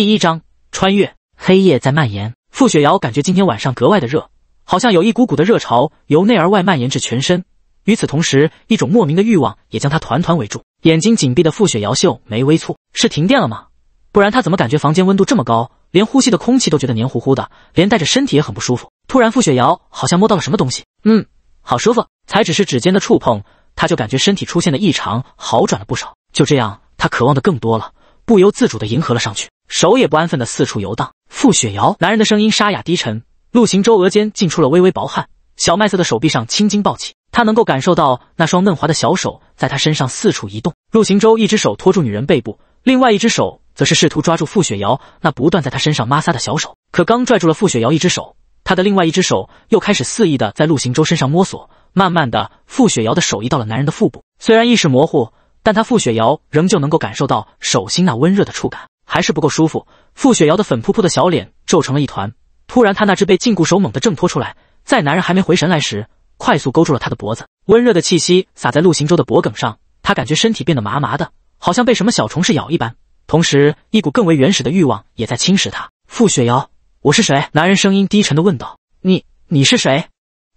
第一章穿越黑夜在蔓延。傅雪瑶感觉今天晚上格外的热，好像有一股股的热潮由内而外蔓延至全身。与此同时，一种莫名的欲望也将她团团围住。眼睛紧闭的傅雪瑶秀眉微蹙：“是停电了吗？不然她怎么感觉房间温度这么高，连呼吸的空气都觉得黏糊糊的，连带着身体也很不舒服？”突然，傅雪瑶好像摸到了什么东西，嗯，好舒服。才只是指尖的触碰，她就感觉身体出现的异常好转了不少。就这样，她渴望的更多了，不由自主的迎合了上去。手也不安分的四处游荡。傅雪瑶，男人的声音沙哑低沉。陆行舟额间浸出了微微薄汗，小麦色的手臂上青筋暴起。他能够感受到那双嫩滑的小手在他身上四处移动。陆行舟一只手托住女人背部，另外一只手则是试图抓住傅雪瑶那不断在他身上摩挲的小手。可刚拽住了傅雪瑶一只手，他的另外一只手又开始肆意的在陆行舟身上摸索。慢慢的，傅雪瑶的手移到了男人的腹部。虽然意识模糊，但他傅雪瑶仍旧能够感受到手心那温热的触感。还是不够舒服，傅雪瑶的粉扑扑的小脸皱成了一团。突然，她那只被禁锢手猛地挣脱出来，在男人还没回神来时，快速勾住了他的脖子，温热的气息洒在陆行舟的脖梗上，他感觉身体变得麻麻的，好像被什么小虫是咬一般。同时，一股更为原始的欲望也在侵蚀他。傅雪瑶，我是谁？男人声音低沉的问道。你，你是谁？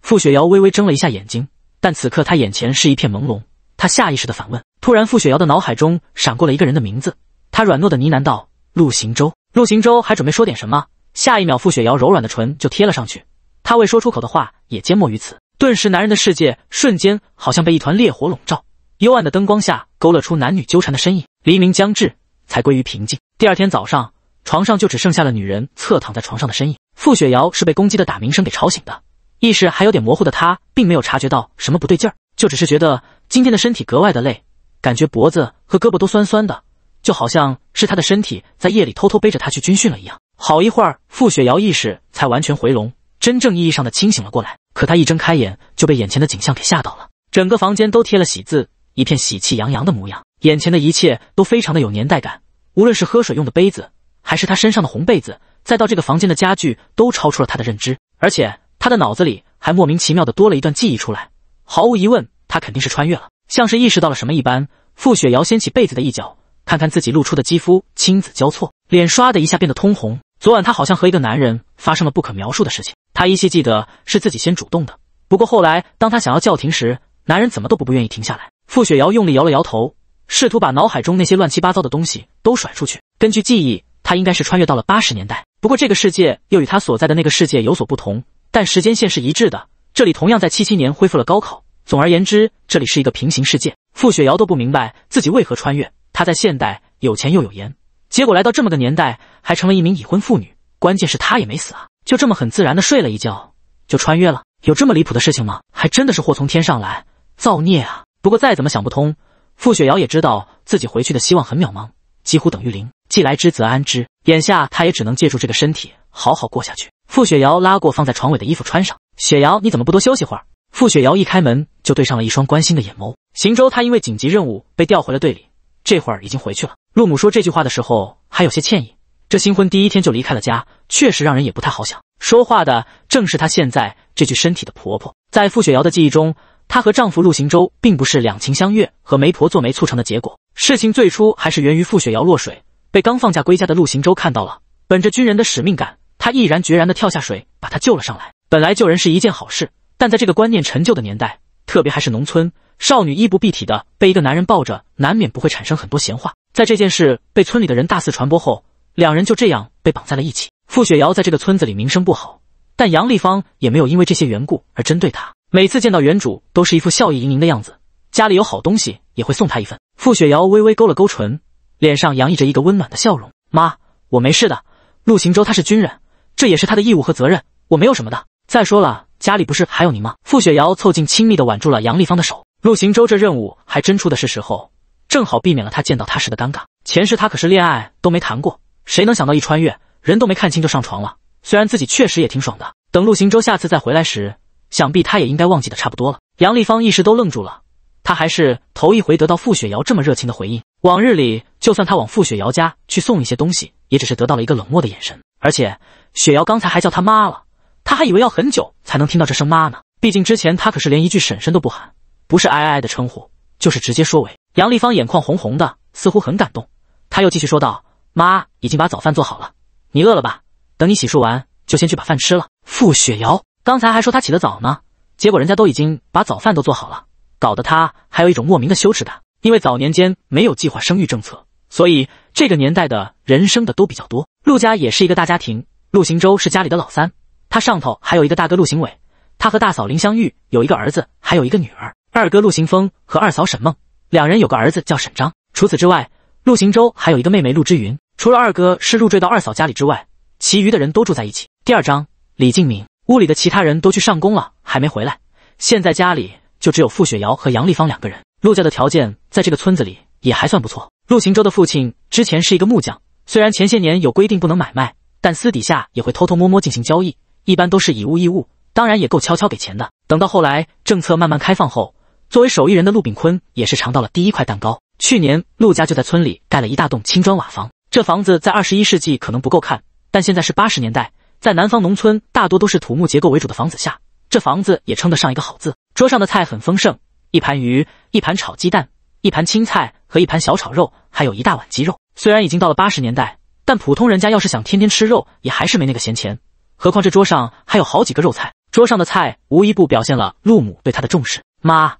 傅雪瑶微微睁了一下眼睛，但此刻她眼前是一片朦胧，她下意识的反问。突然，傅雪瑶的脑海中闪过了一个人的名字。他软糯的呢喃道：“陆行舟，陆行舟还准备说点什么，下一秒傅雪瑶柔软的唇就贴了上去，他未说出口的话也缄默于此。顿时，男人的世界瞬间好像被一团烈火笼罩，幽暗的灯光下勾勒出男女纠缠的身影。黎明将至，才归于平静。第二天早上，床上就只剩下了女人侧躺在床上的身影。傅雪瑶是被公鸡的打鸣声给吵醒的，意识还有点模糊的她，并没有察觉到什么不对劲儿，就只是觉得今天的身体格外的累，感觉脖子和胳膊都酸酸的。”就好像是他的身体在夜里偷偷背着他去军训了一样。好一会儿，傅雪瑶意识才完全回笼，真正意义上的清醒了过来。可他一睁开眼，就被眼前的景象给吓到了。整个房间都贴了喜字，一片喜气洋洋的模样。眼前的一切都非常的有年代感，无论是喝水用的杯子，还是他身上的红被子，再到这个房间的家具，都超出了他的认知。而且他的脑子里还莫名其妙的多了一段记忆出来。毫无疑问，他肯定是穿越了。像是意识到了什么一般，傅雪瑶掀起被子的一角。看看自己露出的肌肤，青紫交错，脸唰的一下变得通红。昨晚他好像和一个男人发生了不可描述的事情，他依稀记得是自己先主动的，不过后来当他想要叫停时，男人怎么都不不愿意停下来。傅雪瑶用力摇了摇头，试图把脑海中那些乱七八糟的东西都甩出去。根据记忆，他应该是穿越到了八十年代，不过这个世界又与他所在的那个世界有所不同，但时间线是一致的。这里同样在七七年恢复了高考。总而言之，这里是一个平行世界。傅雪瑶都不明白自己为何穿越。她在现代有钱又有颜，结果来到这么个年代还成了一名已婚妇女，关键是她也没死啊，就这么很自然的睡了一觉就穿越了，有这么离谱的事情吗？还真的是祸从天上来，造孽啊！不过再怎么想不通，傅雪瑶也知道自己回去的希望很渺茫，几乎等于零。既来之则安之，眼下她也只能借助这个身体好好过下去。傅雪瑶拉过放在床尾的衣服穿上，雪瑶你怎么不多休息会儿？傅雪瑶一开门就对上了一双关心的眼眸。行舟，他因为紧急任务被调回了队里。这会儿已经回去了。陆母说这句话的时候还有些歉意，这新婚第一天就离开了家，确实让人也不太好想。说话的正是她现在这具身体的婆婆。在傅雪瑶的记忆中，她和丈夫陆行舟并不是两情相悦和媒婆做媒促成的结果。事情最初还是源于傅雪瑶落水，被刚放假归家的陆行舟看到了。本着军人的使命感，他毅然决然的跳下水把她救了上来。本来救人是一件好事，但在这个观念陈旧的年代，特别还是农村。少女衣不蔽体的被一个男人抱着，难免不会产生很多闲话。在这件事被村里的人大肆传播后，两人就这样被绑在了一起。傅雪瑶在这个村子里名声不好，但杨丽芳也没有因为这些缘故而针对她。每次见到原主，都是一副笑意盈盈的样子。家里有好东西，也会送她一份。傅雪瑶微微勾了勾唇，脸上洋溢着一个温暖的笑容：“妈，我没事的。陆行舟他是军人，这也是他的义务和责任。我没有什么的。再说了，家里不是还有您吗？”傅雪瑶凑近，亲密的挽住了杨丽芳的手。陆行舟这任务还真出的是时候，正好避免了他见到她时的尴尬。前世他可是恋爱都没谈过，谁能想到一穿越人都没看清就上床了？虽然自己确实也挺爽的。等陆行舟下次再回来时，想必他也应该忘记的差不多了。杨丽芳一时都愣住了，她还是头一回得到傅雪瑶这么热情的回应。往日里，就算她往傅雪瑶家去送一些东西，也只是得到了一个冷漠的眼神。而且雪瑶刚才还叫她妈了，她还以为要很久才能听到这声妈呢。毕竟之前她可是连一句婶婶都不喊。不是“哎哎的称呼，就是直接说“喂。杨丽芳眼眶红红的，似乎很感动。她又继续说道：“妈已经把早饭做好了，你饿了吧？等你洗漱完，就先去把饭吃了。”付雪瑶刚才还说她起得早呢，结果人家都已经把早饭都做好了，搞得她还有一种莫名的羞耻感。因为早年间没有计划生育政策，所以这个年代的人生的都比较多。陆家也是一个大家庭，陆行舟是家里的老三，他上头还有一个大哥陆行伟，他和大嫂林香玉有一个儿子，还有一个女儿。二哥陆行风和二嫂沈梦两人有个儿子叫沈章。除此之外，陆行舟还有一个妹妹陆之云。除了二哥是入赘到二嫂家里之外，其余的人都住在一起。第二章，李敬明屋里的其他人都去上工了，还没回来。现在家里就只有付雪瑶和杨丽芳两个人。陆家的条件在这个村子里也还算不错。陆行舟的父亲之前是一个木匠，虽然前些年有规定不能买卖，但私底下也会偷偷摸摸进行交易，一般都是以物易物，当然也够悄悄给钱的。等到后来政策慢慢开放后。作为手艺人的陆炳坤也是尝到了第一块蛋糕。去年陆家就在村里盖了一大栋青砖瓦房，这房子在二十一世纪可能不够看，但现在是八十年代，在南方农村大多都是土木结构为主的房子下，这房子也称得上一个好字。桌上的菜很丰盛，一盘鱼，一盘炒鸡蛋，一盘青菜和一盘小炒肉，还有一大碗鸡肉。虽然已经到了八十年代，但普通人家要是想天天吃肉，也还是没那个闲钱。何况这桌上还有好几个肉菜。桌上的菜无一不表现了陆母对他的重视，妈。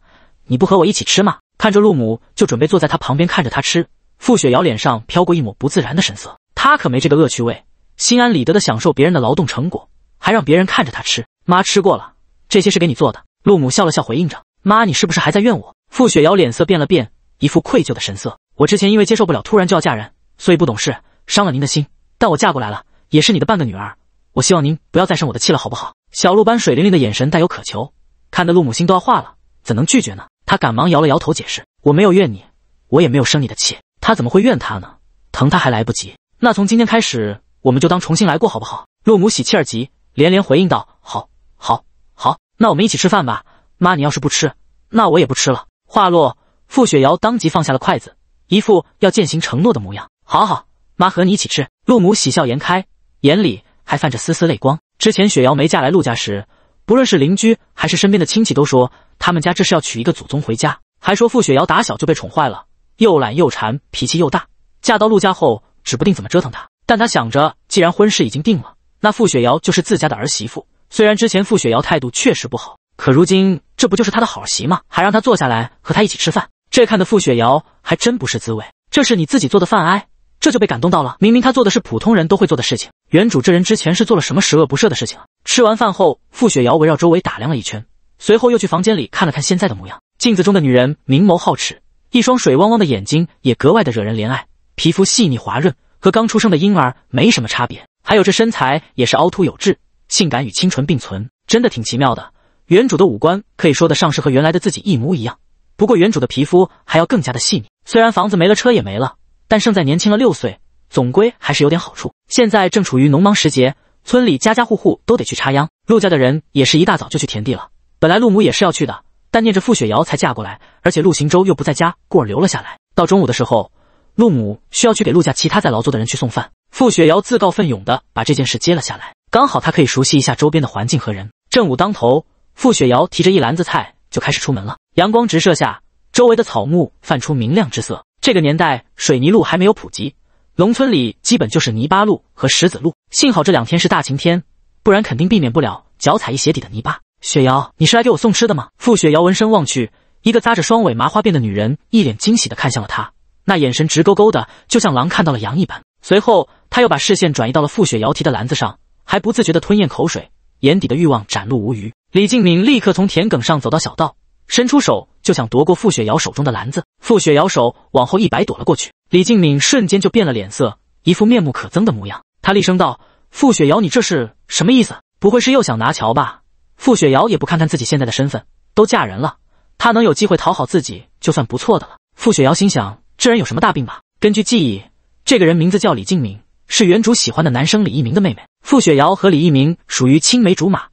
你不和我一起吃吗？看着陆母，就准备坐在她旁边看着她吃。傅雪瑶脸上飘过一抹不自然的神色，她可没这个恶趣味，心安理得的享受别人的劳动成果，还让别人看着她吃。妈，吃过了，这些是给你做的。陆母笑了笑回应着：“妈，你是不是还在怨我？”傅雪瑶脸色变了变，一副愧疚的神色：“我之前因为接受不了突然就要嫁人，所以不懂事，伤了您的心。但我嫁过来了，也是你的半个女儿。我希望您不要再生我的气了，好不好？”小鹿般水灵灵的眼神带有渴求，看得陆母心都要化了，怎能拒绝呢？他赶忙摇了摇头，解释：“我没有怨你，我也没有生你的气。他怎么会怨他呢？疼他还来不及。那从今天开始，我们就当重新来过，好不好？”陆母喜气儿极，连连回应道：“好，好，好。那我们一起吃饭吧。妈，你要是不吃，那我也不吃了。”话落，傅雪瑶当即放下了筷子，一副要践行承诺的模样。“好好，妈和你一起吃。”陆母喜笑颜开，眼里还泛着丝丝泪光。之前雪瑶没嫁来陆家时。不论是邻居还是身边的亲戚都说，他们家这是要娶一个祖宗回家，还说傅雪瑶打小就被宠坏了，又懒又馋，脾气又大。嫁到陆家后，指不定怎么折腾她。但他想着，既然婚事已经定了，那傅雪瑶就是自家的儿媳妇。虽然之前傅雪瑶态度确实不好，可如今这不就是她的好媳吗？还让她坐下来和她一起吃饭，这看的傅雪瑶还真不是滋味。这是你自己做的饭，哎，这就被感动到了。明明他做的是普通人都会做的事情，原主这人之前是做了什么十恶不赦的事情？吃完饭后，傅雪瑶围绕周围打量了一圈，随后又去房间里看了看现在的模样。镜子中的女人明眸皓齿，一双水汪汪的眼睛也格外的惹人怜爱，皮肤细腻滑润，和刚出生的婴儿没什么差别。还有这身材也是凹凸有致，性感与清纯并存，真的挺奇妙的。原主的五官可以说得上是和原来的自己一模一样，不过原主的皮肤还要更加的细腻。虽然房子没了，车也没了，但胜在年轻了六岁，总归还是有点好处。现在正处于农忙时节。村里家家户户都得去插秧，陆家的人也是一大早就去田地了。本来陆母也是要去的，但念着傅雪瑶才嫁过来，而且陆行舟又不在家，故而留了下来。到中午的时候，陆母需要去给陆家其他在劳作的人去送饭，傅雪瑶自告奋勇的把这件事接了下来，刚好她可以熟悉一下周边的环境和人。正午当头，傅雪瑶提着一篮子菜就开始出门了。阳光直射下，周围的草木泛出明亮之色。这个年代水泥路还没有普及。农村里基本就是泥巴路和石子路，幸好这两天是大晴天，不然肯定避免不了脚踩一鞋底的泥巴。雪瑶，你是来给我送吃的吗？傅雪瑶闻声望去，一个扎着双尾麻花辫的女人一脸惊喜的看向了她，那眼神直勾勾的，就像狼看到了羊一般。随后，他又把视线转移到了傅雪瑶提的篮子上，还不自觉的吞咽口水，眼底的欲望展露无余。李敬敏立刻从田埂上走到小道。伸出手就想夺过傅雪瑶手中的篮子，傅雪瑶手往后一摆躲了过去。李静敏瞬间就变了脸色，一副面目可憎的模样。他厉声道：“傅雪瑶，你这是什么意思？不会是又想拿乔吧？”傅雪瑶也不看看自己现在的身份，都嫁人了，她能有机会讨好自己就算不错的了。傅雪瑶心想：这人有什么大病吧？根据记忆，这个人名字叫李静敏，是原主喜欢的男生李一鸣的妹妹。傅雪瑶和李一鸣属于青梅竹马，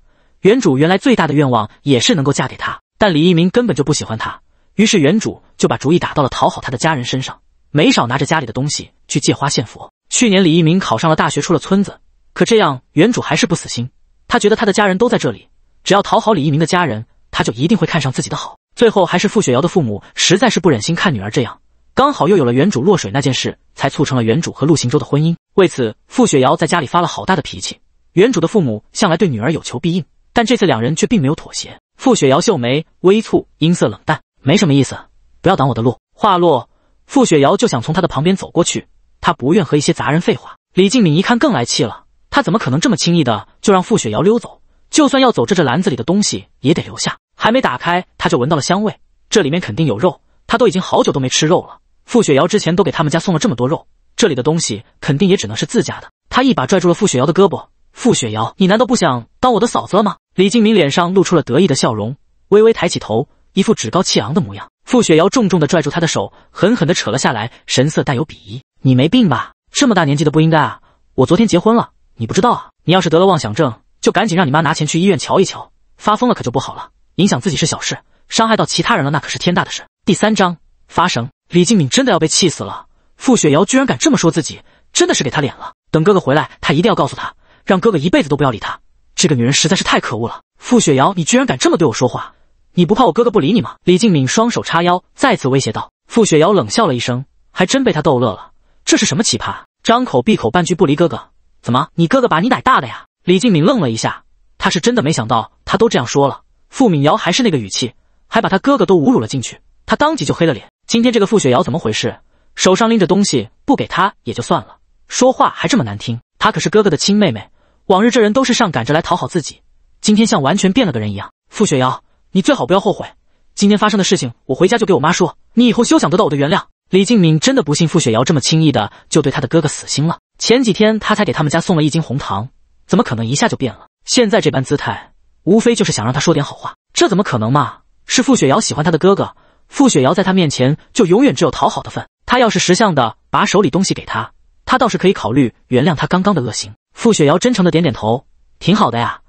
原主原来最大的愿望也是能够嫁给他。但李一鸣根本就不喜欢他，于是原主就把主意打到了讨好他的家人身上，没少拿着家里的东西去借花献佛。去年李一鸣考上了大学，出了村子，可这样原主还是不死心。他觉得他的家人都在这里，只要讨好李一鸣的家人，他就一定会看上自己的好。最后还是傅雪瑶的父母实在是不忍心看女儿这样，刚好又有了原主落水那件事，才促成了原主和陆行舟的婚姻。为此，傅雪瑶在家里发了好大的脾气。原主的父母向来对女儿有求必应，但这次两人却并没有妥协。傅雪瑶秀眉微蹙，音色冷淡，没什么意思，不要挡我的路。话落，傅雪瑶就想从他的旁边走过去，她不愿和一些杂人废话。李静敏一看更来气了，他怎么可能这么轻易的就让傅雪瑶溜走？就算要走，这这篮子里的东西也得留下。还没打开，他就闻到了香味，这里面肯定有肉，他都已经好久都没吃肉了。傅雪瑶之前都给他们家送了这么多肉，这里的东西肯定也只能是自家的。他一把拽住了傅雪瑶的胳膊，傅雪瑶，你难道不想当我的嫂子了吗？李敬明脸上露出了得意的笑容，微微抬起头，一副趾高气昂的模样。傅雪瑶重重地拽住他的手，狠狠地扯了下来，神色带有鄙夷：“你没病吧？这么大年纪的不应该啊！我昨天结婚了，你不知道啊？你要是得了妄想症，就赶紧让你妈拿钱去医院瞧一瞧。发疯了可就不好了，影响自己是小事，伤害到其他人了，那可是天大的事。”第三章发绳，李敬敏真的要被气死了，傅雪瑶居然敢这么说自己，真的是给他脸了。等哥哥回来，他一定要告诉他，让哥哥一辈子都不要理他。这个女人实在是太可恶了，傅雪瑶，你居然敢这么对我说话，你不怕我哥哥不理你吗？李静敏双手叉腰，再次威胁道。傅雪瑶冷笑了一声，还真被他逗乐了。这是什么奇葩，张口闭口半句不离哥哥，怎么你哥哥把你奶大的呀？李静敏愣了一下，他是真的没想到，他都这样说了，傅敏瑶还是那个语气，还把他哥哥都侮辱了进去，他当即就黑了脸。今天这个傅雪瑶怎么回事？手上拎着东西不给他也就算了，说话还这么难听，她可是哥哥的亲妹妹。往日这人都是上赶着来讨好自己，今天像完全变了个人一样。付雪瑶，你最好不要后悔。今天发生的事情，我回家就给我妈说。你以后休想得到我的原谅。李静敏真的不信付雪瑶这么轻易的就对他的哥哥死心了。前几天他才给他们家送了一斤红糖，怎么可能一下就变了？现在这般姿态，无非就是想让他说点好话。这怎么可能嘛？是付雪瑶喜欢他的哥哥，付雪瑶在他面前就永远只有讨好的份。他要是识相的把手里东西给他，他倒是可以考虑原谅他刚刚的恶行。付雪瑶真诚的点点头，挺好的呀。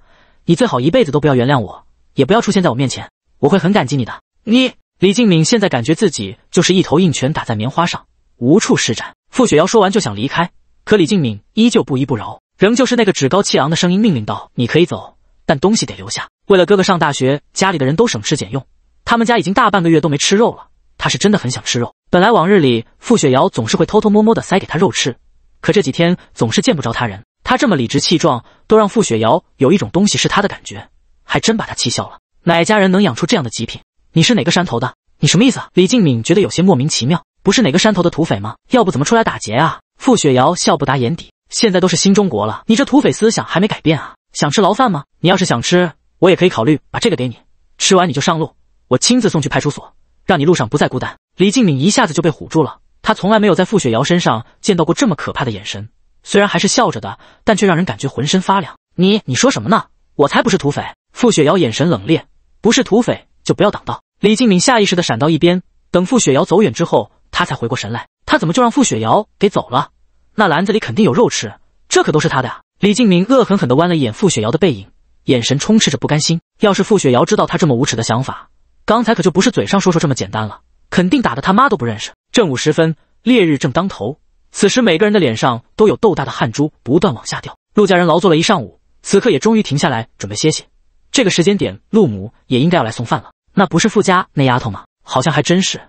你最好一辈子都不要原谅我，也不要出现在我面前，我会很感激你的。你，李静敏现在感觉自己就是一头硬拳打在棉花上，无处施展。付雪瑶说完就想离开，可李静敏依旧不依不饶，仍旧是那个趾高气昂的声音命令道：“你可以走，但东西得留下。为了哥哥上大学，家里的人都省吃俭用，他们家已经大半个月都没吃肉了。他是真的很想吃肉。本来往日里付雪瑶总是会偷偷摸摸的塞给他肉吃，可这几天总是见不着他人。”他这么理直气壮，都让傅雪瑶有一种东西是他的感觉，还真把他气笑了。哪家人能养出这样的极品？你是哪个山头的？你什么意思？李静敏觉得有些莫名其妙。不是哪个山头的土匪吗？要不怎么出来打劫啊？傅雪瑶笑不达眼底。现在都是新中国了，你这土匪思想还没改变啊？想吃牢饭吗？你要是想吃，我也可以考虑把这个给你。吃完你就上路，我亲自送去派出所，让你路上不再孤单。李静敏一下子就被唬住了。他从来没有在傅雪瑶身上见到过这么可怕的眼神。虽然还是笑着的，但却让人感觉浑身发凉。你你说什么呢？我才不是土匪！付雪瑶眼神冷冽，不是土匪就不要挡道。李敬敏下意识的闪到一边，等付雪瑶走远之后，他才回过神来。他怎么就让付雪瑶给走了？那篮子里肯定有肉吃，这可都是他的。李敬敏恶狠狠地弯了一眼付雪瑶的背影，眼神充斥着不甘心。要是付雪瑶知道他这么无耻的想法，刚才可就不是嘴上说说这么简单了，肯定打得他妈都不认识。正午时分，烈日正当头。此时，每个人的脸上都有豆大的汗珠不断往下掉。陆家人劳作了一上午，此刻也终于停下来准备歇歇。这个时间点，陆母也应该要来送饭了。那不是富家那丫头吗？好像还真是。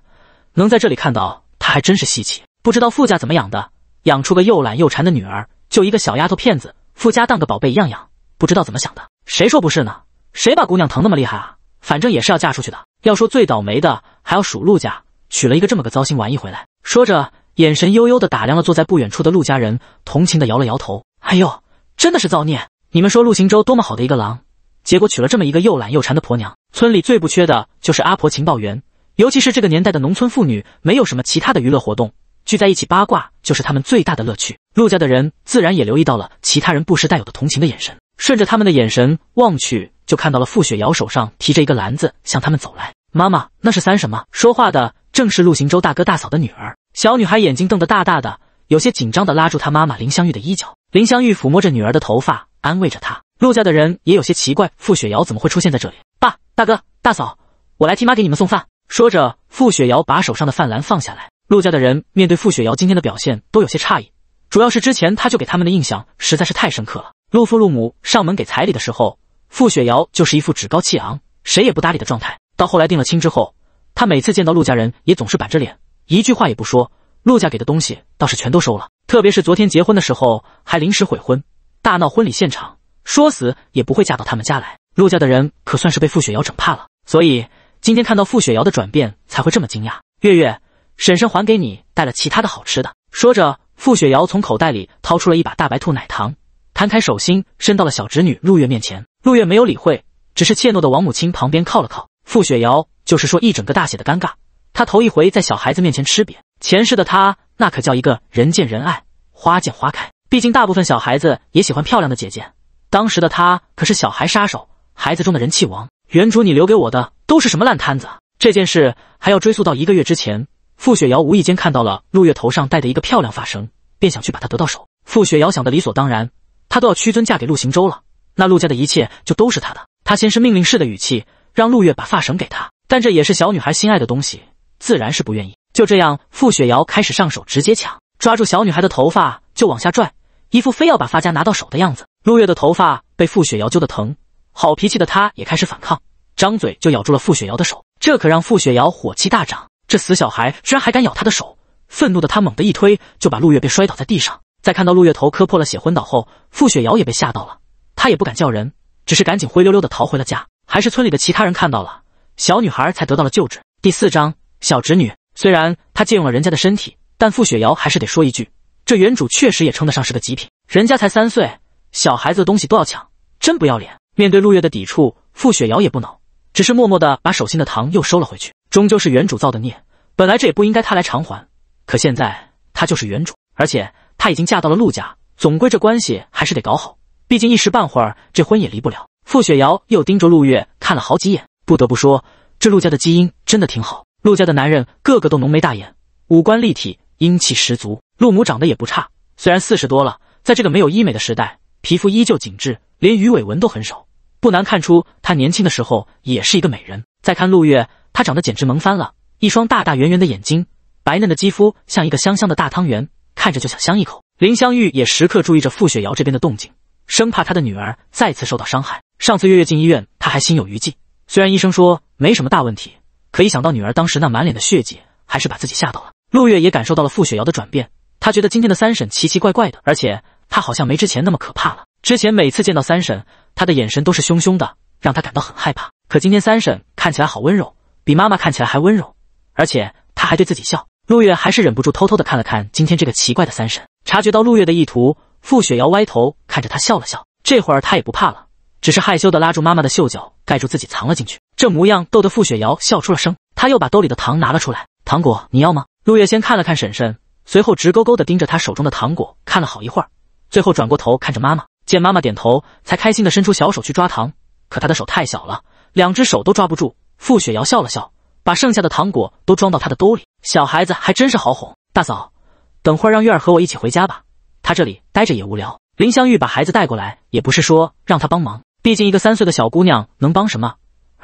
能在这里看到她，还真是稀奇。不知道富家怎么养的，养出个又懒又馋的女儿，就一个小丫头片子，富家当个宝贝一样养，不知道怎么想的。谁说不是呢？谁把姑娘疼那么厉害啊？反正也是要嫁出去的。要说最倒霉的，还要数陆家，娶了一个这么个糟心玩意回来。说着。眼神悠悠的打量了坐在不远处的陆家人，同情的摇了摇头。哎呦，真的是造孽！你们说陆行舟多么好的一个郎，结果娶了这么一个又懒又馋的婆娘。村里最不缺的就是阿婆情报员，尤其是这个年代的农村妇女，没有什么其他的娱乐活动，聚在一起八卦就是他们最大的乐趣。陆家的人自然也留意到了其他人不时带有的同情的眼神，顺着他们的眼神望去，就看到了傅雪瑶手上提着一个篮子向他们走来。妈妈，那是三什么？说话的正是陆行舟大哥大嫂的女儿。小女孩眼睛瞪得大大的，有些紧张的拉住她妈妈林香玉的衣角。林香玉抚摸着女儿的头发，安慰着她。陆家的人也有些奇怪，傅雪瑶怎么会出现在这里？爸，大哥，大嫂，我来替妈给你们送饭。说着，傅雪瑶把手上的饭篮放下来。陆家的人面对傅雪瑶今天的表现都有些诧异，主要是之前他就给他们的印象实在是太深刻了。陆父陆母上门给彩礼的时候，傅雪瑶就是一副趾高气昂、谁也不搭理的状态。到后来定了亲之后，他每次见到陆家人也总是板着脸。一句话也不说，陆家给的东西倒是全都收了。特别是昨天结婚的时候，还临时悔婚，大闹婚礼现场，说死也不会嫁到他们家来。陆家的人可算是被傅雪瑶整怕了，所以今天看到傅雪瑶的转变，才会这么惊讶。月月，婶婶还给你带了其他的好吃的。说着，傅雪瑶从口袋里掏出了一把大白兔奶糖，摊开手心，伸到了小侄女陆月面前。陆月没有理会，只是怯懦的往母亲旁边靠了靠。傅雪瑶就是说一整个大写的尴尬。他头一回在小孩子面前吃瘪，前世的他那可叫一个人见人爱，花见花开。毕竟大部分小孩子也喜欢漂亮的姐姐。当时的他可是小孩杀手，孩子中的人气王。原主，你留给我的都是什么烂摊子？这件事还要追溯到一个月之前，傅雪瑶无意间看到了陆月头上戴的一个漂亮发绳，便想去把它得到手。傅雪瑶想的理所当然，她都要屈尊嫁给陆行舟了，那陆家的一切就都是她的。她先是命令式的语气让陆月把发绳给她，但这也是小女孩心爱的东西。自然是不愿意。就这样，傅雪瑶开始上手，直接抢，抓住小女孩的头发就往下拽，一副非要把发夹拿到手的样子。陆月的头发被傅雪瑶揪得疼，好脾气的她也开始反抗，张嘴就咬住了傅雪瑶的手。这可让傅雪瑶火气大涨，这死小孩居然还敢咬她的手！愤怒的她猛地一推，就把陆月被摔倒在地上。在看到陆月头磕破了血昏倒后，傅雪瑶也被吓到了，她也不敢叫人，只是赶紧灰溜溜的逃回了家。还是村里的其他人看到了，小女孩才得到了救治。第四章。小侄女，虽然她借用了人家的身体，但傅雪瑶还是得说一句，这原主确实也称得上是个极品。人家才三岁，小孩子的东西都要抢，真不要脸。面对陆月的抵触，傅雪瑶也不恼，只是默默地把手心的糖又收了回去。终究是原主造的孽，本来这也不应该他来偿还，可现在他就是原主，而且他已经嫁到了陆家，总归这关系还是得搞好。毕竟一时半会儿这婚也离不了。傅雪瑶又盯着陆月看了好几眼，不得不说，这陆家的基因真的挺好。陆家的男人个个都浓眉大眼，五官立体，英气十足。陆母长得也不差，虽然四十多了，在这个没有医美的时代，皮肤依旧紧致，连鱼尾纹都很少，不难看出她年轻的时候也是一个美人。再看陆月，她长得简直萌翻了，一双大大圆圆的眼睛，白嫩的肌肤像一个香香的大汤圆，看着就想香一口。林香玉也时刻注意着傅雪瑶这边的动静，生怕她的女儿再次受到伤害。上次月月进医院，她还心有余悸，虽然医生说没什么大问题。可一想到女儿当时那满脸的血迹，还是把自己吓到了。陆月也感受到了傅雪瑶的转变，她觉得今天的三婶奇奇怪怪的，而且她好像没之前那么可怕了。之前每次见到三婶，她的眼神都是凶凶的，让她感到很害怕。可今天三婶看起来好温柔，比妈妈看起来还温柔，而且她还对自己笑。陆月还是忍不住偷偷的看了看今天这个奇怪的三婶。察觉到陆月的意图，傅雪瑶歪头看着她笑了笑。这会儿她也不怕了，只是害羞的拉住妈妈的袖角，盖住自己藏了进去。这模样逗得傅雪瑶笑出了声，他又把兜里的糖拿了出来。糖果你要吗？陆月仙看了看婶婶，随后直勾勾的盯着她手中的糖果看了好一会儿，最后转过头看着妈妈，见妈妈点头，才开心的伸出小手去抓糖。可她的手太小了，两只手都抓不住。傅雪瑶笑了笑，把剩下的糖果都装到她的兜里。小孩子还真是好哄。大嫂，等会儿让月儿和我一起回家吧，她这里待着也无聊。林香玉把孩子带过来也不是说让她帮忙，毕竟一个三岁的小姑娘能帮什么？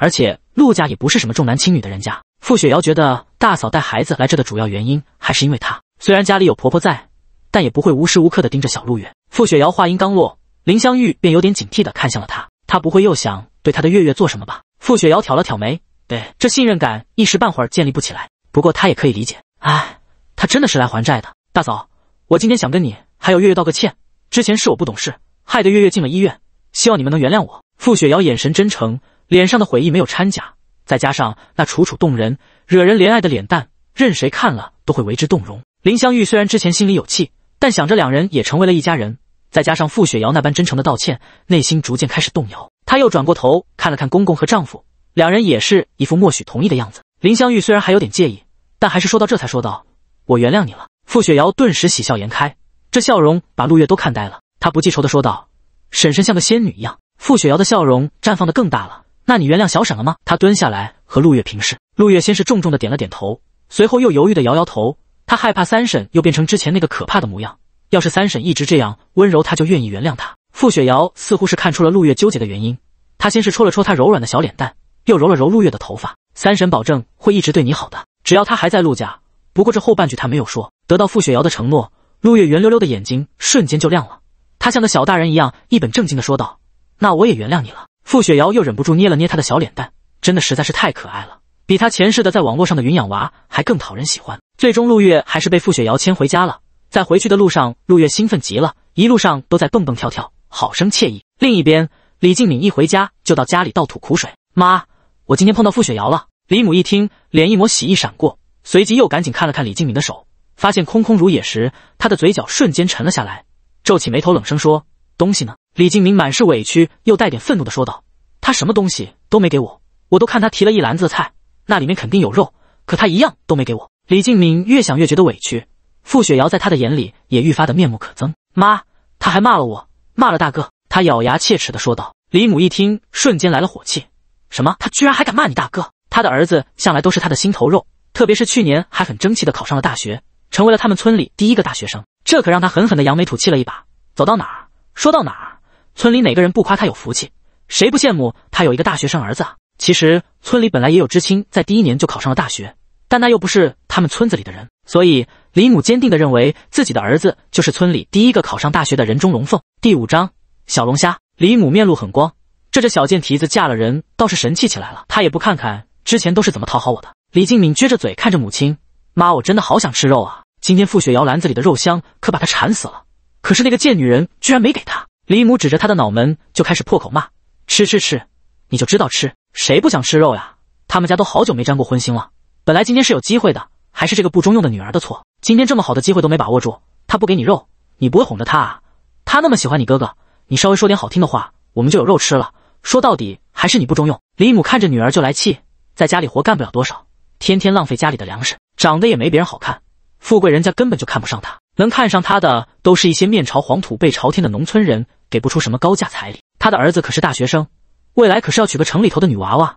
而且陆家也不是什么重男轻女的人家。傅雪瑶觉得大嫂带孩子来这的主要原因还是因为她，虽然家里有婆婆在，但也不会无时无刻的盯着小陆月。傅雪瑶话音刚落，林香玉便有点警惕的看向了她，她不会又想对她的月月做什么吧？傅雪瑶挑了挑眉，对这信任感一时半会儿建立不起来，不过她也可以理解。哎，她真的是来还债的。大嫂，我今天想跟你还有月月道个歉，之前是我不懂事，害得月月进了医院，希望你们能原谅我。傅雪瑶眼神真诚。脸上的悔意没有掺假，再加上那楚楚动人、惹人怜爱的脸蛋，任谁看了都会为之动容。林香玉虽然之前心里有气，但想着两人也成为了一家人，再加上傅雪瑶那般真诚的道歉，内心逐渐开始动摇。她又转过头看了看公公和丈夫，两人也是一副默许同意的样子。林香玉虽然还有点介意，但还是说到这才说道：“我原谅你了。”傅雪瑶顿时喜笑颜开，这笑容把陆月都看呆了。她不记仇的说道：“婶婶像个仙女一样。”傅雪瑶的笑容绽放的更大了。那你原谅小沈了吗？他蹲下来和陆月平视。陆月先是重重的点了点头，随后又犹豫的摇摇头。他害怕三婶又变成之前那个可怕的模样。要是三婶一直这样温柔，他就愿意原谅他。傅雪瑶似乎是看出了陆月纠结的原因，她先是戳了戳他柔软的小脸蛋，又揉了揉陆月的头发。三婶保证会一直对你好的，只要他还在陆家。不过这后半句他没有说。得到傅雪瑶的承诺，陆月圆溜溜的眼睛瞬间就亮了。他像个小大人一样，一本正经的说道：“那我也原谅你了。”傅雪瑶又忍不住捏了捏他的小脸蛋，真的实在是太可爱了，比他前世的在网络上的云养娃还更讨人喜欢。最终，陆月还是被傅雪瑶牵回家了。在回去的路上，陆月兴奋极了，一路上都在蹦蹦跳跳，好生惬意。另一边，李静敏一回家就到家里倒吐苦水：“妈，我今天碰到傅雪瑶了。”李母一听，脸一抹喜意闪过，随即又赶紧看了看李静敏的手，发现空空如也时，她的嘴角瞬间沉了下来，皱起眉头冷声说：“东西呢？”李敬明满是委屈又带点愤怒的说道：“他什么东西都没给我，我都看他提了一篮子菜，那里面肯定有肉，可他一样都没给我。”李敬明越想越觉得委屈，傅雪瑶在他的眼里也愈发的面目可憎。妈，他还骂了我，骂了大哥！他咬牙切齿的说道。李母一听，瞬间来了火气：“什么？他居然还敢骂你大哥？他的儿子向来都是他的心头肉，特别是去年还很争气的考上了大学，成为了他们村里第一个大学生，这可让他狠狠的扬眉吐气了一把，走到哪儿说到哪儿。”村里哪个人不夸他有福气？谁不羡慕他有一个大学生儿子啊？其实村里本来也有知青在第一年就考上了大学，但那又不是他们村子里的人。所以李母坚定地认为自己的儿子就是村里第一个考上大学的人中龙凤。第五章小龙虾。李母面露狠光，这只小贱蹄子嫁了人倒是神气起来了。她也不看看之前都是怎么讨好我的。李静敏撅着嘴看着母亲，妈，我真的好想吃肉啊！今天付雪瑶篮子里的肉香可把她馋死了，可是那个贱女人居然没给她。李母指着他的脑门就开始破口骂：“吃吃吃，你就知道吃！谁不想吃肉呀？他们家都好久没沾过荤腥了。本来今天是有机会的，还是这个不中用的女儿的错。今天这么好的机会都没把握住，她不给你肉，你不会哄着她啊？她那么喜欢你哥哥，你稍微说点好听的话，我们就有肉吃了。说到底还是你不中用。”李母看着女儿就来气，在家里活干不了多少，天天浪费家里的粮食，长得也没别人好看，富贵人家根本就看不上她。能看上他的都是一些面朝黄土背朝天的农村人。给不出什么高价彩礼，他的儿子可是大学生，未来可是要娶个城里头的女娃娃，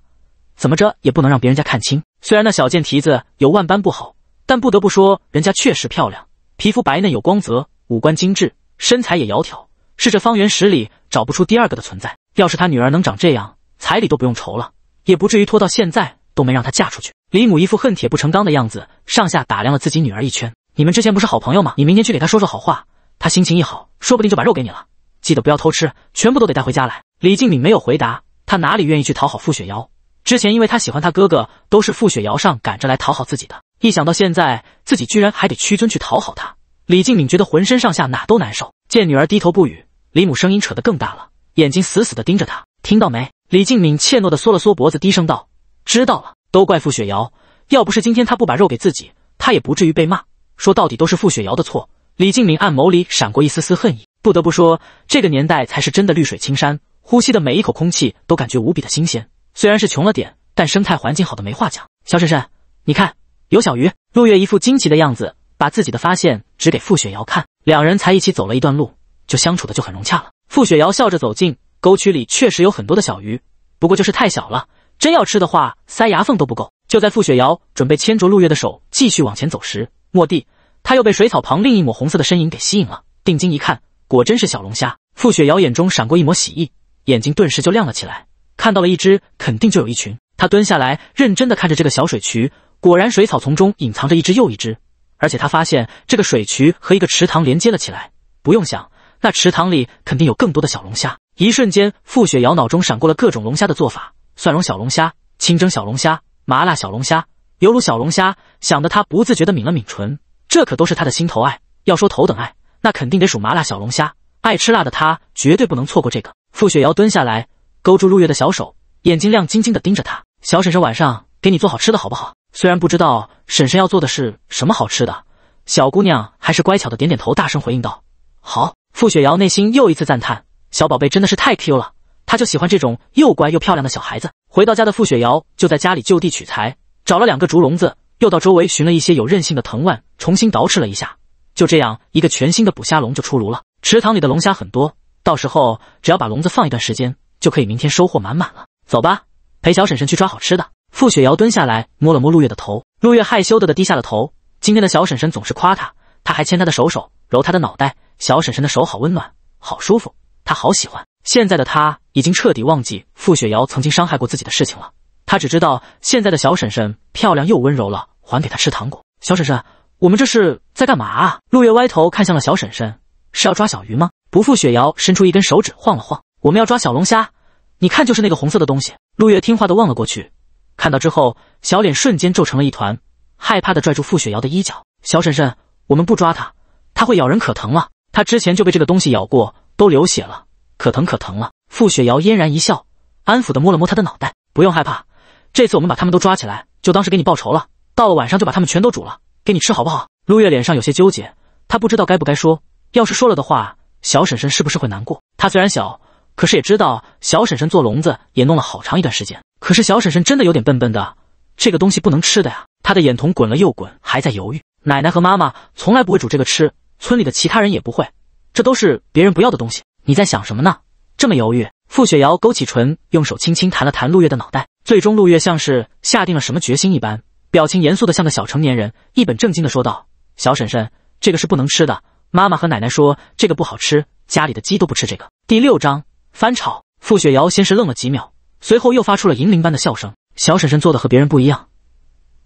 怎么着也不能让别人家看轻。虽然那小贱蹄子有万般不好，但不得不说，人家确实漂亮，皮肤白嫩有光泽，五官精致，身材也窈窕，是这方圆十里找不出第二个的存在。要是他女儿能长这样，彩礼都不用愁了，也不至于拖到现在都没让她嫁出去。李母一副恨铁不成钢的样子，上下打量了自己女儿一圈：“你们之前不是好朋友吗？你明天去给她说说好话，她心情一好，说不定就把肉给你了。”记得不要偷吃，全部都得带回家来。李静敏没有回答，他哪里愿意去讨好付雪瑶？之前因为他喜欢他哥哥，都是付雪瑶上赶着来讨好自己的。一想到现在自己居然还得屈尊去讨好他，李静敏觉得浑身上下哪都难受。见女儿低头不语，李母声音扯得更大了，眼睛死死地盯着他，听到没？李静敏怯懦地缩了缩脖子，低声道：“知道了，都怪付雪瑶，要不是今天他不把肉给自己，他也不至于被骂。说到底都是付雪瑶的错。”李静敏暗眸里闪过一丝丝恨意。不得不说，这个年代才是真的绿水青山，呼吸的每一口空气都感觉无比的新鲜。虽然是穷了点，但生态环境好的没话讲。小婶婶，你看，有小鱼。陆月一副惊奇的样子，把自己的发现指给傅雪瑶看。两人才一起走了一段路，就相处的就很融洽了。傅雪瑶笑着走近沟渠里，确实有很多的小鱼，不过就是太小了，真要吃的话，塞牙缝都不够。就在傅雪瑶准备牵着陆月的手继续往前走时，蓦地，他又被水草旁另一抹红色的身影给吸引了。定睛一看。果真是小龙虾！傅雪瑶眼中闪过一抹喜意，眼睛顿时就亮了起来。看到了一只，肯定就有一群。她蹲下来，认真的看着这个小水渠，果然水草丛中隐藏着一只又一只。而且他发现这个水渠和一个池塘连接了起来，不用想，那池塘里肯定有更多的小龙虾。一瞬间，傅雪瑶脑中闪过了各种龙虾的做法：蒜蓉小龙虾、清蒸小龙虾、麻辣小龙虾、油卤小龙虾……想得他不自觉地抿了抿唇，这可都是他的心头爱。要说头等爱。那肯定得数麻辣小龙虾，爱吃辣的他绝对不能错过这个。付雪瑶蹲下来，勾住陆月的小手，眼睛亮晶晶的盯着他：“小婶婶晚上给你做好吃的，好不好？”虽然不知道婶婶要做的是什么好吃的，小姑娘还是乖巧的点点头，大声回应道：“好。”付雪瑶内心又一次赞叹：“小宝贝真的是太 Q 了，她就喜欢这种又乖又漂亮的小孩子。”回到家的付雪瑶就在家里就地取材，找了两个竹笼子，又到周围寻了一些有韧性的藤蔓，重新捯饬了一下。就这样，一个全新的捕虾笼就出炉了。池塘里的龙虾很多，到时候只要把笼子放一段时间，就可以明天收获满满了。走吧，陪小婶婶去抓好吃的。傅雪瑶蹲下来摸了摸陆月的头，陆月害羞地的低下了头。今天的小婶婶总是夸他，他还牵她的手手，揉她的脑袋。小婶婶的手好温暖，好舒服，他好喜欢。现在的他已经彻底忘记傅雪瑶曾经伤害过自己的事情了，他只知道现在的小婶婶漂亮又温柔了，还给他吃糖果。小婶婶。我们这是在干嘛啊？陆月歪头看向了小婶婶，是要抓小鱼吗？不，傅雪瑶伸出一根手指晃了晃，我们要抓小龙虾，你看就是那个红色的东西。陆月听话的望了过去，看到之后小脸瞬间皱成了一团，害怕的拽住傅雪瑶的衣角。小婶婶，我们不抓它，它会咬人，可疼了。它之前就被这个东西咬过，都流血了，可疼可疼了。傅雪瑶嫣然一笑，安抚的摸了摸他的脑袋，不用害怕，这次我们把他们都抓起来，就当是给你报仇了。到了晚上就把他们全都煮了。给你吃好不好？陆月脸上有些纠结，她不知道该不该说。要是说了的话，小婶婶是不是会难过？她虽然小，可是也知道小婶婶做笼子也弄了好长一段时间。可是小婶婶真的有点笨笨的，这个东西不能吃的呀。她的眼瞳滚了又滚，还在犹豫。奶奶和妈妈从来不会煮这个吃，村里的其他人也不会，这都是别人不要的东西。你在想什么呢？这么犹豫？傅雪瑶勾起唇，用手轻轻弹了弹陆月的脑袋。最终，陆月像是下定了什么决心一般。表情严肃的像个小成年人，一本正经的说道：“小婶婶，这个是不能吃的。妈妈和奶奶说这个不好吃，家里的鸡都不吃这个。”第六章翻炒。付雪瑶先是愣了几秒，随后又发出了银铃般的笑声：“小婶婶做的和别人不一样，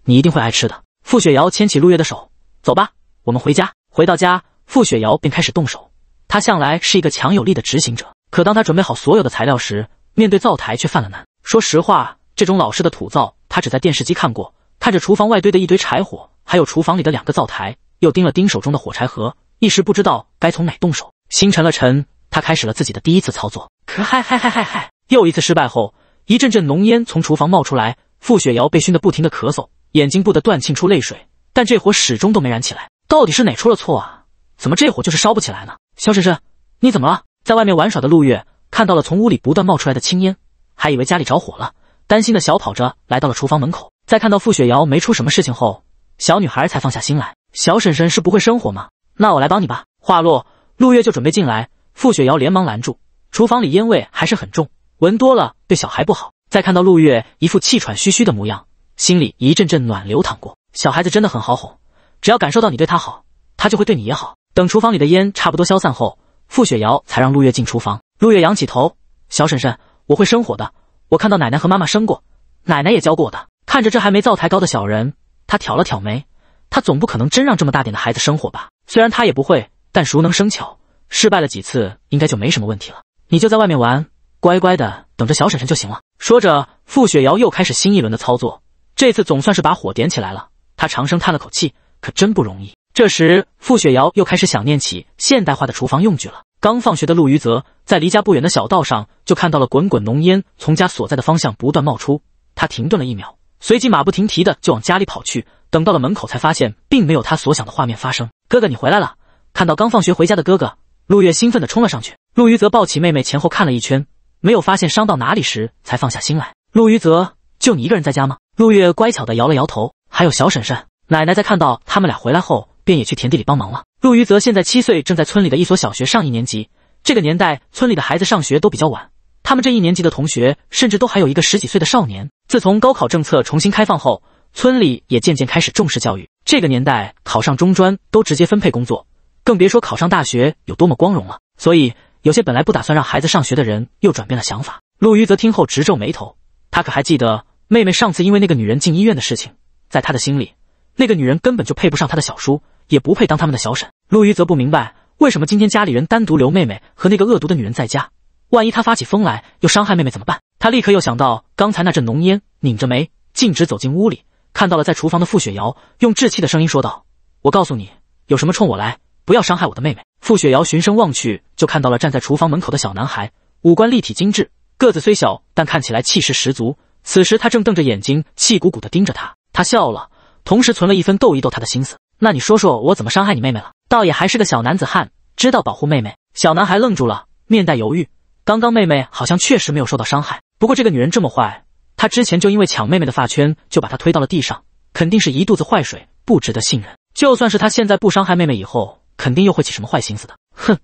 你一定会爱吃的。”付雪瑶牵起陆月的手：“走吧，我们回家。”回到家，付雪瑶便开始动手。她向来是一个强有力的执行者，可当她准备好所有的材料时，面对灶台却犯了难。说实话，这种老式的土灶，她只在电视机看过。看着厨房外堆的一堆柴火，还有厨房里的两个灶台，又盯了盯手中的火柴盒，一时不知道该从哪动手。心沉了沉，他开始了自己的第一次操作。可嗨嗨嗨嗨嗨！又一次失败后，一阵阵浓烟从厨房冒出来，傅雪瑶被熏得不停的咳嗽，眼睛不得断，沁出泪水。但这火始终都没燃起来，到底是哪出了错啊？怎么这火就是烧不起来呢？肖婶婶，你怎么了？在外面玩耍的陆月看到了从屋里不断冒出来的青烟，还以为家里着火了，担心的小跑着来到了厨房门口。在看到傅雪瑶没出什么事情后，小女孩才放下心来。小婶婶是不会生火吗？那我来帮你吧。话落，陆月就准备进来，傅雪瑶连忙拦住。厨房里烟味还是很重，闻多了对小孩不好。再看到陆月一副气喘吁吁的模样，心里一阵阵暖流淌过。小孩子真的很好哄，只要感受到你对他好，他就会对你也好。等厨房里的烟差不多消散后，傅雪瑶才让陆月进厨房。陆月仰起头，小婶婶，我会生火的。我看到奶奶和妈妈生过，奶奶也教过我的。看着这还没灶台高的小人，他挑了挑眉，他总不可能真让这么大点的孩子生火吧？虽然他也不会，但熟能生巧，失败了几次应该就没什么问题了。你就在外面玩，乖乖的等着小婶婶就行了。说着，付雪瑶又开始新一轮的操作，这次总算是把火点起来了。他长声叹了口气，可真不容易。这时，付雪瑶又开始想念起现代化的厨房用具了。刚放学的陆余泽在离家不远的小道上，就看到了滚滚浓烟从家所在的方向不断冒出。他停顿了一秒。随即马不停蹄的就往家里跑去，等到了门口才发现并没有他所想的画面发生。哥哥，你回来了！看到刚放学回家的哥哥，陆月兴奋的冲了上去。陆瑜则抱起妹妹前后看了一圈，没有发现伤到哪里时才放下心来。陆瑜则，就你一个人在家吗？陆月乖巧的摇了摇头。还有小婶婶、奶奶，在看到他们俩回来后便也去田地里帮忙了。陆瑜则现在七岁，正在村里的一所小学上一年级。这个年代，村里的孩子上学都比较晚。他们这一年级的同学，甚至都还有一个十几岁的少年。自从高考政策重新开放后，村里也渐渐开始重视教育。这个年代考上中专都直接分配工作，更别说考上大学有多么光荣了。所以有些本来不打算让孩子上学的人，又转变了想法。陆瑜则听后直皱眉头，他可还记得妹妹上次因为那个女人进医院的事情。在他的心里，那个女人根本就配不上他的小叔，也不配当他们的小婶。陆瑜则不明白，为什么今天家里人单独留妹妹和那个恶毒的女人在家。万一他发起疯来，又伤害妹妹怎么办？他立刻又想到刚才那阵浓烟，拧着眉径直走进屋里，看到了在厨房的傅雪瑶，用稚气的声音说道：“我告诉你，有什么冲我来，不要伤害我的妹妹。”傅雪瑶循声望去，就看到了站在厨房门口的小男孩，五官立体精致，个子虽小，但看起来气势十足。此时他正瞪着眼睛，气鼓鼓的盯着他。他笑了，同时存了一分逗一逗他的心思。那你说说我怎么伤害你妹妹了？倒也还是个小男子汉，知道保护妹妹。小男孩愣住了，面带犹豫。刚刚妹妹好像确实没有受到伤害，不过这个女人这么坏，她之前就因为抢妹妹的发圈，就把她推到了地上，肯定是一肚子坏水，不值得信任。就算是她现在不伤害妹妹，以后肯定又会起什么坏心思的。哼，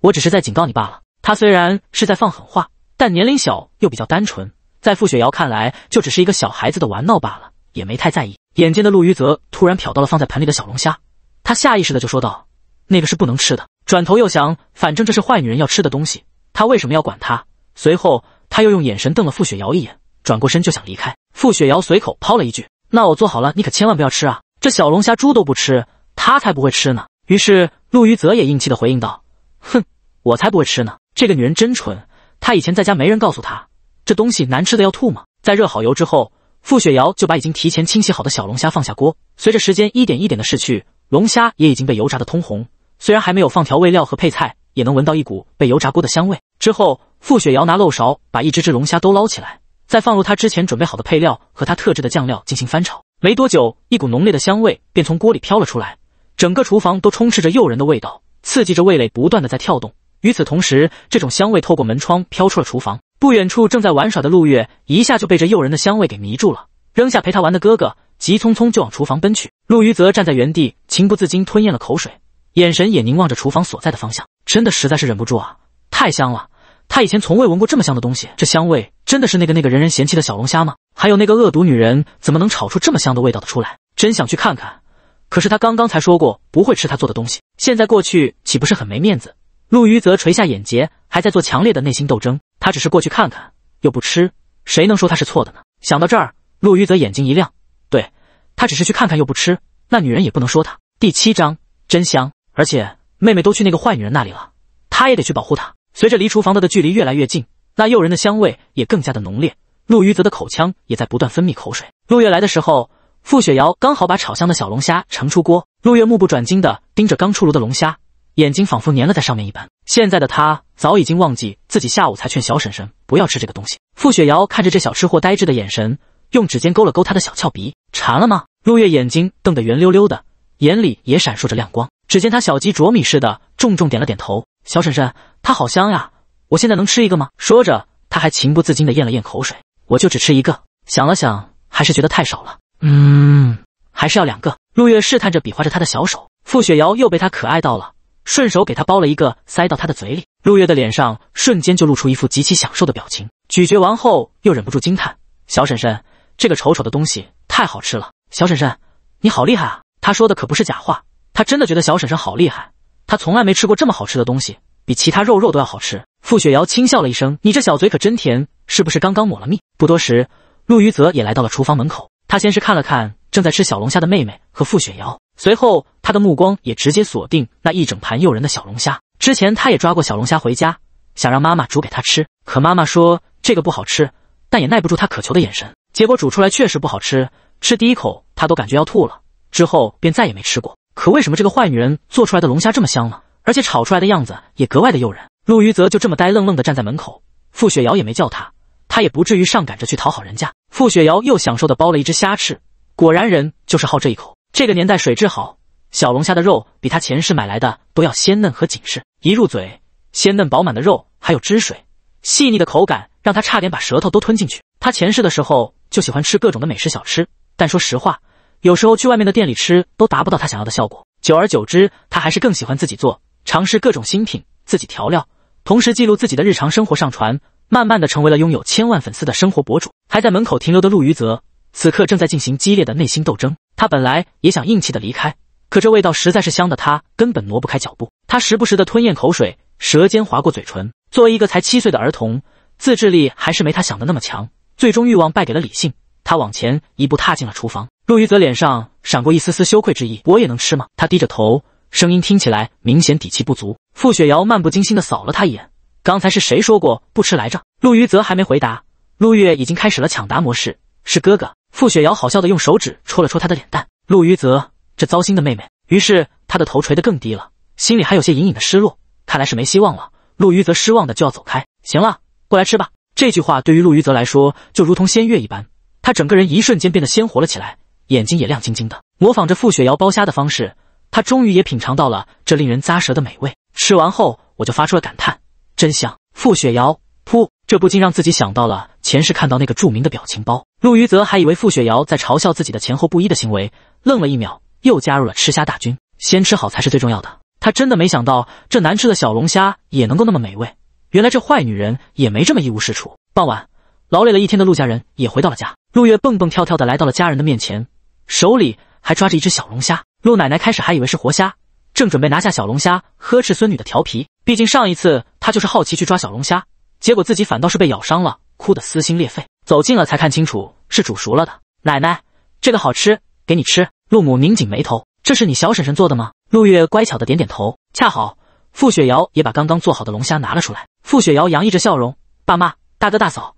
我只是在警告你罢了。她虽然是在放狠话，但年龄小又比较单纯，在付雪瑶看来，就只是一个小孩子的玩闹罢了，也没太在意。眼尖的陆余泽突然瞟到了放在盆里的小龙虾，他下意识的就说道：“那个是不能吃的。”转头又想，反正这是坏女人要吃的东西。他为什么要管他？随后，他又用眼神瞪了傅雪瑶一眼，转过身就想离开。傅雪瑶随口抛了一句：“那我做好了，你可千万不要吃啊！这小龙虾猪都不吃，他才不会吃呢。”于是，陆于泽也硬气地回应道：“哼，我才不会吃呢！这个女人真蠢，她以前在家没人告诉她，这东西难吃的要吐吗？”在热好油之后，傅雪瑶就把已经提前清洗好的小龙虾放下锅。随着时间一点一点的逝去，龙虾也已经被油炸得通红，虽然还没有放调味料和配菜。也能闻到一股被油炸锅的香味。之后，傅雪瑶拿漏勺把一只只龙虾都捞起来，再放入她之前准备好的配料和她特制的酱料进行翻炒。没多久，一股浓烈的香味便从锅里飘了出来，整个厨房都充斥着诱人的味道，刺激着味蕾不断的在跳动。与此同时，这种香味透过门窗飘出了厨房。不远处正在玩耍的陆月一下就被这诱人的香味给迷住了，扔下陪他玩的哥哥，急匆匆就往厨房奔去。陆瑜则站在原地，情不自禁吞咽了口水，眼神也凝望着厨房所在的方向。真的实在是忍不住啊！太香了，他以前从未闻过这么香的东西。这香味真的是那个那个人人嫌弃的小龙虾吗？还有那个恶毒女人怎么能炒出这么香的味道的出来？真想去看看，可是他刚刚才说过不会吃他做的东西，现在过去岂不是很没面子？陆瑜则垂下眼睫，还在做强烈的内心斗争。他只是过去看看，又不吃，谁能说他是错的呢？想到这儿，陆瑜则眼睛一亮，对，他只是去看看又不吃，那女人也不能说他。第七章，真香，而且。妹妹都去那个坏女人那里了，她也得去保护她。随着离厨房的的距离越来越近，那诱人的香味也更加的浓烈，陆余泽的口腔也在不断分泌口水。陆月来的时候，傅雪瑶刚好把炒香的小龙虾盛出锅，陆月目不转睛的盯着刚出炉的龙虾，眼睛仿佛粘了在上面一般。现在的他早已经忘记自己下午才劝小婶婶不要吃这个东西。傅雪瑶看着这小吃货呆滞的眼神，用指尖勾了勾他的小翘鼻，馋了吗？陆月眼睛瞪得圆溜溜的。眼里也闪烁着亮光，只见他小鸡啄米似的重重点了点头。小婶婶，它好香呀！我现在能吃一个吗？说着，他还情不自禁地咽了咽口水。我就只吃一个，想了想，还是觉得太少了。嗯，还是要两个。陆月试探着比划着他的小手，傅雪瑶又被他可爱到了，顺手给他包了一个塞到他的嘴里。陆月的脸上瞬间就露出一副极其享受的表情，咀嚼完后又忍不住惊叹：小婶婶，这个丑丑的东西太好吃了！小婶婶，你好厉害啊！他说的可不是假话，他真的觉得小婶婶好厉害。他从来没吃过这么好吃的东西，比其他肉肉都要好吃。傅雪瑶轻笑了一声：“你这小嘴可真甜，是不是刚刚抹了蜜？”不多时，陆余泽也来到了厨房门口。他先是看了看正在吃小龙虾的妹妹和傅雪瑶，随后他的目光也直接锁定那一整盘诱人的小龙虾。之前他也抓过小龙虾回家，想让妈妈煮给他吃，可妈妈说这个不好吃，但也耐不住他渴求的眼神。结果煮出来确实不好吃，吃第一口他都感觉要吐了。之后便再也没吃过。可为什么这个坏女人做出来的龙虾这么香呢？而且炒出来的样子也格外的诱人。陆余则就这么呆愣愣地站在门口，傅雪瑶也没叫他，他也不至于上赶着去讨好人家。傅雪瑶又享受地剥了一只虾吃，果然人就是好这一口。这个年代水质好，小龙虾的肉比他前世买来的都要鲜嫩和紧实。一入嘴，鲜嫩饱满的肉还有汁水，细腻的口感让他差点把舌头都吞进去。他前世的时候就喜欢吃各种的美食小吃，但说实话。有时候去外面的店里吃都达不到他想要的效果，久而久之，他还是更喜欢自己做，尝试各种新品，自己调料，同时记录自己的日常生活上传，慢慢的成为了拥有千万粉丝的生活博主。还在门口停留的陆余则，此刻正在进行激烈的内心斗争。他本来也想硬气的离开，可这味道实在是香的他根本挪不开脚步。他时不时的吞咽口水，舌尖划过嘴唇。作为一个才七岁的儿童，自制力还是没他想的那么强，最终欲望败给了理性。他往前一步踏进了厨房。陆瑜泽脸上闪过一丝丝羞愧之意，我也能吃吗？他低着头，声音听起来明显底气不足。傅雪瑶漫不经心的扫了他一眼，刚才是谁说过不吃来着？陆瑜泽还没回答，陆月已经开始了抢答模式，是哥哥。傅雪瑶好笑的用手指戳了戳他的脸蛋，陆瑜泽，这糟心的妹妹。于是他的头垂得更低了，心里还有些隐隐的失落，看来是没希望了。陆瑜泽失望的就要走开，行了，过来吃吧。这句话对于陆瑜泽来说就如同仙乐一般，他整个人一瞬间变得鲜活了起来。眼睛也亮晶晶的，模仿着傅雪瑶剥虾的方式，他终于也品尝到了这令人咂舌的美味。吃完后，我就发出了感叹：“真香！”傅雪瑶，噗！这不禁让自己想到了前世看到那个著名的表情包。陆瑜则还以为傅雪瑶在嘲笑自己的前后不一的行为，愣了一秒，又加入了吃虾大军。先吃好才是最重要的。他真的没想到这难吃的小龙虾也能够那么美味。原来这坏女人也没这么一无是处。傍晚，劳累了一天的陆家人也回到了家。陆月蹦蹦跳跳的来到了家人的面前。手里还抓着一只小龙虾，陆奶奶开始还以为是活虾，正准备拿下小龙虾呵斥孙女的调皮。毕竟上一次她就是好奇去抓小龙虾，结果自己反倒是被咬伤了，哭得撕心裂肺。走近了才看清楚是煮熟了的。奶奶，这个好吃，给你吃。陆母拧紧眉头，这是你小婶婶做的吗？陆月乖巧的点点头。恰好傅雪瑶也把刚刚做好的龙虾拿了出来。傅雪瑶洋溢着笑容，爸妈、大哥、大嫂，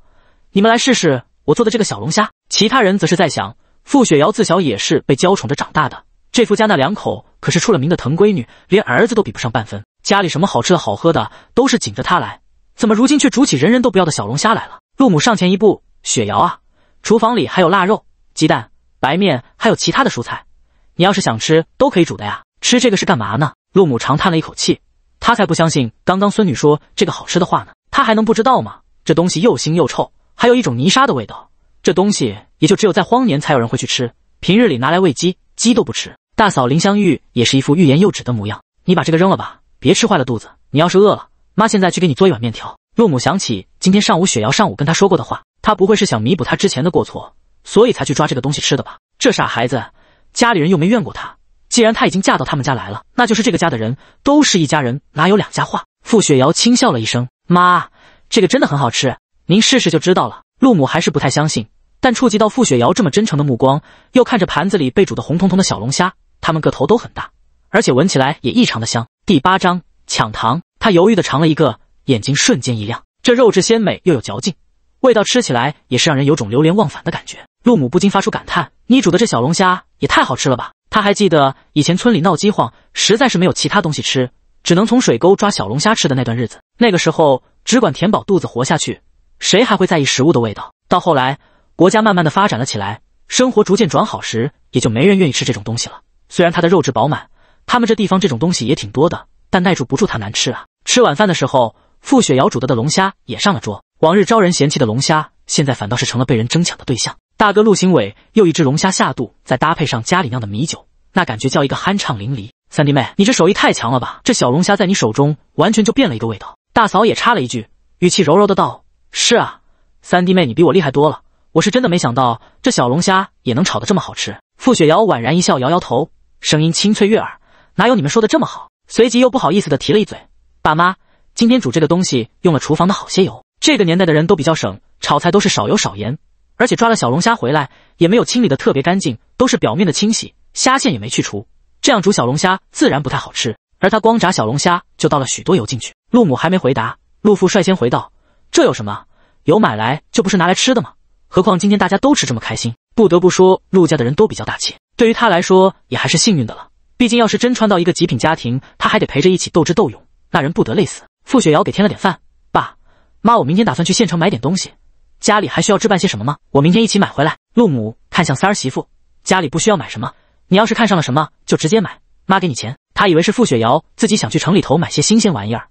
你们来试试我做的这个小龙虾。其他人则是在想。傅雪瑶自小也是被娇宠着长大的，这傅家那两口可是出了名的疼闺女，连儿子都比不上半分。家里什么好吃的好喝的都是紧着她来，怎么如今却煮起人人都不要的小龙虾来了？陆母上前一步：“雪瑶啊，厨房里还有腊肉、鸡蛋、白面，还有其他的蔬菜，你要是想吃都可以煮的呀。吃这个是干嘛呢？”陆母长叹了一口气，她才不相信刚刚孙女说这个好吃的话呢，她还能不知道吗？这东西又腥又臭，还有一种泥沙的味道。这东西也就只有在荒年才有人会去吃，平日里拿来喂鸡，鸡都不吃。大嫂林香玉也是一副欲言又止的模样。你把这个扔了吧，别吃坏了肚子。你要是饿了，妈现在去给你做一碗面条。陆母想起今天上午雪瑶上午跟她说过的话，她不会是想弥补她之前的过错，所以才去抓这个东西吃的吧？这傻孩子，家里人又没怨过她。既然她已经嫁到他们家来了，那就是这个家的人都是一家人，哪有两家话？傅雪瑶轻笑了一声，妈，这个真的很好吃，您试试就知道了。陆母还是不太相信。但触及到傅雪瑶这么真诚的目光，又看着盘子里被煮的红彤彤的小龙虾，它们个头都很大，而且闻起来也异常的香。第八章抢糖，他犹豫的尝了一个，眼睛瞬间一亮，这肉质鲜美又有嚼劲，味道吃起来也是让人有种流连忘返的感觉。陆母不禁发出感叹：“你煮的这小龙虾也太好吃了吧！”他还记得以前村里闹饥荒，实在是没有其他东西吃，只能从水沟抓小龙虾吃的那段日子。那个时候只管填饱肚子活下去，谁还会在意食物的味道？到后来。国家慢慢的发展了起来，生活逐渐转好时，也就没人愿意吃这种东西了。虽然它的肉质饱满，他们这地方这种东西也挺多的，但耐住不住它难吃啊。吃晚饭的时候，傅雪瑶煮的的龙虾也上了桌。往日招人嫌弃的龙虾，现在反倒是成了被人争抢的对象。大哥陆行伟又一只龙虾下肚，再搭配上家里酿的米酒，那感觉叫一个酣畅淋漓。三弟妹，你这手艺太强了吧？这小龙虾在你手中完全就变了一个味道。大嫂也插了一句，语气柔柔的道：“是啊，三弟妹你比我厉害多了。”我是真的没想到这小龙虾也能炒得这么好吃。傅雪瑶宛然一笑，摇摇头，声音清脆悦耳，哪有你们说的这么好？随即又不好意思的提了一嘴，爸妈，今天煮这个东西用了厨房的好些油。这个年代的人都比较省，炒菜都是少油少盐，而且抓了小龙虾回来也没有清理的特别干净，都是表面的清洗，虾线也没去除，这样煮小龙虾自然不太好吃。而他光炸小龙虾就倒了许多油进去。陆母还没回答，陆父率先回道，这有什么？油买来就不是拿来吃的吗？何况今天大家都吃这么开心，不得不说陆家的人都比较大气，对于他来说也还是幸运的了。毕竟要是真穿到一个极品家庭，他还得陪着一起斗智斗勇，那人不得累死。傅雪瑶给添了点饭，爸妈，我明天打算去县城买点东西，家里还需要置办些什么吗？我明天一起买回来。陆母看向三儿媳妇，家里不需要买什么，你要是看上了什么，就直接买，妈给你钱。他以为是傅雪瑶自己想去城里头买些新鲜玩意儿，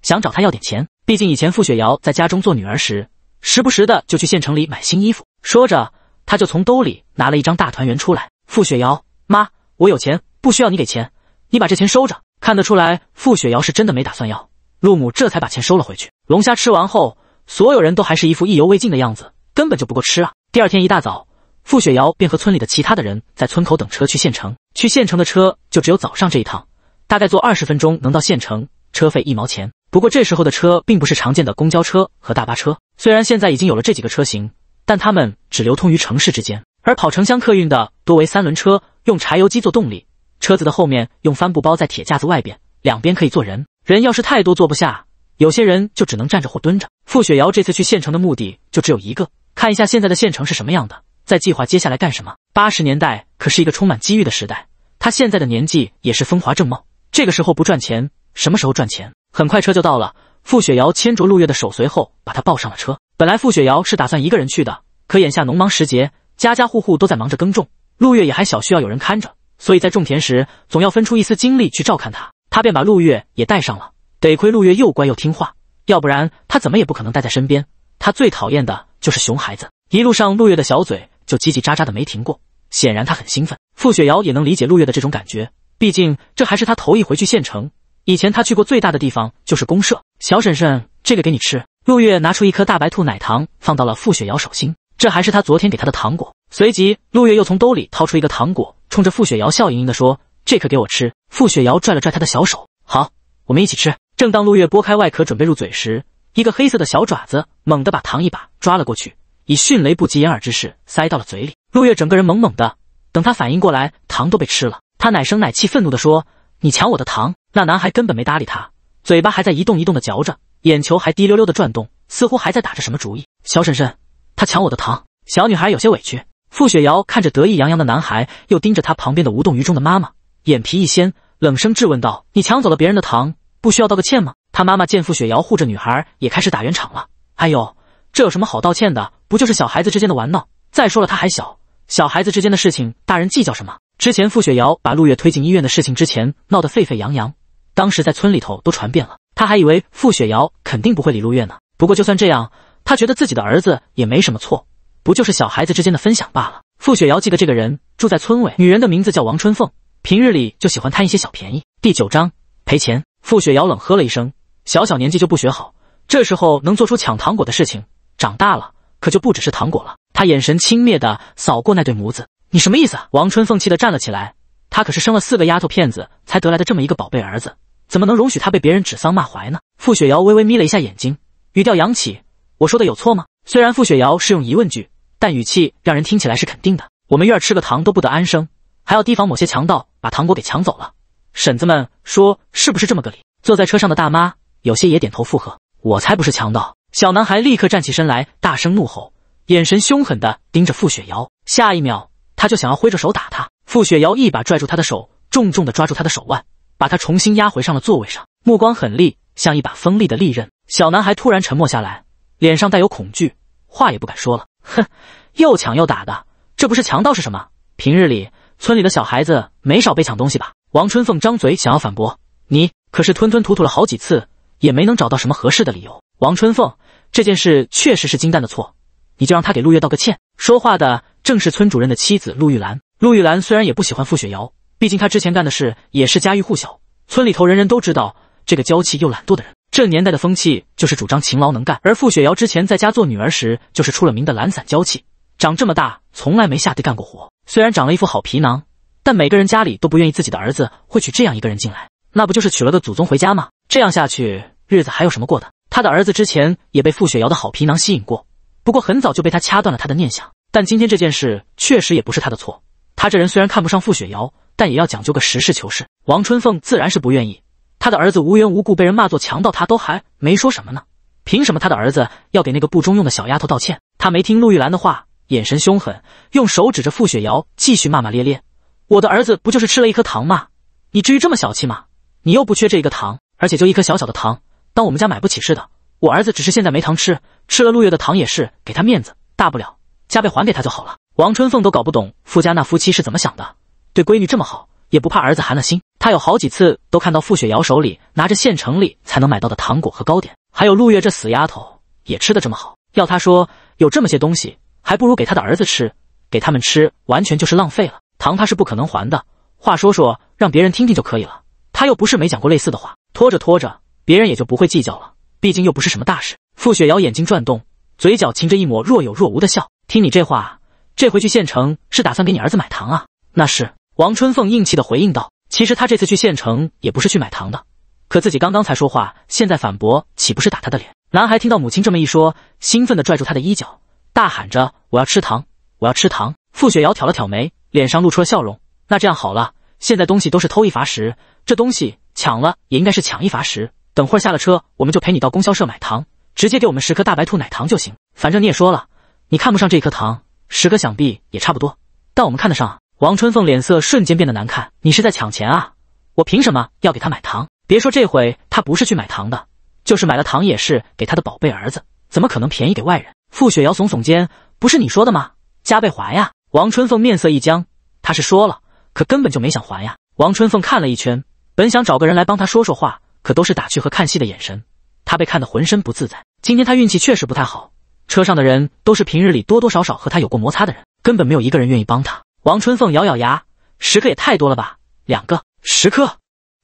想找他要点钱，毕竟以前傅雪瑶在家中做女儿时。时不时的就去县城里买新衣服，说着他就从兜里拿了一张大团圆出来。付雪瑶妈，我有钱，不需要你给钱，你把这钱收着。看得出来，付雪瑶是真的没打算要。陆母这才把钱收了回去。龙虾吃完后，所有人都还是一副意犹未尽的样子，根本就不够吃啊。第二天一大早，付雪瑶便和村里的其他的人在村口等车去县城。去县城的车就只有早上这一趟，大概坐二十分钟能到县城，车费一毛钱。不过这时候的车并不是常见的公交车和大巴车，虽然现在已经有了这几个车型，但它们只流通于城市之间，而跑城乡客运的多为三轮车，用柴油机做动力，车子的后面用帆布包在铁架子外边，两边可以坐人，人要是太多坐不下，有些人就只能站着或蹲着。付雪瑶这次去县城的目的就只有一个，看一下现在的县城是什么样的，再计划接下来干什么。八十年代可是一个充满机遇的时代，她现在的年纪也是风华正茂，这个时候不赚钱，什么时候赚钱？很快车就到了，傅雪瑶牵着陆月的手，随后把她抱上了车。本来傅雪瑶是打算一个人去的，可眼下农忙时节，家家户户都在忙着耕种，陆月也还小，需要有人看着，所以在种田时总要分出一丝精力去照看他，他便把陆月也带上了。得亏陆月又乖又听话，要不然他怎么也不可能带在身边。他最讨厌的就是熊孩子。一路上，陆月的小嘴就叽叽喳喳的没停过，显然他很兴奋。傅雪瑶也能理解陆月的这种感觉，毕竟这还是他头一回去县城。以前他去过最大的地方就是公社。小婶婶，这个给你吃。陆月拿出一颗大白兔奶糖，放到了傅雪瑶手心。这还是他昨天给她的糖果。随即，陆月又从兜里掏出一个糖果，冲着傅雪瑶笑盈盈的说：“这颗给我吃。”傅雪瑶拽了拽他的小手，好，我们一起吃。正当陆月剥开外壳准备入嘴时，一个黑色的小爪子猛地把糖一把抓了过去，以迅雷不及掩耳之势塞到了嘴里。陆月整个人懵懵的，等他反应过来，糖都被吃了。他奶声奶气、愤怒地说：“你抢我的糖！”那男孩根本没搭理他，嘴巴还在一动一动的嚼着，眼球还滴溜溜的转动，似乎还在打着什么主意。小婶婶，他抢我的糖。小女孩有些委屈。傅雪瑶看着得意洋洋的男孩，又盯着他旁边的无动于衷的妈妈，眼皮一掀，冷声质问道：“你抢走了别人的糖，不需要道个歉吗？”他妈妈见傅雪瑶护着女孩，也开始打圆场了。哎呦，这有什么好道歉的？不就是小孩子之间的玩闹？再说了，他还小，小孩子之间的事情，大人计较什么？之前傅雪瑶把陆月推进医院的事情，之前闹得沸沸扬扬。当时在村里头都传遍了，他还以为傅雪瑶肯定不会理陆月呢。不过就算这样，他觉得自己的儿子也没什么错，不就是小孩子之间的分享罢了。傅雪瑶记得这个人住在村尾，女人的名字叫王春凤，平日里就喜欢贪一些小便宜。第九章赔钱。傅雪瑶冷喝了一声：“小小年纪就不学好，这时候能做出抢糖果的事情，长大了可就不只是糖果了。”他眼神轻蔑地扫过那对母子：“你什么意思？”王春凤气得站了起来，她可是生了四个丫头片子才得来的这么一个宝贝儿子。怎么能容许他被别人指桑骂槐呢？傅雪瑶微微眯了一下眼睛，语调扬起：“我说的有错吗？”虽然傅雪瑶是用疑问句，但语气让人听起来是肯定的。我们院儿吃个糖都不得安生，还要提防某些强盗把糖果给抢走了。婶子们说是不是这么个理？坐在车上的大妈有些也点头附和。我才不是强盗！小男孩立刻站起身来，大声怒吼，眼神凶狠的盯着傅雪瑶。下一秒，他就想要挥着手打他。傅雪瑶一把拽住他的手，重重的抓住他的手腕。把他重新压回上了座位上，目光狠厉，像一把锋利的利刃。小男孩突然沉默下来，脸上带有恐惧，话也不敢说了。哼，又抢又打的，这不是强盗是什么？平日里村里的小孩子没少被抢东西吧？王春凤张嘴想要反驳，你可是吞吞吐吐了好几次，也没能找到什么合适的理由。王春凤，这件事确实是金蛋的错，你就让他给陆月道个歉。说话的正是村主任的妻子陆玉兰。陆玉兰虽然也不喜欢付雪瑶。毕竟他之前干的事也是家喻户晓，村里头人人都知道这个娇气又懒惰的人。这年代的风气就是主张勤劳能干，而傅雪瑶之前在家做女儿时就是出了名的懒散娇气，长这么大从来没下地干过活。虽然长了一副好皮囊，但每个人家里都不愿意自己的儿子会娶这样一个人进来，那不就是娶了个祖宗回家吗？这样下去日子还有什么过的？他的儿子之前也被傅雪瑶的好皮囊吸引过，不过很早就被他掐断了他的念想。但今天这件事确实也不是他的错，他这人虽然看不上傅雪瑶。但也要讲究个实事求是。王春凤自然是不愿意，她的儿子无缘无故被人骂作强盗，她都还没说什么呢，凭什么她的儿子要给那个不中用的小丫头道歉？她没听陆玉兰的话，眼神凶狠，用手指着傅雪瑶，继续骂骂咧咧：“我的儿子不就是吃了一颗糖吗？你至于这么小气吗？你又不缺这一个糖，而且就一颗小小的糖，当我们家买不起似的。我儿子只是现在没糖吃，吃了陆月的糖也是给他面子，大不了加倍还给他就好了。”王春凤都搞不懂傅家那夫妻是怎么想的。对闺女这么好，也不怕儿子寒了心。他有好几次都看到傅雪瑶手里拿着县城里才能买到的糖果和糕点，还有陆月这死丫头也吃的这么好。要他说有这么些东西，还不如给他的儿子吃，给他们吃完全就是浪费了。糖他是不可能还的，话说说让别人听听就可以了，他又不是没讲过类似的话。拖着拖着，别人也就不会计较了，毕竟又不是什么大事。傅雪瑶眼睛转动，嘴角噙着一抹若有若无的笑。听你这话，这回去县城是打算给你儿子买糖啊？那是。王春凤硬气的回应道：“其实他这次去县城也不是去买糖的，可自己刚刚才说话，现在反驳岂不是打他的脸？”男孩听到母亲这么一说，兴奋的拽住她的衣角，大喊着：“我要吃糖，我要吃糖！”付雪瑶挑了挑眉，脸上露出了笑容：“那这样好了，现在东西都是偷一罚十，这东西抢了也应该是抢一罚十。等会儿下了车，我们就陪你到供销社买糖，直接给我们十颗大白兔奶糖就行。反正你也说了，你看不上这一颗糖，十颗想必也差不多，但我们看得上。”王春凤脸色瞬间变得难看，你是在抢钱啊？我凭什么要给他买糖？别说这回他不是去买糖的，就是买了糖也是给他的宝贝儿子，怎么可能便宜给外人？傅雪瑶耸耸肩，不是你说的吗？加倍还呀！王春凤面色一僵，他是说了，可根本就没想还呀。王春凤看了一圈，本想找个人来帮他说说话，可都是打趣和看戏的眼神，他被看得浑身不自在。今天他运气确实不太好，车上的人都是平日里多多少少和他有过摩擦的人，根本没有一个人愿意帮他。王春凤咬咬牙，十颗也太多了吧？两个十颗，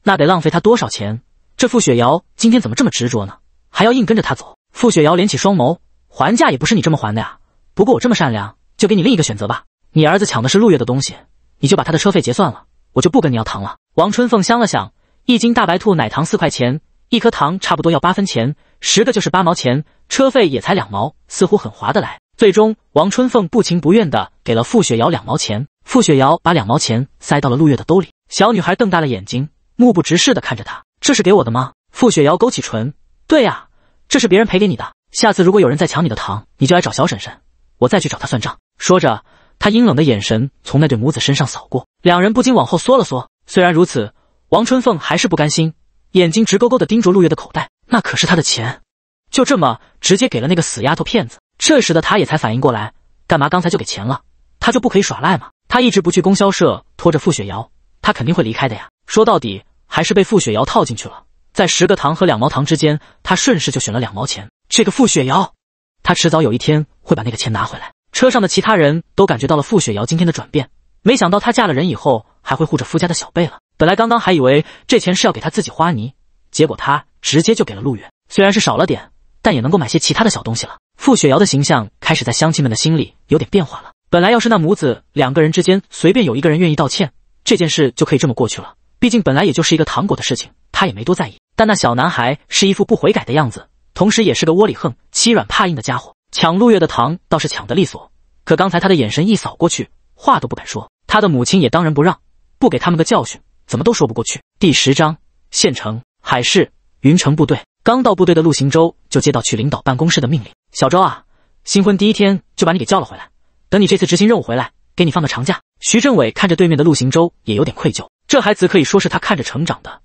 那得浪费他多少钱？这付雪瑶今天怎么这么执着呢？还要硬跟着他走？付雪瑶敛起双眸，还价也不是你这么还的呀。不过我这么善良，就给你另一个选择吧。你儿子抢的是陆月的东西，你就把他的车费结算了，我就不跟你要糖了。王春凤想了想，一斤大白兔奶糖四块钱，一颗糖差不多要八分钱，十个就是八毛钱，车费也才两毛，似乎很划得来。最终，王春凤不情不愿的给了傅雪瑶两毛钱。傅雪瑶把两毛钱塞到了陆月的兜里，小女孩瞪大了眼睛，目不直视的看着她：“这是给我的吗？”傅雪瑶勾起唇：“对呀，这是别人赔给你的。下次如果有人再抢你的糖，你就来找小婶婶，我再去找他算账。”说着，她阴冷的眼神从那对母子身上扫过，两人不禁往后缩了缩。虽然如此，王春凤还是不甘心，眼睛直勾勾的盯着陆月的口袋，那可是她的钱，就这么直接给了那个死丫头骗子。这时的他也才反应过来，干嘛刚才就给钱了？他就不可以耍赖吗？他一直不去供销社，拖着傅雪瑶，他肯定会离开的呀。说到底，还是被傅雪瑶套进去了。在十个糖和两毛糖之间，他顺势就选了两毛钱。这个傅雪瑶，他迟早有一天会把那个钱拿回来。车上的其他人都感觉到了傅雪瑶今天的转变，没想到她嫁了人以后还会护着傅家的小辈了。本来刚刚还以为这钱是要给她自己花呢，结果她直接就给了陆远。虽然是少了点，但也能够买些其他的小东西了。傅雪瑶的形象开始在乡亲们的心里有点变化了。本来要是那母子两个人之间随便有一个人愿意道歉，这件事就可以这么过去了。毕竟本来也就是一个糖果的事情，他也没多在意。但那小男孩是一副不悔改的样子，同时也是个窝里横、欺软怕硬的家伙。抢陆月的糖倒是抢得利索，可刚才他的眼神一扫过去，话都不敢说。他的母亲也当仁不让，不给他们个教训，怎么都说不过去。第十章：县城、海市、云城部队。刚到部队的陆行舟就接到去领导办公室的命令。小周啊，新婚第一天就把你给叫了回来。等你这次执行任务回来，给你放个长假。徐政委看着对面的陆行舟，也有点愧疚。这孩子可以说是他看着成长的，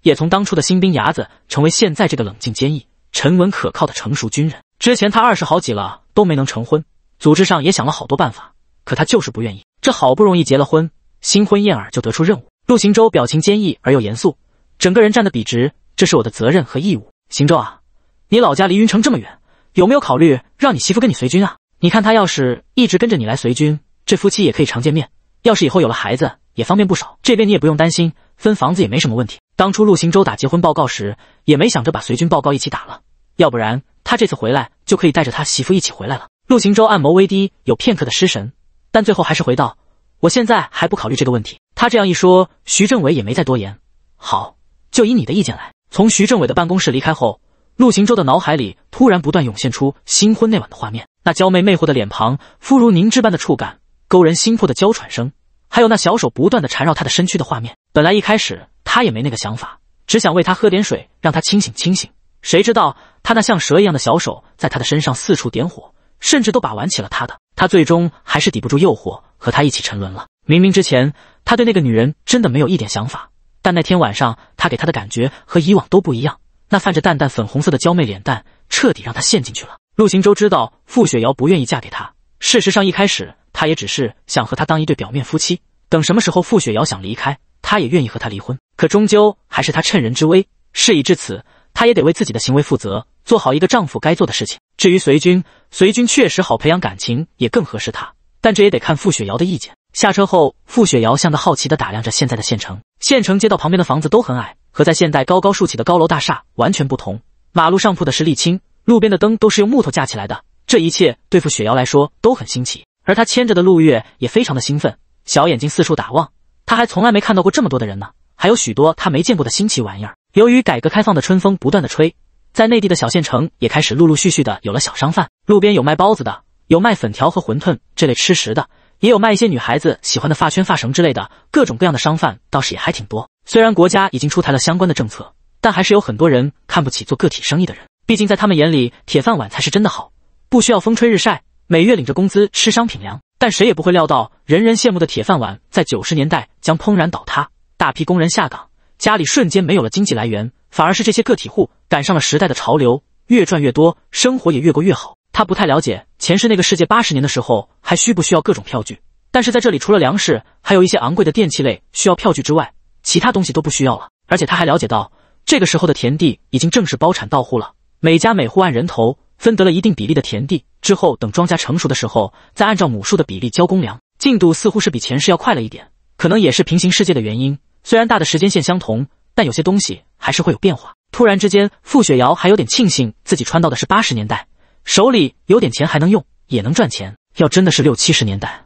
也从当初的新兵伢子，成为现在这个冷静、坚毅、沉稳、可靠的成熟军人。之前他二十好几了都没能成婚，组织上也想了好多办法，可他就是不愿意。这好不容易结了婚，新婚燕尔就得出任务。陆行舟表情坚毅而又严肃，整个人站得笔直。这是我的责任和义务。行舟啊，你老家离云城这么远，有没有考虑让你媳妇跟你随军啊？你看她要是一直跟着你来随军，这夫妻也可以常见面。要是以后有了孩子，也方便不少。这边你也不用担心，分房子也没什么问题。当初陆行舟打结婚报告时，也没想着把随军报告一起打了，要不然他这次回来就可以带着他媳妇一起回来了。陆行舟按摩微低，有片刻的失神，但最后还是回道：“我现在还不考虑这个问题。”他这样一说，徐政委也没再多言。好，就以你的意见来。从徐政委的办公室离开后，陆行舟的脑海里突然不断涌现出新婚那晚的画面：那娇媚魅惑的脸庞，肤如凝脂般的触感，勾人心魄的娇喘声，还有那小手不断的缠绕他的身躯的画面。本来一开始他也没那个想法，只想喂他喝点水，让他清醒清醒。谁知道他那像蛇一样的小手在他的身上四处点火，甚至都把玩起了他的。他最终还是抵不住诱惑，和他一起沉沦了。明明之前他对那个女人真的没有一点想法。但那天晚上，他给他的感觉和以往都不一样。那泛着淡淡粉红色的娇媚脸蛋，彻底让他陷进去了。陆行舟知道傅雪瑶不愿意嫁给他。事实上，一开始他也只是想和他当一对表面夫妻。等什么时候傅雪瑶想离开，他也愿意和他离婚。可终究还是他趁人之危。事已至此，他也得为自己的行为负责，做好一个丈夫该做的事情。至于随军，随军确实好培养感情，也更合适他。但这也得看傅雪瑶的意见。下车后，傅雪瑶像个好奇的打量着现在的县城。县城街道旁边的房子都很矮，和在现代高高竖起的高楼大厦完全不同。马路上铺的是沥青，路边的灯都是用木头架起来的。这一切对付雪瑶来说都很新奇，而她牵着的陆月也非常的兴奋，小眼睛四处打望。他还从来没看到过这么多的人呢，还有许多他没见过的新奇玩意儿。由于改革开放的春风不断的吹，在内地的小县城也开始陆陆续续的有了小商贩，路边有卖包子的，有卖粉条和馄饨这类吃食的。也有卖一些女孩子喜欢的发圈、发绳之类的，各种各样的商贩倒是也还挺多。虽然国家已经出台了相关的政策，但还是有很多人看不起做个体生意的人。毕竟在他们眼里，铁饭碗才是真的好，不需要风吹日晒，每月领着工资吃商品粮。但谁也不会料到，人人羡慕的铁饭碗在九十年代将砰然倒塌，大批工人下岗，家里瞬间没有了经济来源，反而是这些个体户赶上了时代的潮流，越赚越多，生活也越过越好。他不太了解前世那个世界八十年的时候还需不需要各种票据，但是在这里除了粮食，还有一些昂贵的电器类需要票据之外，其他东西都不需要了。而且他还了解到，这个时候的田地已经正式包产到户了，每家每户按人头分得了一定比例的田地，之后等庄稼成熟的时候，再按照亩数的比例交公粮。进度似乎是比前世要快了一点，可能也是平行世界的原因。虽然大的时间线相同，但有些东西还是会有变化。突然之间，傅雪瑶还有点庆幸自己穿到的是八十年代。手里有点钱还能用，也能赚钱。要真的是六七十年代，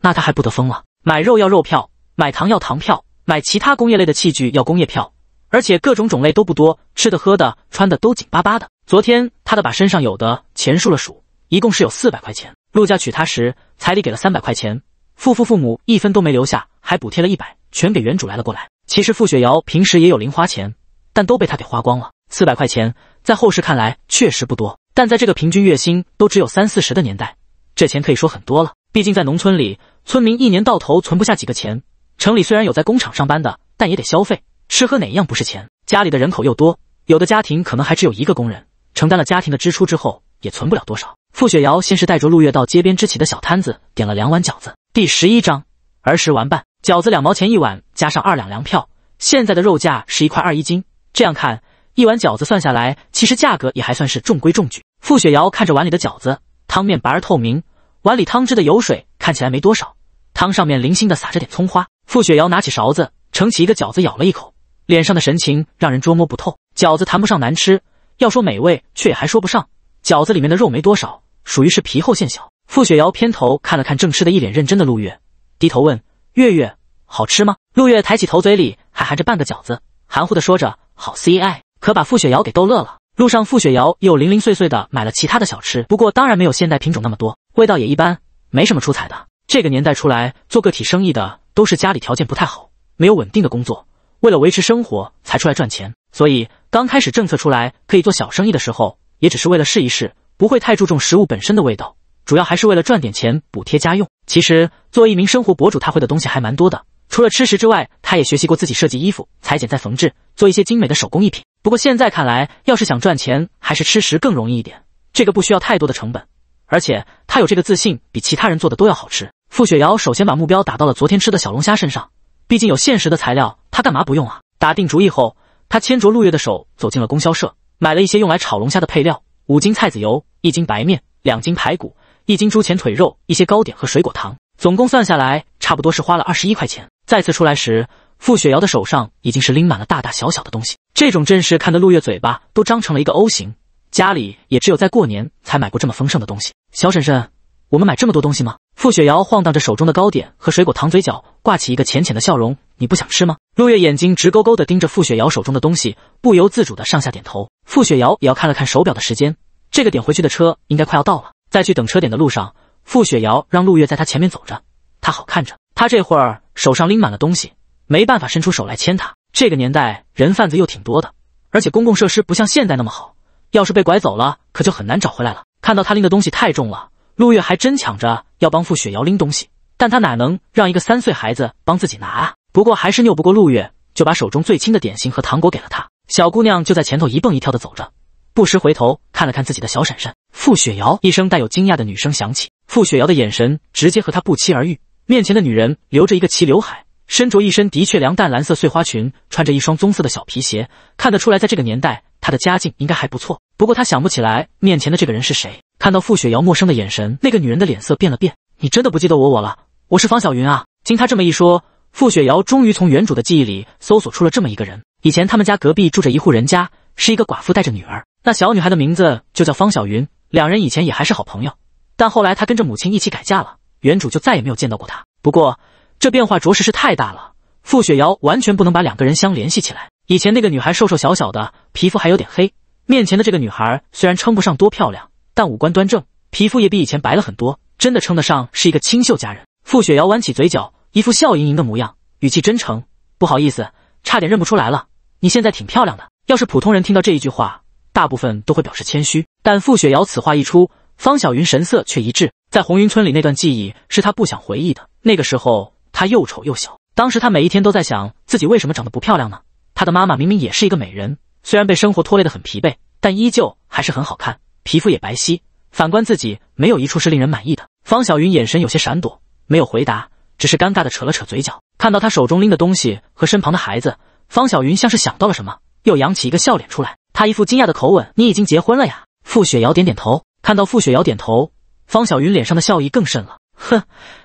那他还不得疯了？买肉要肉票，买糖要糖票，买其他工业类的器具要工业票，而且各种种类都不多，吃的喝的穿的都紧巴巴的。昨天，他的把身上有的钱数了数，一共是有四百块钱。陆家娶她时，彩礼给了三百块钱，父父父母一分都没留下，还补贴了一百，全给原主来了过来。其实傅雪瑶平时也有零花钱，但都被他给花光了。四百块钱在后世看来确实不多。但在这个平均月薪都只有三四十的年代，这钱可以说很多了。毕竟在农村里，村民一年到头存不下几个钱。城里虽然有在工厂上班的，但也得消费，吃喝哪一样不是钱？家里的人口又多，有的家庭可能还只有一个工人，承担了家庭的支出之后，也存不了多少。傅雪瑶先是带着陆月到街边支起的小摊子，点了两碗饺子。第十一章儿时玩伴，饺子两毛钱一碗，加上二两粮票。现在的肉价是一块二一斤，这样看一碗饺子算下来，其实价格也还算是中规中矩。傅雪瑶看着碗里的饺子，汤面白而透明，碗里汤汁的油水看起来没多少，汤上面零星的撒着点葱花。傅雪瑶拿起勺子盛起一个饺子，咬了一口，脸上的神情让人捉摸不透。饺子谈不上难吃，要说美味却也还说不上。饺子里面的肉没多少，属于是皮厚馅小。傅雪瑶偏头看了看正吃的一脸认真的陆月，低头问：“月月，好吃吗？”陆月抬起头，嘴里还含着半个饺子，含糊的说着：“好，C I。”可把傅雪瑶给逗乐了。路上，付雪瑶又零零碎碎的买了其他的小吃，不过当然没有现代品种那么多，味道也一般，没什么出彩的。这个年代出来做个体生意的，都是家里条件不太好，没有稳定的工作，为了维持生活才出来赚钱。所以刚开始政策出来可以做小生意的时候，也只是为了试一试，不会太注重食物本身的味道，主要还是为了赚点钱补贴家用。其实作为一名生活博主，他会的东西还蛮多的，除了吃食之外，他也学习过自己设计衣服、裁剪再缝制，做一些精美的手工艺品。不过现在看来，要是想赚钱，还是吃食更容易一点。这个不需要太多的成本，而且他有这个自信，比其他人做的都要好吃。付雪瑶首先把目标打到了昨天吃的小龙虾身上，毕竟有现时的材料，他干嘛不用啊？打定主意后，他牵着陆月的手走进了供销社，买了一些用来炒龙虾的配料：五斤菜籽油、一斤白面、两斤排骨、一斤猪前腿肉、一些糕点和水果糖，总共算下来差不多是花了二十一块钱。再次出来时。傅雪瑶的手上已经是拎满了大大小小的东西，这种阵势看得陆月嘴巴都张成了一个 O 型。家里也只有在过年才买过这么丰盛的东西。小婶婶，我们买这么多东西吗？傅雪瑶晃荡着手中的糕点和水果糖，嘴角挂起一个浅浅的笑容。你不想吃吗？陆月眼睛直勾勾的盯着傅雪瑶手中的东西，不由自主的上下点头。傅雪瑶也要看了看手表的时间，这个点回去的车应该快要到了。在去等车点的路上，傅雪瑶让陆月在她前面走着，她好看着。她这会儿手上拎满了东西。没办法伸出手来牵他，这个年代人贩子又挺多的，而且公共设施不像现代那么好，要是被拐走了，可就很难找回来了。看到他拎的东西太重了，陆月还真抢着要帮傅雪瑶拎东西，但她哪能让一个三岁孩子帮自己拿啊？不过还是拗不过陆月，就把手中最轻的点心和糖果给了她。小姑娘就在前头一蹦一跳的走着，不时回头看了看自己的小婶婶傅雪瑶。一声带有惊讶的女声响起，傅雪瑶的眼神直接和她不期而遇，面前的女人留着一个齐刘海。身着一身的确凉淡蓝色碎花裙，穿着一双棕色的小皮鞋，看得出来，在这个年代，她的家境应该还不错。不过她想不起来面前的这个人是谁。看到傅雪瑶陌生的眼神，那个女人的脸色变了变。你真的不记得我我了？我是方小云啊。经她这么一说，傅雪瑶终于从原主的记忆里搜索出了这么一个人。以前他们家隔壁住着一户人家，是一个寡妇带着女儿，那小女孩的名字就叫方小云。两人以前也还是好朋友，但后来她跟着母亲一起改嫁了，原主就再也没有见到过她。不过。这变化着实是太大了，傅雪瑶完全不能把两个人相联系起来。以前那个女孩瘦瘦小小的，皮肤还有点黑；面前的这个女孩虽然称不上多漂亮，但五官端正，皮肤也比以前白了很多，真的称得上是一个清秀佳人。傅雪瑶弯起嘴角，一副笑盈盈的模样，语气真诚：“不好意思，差点认不出来了。你现在挺漂亮的。”要是普通人听到这一句话，大部分都会表示谦虚。但傅雪瑶此话一出，方小云神色却一滞。在红云村里那段记忆，是他不想回忆的。那个时候。她又丑又小，当时她每一天都在想自己为什么长得不漂亮呢？她的妈妈明明也是一个美人，虽然被生活拖累的很疲惫，但依旧还是很好看，皮肤也白皙。反观自己，没有一处是令人满意的。方小云眼神有些闪躲，没有回答，只是尴尬的扯了扯嘴角。看到她手中拎的东西和身旁的孩子，方小云像是想到了什么，又扬起一个笑脸出来。她一副惊讶的口吻：“你已经结婚了呀？”付雪瑶点点头。看到付雪瑶点头，方小云脸上的笑意更甚了。哼，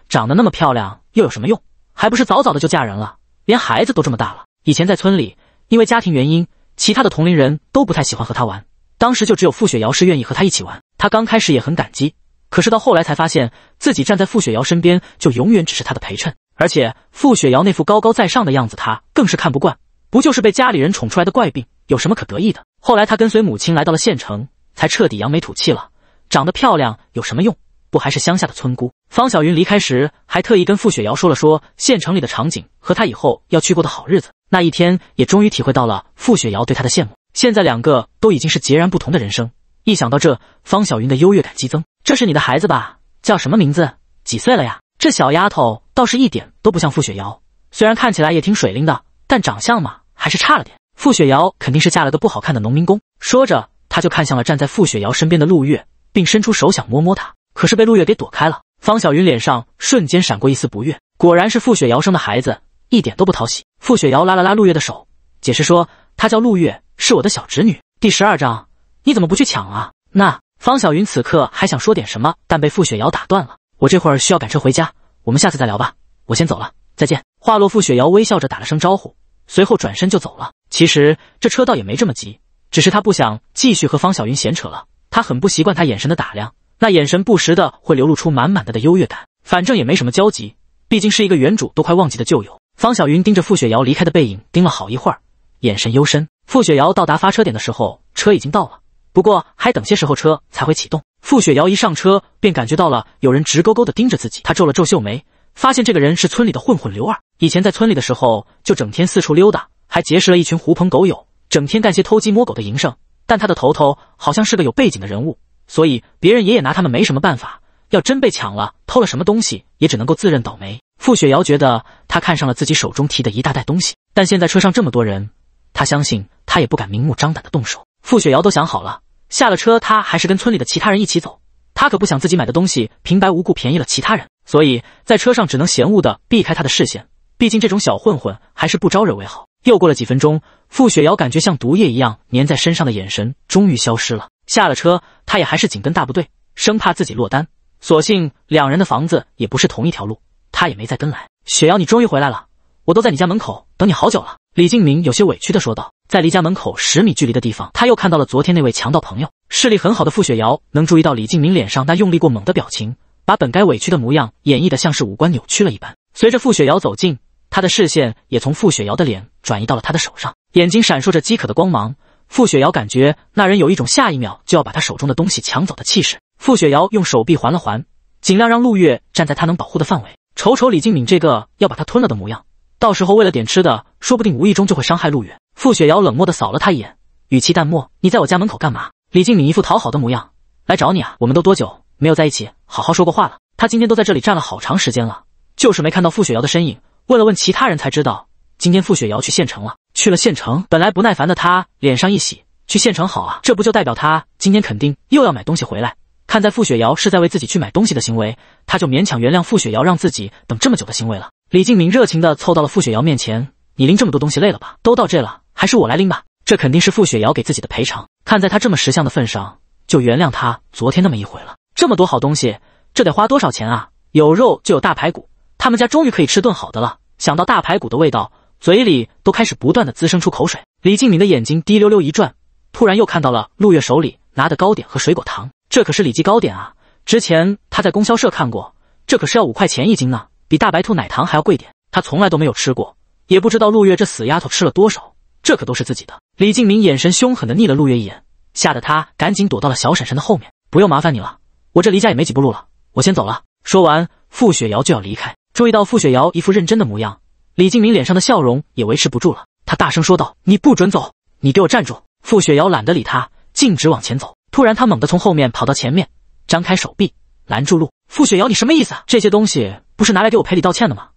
长得那么漂亮。又有什么用？还不是早早的就嫁人了，连孩子都这么大了。以前在村里，因为家庭原因，其他的同龄人都不太喜欢和她玩。当时就只有付雪瑶是愿意和她一起玩。她刚开始也很感激，可是到后来才发现，自己站在付雪瑶身边，就永远只是她的陪衬。而且付雪瑶那副高高在上的样子，她更是看不惯。不就是被家里人宠出来的怪病，有什么可得意的？后来她跟随母亲来到了县城，才彻底扬眉吐气了。长得漂亮有什么用？不还是乡下的村姑。方小云离开时还特意跟傅雪瑶说了说县城里的场景和她以后要去过的好日子。那一天也终于体会到了傅雪瑶对她的羡慕。现在两个都已经是截然不同的人生，一想到这，方小云的优越感激增。这是你的孩子吧？叫什么名字？几岁了呀？这小丫头倒是一点都不像傅雪瑶，虽然看起来也挺水灵的，但长相嘛还是差了点。傅雪瑶肯定是嫁了个不好看的农民工。说着，他就看向了站在傅雪瑶身边的陆月，并伸出手想摸摸她，可是被陆月给躲开了。方小云脸上瞬间闪过一丝不悦，果然是傅雪瑶生的孩子，一点都不讨喜。傅雪瑶拉了拉陆月的手，解释说：“她叫陆月，是我的小侄女。”第十二章，你怎么不去抢啊？那方小云此刻还想说点什么，但被傅雪瑶打断了。我这会儿需要赶车回家，我们下次再聊吧，我先走了，再见。话落，傅雪瑶微笑着打了声招呼，随后转身就走了。其实这车倒也没这么急，只是她不想继续和方小云闲扯了，她很不习惯他眼神的打量。那眼神不时的会流露出满满的的优越感，反正也没什么交集，毕竟是一个原主都快忘记的旧友。方小云盯着傅雪瑶离开的背影盯了好一会儿，眼神幽深。傅雪瑶到达发车点的时候，车已经到了，不过还等些时候车才会启动。傅雪瑶一上车便感觉到了有人直勾勾的盯着自己，她皱了皱秀眉，发现这个人是村里的混混刘二。以前在村里的时候就整天四处溜达，还结识了一群狐朋狗友，整天干些偷鸡摸狗的营生。但他的头头好像是个有背景的人物。所以别人爷爷拿他们没什么办法，要真被抢了，偷了什么东西也只能够自认倒霉。傅雪瑶觉得他看上了自己手中提的一大袋东西，但现在车上这么多人，他相信他也不敢明目张胆的动手。傅雪瑶都想好了，下了车，他还是跟村里的其他人一起走，他可不想自己买的东西平白无故便宜了其他人，所以在车上只能嫌恶的避开他的视线，毕竟这种小混混还是不招惹为好。又过了几分钟，傅雪瑶感觉像毒液一样粘在身上的眼神终于消失了。下了车，他也还是紧跟大部队，生怕自己落单。所幸两人的房子也不是同一条路，他也没再跟来。雪瑶，你终于回来了，我都在你家门口等你好久了。李敬明有些委屈的说道。在离家门口十米距离的地方，他又看到了昨天那位强盗朋友。视力很好的傅雪瑶能注意到李敬明脸上那用力过猛的表情，把本该委屈的模样演绎的像是五官扭曲了一般。随着傅雪瑶走近，他的视线也从傅雪瑶的脸转移到了他的手上，眼睛闪烁着饥渴的光芒。付雪瑶感觉那人有一种下一秒就要把他手中的东西抢走的气势。付雪瑶用手臂环了环，尽量让陆月站在他能保护的范围。瞅瞅李静敏这个要把他吞了的模样，到时候为了点吃的，说不定无意中就会伤害陆月。付雪瑶冷漠的扫了他一眼，语气淡漠：“你在我家门口干嘛？”李静敏一副讨好的模样：“来找你啊，我们都多久没有在一起好好说过话了？他今天都在这里站了好长时间了，就是没看到付雪瑶的身影。问了问其他人才知道。”今天付雪瑶去县城了，去了县城，本来不耐烦的他脸上一喜，去县城好啊，这不就代表他今天肯定又要买东西回来？看在付雪瑶是在为自己去买东西的行为，他就勉强原谅付雪瑶让自己等这么久的行为了。李敬明热情的凑到了付雪瑶面前：“你拎这么多东西累了吧？都到这了，还是我来拎吧。”这肯定是付雪瑶给自己的赔偿，看在他这么识相的份上，就原谅他昨天那么一回了。这么多好东西，这得花多少钱啊？有肉就有大排骨，他们家终于可以吃顿好的了。想到大排骨的味道。嘴里都开始不断的滋生出口水，李敬明的眼睛滴溜溜一转，突然又看到了陆月手里拿的糕点和水果糖，这可是李记糕点啊，之前他在供销社看过，这可是要五块钱一斤呢，比大白兔奶糖还要贵点，他从来都没有吃过，也不知道陆月这死丫头吃了多少，这可都是自己的。李敬明眼神凶狠的睨了陆月一眼，吓得他赶紧躲到了小婶婶的后面。不用麻烦你了，我这离家也没几步路了，我先走了。说完，傅雪瑶就要离开，注意到傅雪瑶一副认真的模样。李敬明脸上的笑容也维持不住了，他大声说道：“你不准走，你给我站住！”付雪瑶懒得理他，径直往前走。突然，他猛地从后面跑到前面，张开手臂拦住路。付雪瑶，你什么意思？啊？这些东西不是拿来给我赔礼道歉的吗？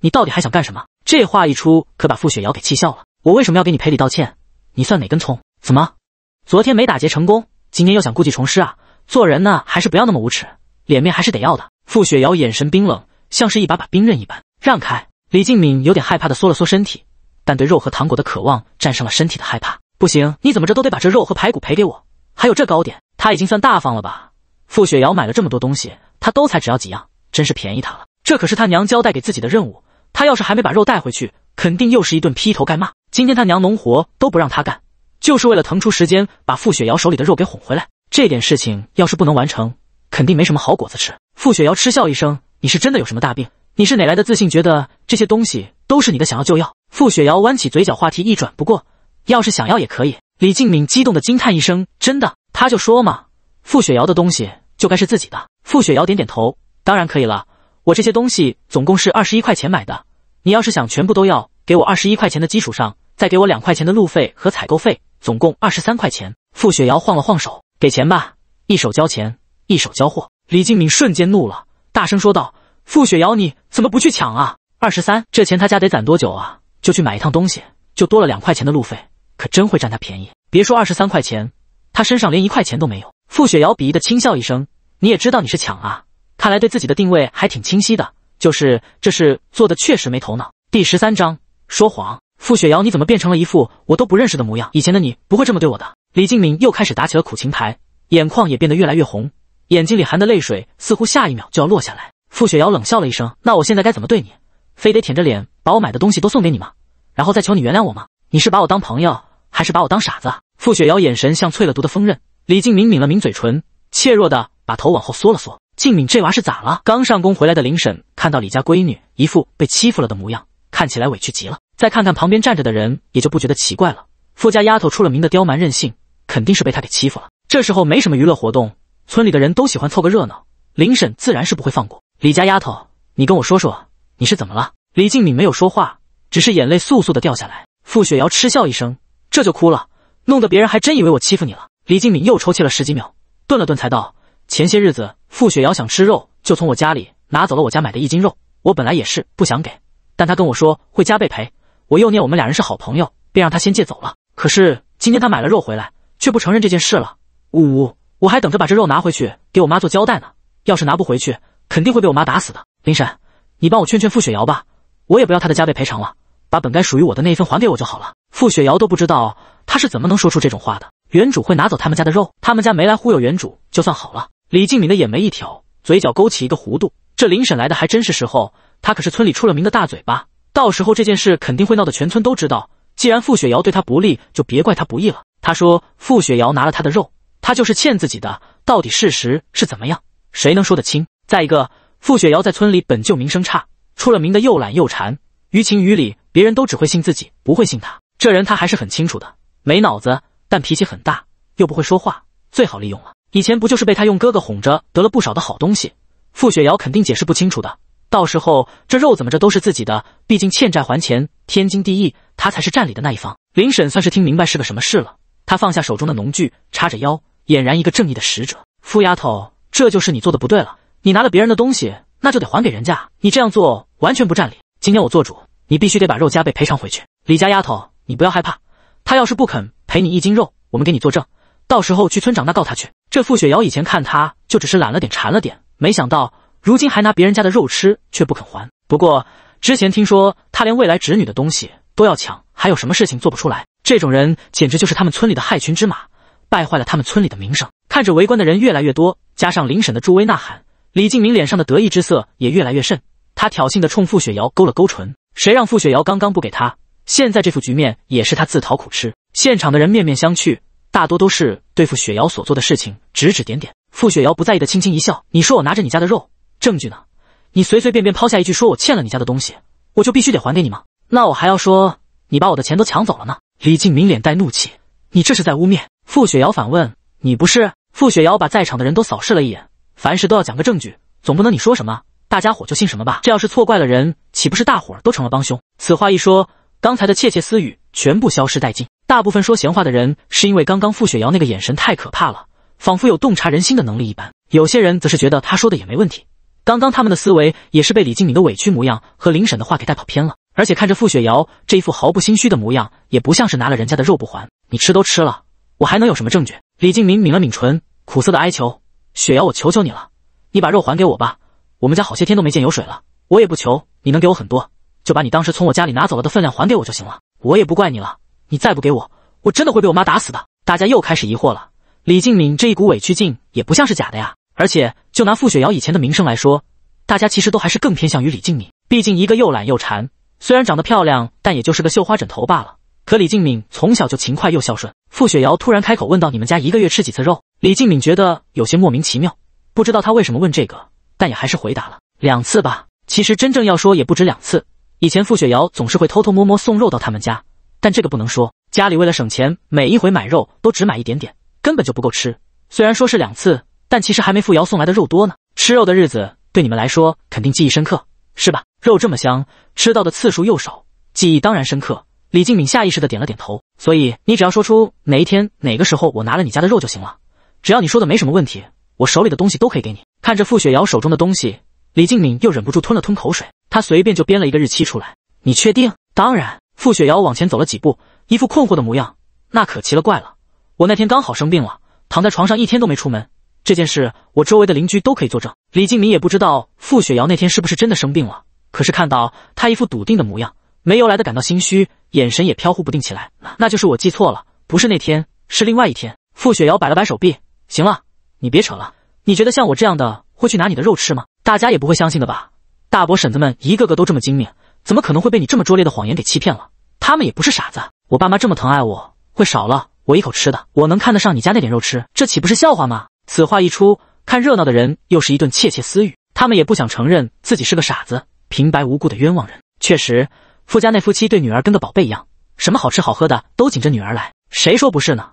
你到底还想干什么？这话一出，可把付雪瑶给气笑了。我为什么要给你赔礼道歉？你算哪根葱？怎么昨天没打劫成功，今天又想故技重施啊？做人呢，还是不要那么无耻，脸面还是得要的。付雪瑶眼神冰冷，像是一把把冰刃一般，让开。李静敏有点害怕的缩了缩身体，但对肉和糖果的渴望战胜了身体的害怕。不行，你怎么着都得把这肉和排骨赔给我，还有这糕点。他已经算大方了吧？傅雪瑶买了这么多东西，他都才只要几样，真是便宜他了。这可是他娘交代给自己的任务，他要是还没把肉带回去，肯定又是一顿劈头盖骂。今天他娘农活都不让他干，就是为了腾出时间把傅雪瑶手里的肉给哄回来。这点事情要是不能完成，肯定没什么好果子吃。傅雪瑶嗤笑一声：“你是真的有什么大病？”你是哪来的自信？觉得这些东西都是你的，想要就要。傅雪瑶弯起嘴角，话题一转。不过，要是想要也可以。李静敏激动的惊叹一声：“真的！”他就说嘛，傅雪瑶的东西就该是自己的。傅雪瑶点点头：“当然可以了，我这些东西总共是二十一块钱买的。你要是想全部都要，给我二十一块钱的基础上，再给我两块钱的路费和采购费，总共二十三块钱。”傅雪瑶晃了晃手：“给钱吧，一手交钱，一手交货。”李静敏瞬间怒了，大声说道。付雪瑶，你怎么不去抢啊？二十三，这钱他家得攒多久啊？就去买一趟东西，就多了两块钱的路费，可真会占他便宜。别说二十三块钱，他身上连一块钱都没有。付雪瑶鄙夷的轻笑一声：“你也知道你是抢啊，看来对自己的定位还挺清晰的，就是这事做的确实没头脑。”第十三章说谎。付雪瑶，你怎么变成了一副我都不认识的模样？以前的你不会这么对我的。李静敏又开始打起了苦情牌，眼眶也变得越来越红，眼睛里含的泪水似乎下一秒就要落下来。傅雪瑶冷笑了一声：“那我现在该怎么对你？非得舔着脸把我买的东西都送给你吗？然后再求你原谅我吗？你是把我当朋友，还是把我当傻子？”傅雪瑶眼神像淬了毒的锋刃。李静敏抿了抿嘴唇，怯弱的把头往后缩了缩。静敏这娃是咋了？刚上工回来的林婶看到李家闺女一副被欺负了的模样，看起来委屈极了。再看看旁边站着的人，也就不觉得奇怪了。富家丫头出了名的刁蛮任性，肯定是被他给欺负了。这时候没什么娱乐活动，村里的人都喜欢凑个热闹，林婶自然是不会放过。李家丫头，你跟我说说，你是怎么了？李静敏没有说话，只是眼泪簌簌的掉下来。付雪瑶嗤笑一声：“这就哭了，弄得别人还真以为我欺负你了。”李静敏又抽泣了十几秒，顿了顿才道：“前些日子，付雪瑶想吃肉，就从我家里拿走了我家买的一斤肉。我本来也是不想给，但他跟我说会加倍赔。我又念我们俩人是好朋友，便让他先借走了。可是今天他买了肉回来，却不承认这件事了。呜呜，我还等着把这肉拿回去给我妈做交代呢。要是拿不回去……”肯定会被我妈打死的，林婶，你帮我劝劝付雪瑶吧，我也不要她的加倍赔偿了，把本该属于我的那一份还给我就好了。付雪瑶都不知道她是怎么能说出这种话的。原主会拿走他们家的肉，他们家没来忽悠原主就算好了。李静敏的眼眉一挑，嘴角勾起一个弧度，这林婶来的还真是时候，她可是村里出了名的大嘴巴，到时候这件事肯定会闹得全村都知道。既然付雪瑶对她不利，就别怪她不义了。她说付雪瑶拿了他的肉，他就是欠自己的，到底事实是怎么样，谁能说得清？再一个，付雪瑶在村里本就名声差，出了名的又懒又馋。于情于理，别人都只会信自己，不会信他。这人他还是很清楚的，没脑子，但脾气很大，又不会说话，最好利用了。以前不就是被他用哥哥哄着得了不少的好东西？付雪瑶肯定解释不清楚的。到时候这肉怎么着都是自己的，毕竟欠债还钱，天经地义，他才是占理的那一方。林婶算是听明白是个什么事了，她放下手中的农具，叉着腰，俨然一个正义的使者。付丫头，这就是你做的不对了。你拿了别人的东西，那就得还给人家。你这样做完全不占理。今天我做主，你必须得把肉加倍赔偿回去。李家丫头，你不要害怕。他要是不肯赔你一斤肉，我们给你作证，到时候去村长那告他去。这付雪瑶以前看他就只是懒了点、馋了点，没想到如今还拿别人家的肉吃却不肯还。不过之前听说他连未来侄女的东西都要抢，还有什么事情做不出来？这种人简直就是他们村里的害群之马，败坏了他们村里的名声。看着围观的人越来越多，加上林婶的助威呐喊。李敬明脸上的得意之色也越来越甚，他挑衅的冲傅雪瑶勾了勾唇，谁让傅雪瑶刚刚不给他，现在这副局面也是他自讨苦吃。现场的人面面相觑，大多都是对付雪瑶所做的事情指指点点。傅雪瑶不在意的轻轻一笑，你说我拿着你家的肉，证据呢？你随随便便抛下一句说我欠了你家的东西，我就必须得还给你吗？那我还要说你把我的钱都抢走了呢？李敬明脸带怒气，你这是在污蔑？傅雪瑶反问，你不是？傅雪瑶把在场的人都扫视了一眼。凡事都要讲个证据，总不能你说什么大家伙就信什么吧？这要是错怪了人，岂不是大伙儿都成了帮凶？此话一说，刚才的窃窃私语全部消失殆尽。大部分说闲话的人是因为刚刚傅雪瑶那个眼神太可怕了，仿佛有洞察人心的能力一般。有些人则是觉得他说的也没问题。刚刚他们的思维也是被李敬敏的委屈模样和林婶的话给带跑偏了。而且看着傅雪瑶这一副毫不心虚的模样，也不像是拿了人家的肉不还。你吃都吃了，我还能有什么证据？李敬敏抿了抿唇，苦涩的哀求。雪瑶，我求求你了，你把肉还给我吧。我们家好些天都没见有水了，我也不求你能给我很多，就把你当时从我家里拿走了的分量还给我就行了。我也不怪你了，你再不给我，我真的会被我妈打死的。大家又开始疑惑了，李静敏这一股委屈劲也不像是假的呀。而且就拿傅雪瑶以前的名声来说，大家其实都还是更偏向于李静敏，毕竟一个又懒又馋，虽然长得漂亮，但也就是个绣花枕头罢了。可李静敏从小就勤快又孝顺。傅雪瑶突然开口问到：“你们家一个月吃几次肉？”李静敏觉得有些莫名其妙，不知道他为什么问这个，但也还是回答了两次吧。其实真正要说也不止两次。以前付雪瑶总是会偷偷摸摸送肉到他们家，但这个不能说。家里为了省钱，每一回买肉都只买一点点，根本就不够吃。虽然说是两次，但其实还没付瑶送来的肉多呢。吃肉的日子对你们来说肯定记忆深刻，是吧？肉这么香，吃到的次数又少，记忆当然深刻。李静敏下意识的点了点头。所以你只要说出哪一天、哪个时候我拿了你家的肉就行了。只要你说的没什么问题，我手里的东西都可以给你。看着傅雪瑶手中的东西，李敬敏又忍不住吞了吞口水。他随便就编了一个日期出来。你确定？当然。傅雪瑶往前走了几步，一副困惑的模样。那可奇了怪了，我那天刚好生病了，躺在床上一天都没出门。这件事，我周围的邻居都可以作证。李敬敏也不知道傅雪瑶那天是不是真的生病了，可是看到他一副笃定的模样，没由来的感到心虚，眼神也飘忽不定起来。那就是我记错了，不是那天，是另外一天。傅雪瑶摆了摆手臂。行了，你别扯了。你觉得像我这样的会去拿你的肉吃吗？大家也不会相信的吧？大伯婶子们一个个都这么精明，怎么可能会被你这么拙劣的谎言给欺骗了？他们也不是傻子。我爸妈这么疼爱我，会少了我一口吃的，我能看得上你家那点肉吃？这岂不是笑话吗？此话一出，看热闹的人又是一顿窃窃私语。他们也不想承认自己是个傻子，平白无故的冤枉人。确实，傅家那夫妻对女儿跟个宝贝一样，什么好吃好喝的都紧着女儿来，谁说不是呢？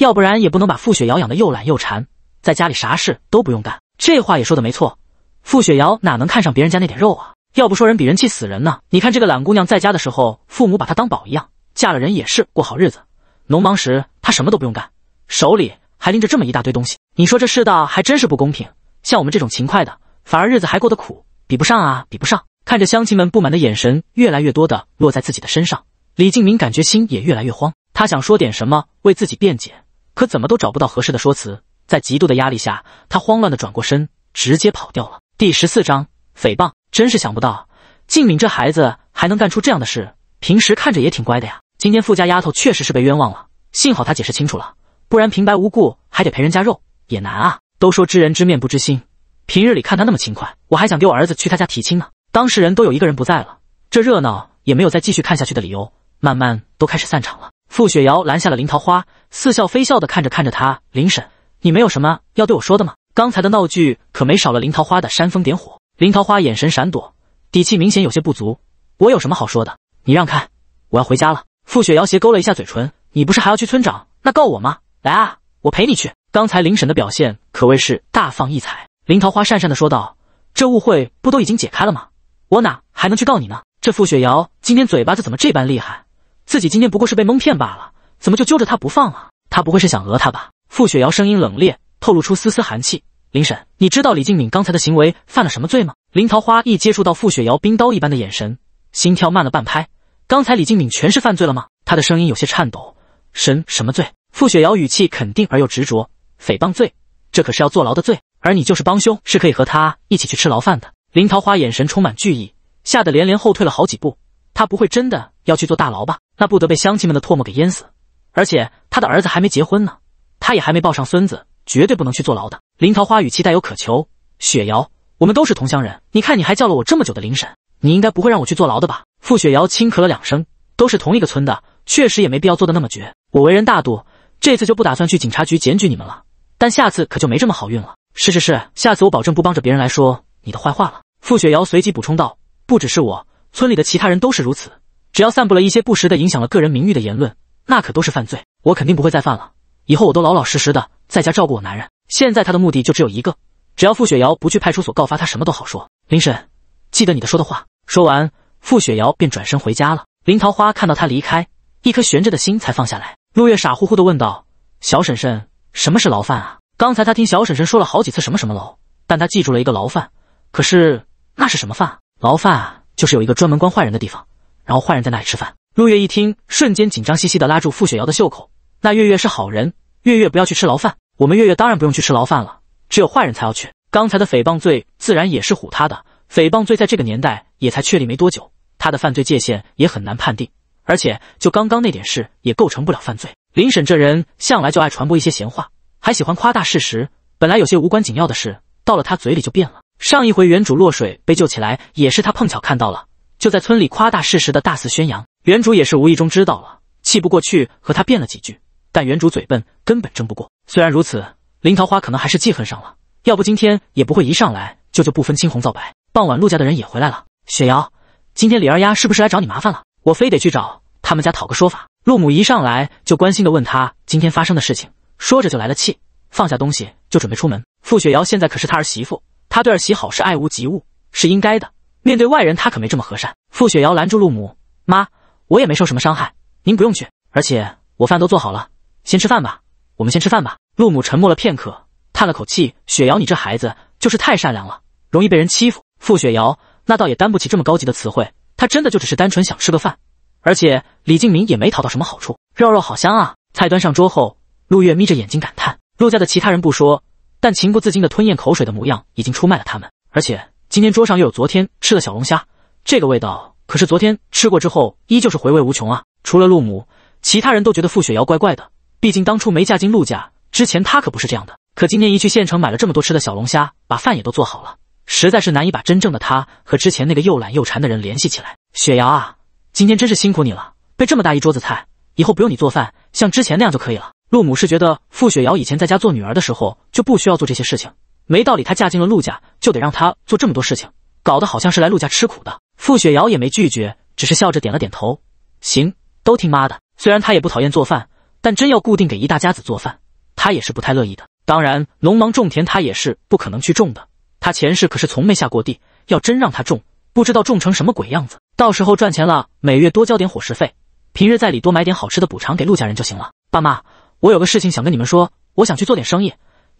要不然也不能把傅雪瑶养的又懒又馋，在家里啥事都不用干。这话也说的没错，傅雪瑶哪能看上别人家那点肉啊？要不说人比人气死人呢？你看这个懒姑娘，在家的时候，父母把她当宝一样，嫁了人也是过好日子。农忙时她什么都不用干，手里还拎着这么一大堆东西。你说这世道还真是不公平，像我们这种勤快的，反而日子还过得苦，比不上啊，比不上。看着乡亲们不满的眼神越来越多的落在自己的身上，李敬明感觉心也越来越慌，他想说点什么为自己辩解。可怎么都找不到合适的说辞，在极度的压力下，他慌乱的转过身，直接跑掉了。第十四章诽谤，真是想不到，静敏这孩子还能干出这样的事。平时看着也挺乖的呀，今天富家丫头确实是被冤枉了，幸好她解释清楚了，不然平白无故还得赔人家肉，也难啊。都说知人知面不知心，平日里看她那么勤快，我还想给我儿子去她家提亲呢。当事人都有一个人不在了，这热闹也没有再继续看下去的理由，慢慢都开始散场了。傅雪瑶拦下了林桃花，似笑非笑的看着看着她，林婶，你没有什么要对我说的吗？刚才的闹剧可没少了林桃花的煽风点火。林桃花眼神闪躲，底气明显有些不足。我有什么好说的？你让开，我要回家了。傅雪瑶斜勾了一下嘴唇，你不是还要去村长那告我吗？来啊，我陪你去。刚才林婶的表现可谓是大放异彩。林桃花讪讪的说道，这误会不都已经解开了吗？我哪还能去告你呢？这傅雪瑶今天嘴巴子怎么这般厉害？自己今天不过是被蒙骗罢了，怎么就揪着他不放啊？他不会是想讹他吧？傅雪瑶声音冷冽，透露出丝丝寒气。林婶，你知道李静敏刚才的行为犯了什么罪吗？林桃花一接触到傅雪瑶冰刀一般的眼神，心跳慢了半拍。刚才李静敏全是犯罪了吗？她的声音有些颤抖。神什么罪？傅雪瑶语气肯定而又执着。诽谤罪，这可是要坐牢的罪。而你就是帮凶，是可以和他一起去吃牢饭的。林桃花眼神充满惧意，吓得连连后退了好几步。他不会真的。要去做大牢吧？那不得被乡亲们的唾沫给淹死！而且他的儿子还没结婚呢，他也还没抱上孙子，绝对不能去坐牢的。林桃花语气带有渴求：“雪瑶，我们都是同乡人，你看你还叫了我这么久的林婶，你应该不会让我去坐牢的吧？”傅雪瑶轻咳了两声：“都是同一个村的，确实也没必要做的那么绝。我为人大度，这次就不打算去警察局检举你们了，但下次可就没这么好运了。”“是是是，下次我保证不帮着别人来说你的坏话了。”傅雪瑶随即补充道：“不只是我，村里的其他人都是如此。”只要散布了一些不实的、影响了个人名誉的言论，那可都是犯罪。我肯定不会再犯了。以后我都老老实实的在家照顾我男人。现在他的目的就只有一个，只要傅雪瑶不去派出所告发他，什么都好说。林婶，记得你的说的话。说完，傅雪瑶便转身回家了。林桃花看到她离开，一颗悬着的心才放下来。陆月傻乎乎的问道：“小婶婶，什么是牢饭啊？刚才她听小婶婶说了好几次什么什么牢，但她记住了一个牢饭，可是那是什么饭？牢饭就是有一个专门关坏人的地方。”然后坏人在那里吃饭。陆月一听，瞬间紧张兮兮的拉住傅雪瑶的袖口。那月月是好人，月月不要去吃牢饭。我们月月当然不用去吃牢饭了，只有坏人才要去。刚才的诽谤罪自然也是唬他的。诽谤罪在这个年代也才确立没多久，他的犯罪界限也很难判定。而且就刚刚那点事，也构成不了犯罪。林婶这人向来就爱传播一些闲话，还喜欢夸大事实。本来有些无关紧要的事，到了他嘴里就变了。上一回原主落水被救起来，也是他碰巧看到了。就在村里夸大事实的大肆宣扬，原主也是无意中知道了，气不过去，和他辩了几句，但原主嘴笨，根本争不过。虽然如此，林桃花可能还是记恨上了，要不今天也不会一上来就就不分青红皂白。傍晚，陆家的人也回来了。雪瑶，今天李二丫是不是来找你麻烦了？我非得去找他们家讨个说法。陆母一上来就关心的问他今天发生的事情，说着就来了气，放下东西就准备出门。傅雪瑶现在可是他儿媳妇，他对儿媳好是爱屋及乌，是应该的。面对外人，他可没这么和善。傅雪瑶拦住陆母：“妈，我也没受什么伤害，您不用去。而且我饭都做好了，先吃饭吧。我们先吃饭吧。”陆母沉默了片刻，叹了口气：“雪瑶，你这孩子就是太善良了，容易被人欺负。”傅雪瑶那倒也担不起这么高级的词汇，她真的就只是单纯想吃个饭。而且李敬明也没讨到什么好处。肉肉好香啊！菜端上桌后，陆月眯着眼睛感叹：“陆家的其他人不说，但情不自禁的吞咽口水的模样，已经出卖了他们。而且……”今天桌上又有昨天吃的小龙虾，这个味道可是昨天吃过之后依旧是回味无穷啊。除了陆母，其他人都觉得傅雪瑶怪怪的。毕竟当初没嫁进陆家之前，她可不是这样的。可今天一去县城买了这么多吃的小龙虾，把饭也都做好了，实在是难以把真正的她和之前那个又懒又馋的人联系起来。雪瑶啊，今天真是辛苦你了，备这么大一桌子菜。以后不用你做饭，像之前那样就可以了。陆母是觉得傅雪瑶以前在家做女儿的时候就不需要做这些事情。没道理，她嫁进了陆家，就得让她做这么多事情，搞得好像是来陆家吃苦的。傅雪瑶也没拒绝，只是笑着点了点头：“行，都听妈的。”虽然她也不讨厌做饭，但真要固定给一大家子做饭，她也是不太乐意的。当然，农忙种田她也是不可能去种的，她前世可是从没下过地，要真让她种，不知道种成什么鬼样子。到时候赚钱了，每月多交点伙食费，平日在里多买点好吃的补偿给陆家人就行了。爸妈，我有个事情想跟你们说，我想去做点生意。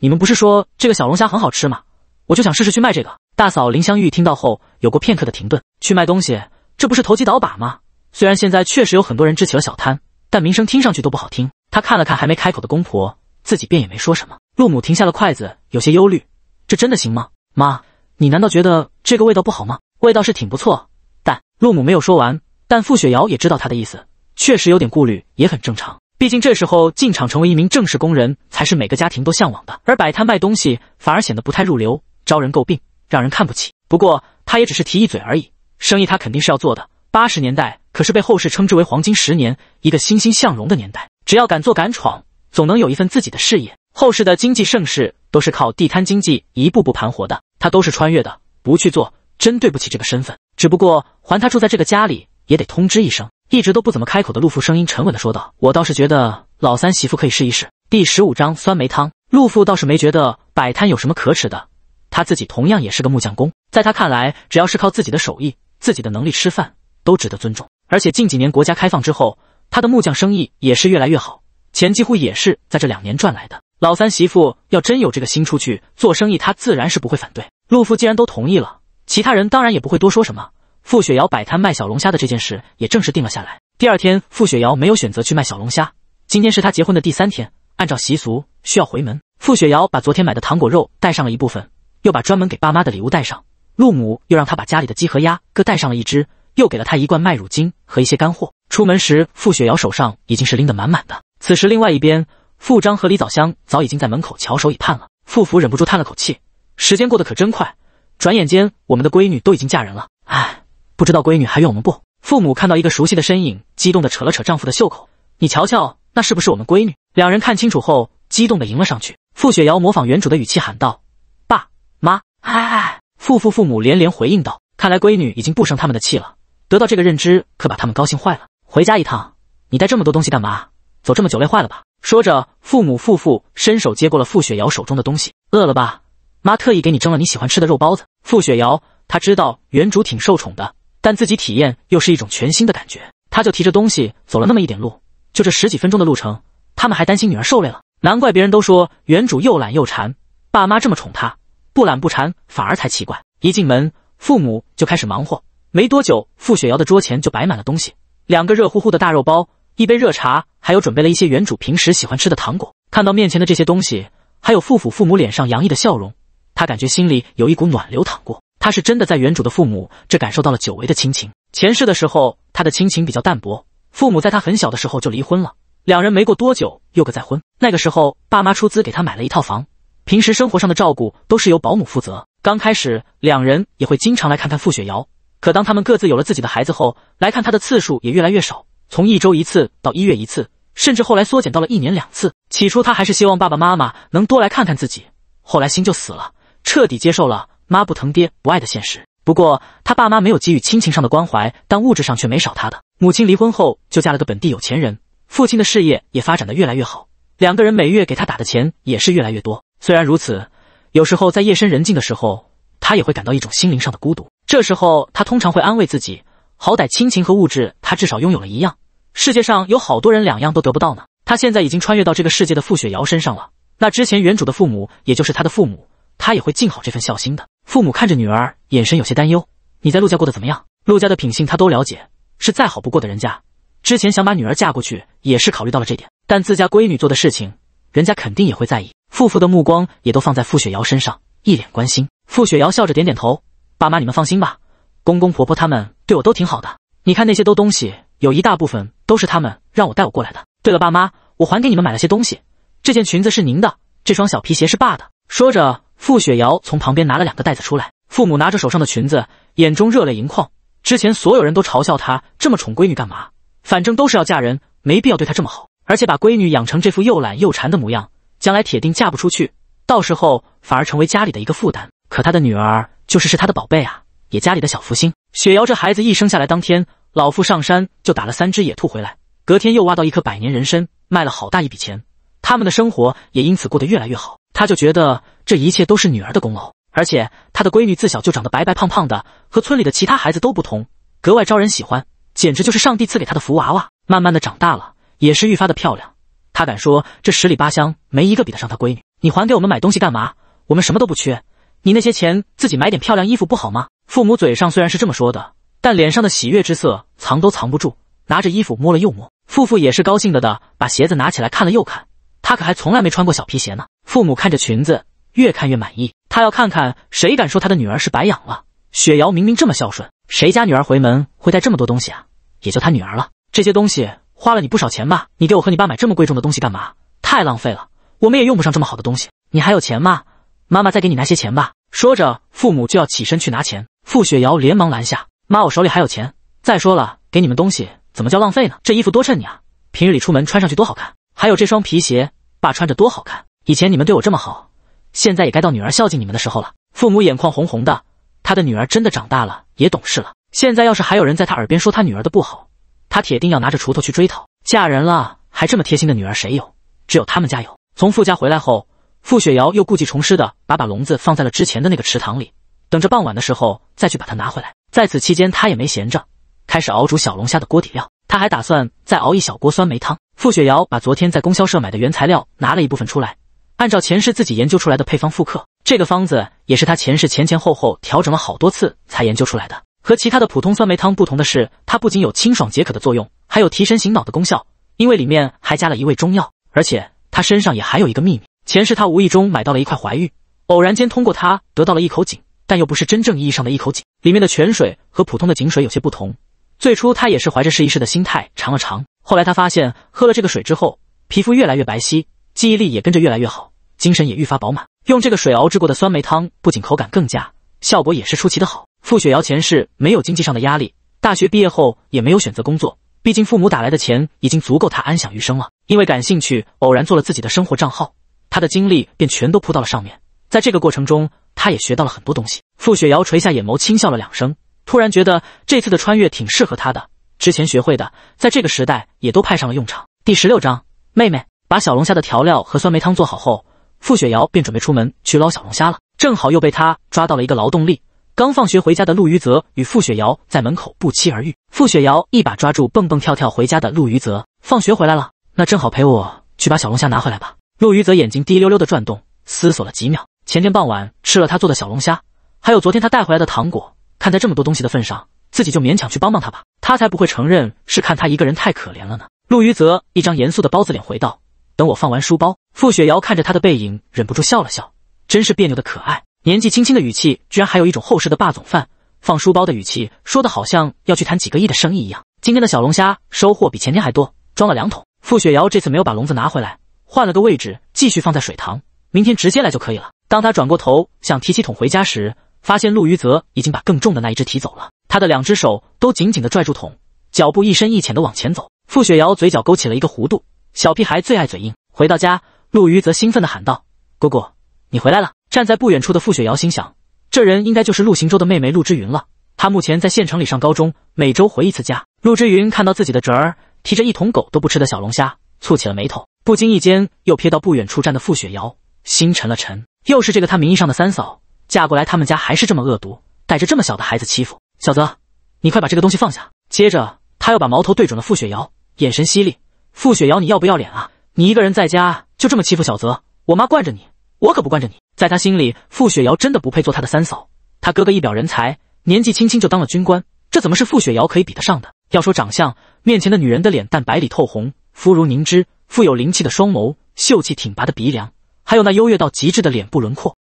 你们不是说这个小龙虾很好吃吗？我就想试试去卖这个。大嫂林香玉听到后，有过片刻的停顿。去卖东西，这不是投机倒把吗？虽然现在确实有很多人支起了小摊，但名声听上去都不好听。她看了看还没开口的公婆，自己便也没说什么。陆母停下了筷子，有些忧虑：这真的行吗？妈，你难道觉得这个味道不好吗？味道是挺不错，但陆母没有说完。但傅雪瑶也知道她的意思，确实有点顾虑，也很正常。毕竟这时候进厂成为一名正式工人，才是每个家庭都向往的。而摆摊卖东西反而显得不太入流，招人诟病，让人看不起。不过他也只是提一嘴而已，生意他肯定是要做的。八十年代可是被后世称之为黄金十年，一个欣欣向荣的年代。只要敢做敢闯，总能有一份自己的事业。后世的经济盛世都是靠地摊经济一步步盘活的。他都是穿越的，不去做真对不起这个身份。只不过还他住在这个家里，也得通知一声。一直都不怎么开口的陆父声音沉稳的说道：“我倒是觉得老三媳妇可以试一试。”第十五章酸梅汤。陆父倒是没觉得摆摊有什么可耻的，他自己同样也是个木匠工，在他看来，只要是靠自己的手艺、自己的能力吃饭，都值得尊重。而且近几年国家开放之后，他的木匠生意也是越来越好，钱几乎也是在这两年赚来的。老三媳妇要真有这个心出去做生意，他自然是不会反对。陆父既然都同意了，其他人当然也不会多说什么。傅雪瑶摆摊卖小龙虾的这件事也正式定了下来。第二天，傅雪瑶没有选择去卖小龙虾。今天是她结婚的第三天，按照习俗需要回门。傅雪瑶把昨天买的糖果肉带上了一部分，又把专门给爸妈的礼物带上。陆母又让她把家里的鸡和鸭各带上了一只，又给了她一罐麦乳精和一些干货。出门时，傅雪瑶手上已经是拎得满满的。此时，另外一边，傅章和李早香早已经在门口翘首以盼了。傅福忍不住叹了口气：“时间过得可真快，转眼间我们的闺女都已经嫁人了，唉。”不知道闺女还怨我们不？父母看到一个熟悉的身影，激动的扯了扯丈夫的袖口：“你瞧瞧，那是不是我们闺女？”两人看清楚后，激动的迎了上去。傅雪瑶模仿原主的语气喊道：“爸妈！”哎哎，傅父父母连连回应道：“看来闺女已经不生他们的气了。”得到这个认知，可把他们高兴坏了。回家一趟，你带这么多东西干嘛？走这么久累坏了吧？说着，父母傅父伸手接过了傅雪瑶手中的东西：“饿了吧？妈特意给你蒸了你喜欢吃的肉包子。”傅雪瑶她知道原主挺受宠的。但自己体验又是一种全新的感觉，他就提着东西走了那么一点路，就这十几分钟的路程，他们还担心女儿受累了，难怪别人都说原主又懒又馋，爸妈这么宠他，不懒不馋反而才奇怪。一进门，父母就开始忙活，没多久，傅雪瑶的桌前就摆满了东西，两个热乎乎的大肉包，一杯热茶，还有准备了一些原主平时喜欢吃的糖果。看到面前的这些东西，还有傅府父母脸上洋溢的笑容，他感觉心里有一股暖流淌过。他是真的在原主的父母这感受到了久违的亲情。前世的时候，他的亲情比较淡薄，父母在他很小的时候就离婚了，两人没过多久又个再婚。那个时候，爸妈出资给他买了一套房，平时生活上的照顾都是由保姆负责。刚开始，两人也会经常来看看傅雪瑶，可当他们各自有了自己的孩子后，来看他的次数也越来越少，从一周一次到一月一次，甚至后来缩减到了一年两次。起初他还是希望爸爸妈妈能多来看看自己，后来心就死了，彻底接受了。妈不疼，爹不爱的现实。不过他爸妈没有给予亲情上的关怀，但物质上却没少他的。母亲离婚后就嫁了个本地有钱人，父亲的事业也发展的越来越好，两个人每月给他打的钱也是越来越多。虽然如此，有时候在夜深人静的时候，他也会感到一种心灵上的孤独。这时候他通常会安慰自己，好歹亲情和物质他至少拥有了一样。世界上有好多人两样都得不到呢。他现在已经穿越到这个世界的傅雪瑶身上了，那之前原主的父母也就是他的父母，他也会尽好这份孝心的。父母看着女儿，眼神有些担忧。你在陆家过得怎么样？陆家的品性他都了解，是再好不过的人家。之前想把女儿嫁过去，也是考虑到了这点。但自家闺女做的事情，人家肯定也会在意。夫妇的目光也都放在傅雪瑶身上，一脸关心。傅雪瑶笑着点点头：“爸妈，你们放心吧，公公婆婆他们对我都挺好的。你看那些都东西，有一大部分都是他们让我带我过来的。对了，爸妈，我还给你们买了些东西，这件裙子是您的，这双小皮鞋是爸的。”说着。傅雪瑶从旁边拿了两个袋子出来，父母拿着手上的裙子，眼中热泪盈眶。之前所有人都嘲笑她这么宠闺女干嘛，反正都是要嫁人，没必要对她这么好。而且把闺女养成这副又懒又馋的模样，将来铁定嫁不出去，到时候反而成为家里的一个负担。可她的女儿就是是她的宝贝啊，也家里的小福星。雪瑶这孩子一生下来当天，老傅上山就打了三只野兔回来，隔天又挖到一颗百年人参，卖了好大一笔钱。他们的生活也因此过得越来越好，他就觉得。这一切都是女儿的功劳，而且她的闺女自小就长得白白胖胖的，和村里的其他孩子都不同，格外招人喜欢，简直就是上帝赐给她的福娃娃。慢慢的长大了，也是愈发的漂亮。他敢说，这十里八乡没一个比得上他闺女。你还给我们买东西干嘛？我们什么都不缺，你那些钱自己买点漂亮衣服不好吗？父母嘴上虽然是这么说的，但脸上的喜悦之色藏都藏不住，拿着衣服摸了又摸。父父也是高兴的的，把鞋子拿起来看了又看，他可还从来没穿过小皮鞋呢。父母看着裙子。越看越满意，他要看看谁敢说他的女儿是白养了。雪瑶明明这么孝顺，谁家女儿回门会带这么多东西啊？也就他女儿了。这些东西花了你不少钱吧？你给我和你爸买这么贵重的东西干嘛？太浪费了，我们也用不上这么好的东西。你还有钱吗？妈妈再给你拿些钱吧。说着，父母就要起身去拿钱，傅雪瑶连忙拦下。妈，我手里还有钱。再说了，给你们东西怎么叫浪费呢？这衣服多衬你啊，平日里出门穿上去多好看。还有这双皮鞋，爸穿着多好看。以前你们对我这么好。现在也该到女儿孝敬你们的时候了。父母眼眶红红的，他的女儿真的长大了，也懂事了。现在要是还有人在他耳边说他女儿的不好，他铁定要拿着锄头去追讨。嫁人了还这么贴心的女儿，谁有？只有他们家有。从傅家回来后，傅雪瑶又故技重施的把把笼子放在了之前的那个池塘里，等着傍晚的时候再去把它拿回来。在此期间，他也没闲着，开始熬煮小龙虾的锅底料，他还打算再熬一小锅酸梅汤。傅雪瑶把昨天在供销社买的原材料拿了一部分出来。按照前世自己研究出来的配方复刻，这个方子也是他前世前前后后调整了好多次才研究出来的。和其他的普通酸梅汤不同的是，它不仅有清爽解渴的作用，还有提神醒脑的功效，因为里面还加了一味中药。而且他身上也还有一个秘密，前世他无意中买到了一块怀玉，偶然间通过它得到了一口井，但又不是真正意义上的一口井，里面的泉水和普通的井水有些不同。最初他也是怀着试一试的心态尝了尝，后来他发现喝了这个水之后，皮肤越来越白皙，记忆力也跟着越来越好。精神也愈发饱满。用这个水熬制过的酸梅汤，不仅口感更佳，效果也是出奇的好。傅雪瑶前世没有经济上的压力，大学毕业后也没有选择工作，毕竟父母打来的钱已经足够他安享余生了。因为感兴趣，偶然做了自己的生活账号，他的精力便全都扑到了上面。在这个过程中，他也学到了很多东西。傅雪瑶垂下眼眸，轻笑了两声，突然觉得这次的穿越挺适合她的。之前学会的，在这个时代也都派上了用场。第十六章，妹妹把小龙虾的调料和酸梅汤做好后。傅雪瑶便准备出门去捞小龙虾了，正好又被他抓到了一个劳动力。刚放学回家的陆余泽与傅雪瑶在门口不期而遇，傅雪瑶一把抓住蹦蹦跳跳回家的陆余泽：“放学回来了，那正好陪我去把小龙虾拿回来吧。”陆余泽眼睛滴溜溜的转动，思索了几秒。前天傍晚吃了他做的小龙虾，还有昨天他带回来的糖果，看在这么多东西的份上，自己就勉强去帮帮他吧。他才不会承认是看他一个人太可怜了呢。陆余泽一张严肃的包子脸回道。等我放完书包，傅雪瑶看着他的背影，忍不住笑了笑，真是别扭的可爱。年纪轻轻的语气，居然还有一种厚世的霸总范。放书包的语气，说的好像要去谈几个亿的生意一样。今天的小龙虾收获比前天还多，装了两桶。傅雪瑶这次没有把笼子拿回来，换了个位置，继续放在水塘，明天直接来就可以了。当他转过头想提起桶回家时，发现陆余泽已经把更重的那一只提走了。他的两只手都紧紧地拽住桶，脚步一深一浅地往前走。傅雪瑶嘴角勾起了一个弧度。小屁孩最爱嘴硬。回到家，陆瑜则兴奋地喊道：“姑姑，你回来了！”站在不远处的傅雪瑶心想，这人应该就是陆行舟的妹妹陆之云了。她目前在县城里上高中，每周回一次家。陆之云看到自己的侄儿提着一桶狗都不吃的小龙虾，蹙起了眉头，不经意间又瞥到不远处站的傅雪瑶，心沉了沉。又是这个她名义上的三嫂，嫁过来他们家还是这么恶毒，带着这么小的孩子欺负小泽，你快把这个东西放下。接着，他又把矛头对准了傅雪瑶，眼神犀利。傅雪瑶，你要不要脸啊？你一个人在家就这么欺负小泽，我妈惯着你，我可不惯着你。在他心里，傅雪瑶真的不配做他的三嫂。他哥哥一表人才，年纪轻轻就当了军官，这怎么是傅雪瑶可以比得上的？要说长相，面前的女人的脸蛋白里透红，肤如凝脂，富有灵气的双眸，秀气挺拔的鼻梁，还有那优越到极致的脸部轮廓，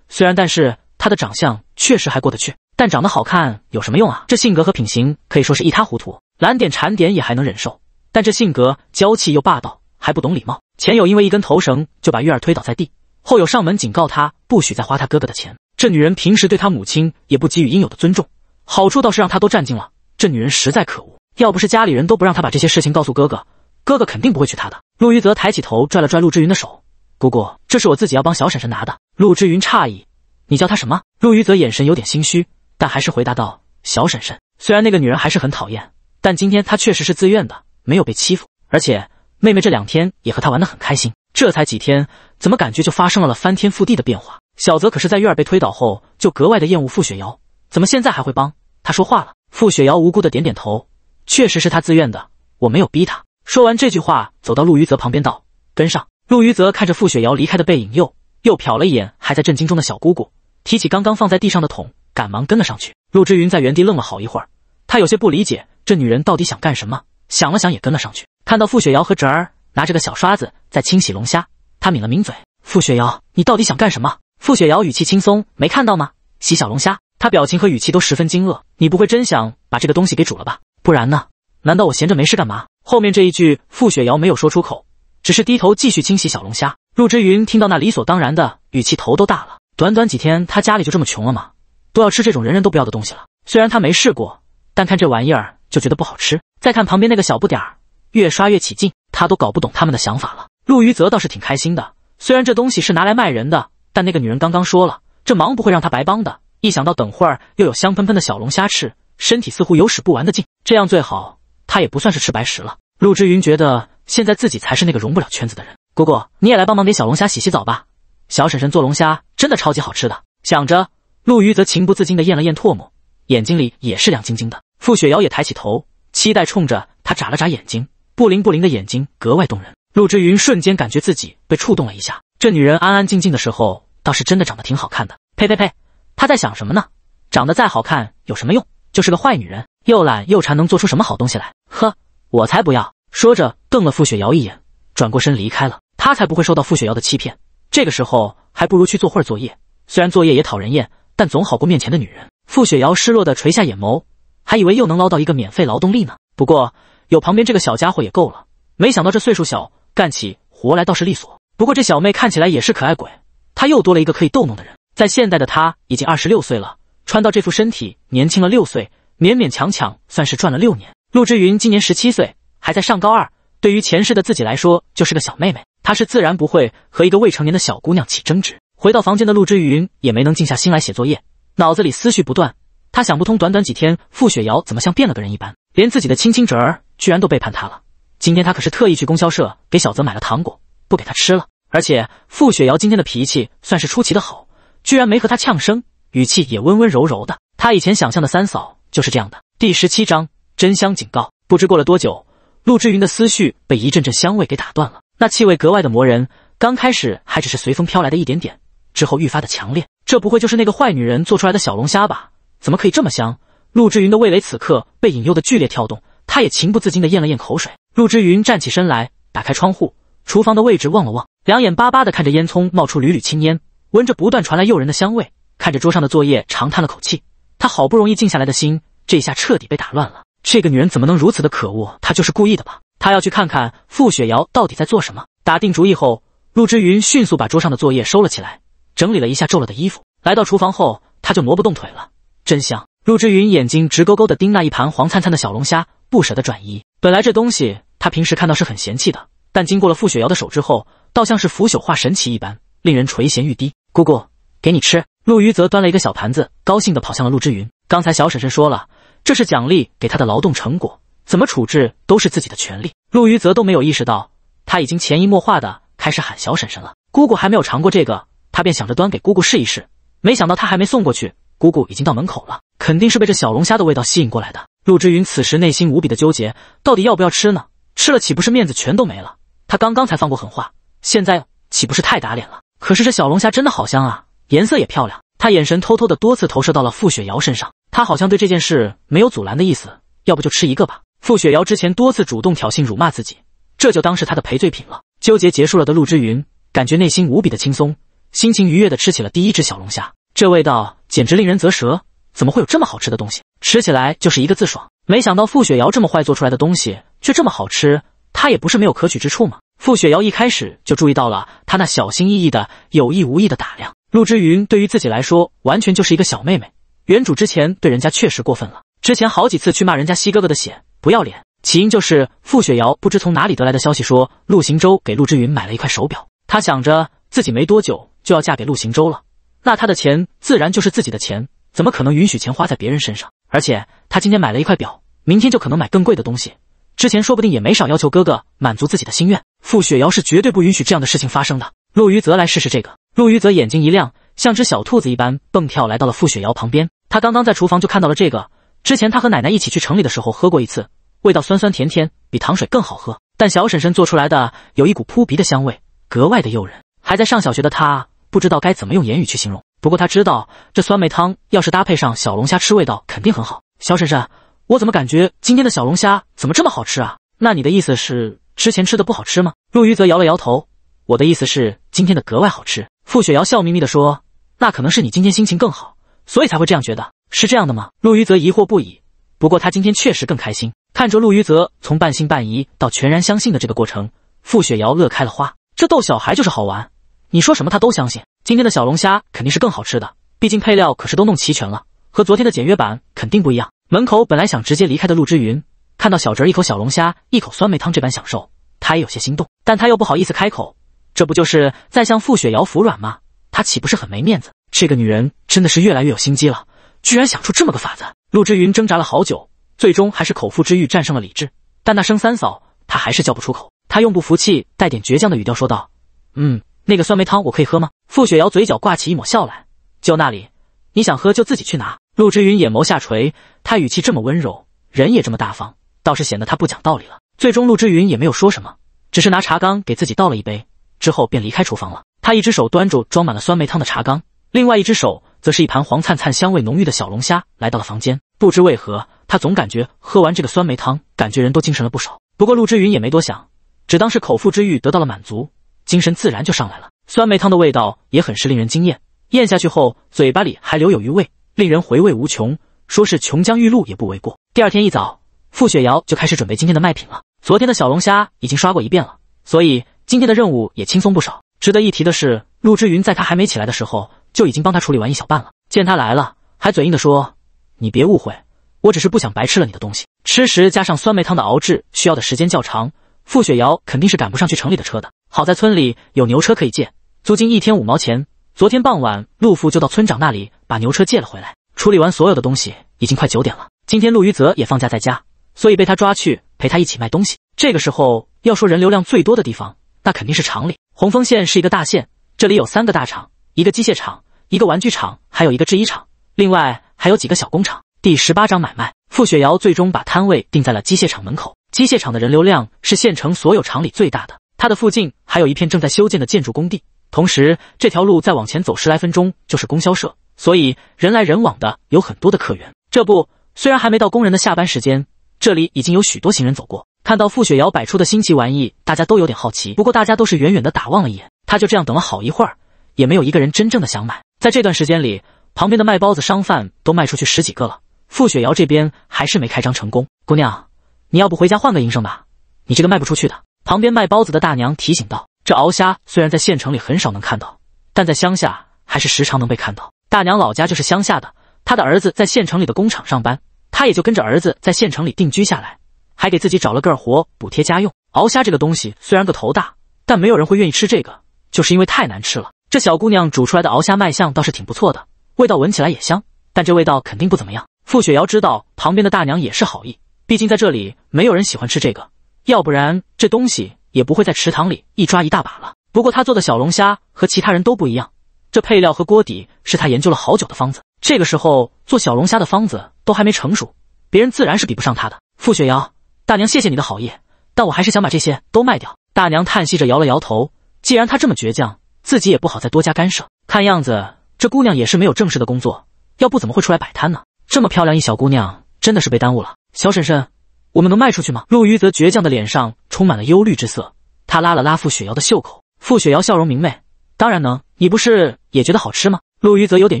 虽然但是她的长相确实还过得去，但长得好看有什么用啊？这性格和品行可以说是一塌糊涂，蓝点馋点也还能忍受。但这性格娇气又霸道，还不懂礼貌。前有因为一根头绳就把玉儿推倒在地，后有上门警告他不许再花他哥哥的钱。这女人平时对他母亲也不给予应有的尊重，好处倒是让他都占尽了。这女人实在可恶，要不是家里人都不让他把这些事情告诉哥哥，哥哥肯定不会娶她的。陆于泽抬起头，拽了拽陆之云的手：“姑姑，这是我自己要帮小婶婶拿的。”陆之云诧异：“你叫她什么？”陆于泽眼神有点心虚，但还是回答道：“小婶婶。”虽然那个女人还是很讨厌，但今天她确实是自愿的。没有被欺负，而且妹妹这两天也和他玩得很开心。这才几天，怎么感觉就发生了了翻天覆地的变化？小泽可是在玉儿被推倒后就格外的厌恶傅雪瑶，怎么现在还会帮她说话了？傅雪瑶无辜的点点头，确实是他自愿的，我没有逼他。说完这句话，走到陆瑜泽旁边道：“跟上。”陆瑜泽看着傅雪瑶离开的背影，又又瞟了一眼还在震惊中的小姑姑，提起刚刚放在地上的桶，赶忙跟了上去。陆之云在原地愣了好一会儿，他有些不理解这女人到底想干什么。想了想，也跟了上去。看到傅雪瑶和侄儿拿着个小刷子在清洗龙虾，他抿了抿嘴。傅雪瑶，你到底想干什么？傅雪瑶语气轻松，没看到吗？洗小龙虾。他表情和语气都十分惊愕。你不会真想把这个东西给煮了吧？不然呢？难道我闲着没事干嘛？后面这一句，傅雪瑶没有说出口，只是低头继续清洗小龙虾。陆之云听到那理所当然的语气，头都大了。短短几天，他家里就这么穷了吗？都要吃这种人人都不要的东西了？虽然他没试过，但看这玩意儿就觉得不好吃。再看旁边那个小不点儿，越刷越起劲，他都搞不懂他们的想法了。陆余则倒是挺开心的，虽然这东西是拿来卖人的，但那个女人刚刚说了，这忙不会让他白帮的。一想到等会儿又有香喷喷的小龙虾吃，身体似乎有使不完的劲，这样最好，他也不算是吃白食了。陆之云觉得现在自己才是那个融不了圈子的人。姑姑，你也来帮忙给小龙虾洗洗澡吧，小婶婶做龙虾真的超级好吃的。想着，陆瑜则情不自禁地咽了咽唾沫，眼睛里也是亮晶晶的。傅雪瑶也抬起头。期待冲着她眨了眨眼睛，不灵不灵的眼睛格外动人。陆之云瞬间感觉自己被触动了一下。这女人安安静静的时候倒是真的长得挺好看的。呸呸呸，她在想什么呢？长得再好看有什么用？就是个坏女人，又懒又馋，能做出什么好东西来？呵，我才不要！说着瞪了傅雪瑶一眼，转过身离开了。他才不会受到傅雪瑶的欺骗。这个时候还不如去做会儿作业，虽然作业也讨人厌，但总好过面前的女人。傅雪瑶失落的垂下眼眸。还以为又能捞到一个免费劳动力呢。不过有旁边这个小家伙也够了。没想到这岁数小，干起活来倒是利索。不过这小妹看起来也是可爱鬼，她又多了一个可以逗弄的人。在现代的她已经二十六岁了，穿到这副身体年轻了六岁，勉勉强强算是赚了六年。陆之云今年十七岁，还在上高二。对于前世的自己来说，就是个小妹妹。她是自然不会和一个未成年的小姑娘起争执。回到房间的陆之云也没能静下心来写作业，脑子里思绪不断。他想不通，短短几天，傅雪瑶怎么像变了个人一般，连自己的亲亲侄儿居然都背叛他了。今天他可是特意去供销社给小泽买了糖果，不给他吃了。而且傅雪瑶今天的脾气算是出奇的好，居然没和他呛声，语气也温温柔柔的。他以前想象的三嫂就是这样的。第十七章，真香警告。不知过了多久，陆之云的思绪被一阵阵香味给打断了。那气味格外的魔人，刚开始还只是随风飘来的一点点，之后愈发的强烈。这不会就是那个坏女人做出来的小龙虾吧？怎么可以这么香？陆之云的味蕾此刻被引诱的剧烈跳动，他也情不自禁的咽了咽口水。陆之云站起身来，打开窗户，厨房的位置望了望，两眼巴巴的看着烟囱冒出缕缕青烟，闻着不断传来诱人的香味，看着桌上的作业，长叹了口气。他好不容易静下来的心，这下彻底被打乱了。这个女人怎么能如此的可恶？她就是故意的吧？他要去看看傅雪瑶到底在做什么。打定主意后，陆之云迅速把桌上的作业收了起来，整理了一下皱了的衣服，来到厨房后，他就挪不动腿了。真香！陆之云眼睛直勾勾的盯那一盘黄灿灿的小龙虾，不舍得转移。本来这东西他平时看到是很嫌弃的，但经过了傅雪瑶的手之后，倒像是腐朽化神奇一般，令人垂涎欲滴。姑姑，给你吃。陆瑜则端了一个小盘子，高兴的跑向了陆之云。刚才小婶婶说了，这是奖励给他的劳动成果，怎么处置都是自己的权利。陆瑜则都没有意识到，他已经潜移默化的开始喊小婶婶了。姑姑还没有尝过这个，他便想着端给姑姑试一试。没想到他还没送过去。姑姑已经到门口了，肯定是被这小龙虾的味道吸引过来的。陆之云此时内心无比的纠结，到底要不要吃呢？吃了岂不是面子全都没了？他刚刚才放过狠话，现在岂不是太打脸了？可是这小龙虾真的好香啊，颜色也漂亮。他眼神偷偷的多次投射到了傅雪瑶身上，他好像对这件事没有阻拦的意思。要不就吃一个吧。傅雪瑶之前多次主动挑衅辱骂自己，这就当是他的赔罪品了。纠结结束了的陆之云感觉内心无比的轻松，心情愉悦的吃起了第一只小龙虾。这味道。简直令人啧舌！怎么会有这么好吃的东西？吃起来就是一个字爽。没想到傅雪瑶这么坏做出来的东西却这么好吃，她也不是没有可取之处吗？傅雪瑶一开始就注意到了她那小心翼翼的、有意无意的打量陆之云，对于自己来说完全就是一个小妹妹。原主之前对人家确实过分了，之前好几次去骂人家西哥哥的血不要脸，起因就是傅雪瑶不知从哪里得来的消息说陆行舟给陆之云买了一块手表，她想着自己没多久就要嫁给陆行舟了。那他的钱自然就是自己的钱，怎么可能允许钱花在别人身上？而且他今天买了一块表，明天就可能买更贵的东西。之前说不定也没少要求哥哥满足自己的心愿。傅雪瑶是绝对不允许这样的事情发生的。陆瑜泽来试试这个。陆瑜泽眼睛一亮，像只小兔子一般蹦跳，来到了傅雪瑶旁边。他刚刚在厨房就看到了这个。之前他和奶奶一起去城里的时候喝过一次，味道酸酸甜甜，比糖水更好喝。但小婶婶做出来的有一股扑鼻的香味，格外的诱人。还在上小学的他。不知道该怎么用言语去形容，不过他知道这酸梅汤要是搭配上小龙虾吃，味道肯定很好。小婶婶，我怎么感觉今天的小龙虾怎么这么好吃啊？那你的意思是之前吃的不好吃吗？陆瑜则摇了摇头，我的意思是今天的格外好吃。付雪瑶笑眯眯地说，那可能是你今天心情更好，所以才会这样觉得，是这样的吗？陆瑜则疑惑不已，不过他今天确实更开心。看着陆瑜则从半信半疑到全然相信的这个过程，付雪瑶乐开了花，这逗小孩就是好玩。你说什么他都相信。今天的小龙虾肯定是更好吃的，毕竟配料可是都弄齐全了，和昨天的简约版肯定不一样。门口本来想直接离开的陆之云，看到小侄一口小龙虾，一口酸梅汤这般享受，他也有些心动。但他又不好意思开口，这不就是在向傅雪瑶服软吗？他岂不是很没面子？这个女人真的是越来越有心机了，居然想出这么个法子。陆之云挣扎了好久，最终还是口腹之欲战胜了理智，但那声三嫂他还是叫不出口。他用不服气带点倔强的语调说道：“嗯。”那个酸梅汤我可以喝吗？傅雪瑶嘴角挂起一抹笑来，就那里，你想喝就自己去拿。陆之云眼眸下垂，他语气这么温柔，人也这么大方，倒是显得他不讲道理了。最终，陆之云也没有说什么，只是拿茶缸给自己倒了一杯，之后便离开厨房了。他一只手端住装满了酸梅汤的茶缸，另外一只手则是一盘黄灿灿、香味浓郁的小龙虾，来到了房间。不知为何，他总感觉喝完这个酸梅汤，感觉人都精神了不少。不过陆之云也没多想，只当是口腹之欲得到了满足。精神自然就上来了，酸梅汤的味道也很是令人惊艳，咽下去后嘴巴里还留有余味，令人回味无穷。说是琼浆玉露也不为过。第二天一早，傅雪瑶就开始准备今天的卖品了。昨天的小龙虾已经刷过一遍了，所以今天的任务也轻松不少。值得一提的是，陆之云在他还没起来的时候就已经帮他处理完一小半了。见他来了，还嘴硬的说：“你别误会，我只是不想白吃了你的东西。”吃食加上酸梅汤的熬制需要的时间较长，傅雪瑶肯定是赶不上去城里的车的。好在村里有牛车可以借，租金一天五毛钱。昨天傍晚，陆父就到村长那里把牛车借了回来。处理完所有的东西，已经快九点了。今天陆余泽也放假在家，所以被他抓去陪他一起卖东西。这个时候要说人流量最多的地方，那肯定是厂里。红峰县是一个大县，这里有三个大厂：一个机械厂、一个玩具厂，还有一个制衣厂。另外还有几个小工厂。第十八章买卖。傅雪瑶最终把摊位定在了机械厂门口。机械厂的人流量是县城所有厂里最大的。他的附近还有一片正在修建的建筑工地，同时这条路再往前走十来分钟就是供销社，所以人来人往的，有很多的客源。这不，虽然还没到工人的下班时间，这里已经有许多行人走过。看到傅雪瑶摆出的新奇玩意，大家都有点好奇。不过大家都是远远的打望了一眼。他就这样等了好一会儿，也没有一个人真正的想买。在这段时间里，旁边的卖包子商贩都卖出去十几个了，傅雪瑶这边还是没开张成功。姑娘，你要不回家换个营生吧，你这个卖不出去的。旁边卖包子的大娘提醒道：“这鳌虾虽然在县城里很少能看到，但在乡下还是时常能被看到。大娘老家就是乡下的，她的儿子在县城里的工厂上班，她也就跟着儿子在县城里定居下来，还给自己找了个活补贴家用。鳌虾这个东西虽然个头大，但没有人会愿意吃这个，就是因为太难吃了。这小姑娘煮出来的鳌虾卖相倒是挺不错的，味道闻起来也香，但这味道肯定不怎么样。”付雪瑶知道旁边的大娘也是好意，毕竟在这里没有人喜欢吃这个。要不然这东西也不会在池塘里一抓一大把了。不过他做的小龙虾和其他人都不一样，这配料和锅底是他研究了好久的方子。这个时候做小龙虾的方子都还没成熟，别人自然是比不上他的。付雪瑶，大娘，谢谢你的好意，但我还是想把这些都卖掉。大娘叹息着摇了摇头，既然她这么倔强，自己也不好再多加干涉。看样子这姑娘也是没有正式的工作，要不怎么会出来摆摊呢？这么漂亮一小姑娘，真的是被耽误了，小婶婶。我们能卖出去吗？陆瑜则倔强的脸上充满了忧虑之色，他拉了拉傅雪瑶的袖口。傅雪瑶笑容明媚：“当然能，你不是也觉得好吃吗？”陆瑜则有点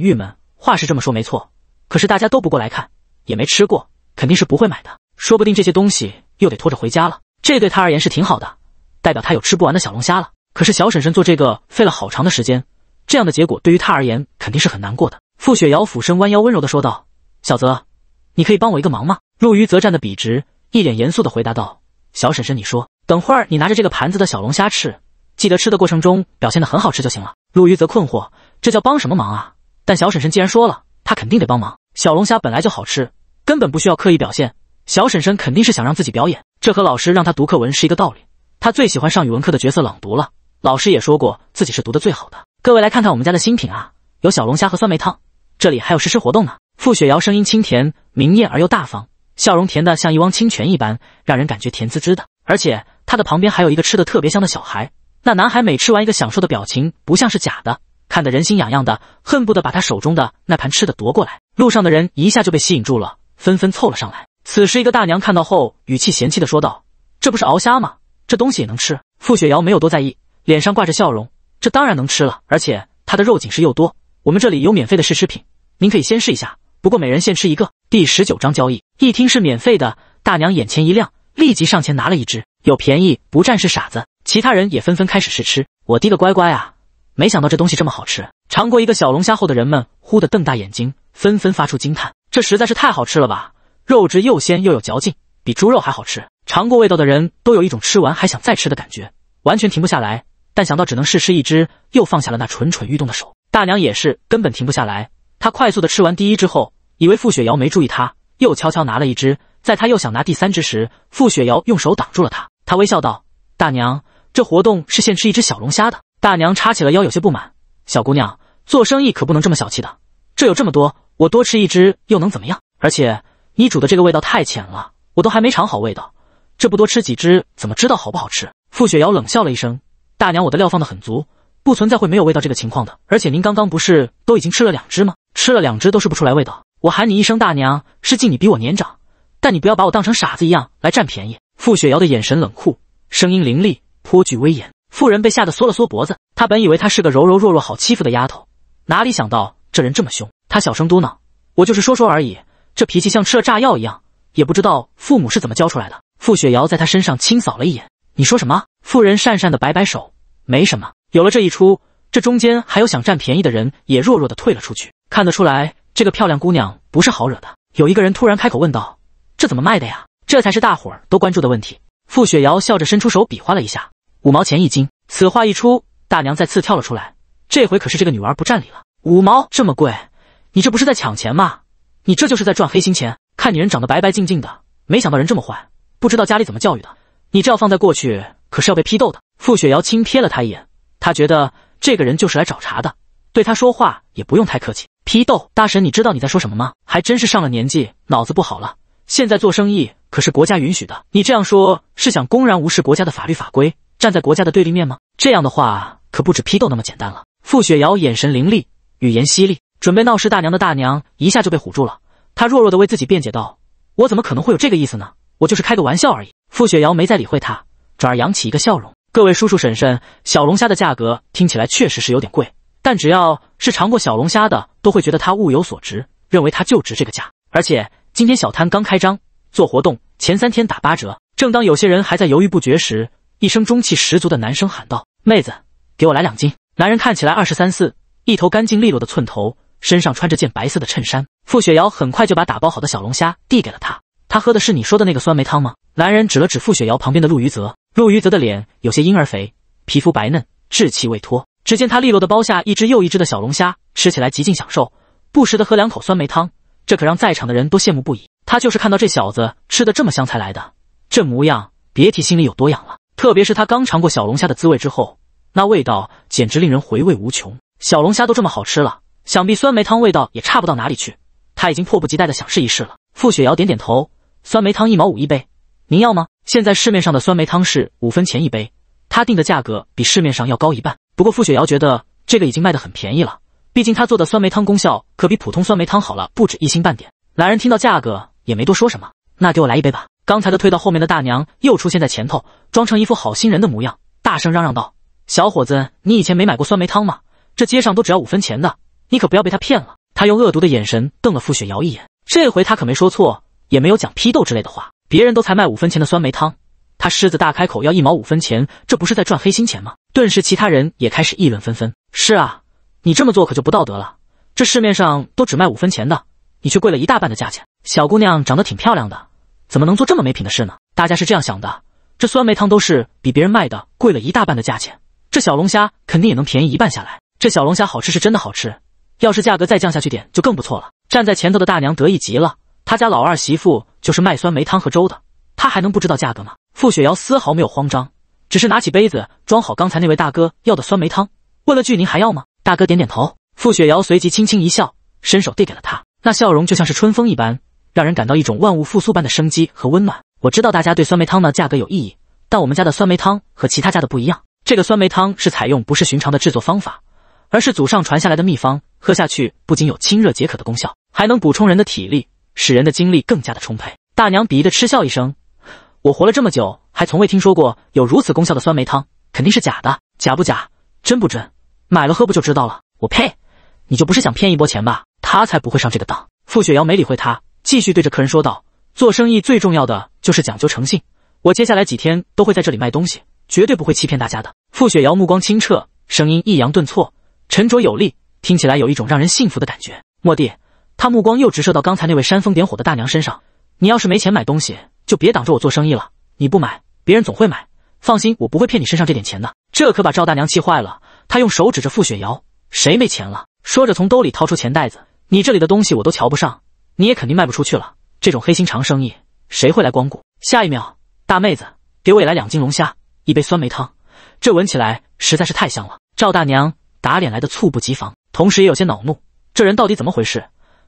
郁闷，话是这么说没错，可是大家都不过来看，也没吃过，肯定是不会买的。说不定这些东西又得拖着回家了。这对他而言是挺好的，代表他有吃不完的小龙虾了。可是小婶婶做这个费了好长的时间，这样的结果对于他而言肯定是很难过的。傅雪瑶俯身弯腰，温柔的说道：“小泽，你可以帮我一个忙吗？”陆瑜则站得笔直。一脸严肃地回答道：“小婶婶，你说，等会儿你拿着这个盘子的小龙虾吃，记得吃的过程中表现得很好吃就行了。”陆瑜则困惑：“这叫帮什么忙啊？”但小婶婶既然说了，她肯定得帮忙。小龙虾本来就好吃，根本不需要刻意表现。小婶婶肯定是想让自己表演，这和老师让他读课文是一个道理。他最喜欢上语文课的角色朗读了，老师也说过自己是读得最好的。各位来看看我们家的新品啊，有小龙虾和酸梅汤，这里还有实时活动呢。付雪瑶声音清甜、明艳而又大方。笑容甜的像一汪清泉一般，让人感觉甜滋滋的。而且他的旁边还有一个吃的特别香的小孩，那男孩每吃完一个，享受的表情不像是假的，看得人心痒痒的，恨不得把他手中的那盘吃的夺过来。路上的人一下就被吸引住了，纷纷凑了上来。此时，一个大娘看到后，语气嫌弃的说道：“这不是熬虾吗？这东西也能吃？”付雪瑶没有多在意，脸上挂着笑容：“这当然能吃了，而且它的肉紧实又多。我们这里有免费的试吃品，您可以先试一下。”不过每人限吃一个。第十九章交易。一听是免费的，大娘眼前一亮，立即上前拿了一只。有便宜不占是傻子。其他人也纷纷开始试吃。我滴个乖乖啊！没想到这东西这么好吃。尝过一个小龙虾后的人们，忽地瞪大眼睛，纷纷发出惊叹。这实在是太好吃了吧！肉质又鲜又有嚼劲，比猪肉还好吃。尝过味道的人都有一种吃完还想再吃的感觉，完全停不下来。但想到只能试吃一只，又放下了那蠢蠢欲动的手。大娘也是根本停不下来。他快速的吃完第一只后，以为傅雪瑶没注意，他又悄悄拿了一只。在他又想拿第三只时，傅雪瑶用手挡住了他。他微笑道：“大娘，这活动是现吃一只小龙虾的。”大娘叉起了腰，有些不满：“小姑娘，做生意可不能这么小气的。这有这么多，我多吃一只又能怎么样？而且你煮的这个味道太浅了，我都还没尝好味道，这不多吃几只怎么知道好不好吃？”傅雪瑶冷笑了一声：“大娘，我的料放得很足，不存在会没有味道这个情况的。而且您刚刚不是都已经吃了两只吗？”吃了两只都试不出来味道，我喊你一声大娘是敬你比我年长，但你不要把我当成傻子一样来占便宜。傅雪瑶的眼神冷酷，声音凌厉，颇具威严。妇人被吓得缩了缩脖子，她本以为她是个柔柔弱弱、好欺负的丫头，哪里想到这人这么凶。她小声嘟囔：“我就是说说而已，这脾气像吃了炸药一样，也不知道父母是怎么教出来的。”傅雪瑶在她身上轻扫了一眼：“你说什么？”妇人讪讪地摆摆手：“没什么。”有了这一出，这中间还有想占便宜的人也弱弱地退了出去。看得出来，这个漂亮姑娘不是好惹的。有一个人突然开口问道：“这怎么卖的呀？”这才是大伙儿都关注的问题。傅雪瑶笑着伸出手比划了一下：“五毛钱一斤。”此话一出，大娘再次跳了出来。这回可是这个女娃不占理了。五毛这么贵，你这不是在抢钱吗？你这就是在赚黑心钱。看你人长得白白净净的，没想到人这么坏，不知道家里怎么教育的。你这要放在过去，可是要被批斗的。傅雪瑶轻瞥了他一眼，她觉得这个人就是来找茬的，对他说话也不用太客气。批斗大神，你知道你在说什么吗？还真是上了年纪，脑子不好了。现在做生意可是国家允许的，你这样说是想公然无视国家的法律法规，站在国家的对立面吗？这样的话可不止批斗那么简单了。傅雪瑶眼神凌厉，语言犀利，准备闹事大娘的大娘一下就被唬住了。她弱弱的为自己辩解道：“我怎么可能会有这个意思呢？我就是开个玩笑而已。”傅雪瑶没再理会她，转而扬起一个笑容：“各位叔叔婶婶，小龙虾的价格听起来确实是有点贵，但只要是尝过小龙虾的。”都会觉得他物有所值，认为他就值这个价。而且今天小摊刚开张，做活动，前三天打八折。正当有些人还在犹豫不决时，一声中气十足的男声喊道：“妹子，给我来两斤。”男人看起来二十三四，一头干净利落的寸头，身上穿着件白色的衬衫。付雪瑶很快就把打包好的小龙虾递给了他。他喝的是你说的那个酸梅汤吗？男人指了指付雪瑶旁边的陆余泽，陆余泽的脸有些婴儿肥，皮肤白嫩，稚气未脱。只见他利落的剥下一只又一只的小龙虾，吃起来极尽享受，不时的喝两口酸梅汤，这可让在场的人都羡慕不已。他就是看到这小子吃的这么香才来的，这模样别提心里有多痒了。特别是他刚尝过小龙虾的滋味之后，那味道简直令人回味无穷。小龙虾都这么好吃了，想必酸梅汤味道也差不到哪里去。他已经迫不及待的想试一试了。傅雪瑶点点头，酸梅汤一毛五一杯，您要吗？现在市面上的酸梅汤是五分钱一杯，他定的价格比市面上要高一半。不过傅雪瑶觉得这个已经卖得很便宜了，毕竟她做的酸梅汤功效可比普通酸梅汤好了不止一星半点。男人听到价格也没多说什么，那给我来一杯吧。刚才的退到后面的大娘又出现在前头，装成一副好心人的模样，大声嚷嚷道：“小伙子，你以前没买过酸梅汤吗？这街上都只要五分钱的，你可不要被他骗了。”他用恶毒的眼神瞪了傅雪瑶一眼，这回他可没说错，也没有讲批斗之类的话，别人都才卖五分钱的酸梅汤。他狮子大开口要一毛五分钱，这不是在赚黑心钱吗？顿时，其他人也开始议论纷纷。是啊，你这么做可就不道德了。这市面上都只卖五分钱的，你却贵了一大半的价钱。小姑娘长得挺漂亮的，怎么能做这么没品的事呢？大家是这样想的：这酸梅汤都是比别人卖的贵了一大半的价钱，这小龙虾肯定也能便宜一半下来。这小龙虾好吃是真的好吃，要是价格再降下去点，就更不错了。站在前头的大娘得意极了，她家老二媳妇就是卖酸梅汤和粥的，她还能不知道价格吗？傅雪瑶丝毫没有慌张，只是拿起杯子装好刚才那位大哥要的酸梅汤，问了句：“您还要吗？”大哥点点头，傅雪瑶随即轻轻一笑，伸手递给了他。那笑容就像是春风一般，让人感到一种万物复苏般的生机和温暖。我知道大家对酸梅汤的价格有异议，但我们家的酸梅汤和其他家的不一样。这个酸梅汤是采用不是寻常的制作方法，而是祖上传下来的秘方。喝下去不仅有清热解渴的功效，还能补充人的体力，使人的精力更加的充沛。大娘鄙夷的嗤笑一声。我活了这么久，还从未听说过有如此功效的酸梅汤，肯定是假的。假不假，真不真，买了喝不就知道了。我呸！你就不是想骗一波钱吧？他才不会上这个当。傅雪瑶没理会他，继续对着客人说道：“做生意最重要的就是讲究诚信。我接下来几天都会在这里卖东西，绝对不会欺骗大家的。”傅雪瑶目光清澈，声音抑扬顿挫，沉着有力，听起来有一种让人信服的感觉。莫蒂，他目光又直射到刚才那位煽风点火的大娘身上。你要是没钱买东西。就别挡着我做生意了，你不买，别人总会买。放心，我不会骗你身上这点钱的。这可把赵大娘气坏了，她用手指着傅雪瑶：“谁没钱了？”说着从兜里掏出钱袋子。你这里的东西我都瞧不上，你也肯定卖不出去了。这种黑心肠生意，谁会来光顾？下一秒，大妹子，给我也来两斤龙虾，一杯酸梅汤。这闻起来实在是太香了。赵大娘打脸来的猝不及防，同时也有些恼怒，这人到底怎么回事？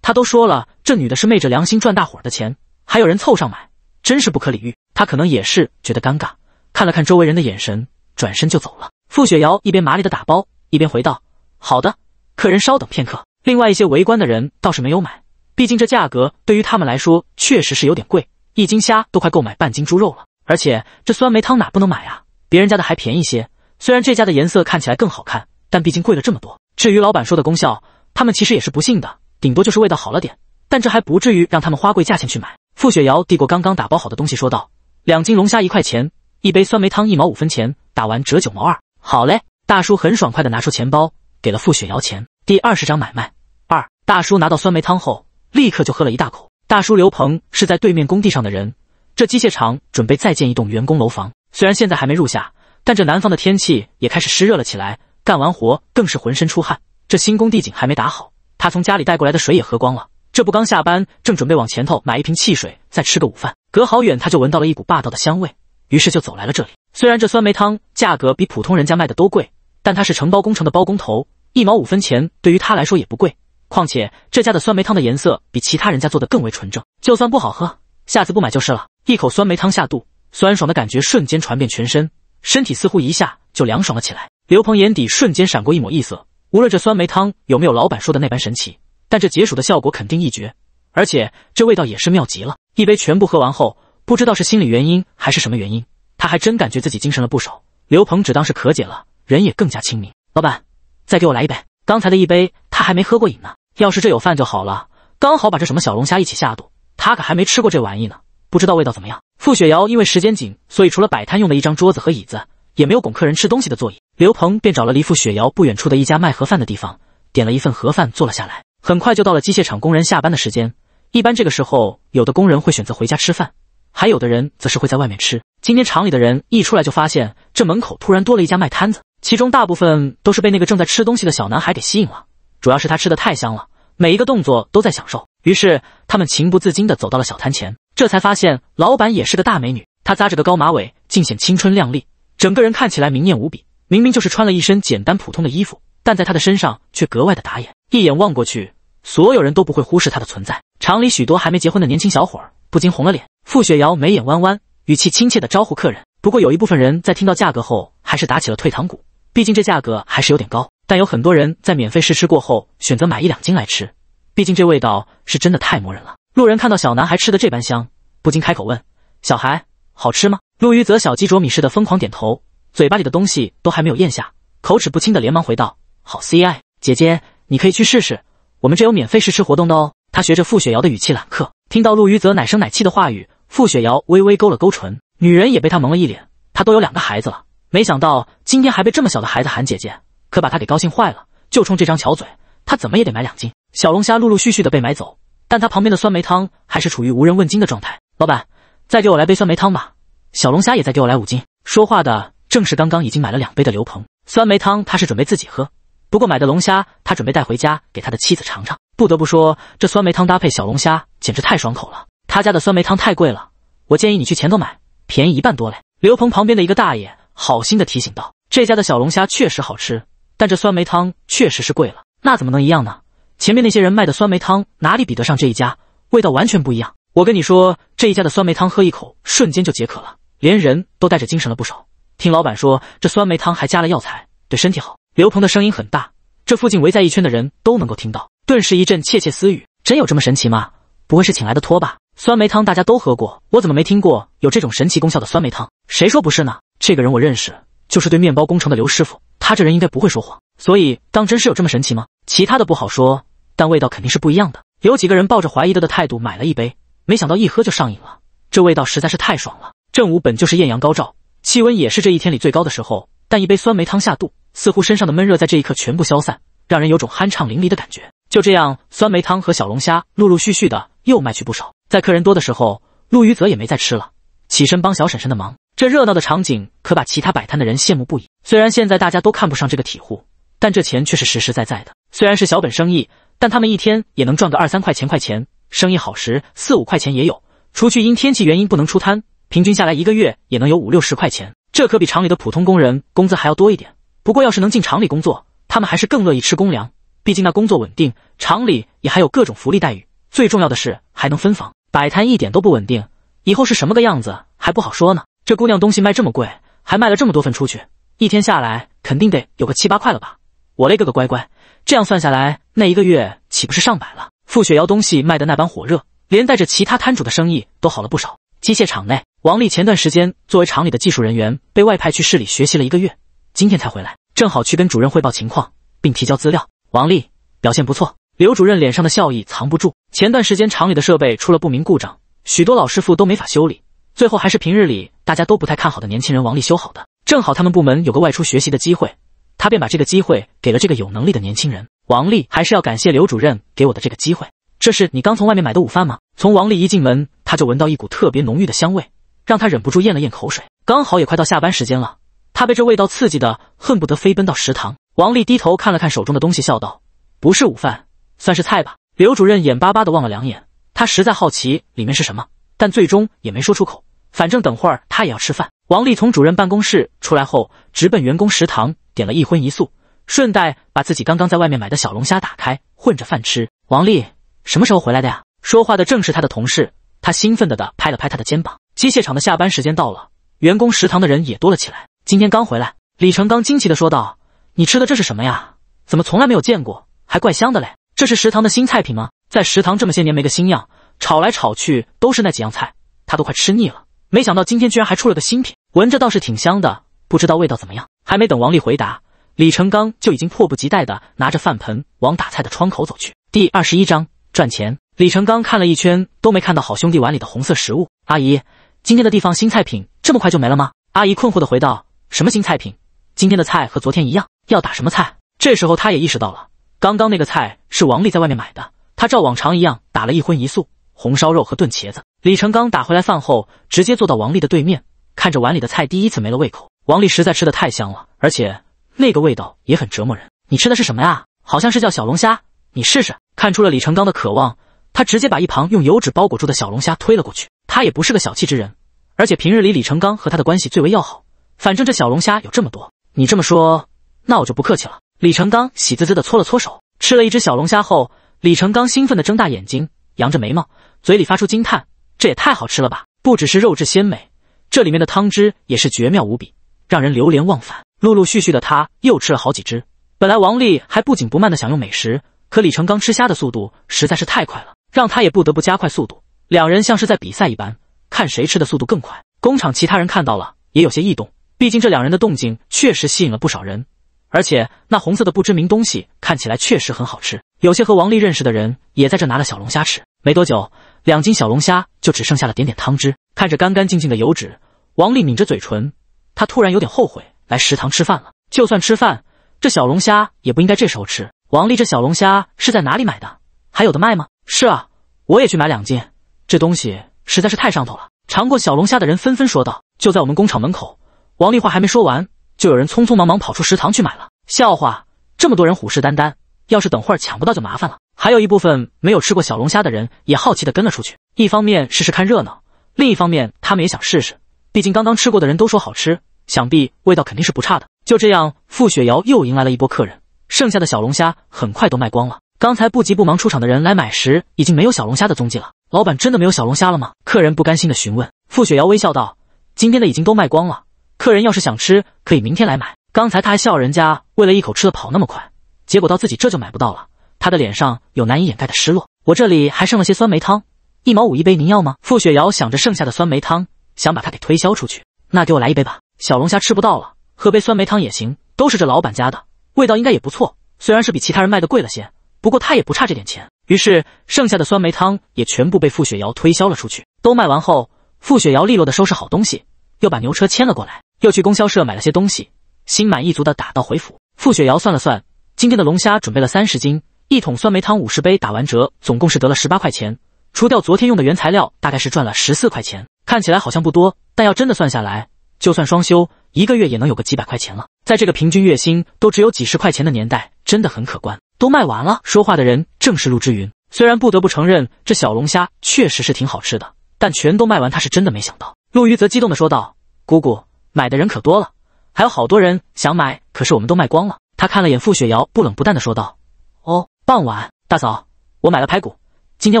她都说了，这女的是昧着良心赚大伙儿的钱，还有人凑上买。真是不可理喻，他可能也是觉得尴尬，看了看周围人的眼神，转身就走了。付雪瑶一边麻利的打包，一边回道：“好的，客人稍等片刻。”另外一些围观的人倒是没有买，毕竟这价格对于他们来说确实是有点贵，一斤虾都快购买半斤猪肉了。而且这酸梅汤哪不能买啊？别人家的还便宜些，虽然这家的颜色看起来更好看，但毕竟贵了这么多。至于老板说的功效，他们其实也是不信的，顶多就是味道好了点，但这还不至于让他们花贵价钱去买。付雪瑶递过刚刚打包好的东西，说道：“两斤龙虾一块钱，一杯酸梅汤一毛五分钱，打完折九毛二。”好嘞，大叔很爽快的拿出钱包，给了付雪瑶钱。第二十张买卖，二大叔拿到酸梅汤后，立刻就喝了一大口。大叔刘鹏是在对面工地上的人，这机械厂准备再建一栋员工楼房，虽然现在还没入夏，但这南方的天气也开始湿热了起来，干完活更是浑身出汗。这新工地井还没打好，他从家里带过来的水也喝光了。这不，刚下班，正准备往前头买一瓶汽水，再吃个午饭。隔好远，他就闻到了一股霸道的香味，于是就走来了这里。虽然这酸梅汤价格比普通人家卖的都贵，但他是承包工程的包工头，一毛五分钱对于他来说也不贵。况且这家的酸梅汤的颜色比其他人家做的更为纯正，就算不好喝，下次不买就是了。一口酸梅汤下肚，酸爽的感觉瞬间传遍全身，身体似乎一下就凉爽了起来。刘鹏眼底瞬间闪过一抹异色，无论这酸梅汤有没有老板说的那般神奇。但这解暑的效果肯定一绝，而且这味道也是妙极了。一杯全部喝完后，不知道是心理原因还是什么原因，他还真感觉自己精神了不少。刘鹏只当是可解了，人也更加清明。老板，再给我来一杯刚才的一杯，他还没喝过瘾呢。要是这有饭就好了，刚好把这什么小龙虾一起下肚，他可还没吃过这玩意呢，不知道味道怎么样。付雪瑶因为时间紧，所以除了摆摊用的一张桌子和椅子，也没有供客人吃东西的座椅。刘鹏便找了离付雪瑶不远处的一家卖盒饭的地方，点了一份盒饭坐了下来。很快就到了机械厂工人下班的时间，一般这个时候，有的工人会选择回家吃饭，还有的人则是会在外面吃。今天厂里的人一出来，就发现这门口突然多了一家卖摊子，其中大部分都是被那个正在吃东西的小男孩给吸引了，主要是他吃的太香了，每一个动作都在享受。于是他们情不自禁地走到了小摊前，这才发现老板也是个大美女，她扎着个高马尾，尽显青春靓丽，整个人看起来明艳无比。明明就是穿了一身简单普通的衣服，但在她的身上却格外的打眼，一眼望过去。所有人都不会忽视他的存在。厂里许多还没结婚的年轻小伙儿不禁红了脸。傅雪瑶眉眼弯弯，语气亲切地招呼客人。不过有一部分人在听到价格后，还是打起了退堂鼓，毕竟这价格还是有点高。但有很多人在免费试吃过后，选择买一两斤来吃，毕竟这味道是真的太磨人了。路人看到小男孩吃的这般香，不禁开口问：“小孩好吃吗？”陆瑜则小鸡啄米似的疯狂点头，嘴巴里的东西都还没有咽下，口齿不清的连忙回道：“好，C I 姐姐，你可以去试试。”我们这有免费试吃活动的哦。他学着傅雪瑶的语气揽客，听到陆于泽奶声奶气的话语，傅雪瑶微微勾了勾唇，女人也被他蒙了一脸。她都有两个孩子了，没想到今天还被这么小的孩子喊姐姐，可把她给高兴坏了。就冲这张巧嘴，她怎么也得买两斤小龙虾。陆陆续续的被买走，但他旁边的酸梅汤还是处于无人问津的状态。老板，再给我来杯酸梅汤吧。小龙虾，也再给我来五斤。说话的正是刚刚已经买了两杯的刘鹏。酸梅汤，他是准备自己喝。不过买的龙虾，他准备带回家给他的妻子尝尝。不得不说，这酸梅汤搭配小龙虾简直太爽口了。他家的酸梅汤太贵了，我建议你去前头买，便宜一半多嘞。刘鹏旁边的一个大爷好心的提醒道：“这家的小龙虾确实好吃，但这酸梅汤确实是贵了。那怎么能一样呢？前面那些人卖的酸梅汤哪里比得上这一家？味道完全不一样。我跟你说，这一家的酸梅汤喝一口，瞬间就解渴了，连人都带着精神了不少。听老板说，这酸梅汤还加了药材，对身体好。”刘鹏的声音很大，这附近围在一圈的人都能够听到。顿时一阵窃窃私语：“真有这么神奇吗？不会是请来的托吧？”“酸梅汤大家都喝过，我怎么没听过有这种神奇功效的酸梅汤？”“谁说不是呢？这个人我认识，就是对面包工程的刘师傅，他这人应该不会说谎，所以当真是有这么神奇吗？”“其他的不好说，但味道肯定是不一样的。”有几个人抱着怀疑的的态度买了一杯，没想到一喝就上瘾了，这味道实在是太爽了。正午本就是艳阳高照，气温也是这一天里最高的时候。但一杯酸梅汤下肚，似乎身上的闷热在这一刻全部消散，让人有种酣畅淋漓的感觉。就这样，酸梅汤和小龙虾陆陆续续的又卖去不少。在客人多的时候，陆宇泽也没再吃了，起身帮小婶婶的忙。这热闹的场景可把其他摆摊的人羡慕不已。虽然现在大家都看不上这个体户，但这钱却是实实在在的。虽然是小本生意，但他们一天也能赚个二三块钱块钱，生意好时四五块钱也有。除去因天气原因不能出摊，平均下来一个月也能有五六十块钱。这可比厂里的普通工人工资还要多一点。不过要是能进厂里工作，他们还是更乐意吃公粮。毕竟那工作稳定，厂里也还有各种福利待遇。最重要的是还能分房。摆摊一点都不稳定，以后是什么个样子还不好说呢。这姑娘东西卖这么贵，还卖了这么多份出去，一天下来肯定得有个七八块了吧？我勒个乖乖，这样算下来，那一个月岂不是上百了？傅雪瑶东西卖的那般火热，连带着其他摊主的生意都好了不少。机械厂内。王丽前段时间作为厂里的技术人员被外派去市里学习了一个月，今天才回来，正好去跟主任汇报情况并提交资料。王丽表现不错，刘主任脸上的笑意藏不住。前段时间厂里的设备出了不明故障，许多老师傅都没法修理，最后还是平日里大家都不太看好的年轻人王丽修好的。正好他们部门有个外出学习的机会，他便把这个机会给了这个有能力的年轻人。王丽还是要感谢刘主任给我的这个机会。这是你刚从外面买的午饭吗？从王丽一进门，他就闻到一股特别浓郁的香味。让他忍不住咽了咽口水，刚好也快到下班时间了。他被这味道刺激的，恨不得飞奔到食堂。王丽低头看了看手中的东西，笑道：“不是午饭，算是菜吧。”刘主任眼巴巴的望了两眼，他实在好奇里面是什么，但最终也没说出口。反正等会儿他也要吃饭。王丽从主任办公室出来后，直奔员工食堂，点了一荤一素，顺带把自己刚刚在外面买的小龙虾打开，混着饭吃。王丽什么时候回来的呀？说话的正是他的同事，他兴奋的的拍了拍他的肩膀。机械厂的下班时间到了，员工食堂的人也多了起来。今天刚回来，李成刚惊奇地说道：“你吃的这是什么呀？怎么从来没有见过？还怪香的嘞！这是食堂的新菜品吗？在食堂这么些年没个新样，炒来炒去都是那几样菜，他都快吃腻了。没想到今天居然还出了个新品，闻着倒是挺香的，不知道味道怎么样。”还没等王丽回答，李成刚就已经迫不及待地拿着饭盆往打菜的窗口走去。第二十一章赚钱。李成刚看了一圈，都没看到好兄弟碗里的红色食物。阿姨。今天的地方新菜品这么快就没了吗？阿姨困惑的回道：“什么新菜品？今天的菜和昨天一样。要打什么菜？”这时候她也意识到了，刚刚那个菜是王丽在外面买的。她照往常一样打了一荤一素，红烧肉和炖茄子。李成刚打回来饭后，直接坐到王丽的对面，看着碗里的菜，第一次没了胃口。王丽实在吃的太香了，而且那个味道也很折磨人。你吃的是什么呀？好像是叫小龙虾，你试试。看出了李成刚的渴望，他直接把一旁用油纸包裹住的小龙虾推了过去。他也不是个小气之人，而且平日里李成刚和他的关系最为要好。反正这小龙虾有这么多，你这么说，那我就不客气了。李成刚喜滋滋的搓了搓手，吃了一只小龙虾后，李成刚兴奋的睁大眼睛，扬着眉毛，嘴里发出惊叹：“这也太好吃了吧！不只是肉质鲜美，这里面的汤汁也是绝妙无比，让人流连忘返。”陆陆续续的，他又吃了好几只。本来王丽还不紧不慢的享用美食，可李成刚吃虾的速度实在是太快了，让他也不得不加快速度。两人像是在比赛一般，看谁吃的速度更快。工厂其他人看到了，也有些异动。毕竟这两人的动静确实吸引了不少人，而且那红色的不知名东西看起来确实很好吃。有些和王丽认识的人也在这拿了小龙虾吃。没多久，两斤小龙虾就只剩下了点点汤汁，看着干干净净的油脂，王丽抿着嘴唇，他突然有点后悔来食堂吃饭了。就算吃饭，这小龙虾也不应该这时候吃。王丽，这小龙虾是在哪里买的？还有的卖吗？是啊，我也去买两斤。这东西实在是太上头了，尝过小龙虾的人纷纷说道。就在我们工厂门口，王丽话还没说完，就有人匆匆忙忙跑出食堂去买了。笑话，这么多人虎视眈眈，要是等会儿抢不到就麻烦了。还有一部分没有吃过小龙虾的人也好奇的跟了出去，一方面试试看热闹，另一方面他们也想试试，毕竟刚刚吃过的人都说好吃，想必味道肯定是不差的。就这样，付雪瑶又迎来了一波客人，剩下的小龙虾很快都卖光了。刚才不急不忙出场的人来买时，已经没有小龙虾的踪迹了。老板真的没有小龙虾了吗？客人不甘心的询问。付雪瑶微笑道：“今天的已经都卖光了，客人要是想吃，可以明天来买。刚才他还笑人家为了一口吃的跑那么快，结果到自己这就买不到了。”他的脸上有难以掩盖的失落。我这里还剩了些酸梅汤，一毛五一杯，您要吗？付雪瑶想着剩下的酸梅汤，想把它给推销出去。那给我来一杯吧。小龙虾吃不到了，喝杯酸梅汤也行，都是这老板家的，味道应该也不错。虽然是比其他人卖的贵了些，不过他也不差这点钱。于是，剩下的酸梅汤也全部被傅雪瑶推销了出去，都卖完后，傅雪瑶利落的收拾好东西，又把牛车牵了过来，又去供销社买了些东西，心满意足的打道回府。傅雪瑶算了算，今天的龙虾准备了三十斤，一桶酸梅汤五十杯，打完折总共是得了十八块钱，除掉昨天用的原材料，大概是赚了十四块钱。看起来好像不多，但要真的算下来，就算双休一个月也能有个几百块钱了。在这个平均月薪都只有几十块钱的年代，真的很可观。都卖完了。说话的人正是陆之云。虽然不得不承认这小龙虾确实是挺好吃的，但全都卖完，他是真的没想到。陆瑜则激动地说道：“姑姑，买的人可多了，还有好多人想买，可是我们都卖光了。”他看了眼傅雪瑶，不冷不淡地说道：“哦，傍晚，大嫂，我买了排骨，今天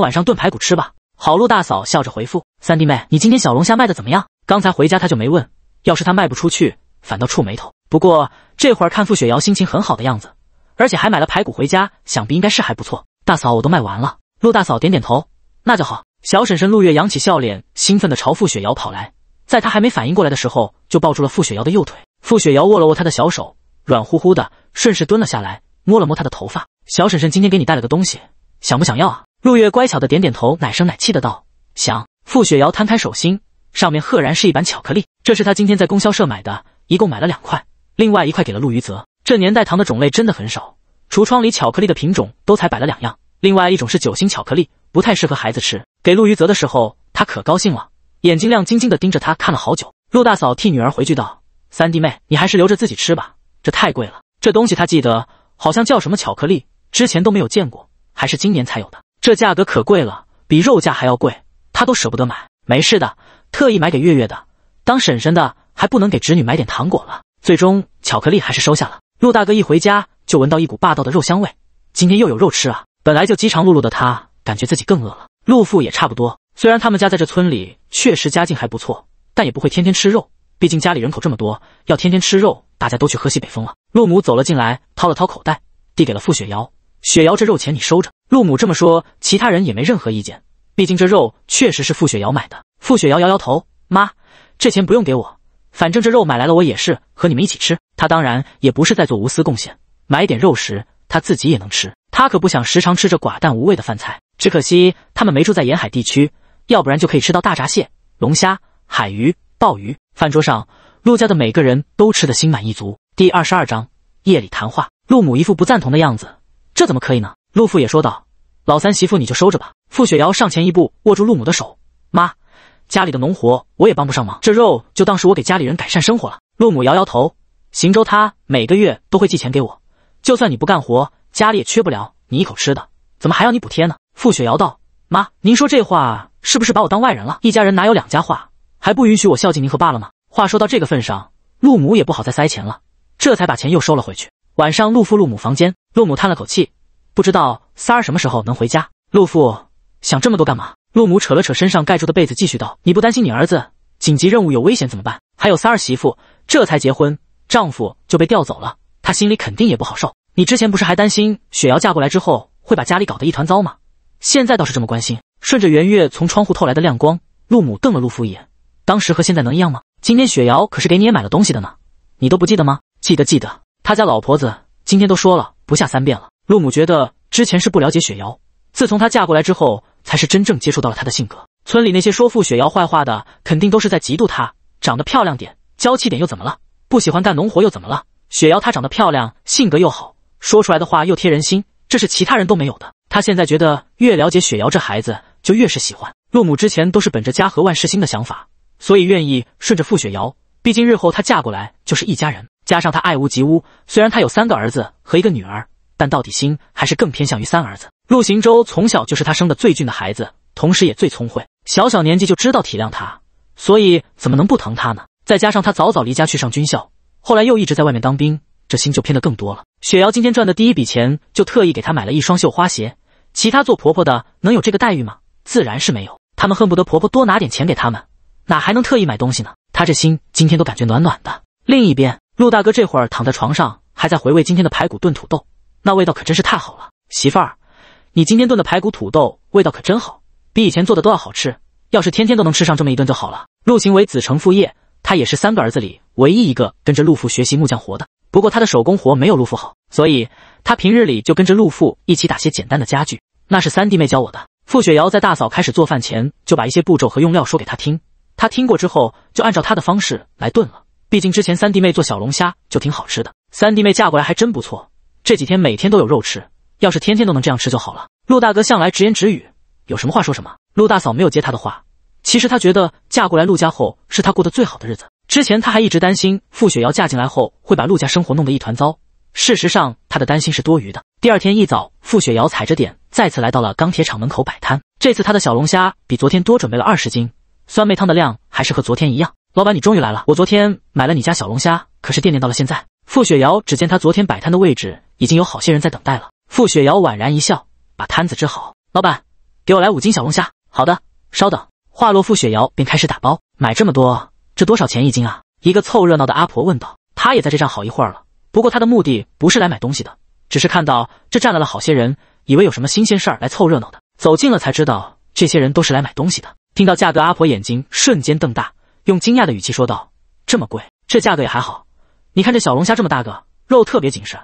晚上炖排骨吃吧。”好，陆大嫂笑着回复：“三弟妹，你今天小龙虾卖的怎么样？刚才回家他就没问，要是他卖不出去，反倒触眉头。不过这会儿看傅雪瑶心情很好的样子。”而且还买了排骨回家，想必应该是还不错。大嫂，我都卖完了。陆大嫂点点头，那就好。小婶婶陆月扬起笑脸，兴奋地朝傅雪瑶跑来，在她还没反应过来的时候，就抱住了傅雪瑶的右腿。傅雪瑶握了握她的小手，软乎乎的，顺势蹲了下来，摸了摸她的头发。小婶婶今天给你带了个东西，想不想要啊？陆月乖巧的点点头，奶声奶气的道：“想。”傅雪瑶摊开手心，上面赫然是一板巧克力，这是她今天在供销社买的，一共买了两块，另外一块给了陆余泽。这年代糖的种类真的很少，橱窗里巧克力的品种都才摆了两样，另外一种是酒心巧克力，不太适合孩子吃。给陆余泽的时候，他可高兴了，眼睛亮晶晶的盯着他看了好久。陆大嫂替女儿回句道：“三弟妹，你还是留着自己吃吧，这太贵了。这东西她记得好像叫什么巧克力，之前都没有见过，还是今年才有的。这价格可贵了，比肉价还要贵，她都舍不得买。没事的，特意买给月月的，当婶婶的还不能给侄女买点糖果了。最终巧克力还是收下了。”陆大哥一回家就闻到一股霸道的肉香味，今天又有肉吃啊！本来就饥肠辘辘的他，感觉自己更饿了。陆父也差不多，虽然他们家在这村里确实家境还不错，但也不会天天吃肉，毕竟家里人口这么多，要天天吃肉，大家都去喝西北风了。陆母走了进来，掏了掏口袋，递给了傅雪瑶：“雪瑶，这肉钱你收着。”陆母这么说，其他人也没任何意见，毕竟这肉确实是傅雪瑶买的。傅雪瑶摇摇头：“妈，这钱不用给我。”反正这肉买来了，我也是和你们一起吃。他当然也不是在做无私贡献，买点肉食他自己也能吃。他可不想时常吃着寡淡无味的饭菜。只可惜他们没住在沿海地区，要不然就可以吃到大闸蟹、龙虾、海鱼、鲍鱼。饭桌上，陆家的每个人都吃得心满意足。第二十二章夜里谈话。陆母一副不赞同的样子，这怎么可以呢？陆父也说道：“老三媳妇，你就收着吧。”傅雪瑶上前一步，握住陆母的手，妈。家里的农活我也帮不上忙，这肉就当是我给家里人改善生活了。陆母摇摇头，行舟他每个月都会寄钱给我，就算你不干活，家里也缺不了你一口吃的，怎么还要你补贴呢？傅雪瑶道：“妈，您说这话是不是把我当外人了？一家人哪有两家话，还不允许我孝敬您和爸了吗？”话说到这个份上，陆母也不好再塞钱了，这才把钱又收了回去。晚上，陆父、陆母房间，陆母叹了口气，不知道三儿什么时候能回家。陆父，想这么多干嘛？陆母扯了扯身上盖住的被子，继续道：“你不担心你儿子紧急任务有危险怎么办？还有三儿媳妇，这才结婚，丈夫就被调走了，她心里肯定也不好受。你之前不是还担心雪瑶嫁过来之后会把家里搞得一团糟吗？现在倒是这么关心。”顺着圆月从窗户透来的亮光，陆母瞪了陆父一眼：“当时和现在能一样吗？今天雪瑶可是给你也买了东西的呢，你都不记得吗？”“记得，记得，他家老婆子今天都说了不下三遍了。”陆母觉得之前是不了解雪瑶，自从她嫁过来之后。才是真正接触到了她的性格。村里那些说傅雪瑶坏话的，肯定都是在嫉妒她长得漂亮点、娇气点又怎么了？不喜欢干农活又怎么了？雪瑶她长得漂亮，性格又好，说出来的话又贴人心，这是其他人都没有的。她现在觉得越了解雪瑶这孩子，就越是喜欢。陆母之前都是本着家和万事兴的想法，所以愿意顺着傅雪瑶，毕竟日后她嫁过来就是一家人。加上她爱屋及乌，虽然她有三个儿子和一个女儿。但到底心还是更偏向于三儿子陆行舟，从小就是他生的最俊的孩子，同时也最聪慧，小小年纪就知道体谅他，所以怎么能不疼他呢？再加上他早早离家去上军校，后来又一直在外面当兵，这心就偏得更多了。雪瑶今天赚的第一笔钱，就特意给他买了一双绣花鞋。其他做婆婆的能有这个待遇吗？自然是没有。他们恨不得婆婆多拿点钱给他们，哪还能特意买东西呢？他这心今天都感觉暖暖的。另一边，陆大哥这会儿躺在床上，还在回味今天的排骨炖土豆。那味道可真是太好了，媳妇儿，你今天炖的排骨土豆味道可真好，比以前做的都要好吃。要是天天都能吃上这么一顿就好了。陆行为子承父业，他也是三个儿子里唯一一个跟着陆父学习木匠活的。不过他的手工活没有陆父好，所以他平日里就跟着陆父一起打些简单的家具。那是三弟妹教我的。傅雪瑶在大嫂开始做饭前，就把一些步骤和用料说给他听。他听过之后，就按照他的方式来炖了。毕竟之前三弟妹做小龙虾就挺好吃的。三弟妹嫁过来还真不错。这几天每天都有肉吃，要是天天都能这样吃就好了。陆大哥向来直言直语，有什么话说什么。陆大嫂没有接他的话，其实她觉得嫁过来陆家后，是她过得最好的日子。之前她还一直担心傅雪瑶嫁进来后会把陆家生活弄得一团糟，事实上她的担心是多余的。第二天一早，傅雪瑶踩着点再次来到了钢铁厂门口摆摊。这次她的小龙虾比昨天多准备了二十斤，酸梅汤的量还是和昨天一样。老板，你终于来了！我昨天买了你家小龙虾，可是惦念到了现在。傅雪瑶只见他昨天摆摊的位置。已经有好些人在等待了。傅雪瑶宛然一笑，把摊子支好。老板，给我来五斤小龙虾。好的，稍等。话落，傅雪瑶便开始打包。买这么多，这多少钱一斤啊？一个凑热闹的阿婆问道。她也在这站好一会儿了，不过她的目的不是来买东西的，只是看到这站来了好些人，以为有什么新鲜事儿来凑热闹的。走近了才知道，这些人都是来买东西的。听到价格，阿婆眼睛瞬间瞪大，用惊讶的语气说道：“这么贵？这价格也还好。你看这小龙虾这么大个，肉特别紧实。”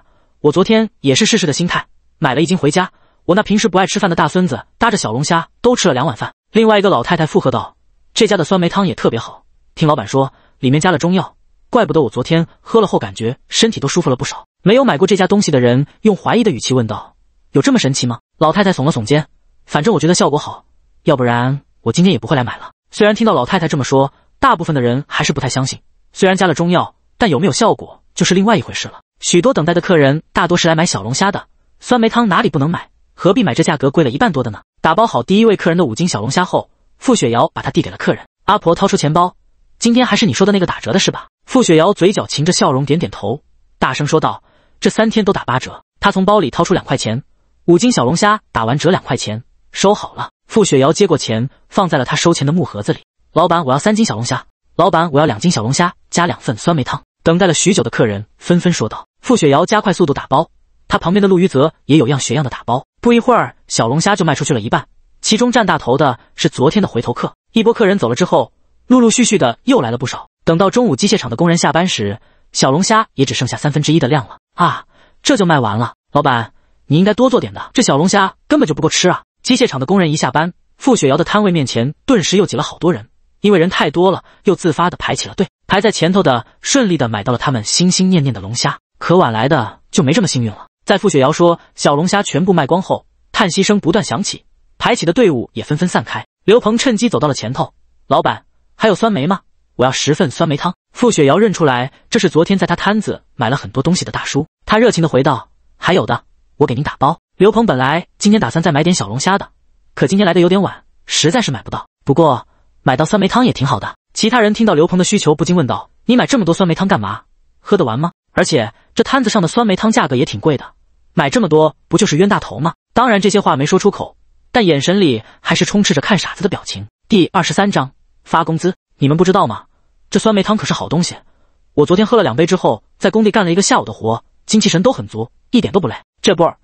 我昨天也是试试的心态，买了一斤回家。我那平时不爱吃饭的大孙子，搭着小龙虾都吃了两碗饭。另外一个老太太附和道：“这家的酸梅汤也特别好，听老板说里面加了中药，怪不得我昨天喝了后感觉身体都舒服了不少。”没有买过这家东西的人用怀疑的语气问道：“有这么神奇吗？”老太太耸了耸肩：“反正我觉得效果好，要不然我今天也不会来买了。”虽然听到老太太这么说，大部分的人还是不太相信。虽然加了中药，但有没有效果就是另外一回事了。许多等待的客人大多是来买小龙虾的，酸梅汤哪里不能买？何必买这价格贵了一半多的呢？打包好第一位客人的五斤小龙虾后，傅雪瑶把它递给了客人。阿婆掏出钱包，今天还是你说的那个打折的是吧？傅雪瑶嘴角噙着笑容，点点头，大声说道：“这三天都打八折。”她从包里掏出两块钱，五斤小龙虾打完折两块钱，收好了。傅雪瑶接过钱，放在了他收钱的木盒子里。老板，我要三斤小龙虾。老板，我要两斤小龙虾加两份酸梅汤。等待了许久的客人纷纷说道：“付雪瑶加快速度打包，他旁边的陆余泽也有样学样的打包。不一会儿，小龙虾就卖出去了一半，其中占大头的是昨天的回头客。一波客人走了之后，陆陆续续的又来了不少。等到中午，机械厂的工人下班时，小龙虾也只剩下三分之一的量了啊，这就卖完了。老板，你应该多做点的，这小龙虾根本就不够吃啊！”机械厂的工人一下班，付雪瑶的摊位面前顿时又挤了好多人。因为人太多了，又自发的排起了队，排在前头的顺利的买到了他们心心念念的龙虾，可晚来的就没这么幸运了。在付雪瑶说小龙虾全部卖光后，叹息声不断响起，排起的队伍也纷纷散开。刘鹏趁机走到了前头，老板还有酸梅吗？我要十份酸梅汤。付雪瑶认出来这是昨天在他摊子买了很多东西的大叔，他热情的回道，还有的，我给您打包。刘鹏本来今天打算再买点小龙虾的，可今天来的有点晚，实在是买不到。不过。买到酸梅汤也挺好的。其他人听到刘鹏的需求，不禁问道：“你买这么多酸梅汤干嘛？喝得完吗？而且这摊子上的酸梅汤价格也挺贵的，买这么多不就是冤大头吗？”当然，这些话没说出口，但眼神里还是充斥着看傻子的表情。第二十三章发工资，你们不知道吗？这酸梅汤可是好东西。我昨天喝了两杯之后，在工地干了一个下午的活，精气神都很足，一点都不累。这波儿，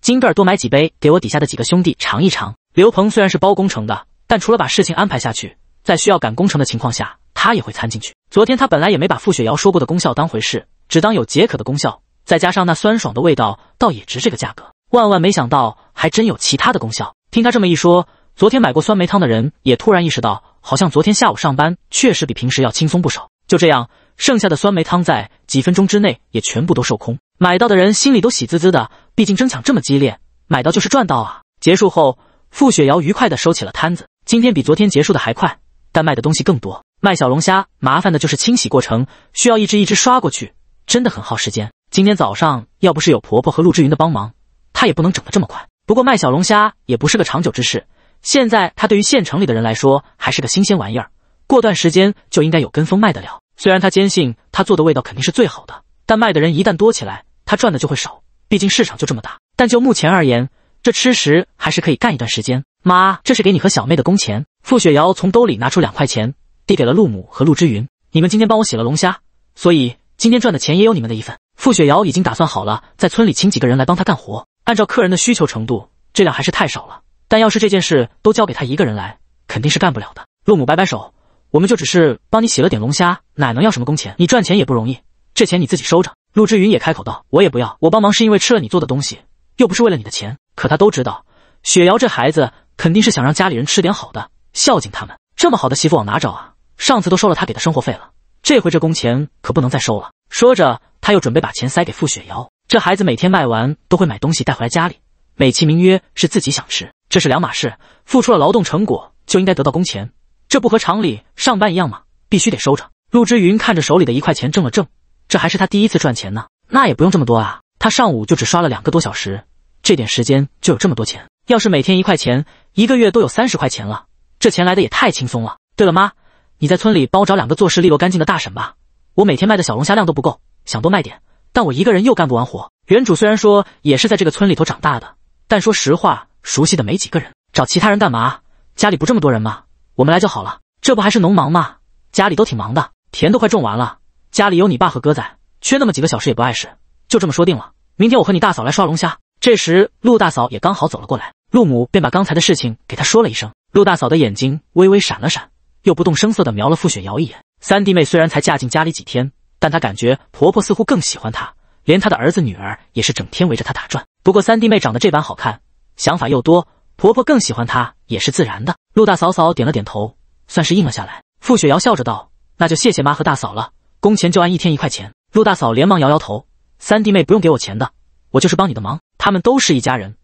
金盖儿多买几杯，给我底下的几个兄弟尝一尝。刘鹏虽然是包工程的，但除了把事情安排下去，在需要赶工程的情况下，他也会掺进去。昨天他本来也没把傅雪瑶说过的功效当回事，只当有解渴的功效，再加上那酸爽的味道，倒也值这个价格。万万没想到，还真有其他的功效。听他这么一说，昨天买过酸梅汤的人也突然意识到，好像昨天下午上班确实比平时要轻松不少。就这样，剩下的酸梅汤在几分钟之内也全部都售空，买到的人心里都喜滋滋的，毕竟争抢这么激烈，买到就是赚到啊！结束后，傅雪瑶愉快的收起了摊子，今天比昨天结束的还快。但卖的东西更多，卖小龙虾麻烦的就是清洗过程，需要一只一只刷过去，真的很耗时间。今天早上要不是有婆婆和陆之云的帮忙，她也不能整得这么快。不过卖小龙虾也不是个长久之事，现在她对于县城里的人来说还是个新鲜玩意儿，过段时间就应该有跟风卖的了。虽然她坚信她做的味道肯定是最好的，但卖的人一旦多起来，她赚的就会少，毕竟市场就这么大。但就目前而言，这吃食还是可以干一段时间。妈，这是给你和小妹的工钱。傅雪瑶从兜里拿出两块钱，递给了陆母和陆之云：“你们今天帮我洗了龙虾，所以今天赚的钱也有你们的一份。”傅雪瑶已经打算好了，在村里请几个人来帮他干活。按照客人的需求程度，这样还是太少了。但要是这件事都交给他一个人来，肯定是干不了的。陆母摆摆手：“我们就只是帮你洗了点龙虾，哪能要什么工钱？你赚钱也不容易，这钱你自己收着。”陆之云也开口道：“我也不要，我帮忙是因为吃了你做的东西，又不是为了你的钱。可他都知道，雪瑶这孩子肯定是想让家里人吃点好的。”孝敬他们这么好的媳妇往哪找啊？上次都收了他给的生活费了，这回这工钱可不能再收了。说着，他又准备把钱塞给付雪瑶。这孩子每天卖完都会买东西带回来家里，美其名曰是自己想吃，这是两码事。付出了劳动成果就应该得到工钱，这不和厂里上班一样吗？必须得收着。陆之云看着手里的一块钱，怔了怔，这还是他第一次赚钱呢。那也不用这么多啊，他上午就只刷了两个多小时，这点时间就有这么多钱，要是每天一块钱，一个月都有三十块钱了。这钱来的也太轻松了。对了，妈，你在村里帮我找两个做事利落、干净的大婶吧。我每天卖的小龙虾量都不够，想多卖点，但我一个人又干不完活。原主虽然说也是在这个村里头长大的，但说实话，熟悉的没几个人。找其他人干嘛？家里不这么多人吗？我们来就好了。这不还是农忙吗？家里都挺忙的，田都快种完了，家里有你爸和哥在，缺那么几个小时也不碍事。就这么说定了，明天我和你大嫂来刷龙虾。这时，陆大嫂也刚好走了过来，陆母便把刚才的事情给她说了一声。陆大嫂的眼睛微微闪了闪，又不动声色的瞄了傅雪瑶一眼。三弟妹虽然才嫁进家里几天，但她感觉婆婆似乎更喜欢她，连她的儿子女儿也是整天围着她打转。不过三弟妹长得这般好看，想法又多，婆婆更喜欢她也是自然的。陆大嫂嫂点了点头，算是应了下来。傅雪瑶笑着道：“那就谢谢妈和大嫂了，工钱就按一天一块钱。”陆大嫂连忙摇摇头：“三弟妹不用给我钱的，我就是帮你的忙，他们都是一家人。”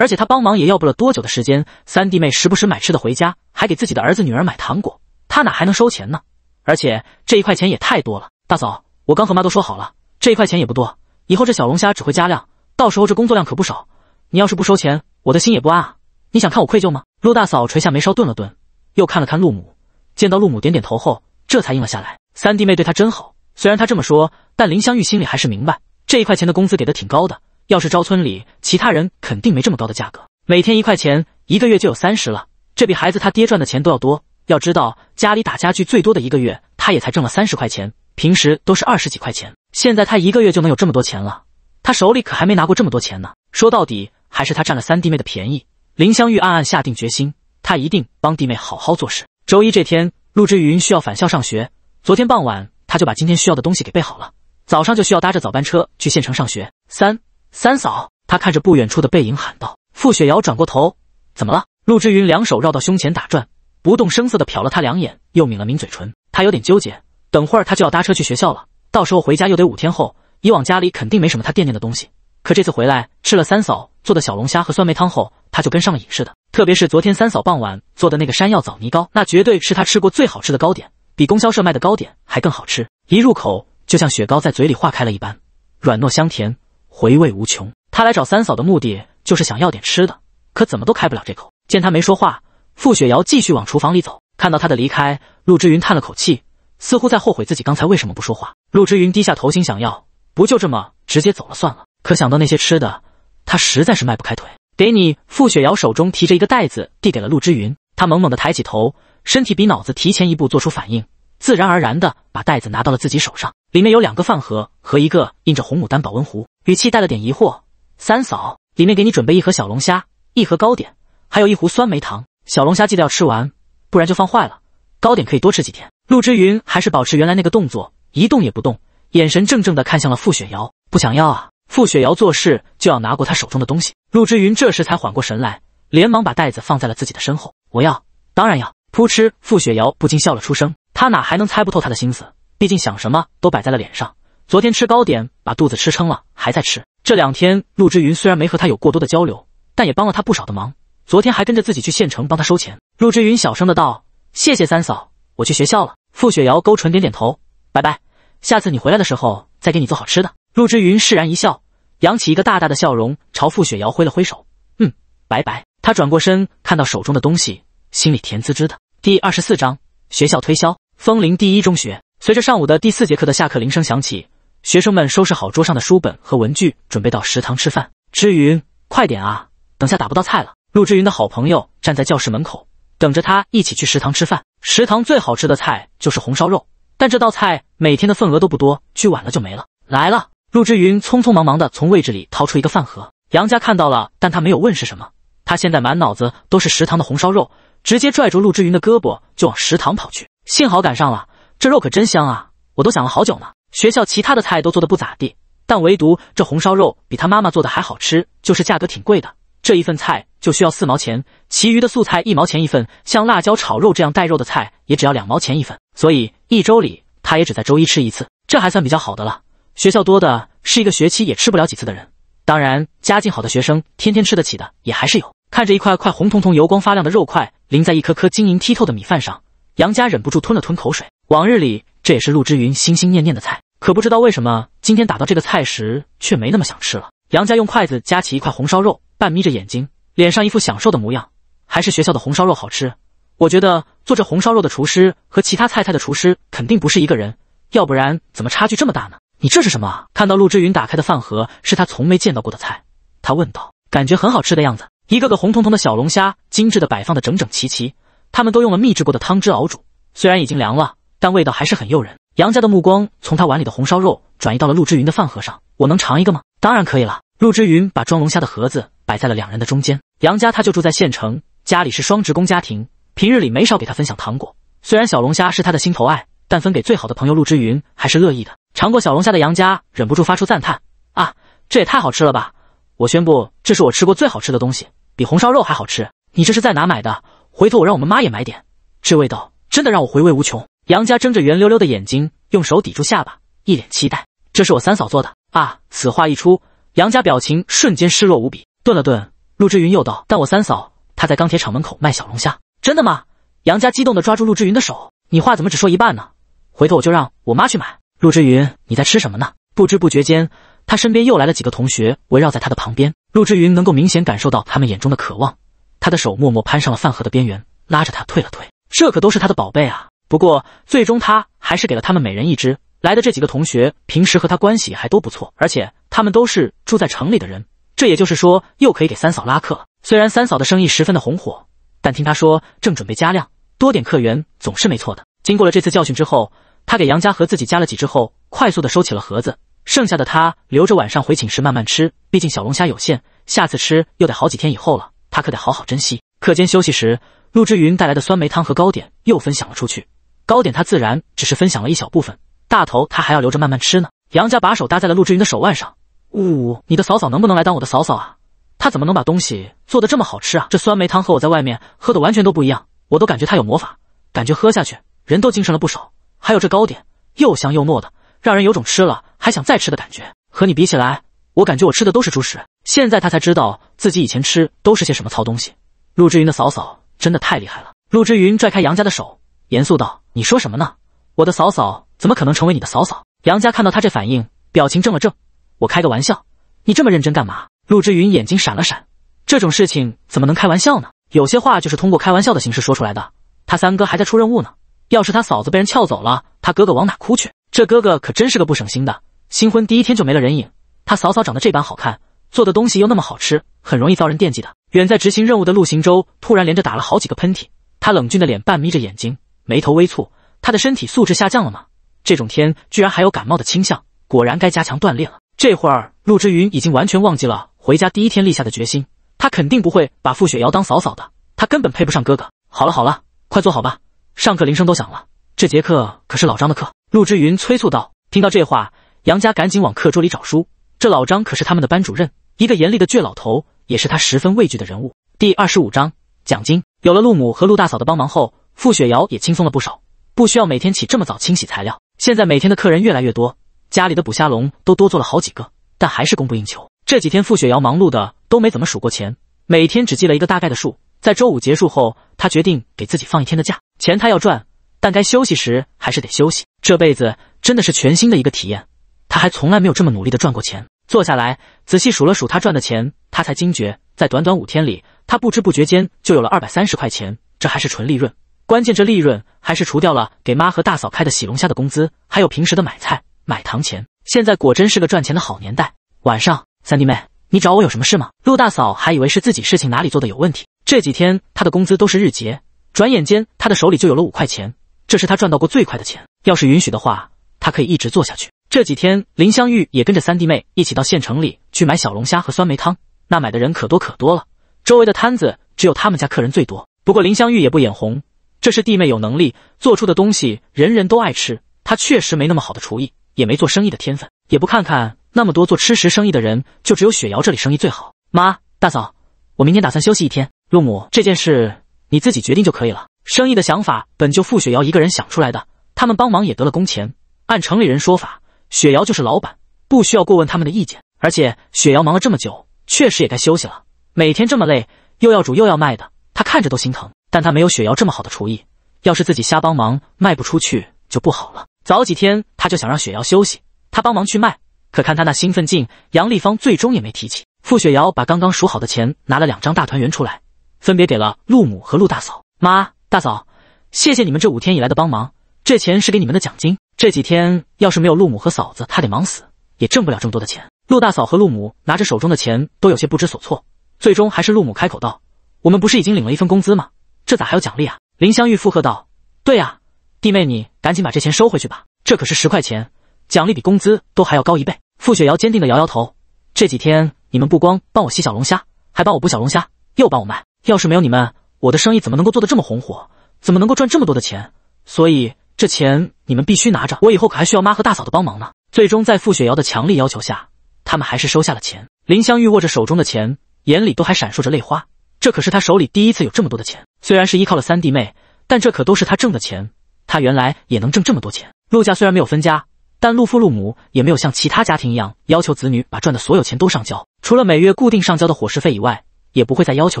而且他帮忙也要不了多久的时间，三弟妹时不时买吃的回家，还给自己的儿子女儿买糖果，他哪还能收钱呢？而且这一块钱也太多了。大嫂，我刚和妈都说好了，这一块钱也不多，以后这小龙虾只会加量，到时候这工作量可不少。你要是不收钱，我的心也不安啊。你想看我愧疚吗？陆大嫂垂下眉梢，顿了顿，又看了看陆母，见到陆母点点头后，这才应了下来。三弟妹对她真好，虽然她这么说，但林香玉心里还是明白，这一块钱的工资给的挺高的。要是招村里其他人，肯定没这么高的价格。每天一块钱，一个月就有三十了，这比孩子他爹赚的钱都要多。要知道家里打家具最多的一个月，他也才挣了三十块钱，平时都是二十几块钱。现在他一个月就能有这么多钱了，他手里可还没拿过这么多钱呢。说到底，还是他占了三弟妹的便宜。林香玉暗暗下定决心，他一定帮弟妹好好做事。周一这天，陆之云需要返校上学。昨天傍晚，他就把今天需要的东西给备好了，早上就需要搭着早班车去县城上学。三。三嫂，他看着不远处的背影喊道。付雪瑶转过头，怎么了？陆之云两手绕到胸前打转，不动声色地瞟了他两眼，又抿了抿嘴唇。他有点纠结，等会儿他就要搭车去学校了，到时候回家又得五天后。以往家里肯定没什么他惦念的东西，可这次回来吃了三嫂做的小龙虾和酸梅汤后，他就跟上了瘾似的。特别是昨天三嫂傍晚做的那个山药枣泥糕，那绝对是他吃过最好吃的糕点，比供销社卖的糕点还更好吃。一入口就像雪糕在嘴里化开了一般，软糯香甜。回味无穷。他来找三嫂的目的就是想要点吃的，可怎么都开不了这口。见他没说话，傅雪瑶继续往厨房里走。看到他的离开，陆之云叹了口气，似乎在后悔自己刚才为什么不说话。陆之云低下头，心想：要不就这么直接走了算了。可想到那些吃的，他实在是迈不开腿。给你，傅雪瑶手中提着一个袋子，递给了陆之云。他猛猛地抬起头，身体比脑子提前一步做出反应，自然而然的把袋子拿到了自己手上。里面有两个饭盒和一个印着红牡丹保温壶。语气带了点疑惑，三嫂，里面给你准备一盒小龙虾，一盒糕点，还有一壶酸梅糖。小龙虾记得要吃完，不然就放坏了。糕点可以多吃几天。陆之云还是保持原来那个动作，一动也不动，眼神怔怔的看向了傅雪瑶，不想要啊？傅雪瑶做事就要拿过他手中的东西，陆之云这时才缓过神来，连忙把袋子放在了自己的身后。我要，当然要。扑哧，傅雪瑶不禁笑了出声，他哪还能猜不透他的心思？毕竟想什么都摆在了脸上。昨天吃糕点把肚子吃撑了，还在吃。这两天陆之云虽然没和他有过多的交流，但也帮了他不少的忙。昨天还跟着自己去县城帮他收钱。陆之云小声的道：“谢谢三嫂，我去学校了。”傅雪瑶勾唇点点头，拜拜，下次你回来的时候再给你做好吃的。陆之云释然一笑，扬起一个大大的笑容，朝傅雪瑶挥了挥手，嗯，拜拜。他转过身，看到手中的东西，心里甜滋滋的。第二十四章学校推销。枫林第一中学，随着上午的第四节课的下课铃声响起。学生们收拾好桌上的书本和文具，准备到食堂吃饭。知云，快点啊，等下打不到菜了。陆知云的好朋友站在教室门口，等着他一起去食堂吃饭。食堂最好吃的菜就是红烧肉，但这道菜每天的份额都不多，去晚了就没了。来了，陆知云匆匆忙忙的从位置里掏出一个饭盒。杨家看到了，但他没有问是什么，他现在满脑子都是食堂的红烧肉，直接拽着陆知云的胳膊就往食堂跑去。幸好赶上了，这肉可真香啊，我都想了好久呢。学校其他的菜都做的不咋地，但唯独这红烧肉比他妈妈做的还好吃，就是价格挺贵的。这一份菜就需要四毛钱，其余的素菜一毛钱一份，像辣椒炒肉这样带肉的菜也只要两毛钱一份。所以一周里他也只在周一吃一次，这还算比较好的了。学校多的是一个学期也吃不了几次的人，当然家境好的学生天天吃得起的也还是有。看着一块块红彤彤、油光发亮的肉块淋在一颗颗晶莹剔透的米饭上，杨家忍不住吞了吞口水。往日里。这也是陆之云心心念念的菜，可不知道为什么今天打到这个菜时却没那么想吃了。杨家用筷子夹起一块红烧肉，半眯着眼睛，脸上一副享受的模样。还是学校的红烧肉好吃，我觉得做这红烧肉的厨师和其他菜菜的厨师肯定不是一个人，要不然怎么差距这么大呢？你这是什么？看到陆之云打开的饭盒是他从没见到过的菜，他问道，感觉很好吃的样子。一个个红彤彤的小龙虾，精致的摆放的整整齐齐，他们都用了秘制过的汤汁熬煮，虽然已经凉了。但味道还是很诱人。杨家的目光从他碗里的红烧肉转移到了陆之云的饭盒上。我能尝一个吗？当然可以了。陆之云把装龙虾的盒子摆在了两人的中间。杨家他就住在县城，家里是双职工家庭，平日里没少给他分享糖果。虽然小龙虾是他的心头爱，但分给最好的朋友陆之云还是乐意的。尝过小龙虾的杨家忍不住发出赞叹：“啊，这也太好吃了吧！我宣布，这是我吃过最好吃的东西，比红烧肉还好吃。你这是在哪买的？回头我让我们妈也买点。这味道真的让我回味无穷。”杨家睁着圆溜溜的眼睛，用手抵住下巴，一脸期待：“这是我三嫂做的啊！”此话一出，杨家表情瞬间失落无比。顿了顿，陆之云又道：“但我三嫂她在钢铁厂门口卖小龙虾，真的吗？”杨家激动地抓住陆之云的手：“你话怎么只说一半呢？回头我就让我妈去买。”陆之云，你在吃什么呢？不知不觉间，他身边又来了几个同学，围绕在他的旁边。陆之云能够明显感受到他们眼中的渴望，他的手默默攀上了饭盒的边缘，拉着他退了退。这可都是他的宝贝啊！不过最终他还是给了他们每人一只。来的这几个同学平时和他关系还都不错，而且他们都是住在城里的人，这也就是说又可以给三嫂拉客了。虽然三嫂的生意十分的红火，但听他说正准备加量，多点客源总是没错的。经过了这次教训之后，他给杨家和自己加了几只后，快速的收起了盒子，剩下的他留着晚上回寝室慢慢吃。毕竟小龙虾有限，下次吃又得好几天以后了，他可得好好珍惜。课间休息时，陆之云带来的酸梅汤和糕点又分享了出去。糕点他自然只是分享了一小部分，大头他还要留着慢慢吃呢。杨家把手搭在了陆之云的手腕上，呜，你的嫂嫂能不能来当我的嫂嫂啊？她怎么能把东西做的这么好吃啊？这酸梅汤和我在外面喝的完全都不一样，我都感觉她有魔法，感觉喝下去人都精神了不少。还有这糕点，又香又糯的，让人有种吃了还想再吃的感觉。和你比起来，我感觉我吃的都是猪食。现在他才知道自己以前吃都是些什么糙东西。陆之云的嫂嫂真的太厉害了。陆之云拽开杨家的手。严肃道：“你说什么呢？我的嫂嫂怎么可能成为你的嫂嫂？”杨家看到他这反应，表情怔了怔。我开个玩笑，你这么认真干嘛？陆之云眼睛闪了闪。这种事情怎么能开玩笑呢？有些话就是通过开玩笑的形式说出来的。他三哥还在出任务呢，要是他嫂子被人撬走了，他哥哥往哪哭去？这哥哥可真是个不省心的。新婚第一天就没了人影，他嫂嫂长得这般好看，做的东西又那么好吃，很容易遭人惦记的。远在执行任务的陆行舟突然连着打了好几个喷嚏，他冷峻的脸半眯着眼睛。眉头微蹙，他的身体素质下降了吗？这种天居然还有感冒的倾向，果然该加强锻炼了。这会儿，陆之云已经完全忘记了回家第一天立下的决心，他肯定不会把付雪瑶当嫂嫂的，他根本配不上哥哥。好了好了，快坐好吧，上课铃声都响了，这节课可是老张的课。陆之云催促道。听到这话，杨家赶紧往课桌里找书。这老张可是他们的班主任，一个严厉的倔老头，也是他十分畏惧的人物。第二十五章，奖金有了。陆母和陆大嫂的帮忙后。傅雪瑶也轻松了不少，不需要每天起这么早清洗材料。现在每天的客人越来越多，家里的捕虾笼都多做了好几个，但还是供不应求。这几天傅雪瑶忙碌的都没怎么数过钱，每天只记了一个大概的数。在周五结束后，她决定给自己放一天的假。钱她要赚，但该休息时还是得休息。这辈子真的是全新的一个体验，他还从来没有这么努力的赚过钱。坐下来仔细数了数他赚的钱，他才惊觉，在短短五天里，他不知不觉间就有了二百三十块钱，这还是纯利润。关键这利润还是除掉了给妈和大嫂开的喜龙虾的工资，还有平时的买菜买糖钱。现在果真是个赚钱的好年代。晚上，三弟妹，你找我有什么事吗？陆大嫂还以为是自己事情哪里做的有问题。这几天她的工资都是日结，转眼间她的手里就有了五块钱，这是她赚到过最快的钱。要是允许的话，她可以一直做下去。这几天林香玉也跟着三弟妹一起到县城里去买小龙虾和酸梅汤，那买的人可多可多了，周围的摊子只有他们家客人最多。不过林香玉也不眼红。这是弟妹有能力做出的东西，人人都爱吃。他确实没那么好的厨艺，也没做生意的天分，也不看看那么多做吃食生意的人，就只有雪瑶这里生意最好。妈，大嫂，我明天打算休息一天。陆母，这件事你自己决定就可以了。生意的想法本就付雪瑶一个人想出来的，他们帮忙也得了工钱。按城里人说法，雪瑶就是老板，不需要过问他们的意见。而且雪瑶忙了这么久，确实也该休息了。每天这么累，又要煮又要卖的，她看着都心疼。但他没有雪瑶这么好的厨艺，要是自己瞎帮忙卖不出去就不好了。早几天他就想让雪瑶休息，他帮忙去卖，可看他那兴奋劲，杨丽芳最终也没提起。付雪瑶把刚刚数好的钱拿了两张大团圆出来，分别给了陆母和陆大嫂。妈，大嫂，谢谢你们这五天以来的帮忙，这钱是给你们的奖金。这几天要是没有陆母和嫂子，他得忙死，也挣不了这么多的钱。陆大嫂和陆母拿着手中的钱都有些不知所措，最终还是陆母开口道：“我们不是已经领了一份工资吗？”这咋还有奖励啊？林香玉附和道：“对呀，弟妹，你赶紧把这钱收回去吧，这可是十块钱奖励，比工资都还要高一倍。”付雪瑶坚定的摇摇头：“这几天你们不光帮我洗小龙虾，还帮我捕小龙虾，又帮我卖，要是没有你们，我的生意怎么能够做得这么红火，怎么能够赚这么多的钱？所以这钱你们必须拿着，我以后可还需要妈和大嫂的帮忙呢。”最终在付雪瑶的强力要求下，他们还是收下了钱。林香玉握着手中的钱，眼里都还闪烁着泪花，这可是她手里第一次有这么多的钱。虽然是依靠了三弟妹，但这可都是他挣的钱。他原来也能挣这么多钱。陆家虽然没有分家，但陆父陆母也没有像其他家庭一样要求子女把赚的所有钱都上交，除了每月固定上交的伙食费以外，也不会再要求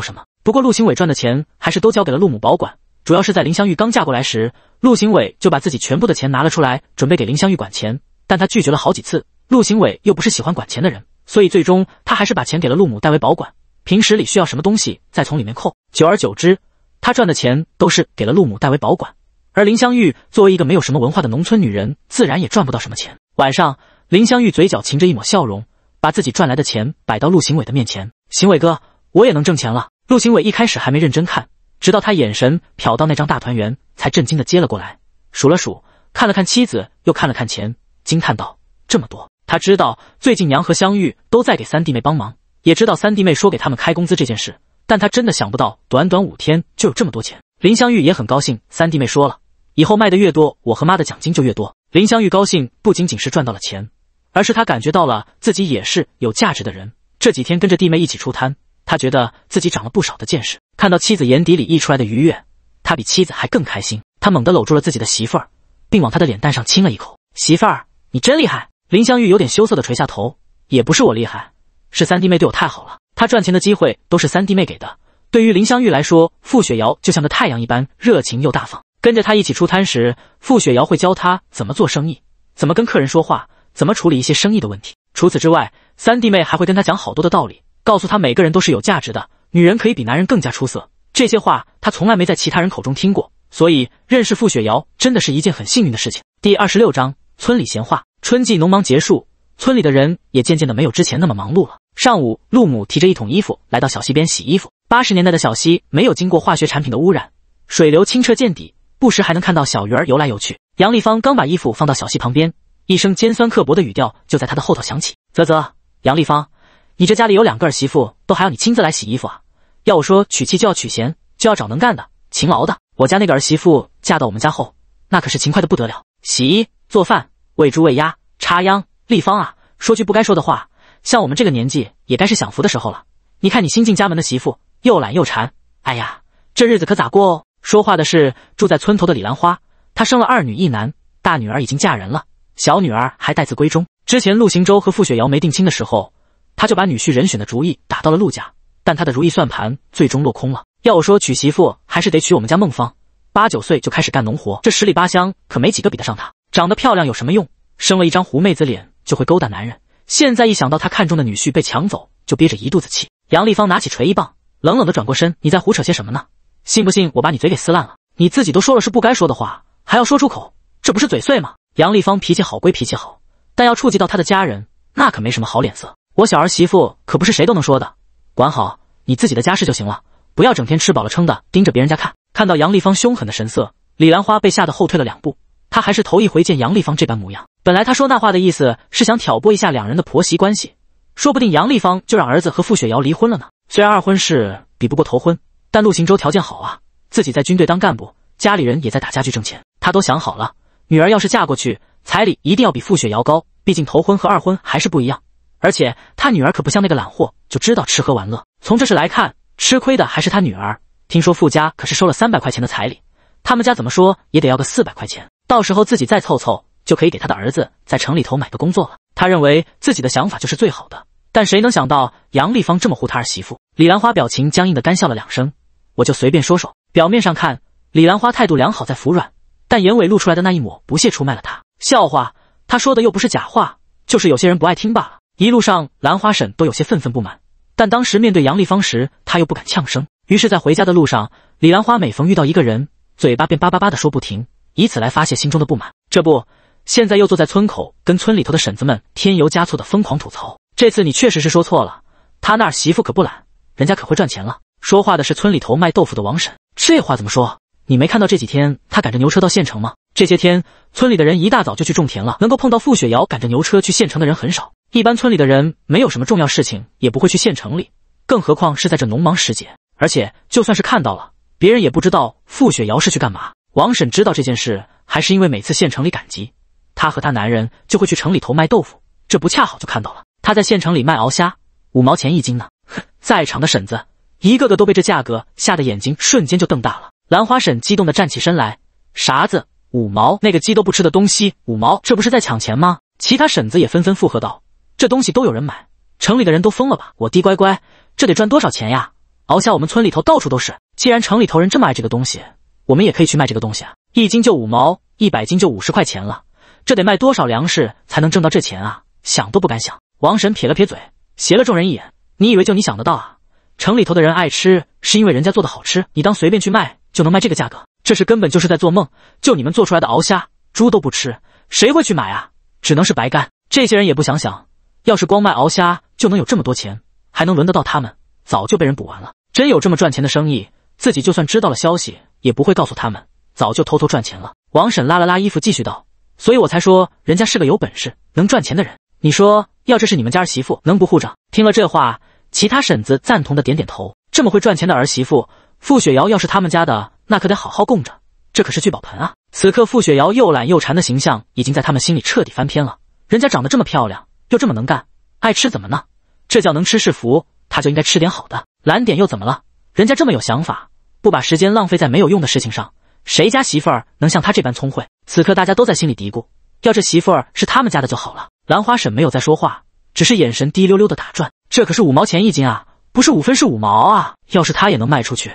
什么。不过陆行伟赚的钱还是都交给了陆母保管，主要是在林香玉刚嫁过来时，陆行伟就把自己全部的钱拿了出来，准备给林香玉管钱，但他拒绝了好几次。陆行伟又不是喜欢管钱的人，所以最终他还是把钱给了陆母代为保管，平时里需要什么东西再从里面扣。久而久之。他赚的钱都是给了陆母代为保管，而林香玉作为一个没有什么文化的农村女人，自然也赚不到什么钱。晚上，林香玉嘴角噙着一抹笑容，把自己赚来的钱摆到陆行伟的面前：“行伟哥，我也能挣钱了。”陆行伟一开始还没认真看，直到他眼神瞟到那张大团圆，才震惊的接了过来，数了数，看了看妻子，又看了看钱，惊叹道：“这么多！”他知道最近娘和香玉都在给三弟妹帮忙，也知道三弟妹说给他们开工资这件事。但他真的想不到，短短五天就有这么多钱。林香玉也很高兴，三弟妹说了，以后卖的越多，我和妈的奖金就越多。林香玉高兴不仅仅是赚到了钱，而是他感觉到了自己也是有价值的人。这几天跟着弟妹一起出摊，他觉得自己长了不少的见识。看到妻子眼底里溢出来的愉悦，他比妻子还更开心。他猛地搂住了自己的媳妇儿，并往她的脸蛋上亲了一口：“媳妇儿，你真厉害！”林香玉有点羞涩的垂下头：“也不是我厉害，是三弟妹对我太好了。”他赚钱的机会都是三弟妹给的。对于林香玉来说，傅雪瑶就像个太阳一般，热情又大方。跟着他一起出摊时，傅雪瑶会教他怎么做生意，怎么跟客人说话，怎么处理一些生意的问题。除此之外，三弟妹还会跟他讲好多的道理，告诉他每个人都是有价值的，女人可以比男人更加出色。这些话他从来没在其他人口中听过，所以认识傅雪瑶真的是一件很幸运的事情。第二十六章：村里闲话。春季农忙结束。村里的人也渐渐的没有之前那么忙碌了。上午，陆母提着一桶衣服来到小溪边洗衣服。八十年代的小溪没有经过化学产品的污染，水流清澈见底，不时还能看到小鱼儿游来游去。杨丽芳刚把衣服放到小溪旁边，一声尖酸刻薄的语调就在她的后头响起：“啧啧，杨丽芳，你这家里有两个儿媳妇，都还要你亲自来洗衣服啊？要我说，娶妻就要娶贤，就要找能干的、勤劳的。我家那个儿媳妇嫁到我们家后，那可是勤快的不得了，洗衣、做饭、喂猪、喂鸭、插秧。”丽芳啊，说句不该说的话，像我们这个年纪也该是享福的时候了。你看你新进家门的媳妇，又懒又馋，哎呀，这日子可咋过哦？说话的是住在村头的李兰花，她生了二女一男，大女儿已经嫁人了，小女儿还待字闺中。之前陆行舟和傅雪瑶没定亲的时候，他就把女婿人选的主意打到了陆家，但他的如意算盘最终落空了。要我说，娶媳妇还是得娶我们家孟芳，八九岁就开始干农活，这十里八乡可没几个比得上她。长得漂亮有什么用？生了一张狐妹子脸。就会勾搭男人，现在一想到他看中的女婿被抢走，就憋着一肚子气。杨丽芳拿起锤一棒，冷冷的转过身：“你在胡扯些什么呢？信不信我把你嘴给撕烂了？你自己都说了是不该说的话，还要说出口，这不是嘴碎吗？”杨丽芳脾气好归脾气好，但要触及到她的家人，那可没什么好脸色。我小儿媳妇可不是谁都能说的，管好你自己的家事就行了，不要整天吃饱了撑的盯着别人家看。看到杨丽芳凶狠的神色，李兰花被吓得后退了两步。他还是头一回见杨丽芳这般模样。本来他说那话的意思是想挑拨一下两人的婆媳关系，说不定杨丽芳就让儿子和傅雪瑶离婚了呢。虽然二婚是比不过头婚，但陆行舟条件好啊，自己在军队当干部，家里人也在打家具挣钱。他都想好了，女儿要是嫁过去，彩礼一定要比傅雪瑶高。毕竟头婚和二婚还是不一样，而且他女儿可不像那个懒货，就知道吃喝玩乐。从这事来看，吃亏的还是他女儿。听说傅家可是收了三百块钱的彩礼，他们家怎么说也得要个四百块钱。到时候自己再凑凑，就可以给他的儿子在城里头买个工作了。他认为自己的想法就是最好的，但谁能想到杨丽芳这么护他儿媳妇？李兰花表情僵硬的干笑了两声，我就随便说说。表面上看，李兰花态度良好，在服软，但眼尾露出来的那一抹不屑出卖了她。笑话，她说的又不是假话，就是有些人不爱听罢了。一路上，兰花婶都有些愤愤不满，但当时面对杨丽芳时，她又不敢呛声。于是，在回家的路上，李兰花每逢遇到一个人，嘴巴便叭叭叭的说不停。以此来发泄心中的不满，这不，现在又坐在村口跟村里头的婶子们添油加醋的疯狂吐槽。这次你确实是说错了，他那儿媳妇可不懒，人家可会赚钱了。说话的是村里头卖豆腐的王婶。这话怎么说？你没看到这几天他赶着牛车到县城吗？这些天村里的人一大早就去种田了，能够碰到傅雪瑶赶着牛车去县城的人很少。一般村里的人没有什么重要事情也不会去县城里，更何况是在这农忙时节。而且就算是看到了，别人也不知道傅雪瑶是去干嘛。王婶知道这件事，还是因为每次县城里赶集，她和她男人就会去城里头卖豆腐，这不恰好就看到了她在县城里卖鳌虾，五毛钱一斤呢。哼，在场的婶子一个个都被这价格吓得眼睛瞬间就瞪大了。兰花婶激动的站起身来：“啥子五毛？那个鸡都不吃的东西五毛？这不是在抢钱吗？”其他婶子也纷纷附和道：“这东西都有人买，城里的人都疯了吧？我滴乖乖，这得赚多少钱呀！鳌虾我们村里头到处都是，既然城里头人这么爱这个东西。”我们也可以去卖这个东西啊，一斤就五毛，一百斤就五十块钱了。这得卖多少粮食才能挣到这钱啊？想都不敢想。王婶撇了撇嘴，斜了众人一眼：“你以为就你想得到啊？城里头的人爱吃，是因为人家做的好吃。你当随便去卖就能卖这个价格？这是根本就是在做梦。就你们做出来的熬虾，猪都不吃，谁会去买啊？只能是白干。这些人也不想想，要是光卖熬虾就能有这么多钱，还能轮得到他们？早就被人补完了。真有这么赚钱的生意，自己就算知道了消息。”也不会告诉他们，早就偷偷赚钱了。王婶拉了拉衣服，继续道：“所以我才说，人家是个有本事、能赚钱的人。你说，要这是你们家儿媳妇，能不护着？”听了这话，其他婶子赞同的点点头。这么会赚钱的儿媳妇，傅雪瑶要是他们家的，那可得好好供着。这可是聚宝盆啊！此刻，傅雪瑶又懒又馋的形象已经在他们心里彻底翻篇了。人家长得这么漂亮，又这么能干，爱吃怎么呢？这叫能吃是福，他就应该吃点好的，懒点又怎么了？人家这么有想法。不把时间浪费在没有用的事情上，谁家媳妇儿能像她这般聪慧？此刻大家都在心里嘀咕，要这媳妇儿是他们家的就好了。兰花婶没有再说话，只是眼神滴溜溜的打转。这可是五毛钱一斤啊，不是五分是五毛啊！要是她也能卖出去，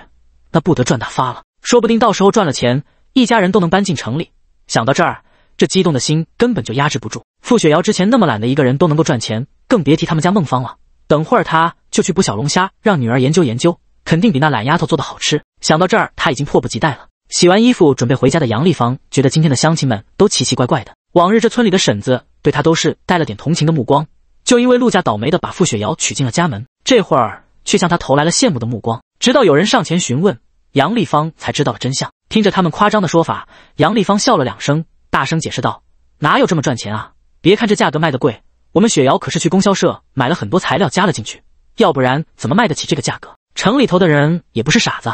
那不得赚大发了？说不定到时候赚了钱，一家人都能搬进城里。想到这儿，这激动的心根本就压制不住。付雪瑶之前那么懒的一个人都能够赚钱，更别提他们家孟芳了。等会儿她就去捕小龙虾，让女儿研究研究，肯定比那懒丫头做的好吃。想到这儿，他已经迫不及待了。洗完衣服准备回家的杨丽芳觉得今天的乡亲们都奇奇怪怪的。往日这村里的婶子对她都是带了点同情的目光，就因为陆家倒霉的把傅雪瑶娶进了家门，这会儿却向她投来了羡慕的目光。直到有人上前询问，杨丽芳才知道了真相。听着他们夸张的说法，杨丽芳笑了两声，大声解释道：“哪有这么赚钱啊？别看这价格卖的贵，我们雪瑶可是去供销社买了很多材料加了进去，要不然怎么卖得起这个价格？城里头的人也不是傻子。”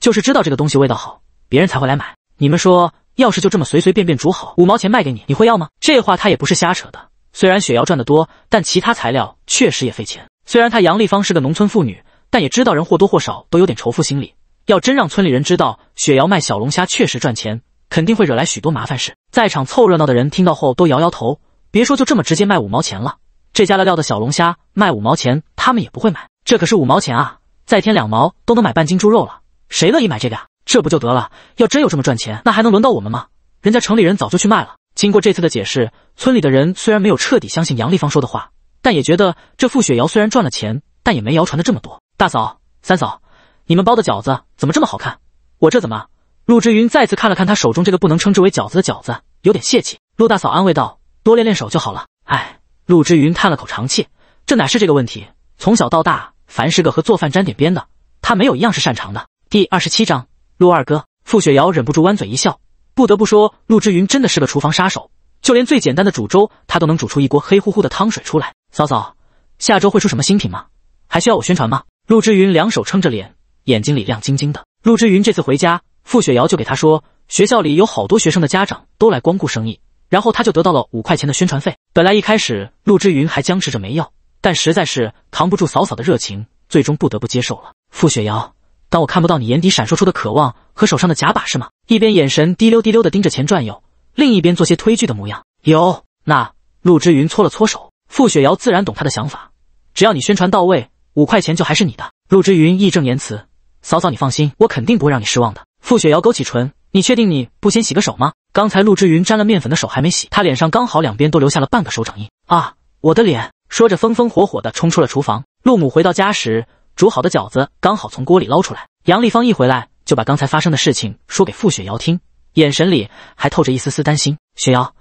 就是知道这个东西味道好，别人才会来买。你们说，要是就这么随随便便煮好，五毛钱卖给你，你会要吗？这话他也不是瞎扯的。虽然雪瑶赚得多，但其他材料确实也费钱。虽然她杨丽芳是个农村妇女，但也知道人或多或少都有点仇富心理。要真让村里人知道雪瑶卖小龙虾确实赚钱，肯定会惹来许多麻烦事。在场凑热闹的人听到后都摇摇头，别说就这么直接卖五毛钱了，这家的料的小龙虾卖五毛钱，他们也不会买。这可是五毛钱啊，再添两毛都能买半斤猪肉了。谁乐意买这个啊？这不就得了？要真有这么赚钱，那还能轮到我们吗？人家城里人早就去卖了。经过这次的解释，村里的人虽然没有彻底相信杨丽芳说的话，但也觉得这傅雪瑶虽然赚了钱，但也没谣传的这么多。大嫂、三嫂，你们包的饺子怎么这么好看？我这怎么……陆之云再次看了看他手中这个不能称之为饺子的饺子，有点泄气。陆大嫂安慰道：“多练练手就好了。”哎，陆之云叹了口气，这哪是这个问题？从小到大，凡是个和做饭沾点边的，他没有一样是擅长的。第二十七章，陆二哥，傅雪瑶忍不住弯嘴一笑。不得不说，陆之云真的是个厨房杀手，就连最简单的煮粥，他都能煮出一锅黑乎乎的汤水出来。嫂嫂，下周会出什么新品吗？还需要我宣传吗？陆之云两手撑着脸，眼睛里亮晶晶的。陆之云这次回家，傅雪瑶就给他说，学校里有好多学生的家长都来光顾生意，然后他就得到了五块钱的宣传费。本来一开始陆之云还僵持着没要，但实在是扛不住嫂嫂的热情，最终不得不接受了。傅雪瑶。当我看不到你眼底闪烁出的渴望和手上的假把式吗？一边眼神滴溜滴溜的盯着钱转悠，另一边做些推拒的模样。有那陆之云搓了搓手，傅雪瑶自然懂他的想法。只要你宣传到位，五块钱就还是你的。陆之云义正言辞：“嫂嫂，你放心，我肯定不会让你失望的。”傅雪瑶勾起唇：“你确定你不先洗个手吗？刚才陆之云沾了面粉的手还没洗，他脸上刚好两边都留下了半个手掌印啊！我的脸。”说着，风风火火的冲出了厨房。陆母回到家时，煮好的饺子刚好从锅里捞出来。杨丽芳一回来就把刚才发生的事情说给傅雪瑶听，眼神里还透着一丝丝担心。雪瑶，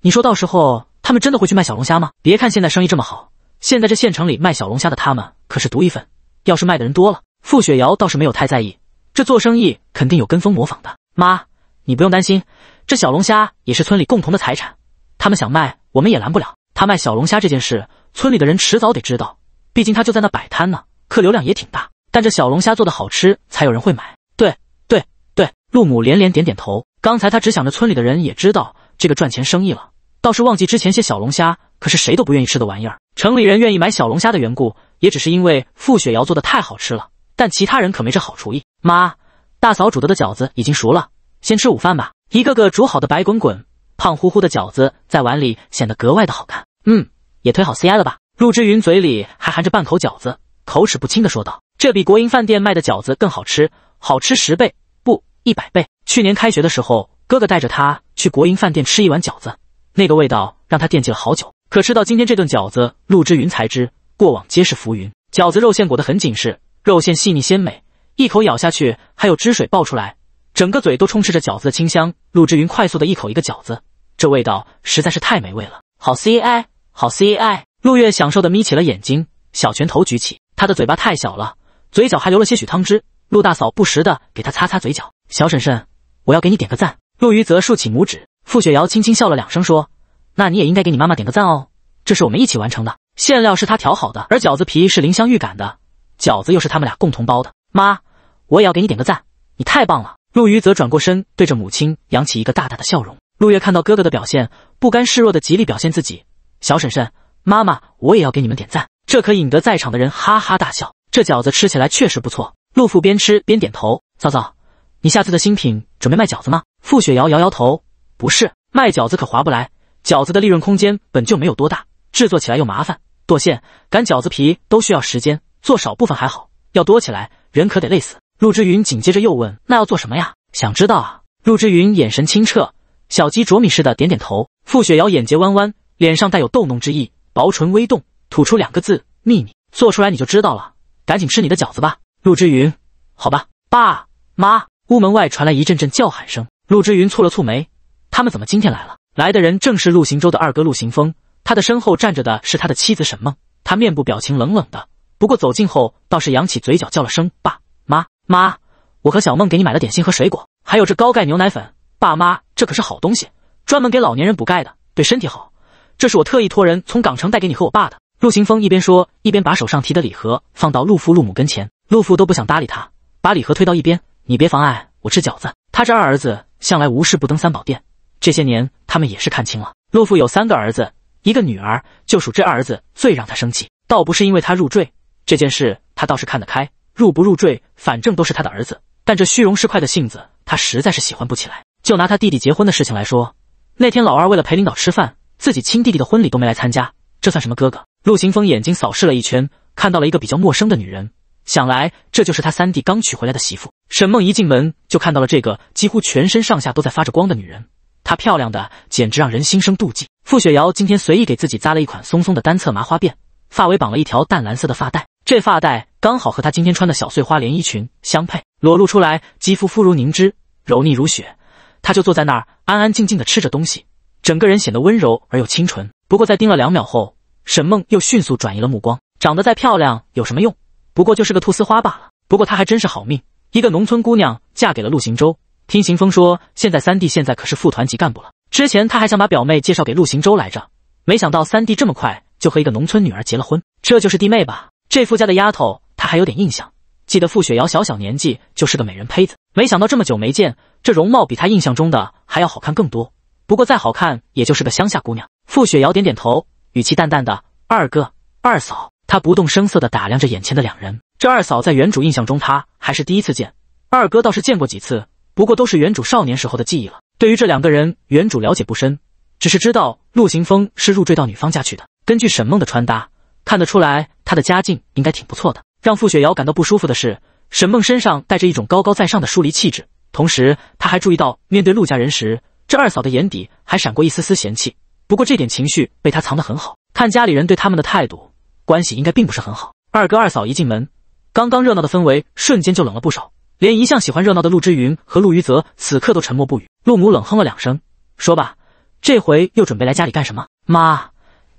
你说到时候他们真的会去卖小龙虾吗？别看现在生意这么好，现在这县城里卖小龙虾的他们可是独一份。要是卖的人多了，傅雪瑶倒是没有太在意，这做生意肯定有跟风模仿的。妈，你不用担心，这小龙虾也是村里共同的财产，他们想卖我们也拦不了。他卖小龙虾这件事，村里的人迟早得知道，毕竟他就在那摆摊呢，客流量也挺大。但这小龙虾做的好吃，才有人会买。对对对，陆母连连点点头。刚才她只想着村里的人也知道这个赚钱生意了，倒是忘记之前些小龙虾可是谁都不愿意吃的玩意儿。城里人愿意买小龙虾的缘故，也只是因为傅雪瑶做的太好吃了。但其他人可没这好厨艺。妈，大嫂煮的的饺子已经熟了，先吃午饭吧。一个个煮好的白滚滚、胖乎乎的饺子在碗里显得格外的好看。嗯，也忒好 CI 了吧？陆之云嘴里还含着半口饺子，口齿不清的说道。这比国营饭店卖的饺子更好吃，好吃十倍不一百倍。去年开学的时候，哥哥带着他去国营饭店吃一碗饺子，那个味道让他惦记了好久。可吃到今天这顿饺子，陆之云才知过往皆是浮云。饺子肉馅裹得很紧实，肉馅细腻鲜美，一口咬下去还有汁水爆出来，整个嘴都充斥着饺子的清香。陆之云快速的一口一个饺子，这味道实在是太美味了。好 ci，好 ci。陆月享受的眯起了眼睛，小拳头举起，他的嘴巴太小了。嘴角还留了些许汤汁，陆大嫂不时的给她擦擦嘴角。小婶婶，我要给你点个赞。陆瑜则竖起拇指。付雪瑶轻轻笑了两声，说：“那你也应该给你妈妈点个赞哦，这是我们一起完成的。馅料是她调好的，而饺子皮是林香玉擀的，饺子又是他们俩共同包的。妈，我也要给你点个赞，你太棒了。”陆瑜则转过身，对着母亲扬起一个大大的笑容。陆月看到哥哥的表现，不甘示弱的极力表现自己。小婶婶，妈妈，我也要给你们点赞。这可引得在场的人哈哈大笑。这饺子吃起来确实不错。陆父边吃边点头。嫂嫂，你下次的新品准备卖饺子吗？傅雪瑶摇摇头，不是卖饺子可划不来。饺子的利润空间本就没有多大，制作起来又麻烦，剁馅、擀饺子皮都需要时间，做少部分还好，要多起来人可得累死。陆之云紧接着又问，那要做什么呀？想知道啊？陆之云眼神清澈，小鸡啄米似的点点头。傅雪瑶眼睫弯弯，脸上带有逗弄之意，薄唇微动，吐出两个字：秘密。做出来你就知道了。赶紧吃你的饺子吧，陆之云。好吧，爸妈。屋门外传来一阵阵叫喊声。陆之云蹙了蹙眉，他们怎么今天来了？来的人正是陆行舟的二哥陆行风，他的身后站着的是他的妻子沈梦。他面部表情冷冷的，不过走近后倒是扬起嘴角叫了声爸妈。妈，我和小梦给你买了点心和水果，还有这高钙牛奶粉。爸妈，这可是好东西，专门给老年人补钙的，对身体好。这是我特意托人从港城带给你和我爸的。陆行风一边说，一边把手上提的礼盒放到陆父陆母跟前。陆父都不想搭理他，把礼盒推到一边：“你别妨碍我吃饺子。”他这二儿子向来无事不登三宝殿，这些年他们也是看清了。陆父有三个儿子，一个女儿，就属这二儿子最让他生气。倒不是因为他入赘这件事，他倒是看得开，入不入赘，反正都是他的儿子。但这虚荣市侩的性子，他实在是喜欢不起来。就拿他弟弟结婚的事情来说，那天老二为了陪领导吃饭，自己亲弟弟的婚礼都没来参加，这算什么哥哥？陆行风眼睛扫视了一圈，看到了一个比较陌生的女人，想来这就是他三弟刚娶回来的媳妇沈梦。一进门就看到了这个几乎全身上下都在发着光的女人，她漂亮的简直让人心生妒忌。付雪瑶今天随意给自己扎了一款松松的单侧麻花辫，发尾绑了一条淡蓝色的发带，这发带刚好和她今天穿的小碎花连衣裙相配，裸露出来肌肤肤如凝脂，柔腻如雪。她就坐在那儿安安静静的吃着东西，整个人显得温柔而又清纯。不过在盯了两秒后。沈梦又迅速转移了目光，长得再漂亮有什么用？不过就是个兔丝花罢了。不过她还真是好命，一个农村姑娘嫁给了陆行舟。听行风说，现在三弟现在可是副团级干部了。之前他还想把表妹介绍给陆行舟来着，没想到三弟这么快就和一个农村女儿结了婚。这就是弟妹吧？这富家的丫头，他还有点印象。记得傅雪瑶小小年纪就是个美人胚子，没想到这么久没见，这容貌比他印象中的还要好看更多。不过再好看，也就是个乡下姑娘。傅雪瑶点点头。语气淡淡的，二哥、二嫂，他不动声色地打量着眼前的两人。这二嫂在原主印象中，他还是第一次见；二哥倒是见过几次，不过都是原主少年时候的记忆了。对于这两个人，原主了解不深，只是知道陆行风是入赘到女方家去的。根据沈梦的穿搭，看得出来他的家境应该挺不错的。让傅雪瑶感到不舒服的是，沈梦身上带着一种高高在上的疏离气质，同时，他还注意到面对陆家人时，这二嫂的眼底还闪过一丝丝嫌弃。不过这点情绪被他藏得很好。看家里人对他们的态度，关系应该并不是很好。二哥二嫂一进门，刚刚热闹的氛围瞬间就冷了不少。连一向喜欢热闹的陆之云和陆于泽此刻都沉默不语。陆母冷哼了两声，说：“吧，这回又准备来家里干什么？妈，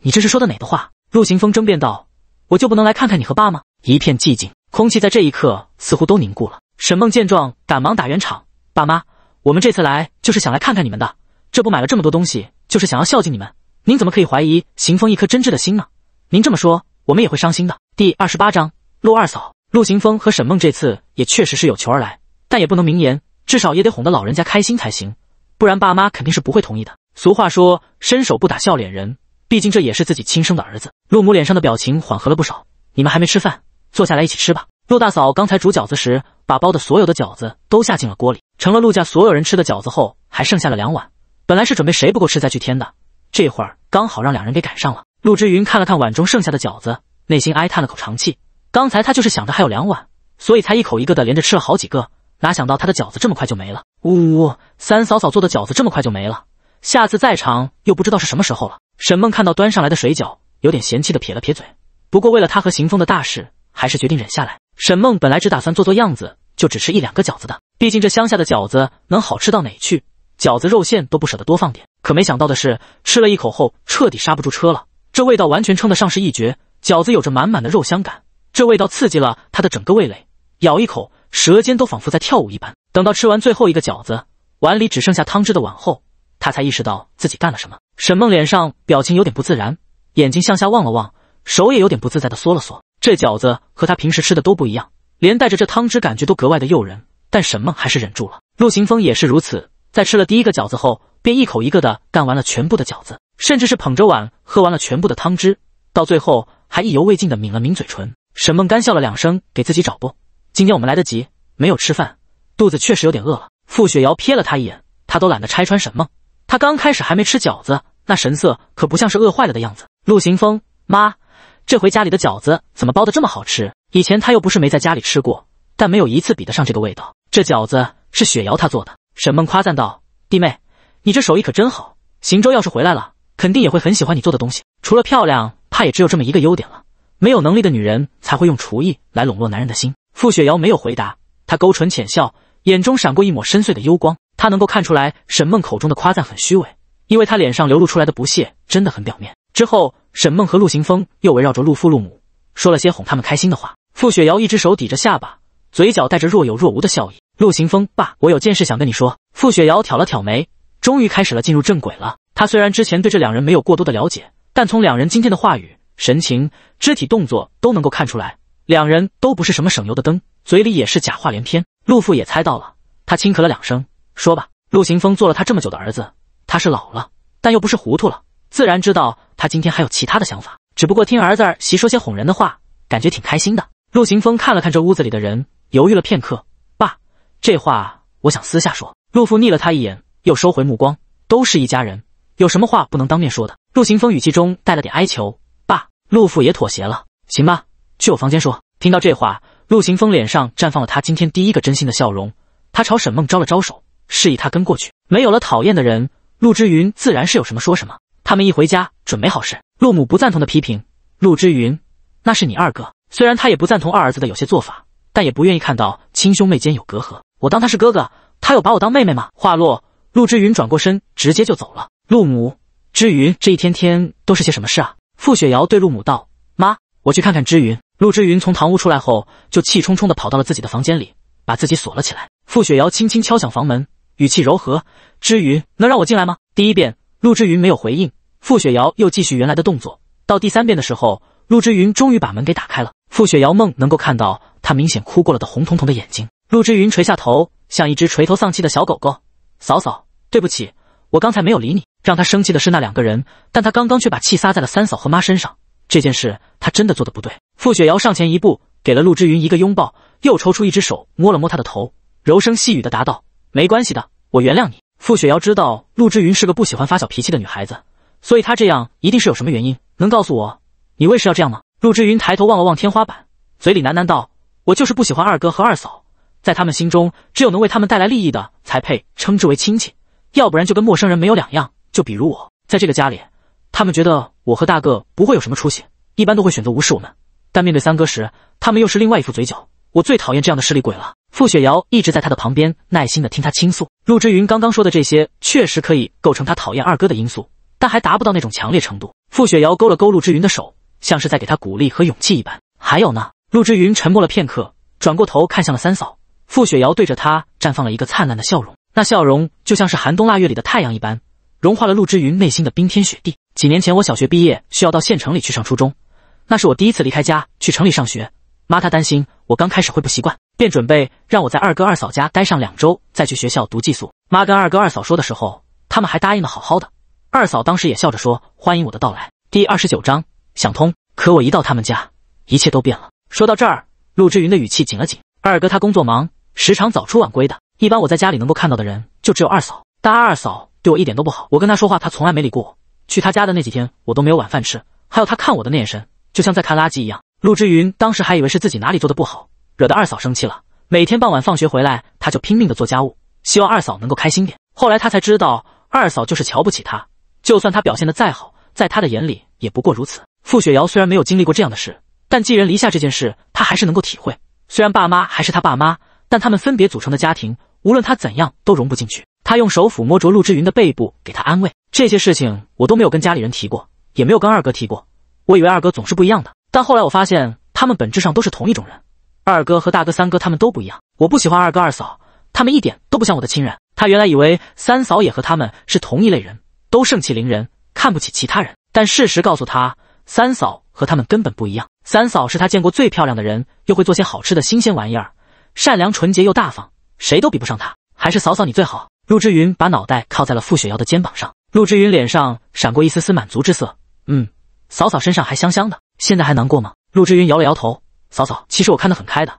你这是说的哪的话？”陆行风争辩道：“我就不能来看看你和爸吗？”一片寂静，空气在这一刻似乎都凝固了。沈梦见状，赶忙打圆场：“爸妈，我们这次来就是想来看看你们的，这不买了这么多东西。”就是想要孝敬你们，您怎么可以怀疑行风一颗真挚的心呢？您这么说，我们也会伤心的。第二十八章，陆二嫂、陆行风和沈梦这次也确实是有求而来，但也不能明言，至少也得哄得老人家开心才行，不然爸妈肯定是不会同意的。俗话说，伸手不打笑脸人，毕竟这也是自己亲生的儿子。陆母脸上的表情缓和了不少，你们还没吃饭，坐下来一起吃吧。陆大嫂刚才煮饺子时，把包的所有的饺子都下进了锅里，成了陆家所有人吃的饺子后，还剩下了两碗。本来是准备谁不够吃再去添的，这会儿刚好让两人给赶上了。陆之云看了看碗中剩下的饺子，内心哀叹了口长气。刚才他就是想着还有两碗，所以才一口一个的连着吃了好几个，哪想到他的饺子这么快就没了。呜呜，三嫂嫂做的饺子这么快就没了，下次再尝又不知道是什么时候了。沈梦看到端上来的水饺，有点嫌弃的撇了撇嘴，不过为了他和邢风的大事，还是决定忍下来。沈梦本来只打算做做样子，就只吃一两个饺子的，毕竟这乡下的饺子能好吃到哪去？饺子肉馅都不舍得多放点，可没想到的是，吃了一口后彻底刹不住车了。这味道完全称得上是一绝。饺子有着满满的肉香感，这味道刺激了他的整个味蕾。咬一口，舌尖都仿佛在跳舞一般。等到吃完最后一个饺子，碗里只剩下汤汁的碗后，他才意识到自己干了什么。沈梦脸上表情有点不自然，眼睛向下望了望，手也有点不自在的缩了缩。这饺子和他平时吃的都不一样，连带着这汤汁感觉都格外的诱人。但沈梦还是忍住了。陆行风也是如此。在吃了第一个饺子后，便一口一个的干完了全部的饺子，甚至是捧着碗喝完了全部的汤汁，到最后还意犹未尽的抿了抿嘴唇。沈梦干笑了两声，给自己找补：“今天我们来得及，没有吃饭，肚子确实有点饿了。”傅雪瑶瞥了他一眼，他都懒得拆穿沈梦。他刚开始还没吃饺子，那神色可不像是饿坏了的样子。陆行风妈，这回家里的饺子怎么包的这么好吃？以前他又不是没在家里吃过，但没有一次比得上这个味道。这饺子是雪瑶她做的。沈梦夸赞道：“弟妹，你这手艺可真好。行舟要是回来了，肯定也会很喜欢你做的东西。除了漂亮，怕也只有这么一个优点了。没有能力的女人才会用厨艺来笼络男人的心。”傅雪瑶没有回答，她勾唇浅笑，眼中闪过一抹深邃的幽光。她能够看出来，沈梦口中的夸赞很虚伪，因为她脸上流露出来的不屑真的很表面。之后，沈梦和陆行风又围绕着陆父陆母说了些哄他们开心的话。傅雪瑶一只手抵着下巴，嘴角带着若有若无的笑意。陆行风爸，我有件事想跟你说。傅雪瑶挑了挑眉，终于开始了进入正轨了。他虽然之前对这两人没有过多的了解，但从两人今天的话语、神情、肢体动作都能够看出来，两人都不是什么省油的灯，嘴里也是假话连篇。陆父也猜到了，他轻咳了两声，说吧。陆行风做了他这么久的儿子，他是老了，但又不是糊涂了，自然知道他今天还有其他的想法。只不过听儿子儿媳说些哄人的话，感觉挺开心的。陆行风看了看这屋子里的人，犹豫了片刻。这话我想私下说。陆父睨了他一眼，又收回目光。都是一家人，有什么话不能当面说的？陆行风语气中带了点哀求。爸，陆父也妥协了，行吧，去我房间说。听到这话，陆行风脸上绽放了他今天第一个真心的笑容。他朝沈梦招了招手，示意他跟过去。没有了讨厌的人，陆之云自然是有什么说什么。他们一回家准没好事。陆母不赞同的批评陆之云：“那是你二哥，虽然他也不赞同二儿子的有些做法，但也不愿意看到亲兄妹间有隔阂。”我当他是哥哥，他有把我当妹妹吗？话落，陆之云转过身，直接就走了。陆母，之云，这一天天都是些什么事啊？付雪瑶对陆母道：“妈，我去看看之云。”陆之云从堂屋出来后，就气冲冲的跑到了自己的房间里，把自己锁了起来。付雪瑶轻轻敲响房门，语气柔和：“之云，能让我进来吗？”第一遍，陆之云没有回应，付雪瑶又继续原来的动作。到第三遍的时候，陆之云终于把门给打开了。付雪瑶梦能够看到他明显哭过了的红彤彤的眼睛。陆之云垂下头，像一只垂头丧气的小狗狗。嫂嫂，对不起，我刚才没有理你。让他生气的是那两个人，但他刚刚却把气撒在了三嫂和妈身上。这件事他真的做的不对。傅雪瑶上前一步，给了陆之云一个拥抱，又抽出一只手摸了摸他的头，柔声细语的答道：“没关系的，我原谅你。”傅雪瑶知道陆之云是个不喜欢发小脾气的女孩子，所以她这样一定是有什么原因。能告诉我你为什么要这样吗？陆之云抬头望了望天花板，嘴里喃喃道：“我就是不喜欢二哥和二嫂。”在他们心中，只有能为他们带来利益的才配称之为亲戚，要不然就跟陌生人没有两样。就比如我在这个家里，他们觉得我和大个不会有什么出息，一般都会选择无视我们。但面对三哥时，他们又是另外一副嘴角。我最讨厌这样的势利鬼了。傅雪瑶一直在他的旁边耐心的听他倾诉。陆之云刚刚说的这些确实可以构成他讨厌二哥的因素，但还达不到那种强烈程度。傅雪瑶勾了勾陆之云的手，像是在给他鼓励和勇气一般。还有呢？陆之云沉默了片刻，转过头看向了三嫂。傅雪瑶对着他绽放了一个灿烂的笑容，那笑容就像是寒冬腊月里的太阳一般，融化了陆之云内心的冰天雪地。几年前，我小学毕业需要到县城里去上初中，那是我第一次离开家去城里上学。妈她担心我刚开始会不习惯，便准备让我在二哥二嫂家待上两周，再去学校读寄宿。妈跟二哥二嫂说的时候，他们还答应的好好的。二嫂当时也笑着说欢迎我的到来。第二十九章想通，可我一到他们家，一切都变了。说到这儿，陆之云的语气紧了紧。二哥他工作忙。时常早出晚归的，一般我在家里能够看到的人就只有二嫂。但二嫂对我一点都不好，我跟她说话，她从来没理过我。去她家的那几天，我都没有晚饭吃。还有她看我的那眼神，就像在看垃圾一样。陆之云当时还以为是自己哪里做的不好，惹得二嫂生气了。每天傍晚放学回来，他就拼命的做家务，希望二嫂能够开心点。后来他才知道，二嫂就是瞧不起他，就算他表现的再好，在他的眼里也不过如此。傅雪瑶虽然没有经历过这样的事，但寄人篱下这件事，她还是能够体会。虽然爸妈还是他爸妈。但他们分别组成的家庭，无论他怎样都融不进去。他用手抚摸着陆之云的背部，给他安慰。这些事情我都没有跟家里人提过，也没有跟二哥提过。我以为二哥总是不一样的，但后来我发现他们本质上都是同一种人。二哥和大哥、三哥他们都不一样。我不喜欢二哥、二嫂，他们一点都不像我的亲人。他原来以为三嫂也和他们是同一类人，都盛气凌人，看不起其他人。但事实告诉他，三嫂和他们根本不一样。三嫂是他见过最漂亮的人，又会做些好吃的新鲜玩意儿。善良、纯洁又大方，谁都比不上他。还是嫂嫂你最好。陆之云把脑袋靠在了傅雪瑶的肩膀上，陆之云脸上闪过一丝丝满足之色。嗯，嫂嫂身上还香香的，现在还难过吗？陆之云摇了摇头。嫂嫂，其实我看得很开的，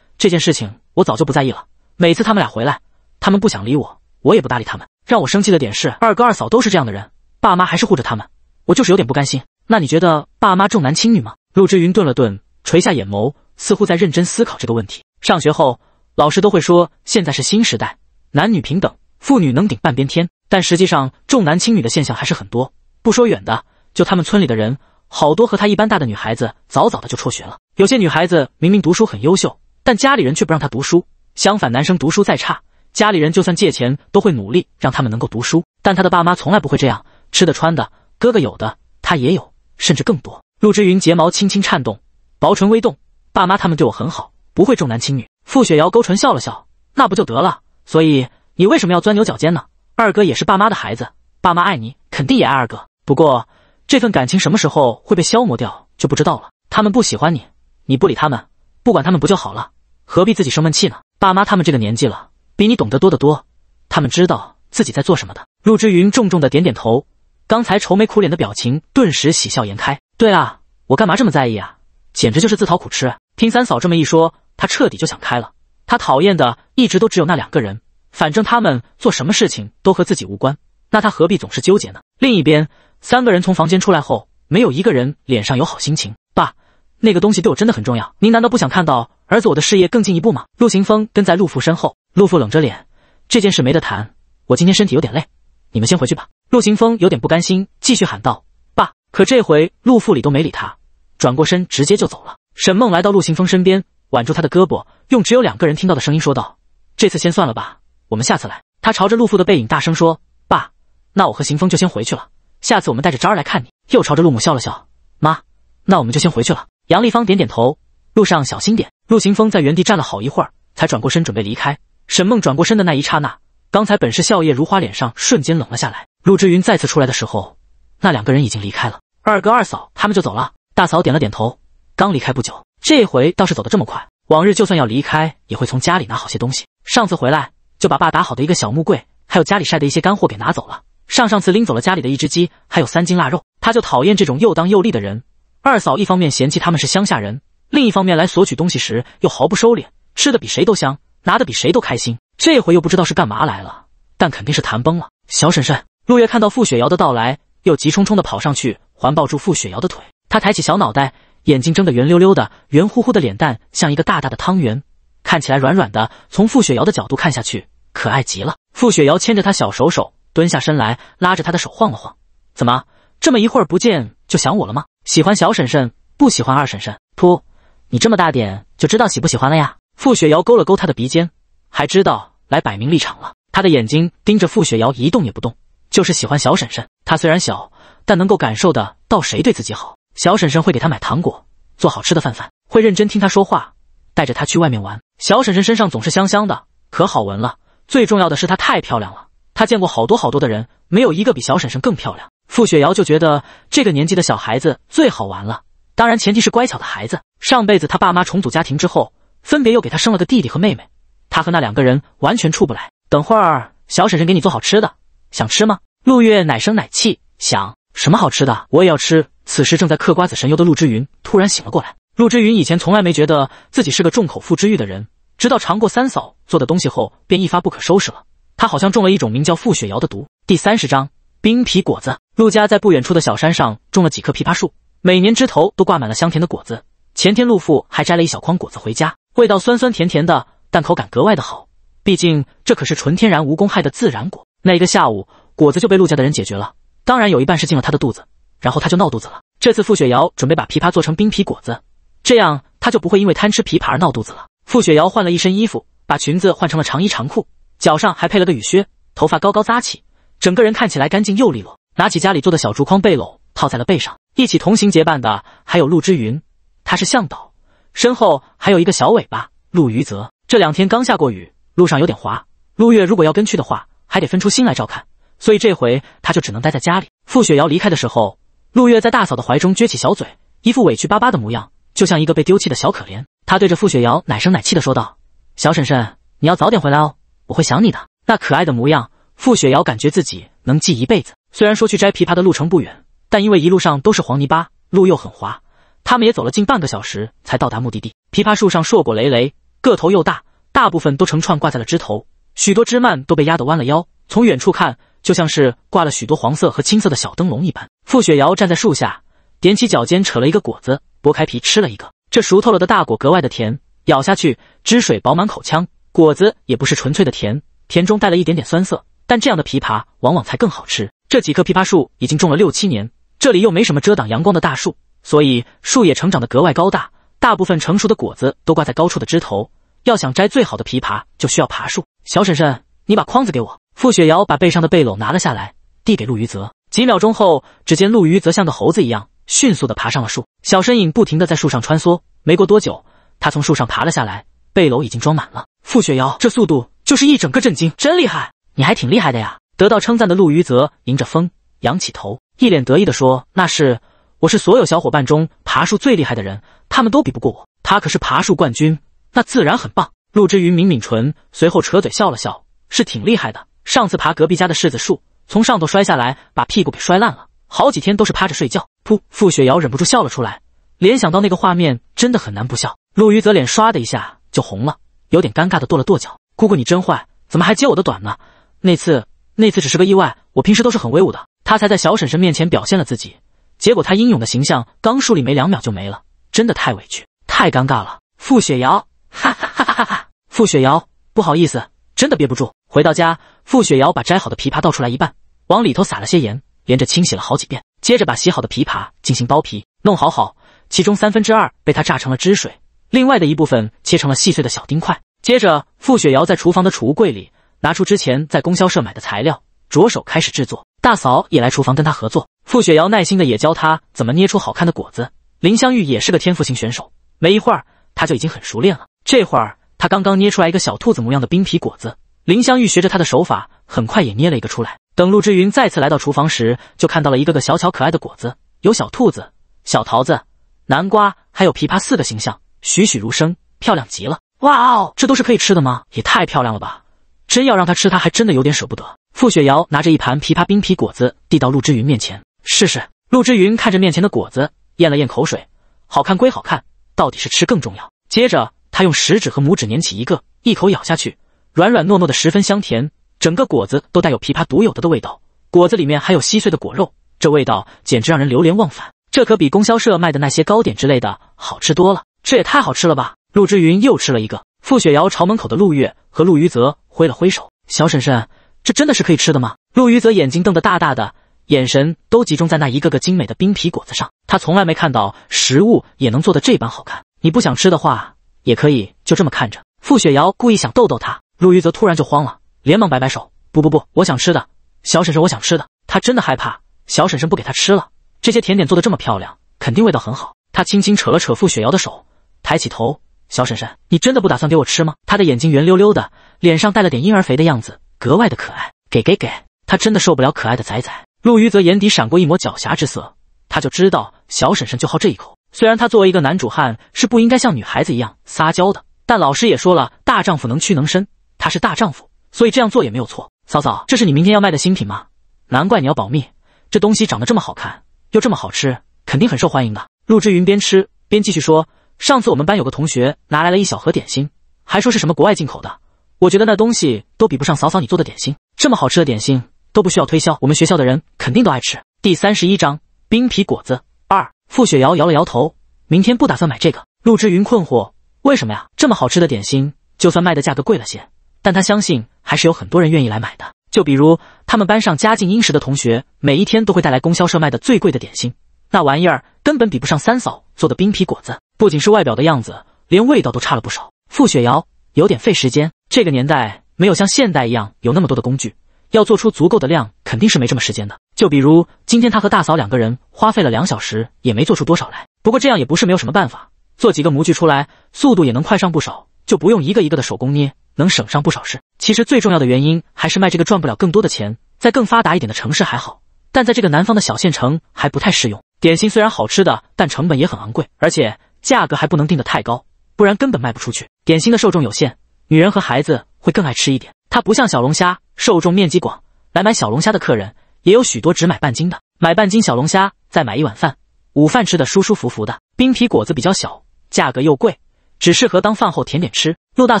这件事情我早就不在意了。每次他们俩回来，他们不想理我，我也不搭理他们，让我生气的点是，二哥二嫂都是这样的人，爸妈还是护着他们，我就是有点不甘心。那你觉得爸妈重男轻女吗？陆之云顿了顿，垂下眼眸，似乎在认真思考这个问题。上学后，老师都会说现在是新时代，男女平等，妇女能顶半边天。但实际上，重男轻女的现象还是很多。不说远的，就他们村里的人，好多和他一般大的女孩子，早早的就辍学了。有些女孩子明明读书很优秀，但家里人却不让她读书。相反，男生读书再差，家里人就算借钱都会努力让他们能够读书。但他的爸妈从来不会这样，吃的穿的，哥哥有的他也有，甚至更多。陆之云睫毛轻轻颤动，薄唇微动，爸妈他们对我很好。不会重男轻女，傅雪瑶勾唇笑了笑，那不就得了？所以你为什么要钻牛角尖呢？二哥也是爸妈的孩子，爸妈爱你，肯定也爱二哥。不过这份感情什么时候会被消磨掉就不知道了。他们不喜欢你，你不理他们，不管他们不就好了？何必自己生闷气呢？爸妈他们这个年纪了，比你懂得多得多，他们知道自己在做什么的。陆之云重重的点点头，刚才愁眉苦脸的表情顿时喜笑颜开。对啊，我干嘛这么在意啊？简直就是自讨苦吃。听三嫂这么一说，他彻底就想开了。他讨厌的一直都只有那两个人，反正他们做什么事情都和自己无关，那他何必总是纠结呢？另一边，三个人从房间出来后，没有一个人脸上有好心情。爸，那个东西对我真的很重要，您难道不想看到儿子我的事业更进一步吗？陆行风跟在陆父身后，陆父冷着脸：“这件事没得谈，我今天身体有点累，你们先回去吧。”陆行风有点不甘心，继续喊道：“爸！”可这回陆父理都没理他，转过身直接就走了。沈梦来到陆行风身边，挽住他的胳膊，用只有两个人听到的声音说道：“这次先算了吧，我们下次来。”她朝着陆父的背影大声说：“爸，那我和行风就先回去了，下次我们带着昭儿来看你。”又朝着陆母笑了笑：“妈，那我们就先回去了。”杨丽芳点点头：“路上小心点。”陆行风在原地站了好一会儿，才转过身准备离开。沈梦转过身的那一刹那，刚才本是笑靥如花，脸上瞬间冷了下来。陆之云再次出来的时候，那两个人已经离开了。二哥、二嫂他们就走了。大嫂点了点头。刚离开不久，这回倒是走得这么快。往日就算要离开，也会从家里拿好些东西。上次回来就把爸打好的一个小木柜，还有家里晒的一些干货给拿走了。上上次拎走了家里的一只鸡，还有三斤腊肉。他就讨厌这种又当又立的人。二嫂一方面嫌弃他们是乡下人，另一方面来索取东西时又毫不收敛，吃的比谁都香，拿的比谁都开心。这回又不知道是干嘛来了，但肯定是谈崩了。小婶婶，陆月看到傅雪瑶的到来，又急冲冲地跑上去，环抱住傅雪瑶的腿。她抬起小脑袋。眼睛睁得圆溜溜的，圆乎乎的脸蛋像一个大大的汤圆，看起来软软的。从傅雪瑶的角度看下去，可爱极了。傅雪瑶牵着他小手手，蹲下身来，拉着他的手晃了晃：“怎么这么一会儿不见就想我了吗？喜欢小婶婶，不喜欢二婶婶？噗，你这么大点就知道喜不喜欢了呀？”傅雪瑶勾了勾他的鼻尖，还知道来摆明立场了。他的眼睛盯着傅雪瑶一动也不动，就是喜欢小婶婶。他虽然小，但能够感受得到谁对自己好。小婶婶会给她买糖果，做好吃的饭饭，会认真听她说话，带着她去外面玩。小婶婶身上总是香香的，可好闻了。最重要的是她太漂亮了，她见过好多好多的人，没有一个比小婶婶更漂亮。付雪瑶就觉得这个年纪的小孩子最好玩了，当然前提是乖巧的孩子。上辈子她爸妈重组家庭之后，分别又给她生了个弟弟和妹妹，她和那两个人完全处不来。等会儿小婶婶给你做好吃的，想吃吗？陆月奶声奶气，想。什么好吃的，我也要吃。此时正在嗑瓜子神游的陆之云突然醒了过来。陆之云以前从来没觉得自己是个重口腹之欲的人，直到尝过三嫂做的东西后，便一发不可收拾了。他好像中了一种名叫傅雪瑶的毒。第三十章冰皮果子。陆家在不远处的小山上种了几棵枇杷树，每年枝头都挂满了香甜的果子。前天陆父还摘了一小筐果子回家，味道酸酸甜甜的，但口感格外的好。毕竟这可是纯天然无公害的自然果。那一个下午，果子就被陆家的人解决了。当然有一半是进了他的肚子，然后他就闹肚子了。这次傅雪瑶准备把枇杷做成冰皮果子，这样他就不会因为贪吃枇杷而闹肚子了。傅雪瑶换了一身衣服，把裙子换成了长衣长裤，脚上还配了个雨靴，头发高高扎起，整个人看起来干净又利落。拿起家里做的小竹筐背篓，套在了背上。一起同行结伴的还有陆之云，他是向导，身后还有一个小尾巴陆余泽。这两天刚下过雨，路上有点滑。陆月如果要跟去的话，还得分出心来照看。所以这回他就只能待在家里。付雪瑶离开的时候，陆月在大嫂的怀中撅起小嘴，一副委屈巴巴的模样，就像一个被丢弃的小可怜。他对着付雪瑶奶声奶气的说道：“小婶婶，你要早点回来哦，我会想你的。”那可爱的模样，付雪瑶感觉自己能记一辈子。虽然说去摘枇杷的路程不远，但因为一路上都是黄泥巴，路又很滑，他们也走了近半个小时才到达目的地。枇杷树上硕果累累，个头又大，大部分都成串挂在了枝头，许多枝蔓都被压得弯了腰。从远处看。就像是挂了许多黄色和青色的小灯笼一般。傅雪瑶站在树下，踮起脚尖扯了一个果子，剥开皮吃了一个。这熟透了的大果格外的甜，咬下去汁水饱满口腔。果子也不是纯粹的甜，甜中带了一点点酸涩，但这样的枇杷往往才更好吃。这几棵枇杷树已经种了六七年，这里又没什么遮挡阳光的大树，所以树也成长的格外高大。大部分成熟的果子都挂在高处的枝头，要想摘最好的枇杷，就需要爬树。小婶婶，你把筐子给我。傅雪瑶把背上的背篓拿了下来，递给陆余泽。几秒钟后，只见陆余泽像个猴子一样，迅速的爬上了树，小身影不停的在树上穿梭。没过多久，他从树上爬了下来，背篓已经装满了。傅雪瑶这速度就是一整个震惊，真厉害！你还挺厉害的呀。得到称赞的陆余泽迎着风，仰起头，一脸得意的说：“那是，我是所有小伙伴中爬树最厉害的人，他们都比不过我。他可是爬树冠军，那自然很棒。”陆之云抿抿唇，随后扯嘴笑了笑：“是挺厉害的。”上次爬隔壁家的柿子树，从上头摔下来，把屁股给摔烂了，好几天都是趴着睡觉。噗，傅雪瑶忍不住笑了出来，联想到那个画面，真的很难不笑。陆瑜泽脸唰的一下就红了，有点尴尬的跺了跺脚：“姑姑你真坏，怎么还揭我的短呢？那次那次只是个意外，我平时都是很威武的，他才在小婶婶面前表现了自己，结果他英勇的形象刚树立没两秒就没了，真的太委屈，太尴尬了。”傅雪瑶，哈哈哈哈哈哈！傅雪瑶不好意思，真的憋不住。回到家，傅雪瑶把摘好的枇杷倒出来一半，往里头撒了些盐，连着清洗了好几遍，接着把洗好的枇杷进行剥皮，弄好好，其中三分之二被他榨成了汁水，另外的一部分切成了细碎的小丁块。接着，傅雪瑶在厨房的储物柜里拿出之前在供销社买的材料，着手开始制作。大嫂也来厨房跟他合作，傅雪瑶耐心的也教他怎么捏出好看的果子。林香玉也是个天赋型选手，没一会儿他就已经很熟练了。这会儿，他刚刚捏出来一个小兔子模样的冰皮果子。林香玉学着他的手法，很快也捏了一个出来。等陆之云再次来到厨房时，就看到了一个个小巧可爱的果子，有小兔子、小桃子、南瓜，还有枇杷四个形象，栩栩如生，漂亮极了。哇哦，这都是可以吃的吗？也太漂亮了吧！真要让他吃，他还真的有点舍不得。付雪瑶拿着一盘枇杷冰皮果子递到陆之云面前，试试。陆之云看着面前的果子，咽了咽口水，好看归好看，到底是吃更重要。接着，他用食指和拇指捻起一个，一口咬下去。软软糯糯的，十分香甜，整个果子都带有枇杷独有的的味道。果子里面还有稀碎的果肉，这味道简直让人流连忘返。这可比供销社卖的那些糕点之类的好吃多了。这也太好吃了吧！陆之云又吃了一个。傅雪瑶朝门口的陆月和陆瑜泽挥了挥手：“小婶婶，这真的是可以吃的吗？”陆瑜泽眼睛瞪得大大的，眼神都集中在那一个个精美的冰皮果子上。他从来没看到食物也能做的这般好看。你不想吃的话，也可以就这么看着。傅雪瑶故意想逗逗他。陆瑜则突然就慌了，连忙摆摆手：“不不不，我想吃的，小婶婶，我想吃的。”他真的害怕小婶婶不给他吃了。这些甜点做的这么漂亮，肯定味道很好。他轻轻扯了扯傅雪瑶的手，抬起头：“小婶婶，你真的不打算给我吃吗？”他的眼睛圆溜溜的，脸上带了点婴儿肥的样子，格外的可爱。给给给，他真的受不了可爱的仔仔。陆瑜则眼底闪过一抹狡黠之色，他就知道小婶婶就好这一口。虽然他作为一个男主汉是不应该像女孩子一样撒娇的，但老师也说了，大丈夫能屈能伸。他是大丈夫，所以这样做也没有错。嫂嫂，这是你明天要卖的新品吗？难怪你要保密，这东西长得这么好看，又这么好吃，肯定很受欢迎的。陆之云边吃边继续说：“上次我们班有个同学拿来了一小盒点心，还说是什么国外进口的。我觉得那东西都比不上嫂嫂你做的点心，这么好吃的点心都不需要推销，我们学校的人肯定都爱吃。”第三十一章冰皮果子二。傅雪瑶摇了摇头，明天不打算买这个。陆之云困惑：“为什么呀？这么好吃的点心，就算卖的价格贵了些。”但他相信，还是有很多人愿意来买的。就比如他们班上家境殷实的同学，每一天都会带来供销社卖的最贵的点心，那玩意儿根本比不上三嫂做的冰皮果子，不仅是外表的样子，连味道都差了不少。傅雪瑶有点费时间，这个年代没有像现代一样有那么多的工具，要做出足够的量肯定是没这么时间的。就比如今天他和大嫂两个人花费了两小时，也没做出多少来。不过这样也不是没有什么办法，做几个模具出来，速度也能快上不少，就不用一个一个的手工捏。能省上不少事。其实最重要的原因还是卖这个赚不了更多的钱，在更发达一点的城市还好，但在这个南方的小县城还不太适用。点心虽然好吃的，但成本也很昂贵，而且价格还不能定的太高，不然根本卖不出去。点心的受众有限，女人和孩子会更爱吃一点。它不像小龙虾，受众面积广。来买小龙虾的客人也有许多只买半斤的，买半斤小龙虾再买一碗饭，午饭吃的舒舒服服的。冰皮果子比较小，价格又贵，只适合当饭后甜点吃。陆大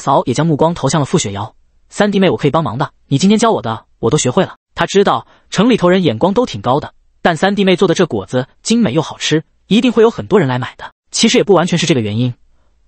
嫂也将目光投向了傅雪瑶三弟妹，我可以帮忙的。你今天教我的，我都学会了。他知道城里头人眼光都挺高的，但三弟妹做的这果子精美又好吃，一定会有很多人来买的。其实也不完全是这个原因，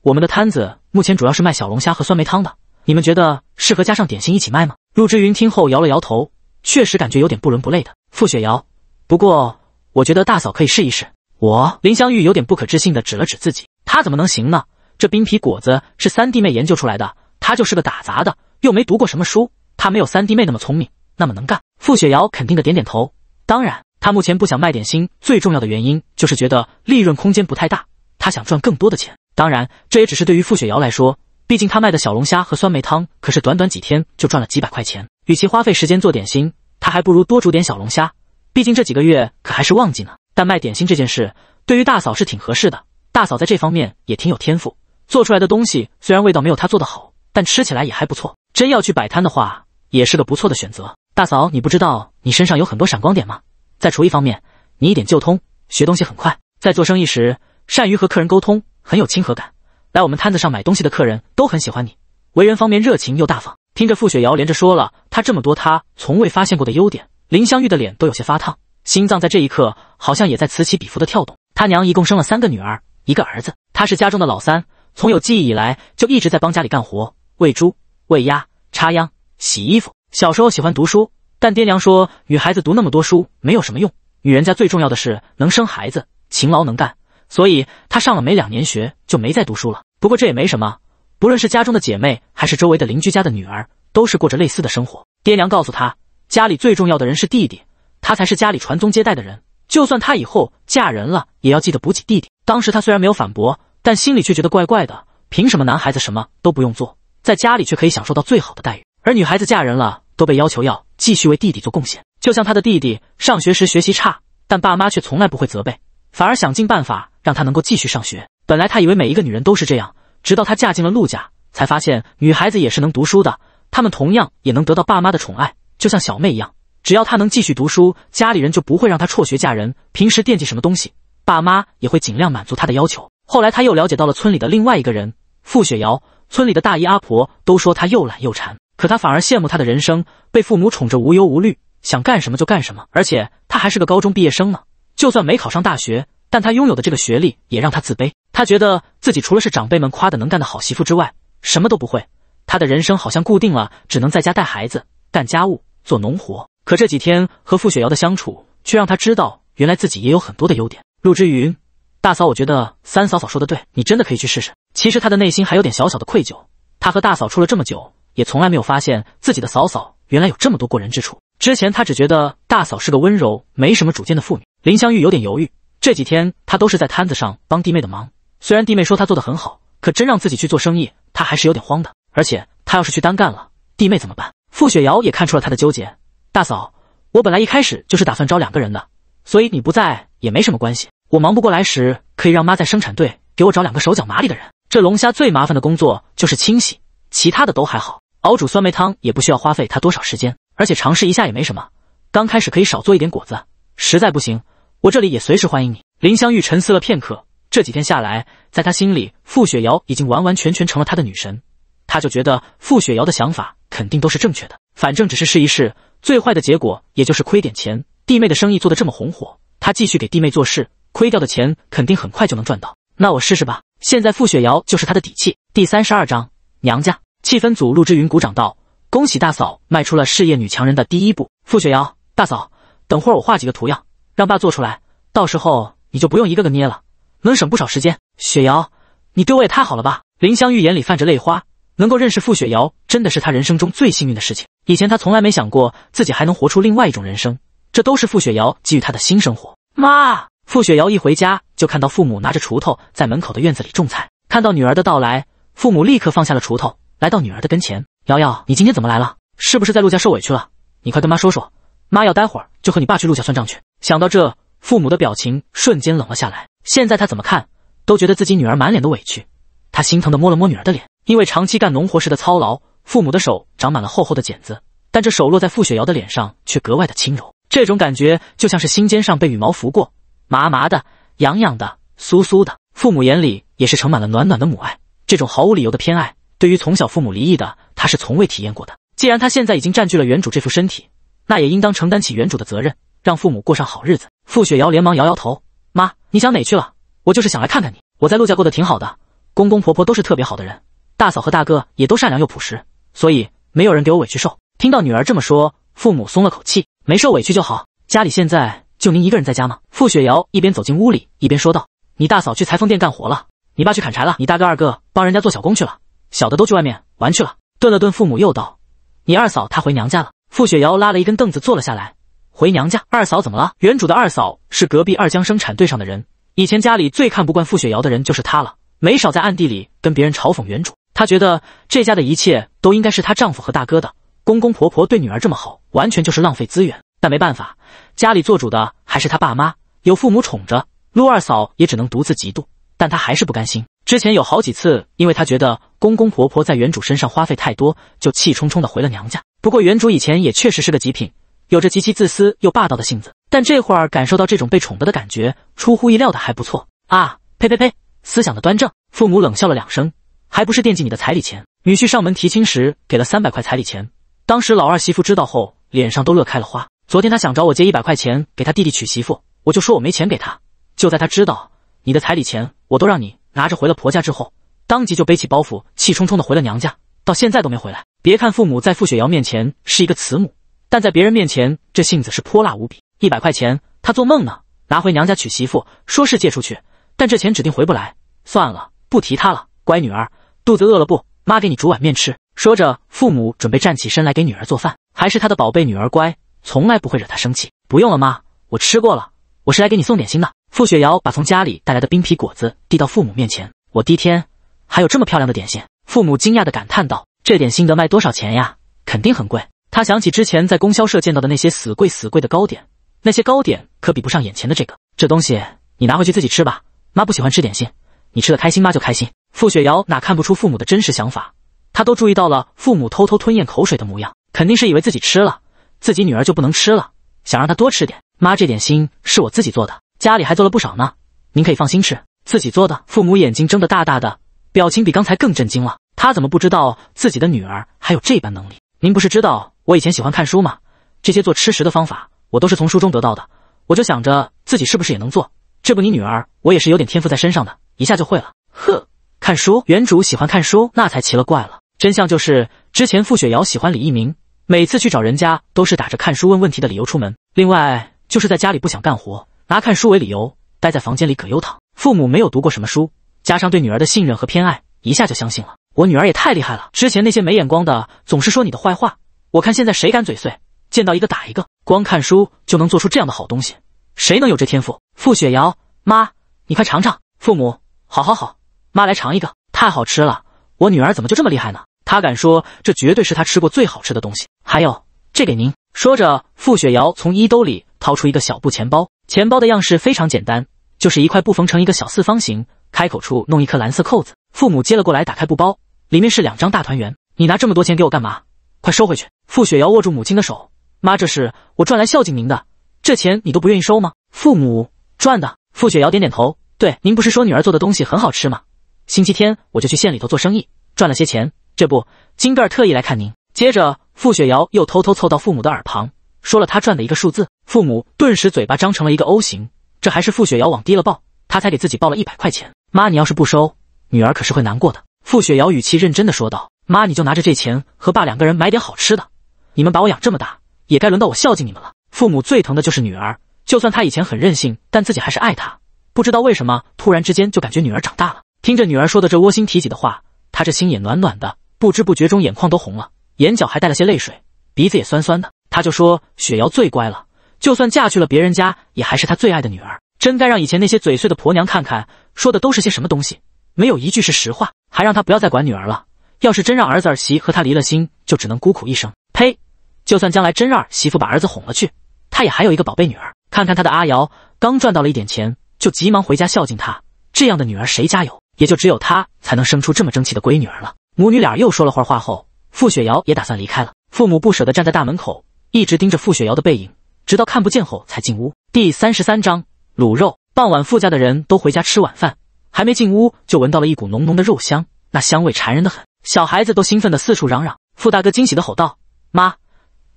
我们的摊子目前主要是卖小龙虾和酸梅汤的。你们觉得适合加上点心一起卖吗？陆之云听后摇了摇头，确实感觉有点不伦不类的。傅雪瑶，不过我觉得大嫂可以试一试。我林香玉有点不可置信的指了指自己，她怎么能行呢？这冰皮果子是三弟妹研究出来的，他就是个打杂的，又没读过什么书，他没有三弟妹那么聪明，那么能干。傅雪瑶肯定的点点头。当然，他目前不想卖点心，最重要的原因就是觉得利润空间不太大。他想赚更多的钱。当然，这也只是对于傅雪瑶来说，毕竟他卖的小龙虾和酸梅汤可是短短几天就赚了几百块钱。与其花费时间做点心，他还不如多煮点小龙虾。毕竟这几个月可还是旺季呢。但卖点心这件事，对于大嫂是挺合适的。大嫂在这方面也挺有天赋。做出来的东西虽然味道没有他做的好，但吃起来也还不错。真要去摆摊的话，也是个不错的选择。大嫂，你不知道你身上有很多闪光点吗？在厨艺方面，你一点就通，学东西很快。在做生意时，善于和客人沟通，很有亲和感。来我们摊子上买东西的客人都很喜欢你。为人方面，热情又大方。听着付雪瑶连着说了他这么多他从未发现过的优点，林香玉的脸都有些发烫，心脏在这一刻好像也在此起彼伏的跳动。他娘一共生了三个女儿，一个儿子，他是家中的老三。从有记忆以来，就一直在帮家里干活，喂猪、喂鸭、插秧、洗衣服。小时候喜欢读书，但爹娘说女孩子读那么多书没有什么用，女人家最重要的是能生孩子、勤劳能干，所以她上了没两年学就没再读书了。不过这也没什么，不论是家中的姐妹，还是周围的邻居家的女儿，都是过着类似的生活。爹娘告诉她，家里最重要的人是弟弟，他才是家里传宗接代的人，就算她以后嫁人了，也要记得补给弟弟。当时她虽然没有反驳。但心里却觉得怪怪的，凭什么男孩子什么都不用做，在家里却可以享受到最好的待遇，而女孩子嫁人了都被要求要继续为弟弟做贡献？就像她的弟弟上学时学习差，但爸妈却从来不会责备，反而想尽办法让他能够继续上学。本来她以为每一个女人都是这样，直到她嫁进了陆家，才发现女孩子也是能读书的，她们同样也能得到爸妈的宠爱。就像小妹一样，只要她能继续读书，家里人就不会让她辍学嫁人。平时惦记什么东西，爸妈也会尽量满足她的要求。后来，他又了解到了村里的另外一个人，傅雪瑶。村里的大姨阿婆都说她又懒又馋，可他反而羡慕她的人生，被父母宠着无忧无虑，想干什么就干什么。而且他还是个高中毕业生呢，就算没考上大学，但他拥有的这个学历也让他自卑。他觉得自己除了是长辈们夸的能干的好媳妇之外，什么都不会。他的人生好像固定了，只能在家带孩子、干家务、做农活。可这几天和傅雪瑶的相处，却让他知道，原来自己也有很多的优点。陆之云。大嫂，我觉得三嫂嫂说的对，你真的可以去试试。其实她的内心还有点小小的愧疚，她和大嫂处了这么久，也从来没有发现自己的嫂嫂原来有这么多过人之处。之前她只觉得大嫂是个温柔、没什么主见的妇女。林香玉有点犹豫，这几天她都是在摊子上帮弟妹的忙，虽然弟妹说她做的很好，可真让自己去做生意，她还是有点慌的。而且她要是去单干了，弟妹怎么办？付雪瑶也看出了她的纠结。大嫂，我本来一开始就是打算招两个人的，所以你不在也没什么关系。我忙不过来时，可以让妈在生产队给我找两个手脚麻利的人。这龙虾最麻烦的工作就是清洗，其他的都还好。熬煮酸梅汤也不需要花费他多少时间，而且尝试一下也没什么。刚开始可以少做一点果子，实在不行，我这里也随时欢迎你。林香玉沉思了片刻，这几天下来，在他心里，傅雪瑶已经完完全全成了他的女神，他就觉得傅雪瑶的想法肯定都是正确的。反正只是试一试，最坏的结果也就是亏点钱。弟妹的生意做得这么红火，他继续给弟妹做事。亏掉的钱肯定很快就能赚到，那我试试吧。现在傅雪瑶就是他的底气。第三十二章娘家。气氛组，陆之云鼓掌道：“恭喜大嫂迈出了事业女强人的第一步。”傅雪瑶，大嫂，等会儿我画几个图样，让爸做出来，到时候你就不用一个个捏了，能省不少时间。雪瑶，你对我也太好了吧？林香玉眼里泛着泪花，能够认识傅雪瑶真的是她人生中最幸运的事情。以前她从来没想过自己还能活出另外一种人生，这都是傅雪瑶给予她的新生活。妈。付雪瑶一回家就看到父母拿着锄头在门口的院子里种菜，看到女儿的到来，父母立刻放下了锄头，来到女儿的跟前。瑶瑶，你今天怎么来了？是不是在陆家受委屈了？你快跟妈说说，妈要待会儿就和你爸去陆家算账去。想到这，父母的表情瞬间冷了下来。现在他怎么看都觉得自己女儿满脸的委屈，他心疼的摸了摸女儿的脸。因为长期干农活时的操劳，父母的手长满了厚厚的茧子，但这手落在付雪瑶的脸上却格外的轻柔，这种感觉就像是心尖上被羽毛拂过。麻麻的、痒痒的、酥酥的，父母眼里也是盛满了暖暖的母爱。这种毫无理由的偏爱，对于从小父母离异的他，是从未体验过的。既然他现在已经占据了原主这副身体，那也应当承担起原主的责任，让父母过上好日子。傅雪瑶连忙摇摇头：“妈，你想哪去了？我就是想来看看你。我在陆家过得挺好的，公公婆婆都是特别好的人，大嫂和大哥也都善良又朴实，所以没有人给我委屈受。”听到女儿这么说，父母松了口气：“没受委屈就好。家里现在……”就您一个人在家吗？付雪瑶一边走进屋里，一边说道：“你大嫂去裁缝店干活了，你爸去砍柴了，你大哥、二哥帮人家做小工去了，小的都去外面玩去了。”顿了顿，父母又道：“你二嫂她回娘家了。”付雪瑶拉了一根凳子坐了下来。“回娘家？二嫂怎么了？”原主的二嫂是隔壁二江生产队上的人，以前家里最看不惯付雪瑶的人就是她了，没少在暗地里跟别人嘲讽原主。她觉得这家的一切都应该是她丈夫和大哥的，公公婆婆对女儿这么好，完全就是浪费资源。但没办法。家里做主的还是他爸妈，有父母宠着，陆二嫂也只能独自嫉妒。但她还是不甘心。之前有好几次，因为她觉得公公婆婆在原主身上花费太多，就气冲冲的回了娘家。不过原主以前也确实是个极品，有着极其自私又霸道的性子。但这会儿感受到这种被宠得的感觉，出乎意料的还不错啊！呸呸呸，思想的端正。父母冷笑了两声，还不是惦记你的彩礼钱。女婿上门提亲时给了三百块彩礼钱，当时老二媳妇知道后，脸上都乐开了花。昨天他想找我借一百块钱给他弟弟娶媳妇，我就说我没钱给他。就在他知道你的彩礼钱我都让你拿着回了婆家之后，当即就背起包袱，气冲冲的回了娘家，到现在都没回来。别看父母在付雪瑶面前是一个慈母，但在别人面前这性子是泼辣无比。一百块钱他做梦呢，拿回娘家娶媳妇，说是借出去，但这钱指定回不来。算了，不提他了。乖女儿，肚子饿了不？妈给你煮碗面吃。说着，父母准备站起身来给女儿做饭，还是他的宝贝女儿乖。从来不会惹他生气。不用了妈，我吃过了。我是来给你送点心的。傅雪瑶把从家里带来的冰皮果子递到父母面前。我第一天还有这么漂亮的点心，父母惊讶的感叹道：“这点心得卖多少钱呀？肯定很贵。”他想起之前在供销社见到的那些死贵死贵的糕点，那些糕点可比不上眼前的这个。这东西你拿回去自己吃吧，妈不喜欢吃点心，你吃的开心妈就开心。傅雪瑶哪看不出父母的真实想法？她都注意到了父母偷偷吞咽口水的模样，肯定是以为自己吃了。自己女儿就不能吃了，想让她多吃点。妈，这点心是我自己做的，家里还做了不少呢，您可以放心吃。自己做的，父母眼睛睁得大大的，表情比刚才更震惊了。他怎么不知道自己的女儿还有这般能力？您不是知道我以前喜欢看书吗？这些做吃食的方法，我都是从书中得到的。我就想着自己是不是也能做？这不，你女儿，我也是有点天赋在身上的，一下就会了。呵，看书，原主喜欢看书，那才奇了怪了。真相就是，之前傅雪瑶喜欢李一鸣。每次去找人家都是打着看书问问题的理由出门，另外就是在家里不想干活，拿看书为理由待在房间里葛优躺。父母没有读过什么书，加上对女儿的信任和偏爱，一下就相信了。我女儿也太厉害了！之前那些没眼光的总是说你的坏话，我看现在谁敢嘴碎，见到一个打一个。光看书就能做出这样的好东西，谁能有这天赋？傅雪瑶，妈，你快尝尝。父母，好好好，妈来尝一个，太好吃了！我女儿怎么就这么厉害呢？他敢说，这绝对是他吃过最好吃的东西。还有，这给您。说着，傅雪瑶从衣兜里掏出一个小布钱包，钱包的样式非常简单，就是一块布缝成一个小四方形，开口处弄一颗蓝色扣子。父母接了过来，打开布包，里面是两张大团圆。你拿这么多钱给我干嘛？快收回去！傅雪瑶握住母亲的手：“妈，这是我赚来孝敬您的，这钱你都不愿意收吗？”父母赚的。傅雪瑶点点头：“对，您不是说女儿做的东西很好吃吗？星期天我就去县里头做生意，赚了些钱。”这不，金盖儿特意来看您。接着，傅雪瑶又偷偷凑到父母的耳旁，说了他赚的一个数字。父母顿时嘴巴张成了一个 O 型。这还是傅雪瑶往低了报，他才给自己报了一百块钱。妈，你要是不收，女儿可是会难过的。傅雪瑶语气认真的说道：“妈，你就拿着这钱和爸两个人买点好吃的。你们把我养这么大，也该轮到我孝敬你们了。”父母最疼的就是女儿，就算她以前很任性，但自己还是爱她。不知道为什么，突然之间就感觉女儿长大了。听着女儿说的这窝心提己的话，他这心也暖暖的。不知不觉中，眼眶都红了，眼角还带了些泪水，鼻子也酸酸的。他就说：“雪瑶最乖了，就算嫁去了别人家，也还是他最爱的女儿。真该让以前那些嘴碎的婆娘看看，说的都是些什么东西，没有一句是实话，还让他不要再管女儿了。要是真让儿子儿媳和他离了心，就只能孤苦一生。呸！就算将来真让儿媳妇把儿子哄了去，他也还有一个宝贝女儿。看看他的阿瑶，刚赚到了一点钱，就急忙回家孝敬他。这样的女儿谁家有？也就只有他才能生出这么争气的闺女儿了。”母女俩又说了会儿话后，傅雪瑶也打算离开了。父母不舍得站在大门口，一直盯着傅雪瑶的背影，直到看不见后才进屋。第三十三章卤肉。傍晚，傅家的人都回家吃晚饭，还没进屋就闻到了一股浓浓的肉香，那香味馋人的很。小孩子都兴奋的四处嚷嚷。傅大哥惊喜的吼道：“妈，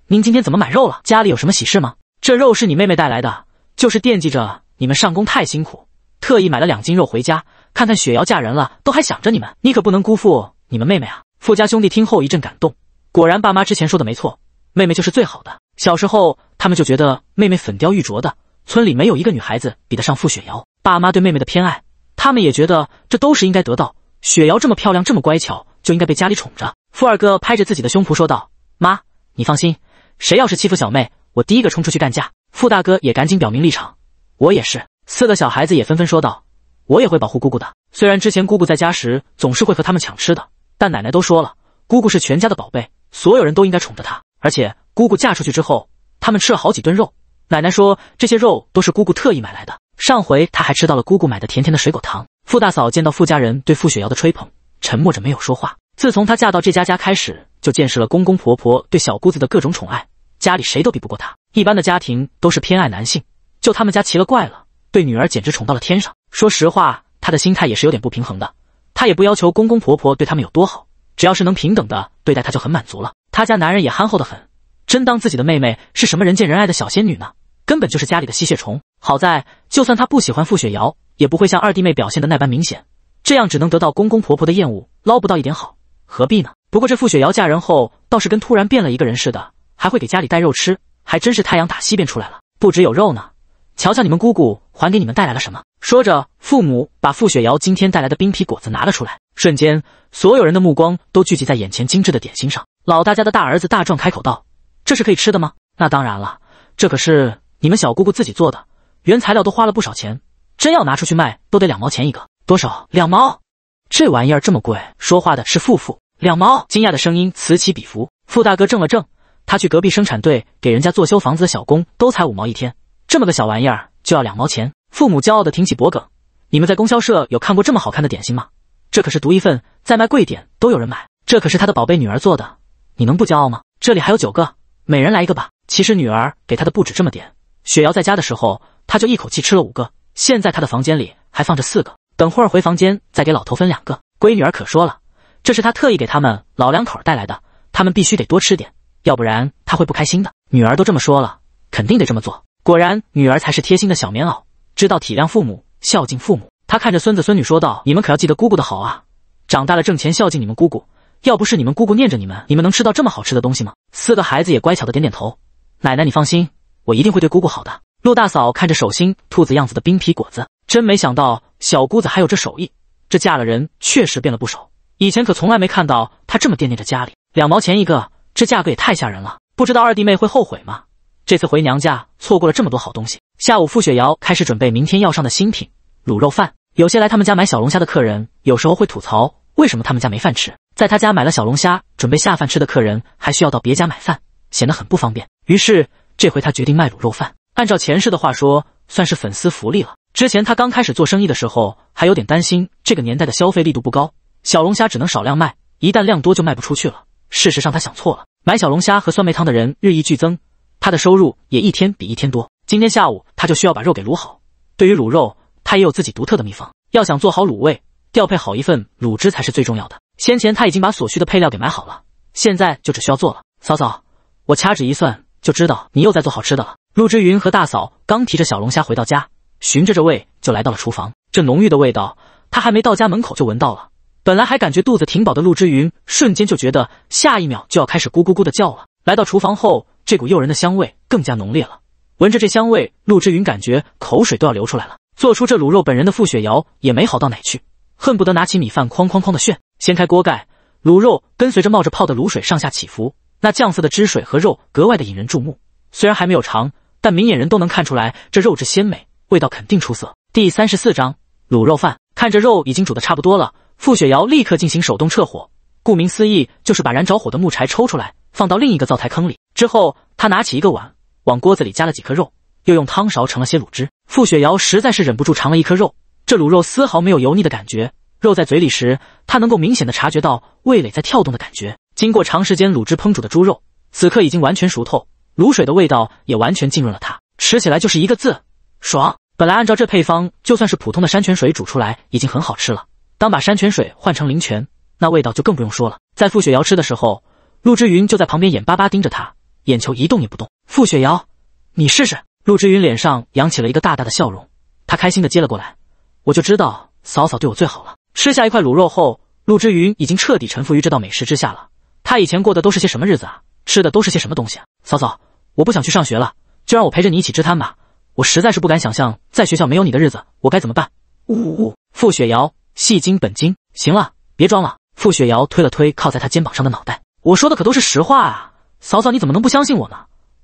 您今天怎么买肉了？家里有什么喜事吗？”“这肉是你妹妹带来的，就是惦记着你们上工太辛苦，特意买了两斤肉回家，看看雪瑶嫁人了都还想着你们，你可不能辜负。”你们妹妹啊！傅家兄弟听后一阵感动，果然爸妈之前说的没错，妹妹就是最好的。小时候他们就觉得妹妹粉雕玉琢的，村里没有一个女孩子比得上傅雪瑶。爸妈对妹妹的偏爱，他们也觉得这都是应该得到。雪瑶这么漂亮，这么乖巧，就应该被家里宠着。傅二哥拍着自己的胸脯说道：“妈，你放心，谁要是欺负小妹，我第一个冲出去干架。”傅大哥也赶紧表明立场：“我也是。”四个小孩子也纷纷说道：“我也会保护姑姑的。”虽然之前姑姑在家时总是会和他们抢吃的。但奶奶都说了，姑姑是全家的宝贝，所有人都应该宠着她。而且姑姑嫁出去之后，他们吃了好几顿肉，奶奶说这些肉都是姑姑特意买来的。上回她还吃到了姑姑买的甜甜的水果糖。傅大嫂见到傅家人对傅雪瑶的吹捧，沉默着没有说话。自从她嫁到这家家开始，就见识了公公婆婆对小姑子的各种宠爱，家里谁都比不过她。一般的家庭都是偏爱男性，就他们家奇了怪了，对女儿简直宠到了天上。说实话，她的心态也是有点不平衡的。她也不要求公公婆婆对他们有多好，只要是能平等的对待她就很满足了。她家男人也憨厚的很，真当自己的妹妹是什么人见人爱的小仙女呢？根本就是家里的吸血虫。好在，就算他不喜欢傅雪瑶，也不会像二弟妹表现的那般明显，这样只能得到公公婆婆的厌恶，捞不到一点好，何必呢？不过这傅雪瑶嫁人后，倒是跟突然变了一个人似的，还会给家里带肉吃，还真是太阳打西边出来了，不止有肉呢。瞧瞧你们姑姑还给你们带来了什么？说着，父母把傅雪瑶今天带来的冰皮果子拿了出来。瞬间，所有人的目光都聚集在眼前精致的点心上。老大家的大儿子大壮开口道：“这是可以吃的吗？”“那当然了，这可是你们小姑姑自己做的，原材料都花了不少钱，真要拿出去卖都得两毛钱一个。”“多少？”“两毛。”“这玩意儿这么贵？”说话的是富富。两毛！惊讶的声音此起彼伏。傅大哥怔了怔，他去隔壁生产队给人家做修房子的小工都才五毛一天。这么个小玩意儿就要两毛钱，父母骄傲的挺起脖梗。你们在供销社有看过这么好看的点心吗？这可是独一份，再卖贵点都有人买。这可是他的宝贝女儿做的，你能不骄傲吗？这里还有九个，每人来一个吧。其实女儿给他的不止这么点，雪瑶在家的时候，他就一口气吃了五个。现在他的房间里还放着四个，等会儿回房间再给老头分两个。闺女儿可说了，这是她特意给他们老两口带来的，他们必须得多吃点，要不然他会不开心的。女儿都这么说了，肯定得这么做。果然，女儿才是贴心的小棉袄，知道体谅父母，孝敬父母。他看着孙子孙女说道：“你们可要记得姑姑的好啊！长大了挣钱孝敬你们姑姑。要不是你们姑姑念着你们，你们能吃到这么好吃的东西吗？”四个孩子也乖巧的点点头：“奶奶，你放心，我一定会对姑姑好的。”陆大嫂看着手心兔子样子的冰皮果子，真没想到小姑子还有这手艺。这嫁了人确实变了不少，以前可从来没看到她这么惦念着家里。两毛钱一个，这价格也太吓人了，不知道二弟妹会后悔吗？这次回娘家错过了这么多好东西。下午，傅雪瑶开始准备明天要上的新品卤肉饭。有些来他们家买小龙虾的客人，有时候会吐槽为什么他们家没饭吃。在他家买了小龙虾准备下饭吃的客人，还需要到别家买饭，显得很不方便。于是这回他决定卖卤肉饭。按照前世的话说，算是粉丝福利了。之前他刚开始做生意的时候，还有点担心这个年代的消费力度不高，小龙虾只能少量卖，一旦量多就卖不出去了。事实上他想错了，买小龙虾和酸梅汤的人日益剧增。他的收入也一天比一天多。今天下午他就需要把肉给卤好。对于卤肉，他也有自己独特的秘方。要想做好卤味，调配好一份卤汁才是最重要的。先前他已经把所需的配料给买好了，现在就只需要做了。嫂嫂，我掐指一算就知道你又在做好吃的了。陆之云和大嫂刚提着小龙虾回到家，循着这味就来到了厨房。这浓郁的味道，他还没到家门口就闻到了。本来还感觉肚子挺饱的，陆之云瞬间就觉得下一秒就要开始咕咕咕的叫了。来到厨房后。这股诱人的香味更加浓烈了，闻着这香味，陆之云感觉口水都要流出来了。做出这卤肉本人的傅雪瑶也没好到哪去，恨不得拿起米饭哐哐哐的炫。掀开锅盖，卤肉跟随着冒着泡的卤水上下起伏，那酱色的汁水和肉格外的引人注目。虽然还没有尝，但明眼人都能看出来这肉质鲜美，味道肯定出色。第三十四章卤肉饭，看着肉已经煮的差不多了，傅雪瑶立刻进行手动撤火。顾名思义，就是把燃着火的木柴抽出来，放到另一个灶台坑里。之后，他拿起一个碗，往锅子里加了几颗肉，又用汤勺盛了些卤汁。傅雪瑶实在是忍不住尝了一颗肉，这卤肉丝毫没有油腻的感觉，肉在嘴里时，他能够明显的察觉到味蕾在跳动的感觉。经过长时间卤汁烹煮的猪肉，此刻已经完全熟透，卤水的味道也完全浸润了它，吃起来就是一个字：爽。本来按照这配方，就算是普通的山泉水煮出来已经很好吃了，当把山泉水换成灵泉，那味道就更不用说了。在傅雪瑶吃的时候，陆之云就在旁边眼巴巴盯着他。眼球一动也不动。傅雪瑶，你试试。陆之云脸上扬起了一个大大的笑容，他开心的接了过来。我就知道嫂嫂对我最好了。吃下一块卤肉后，陆之云已经彻底臣服于这道美食之下了。他以前过的都是些什么日子啊？吃的都是些什么东西啊？嫂嫂，我不想去上学了，就让我陪着你一起支摊吧。我实在是不敢想象，在学校没有你的日子，我该怎么办？呜呜。傅雪瑶，戏精本精。行了，别装了。傅雪瑶推了推靠在他肩膀上的脑袋，我说的可都是实话啊。嫂嫂，你怎么能不相信我呢？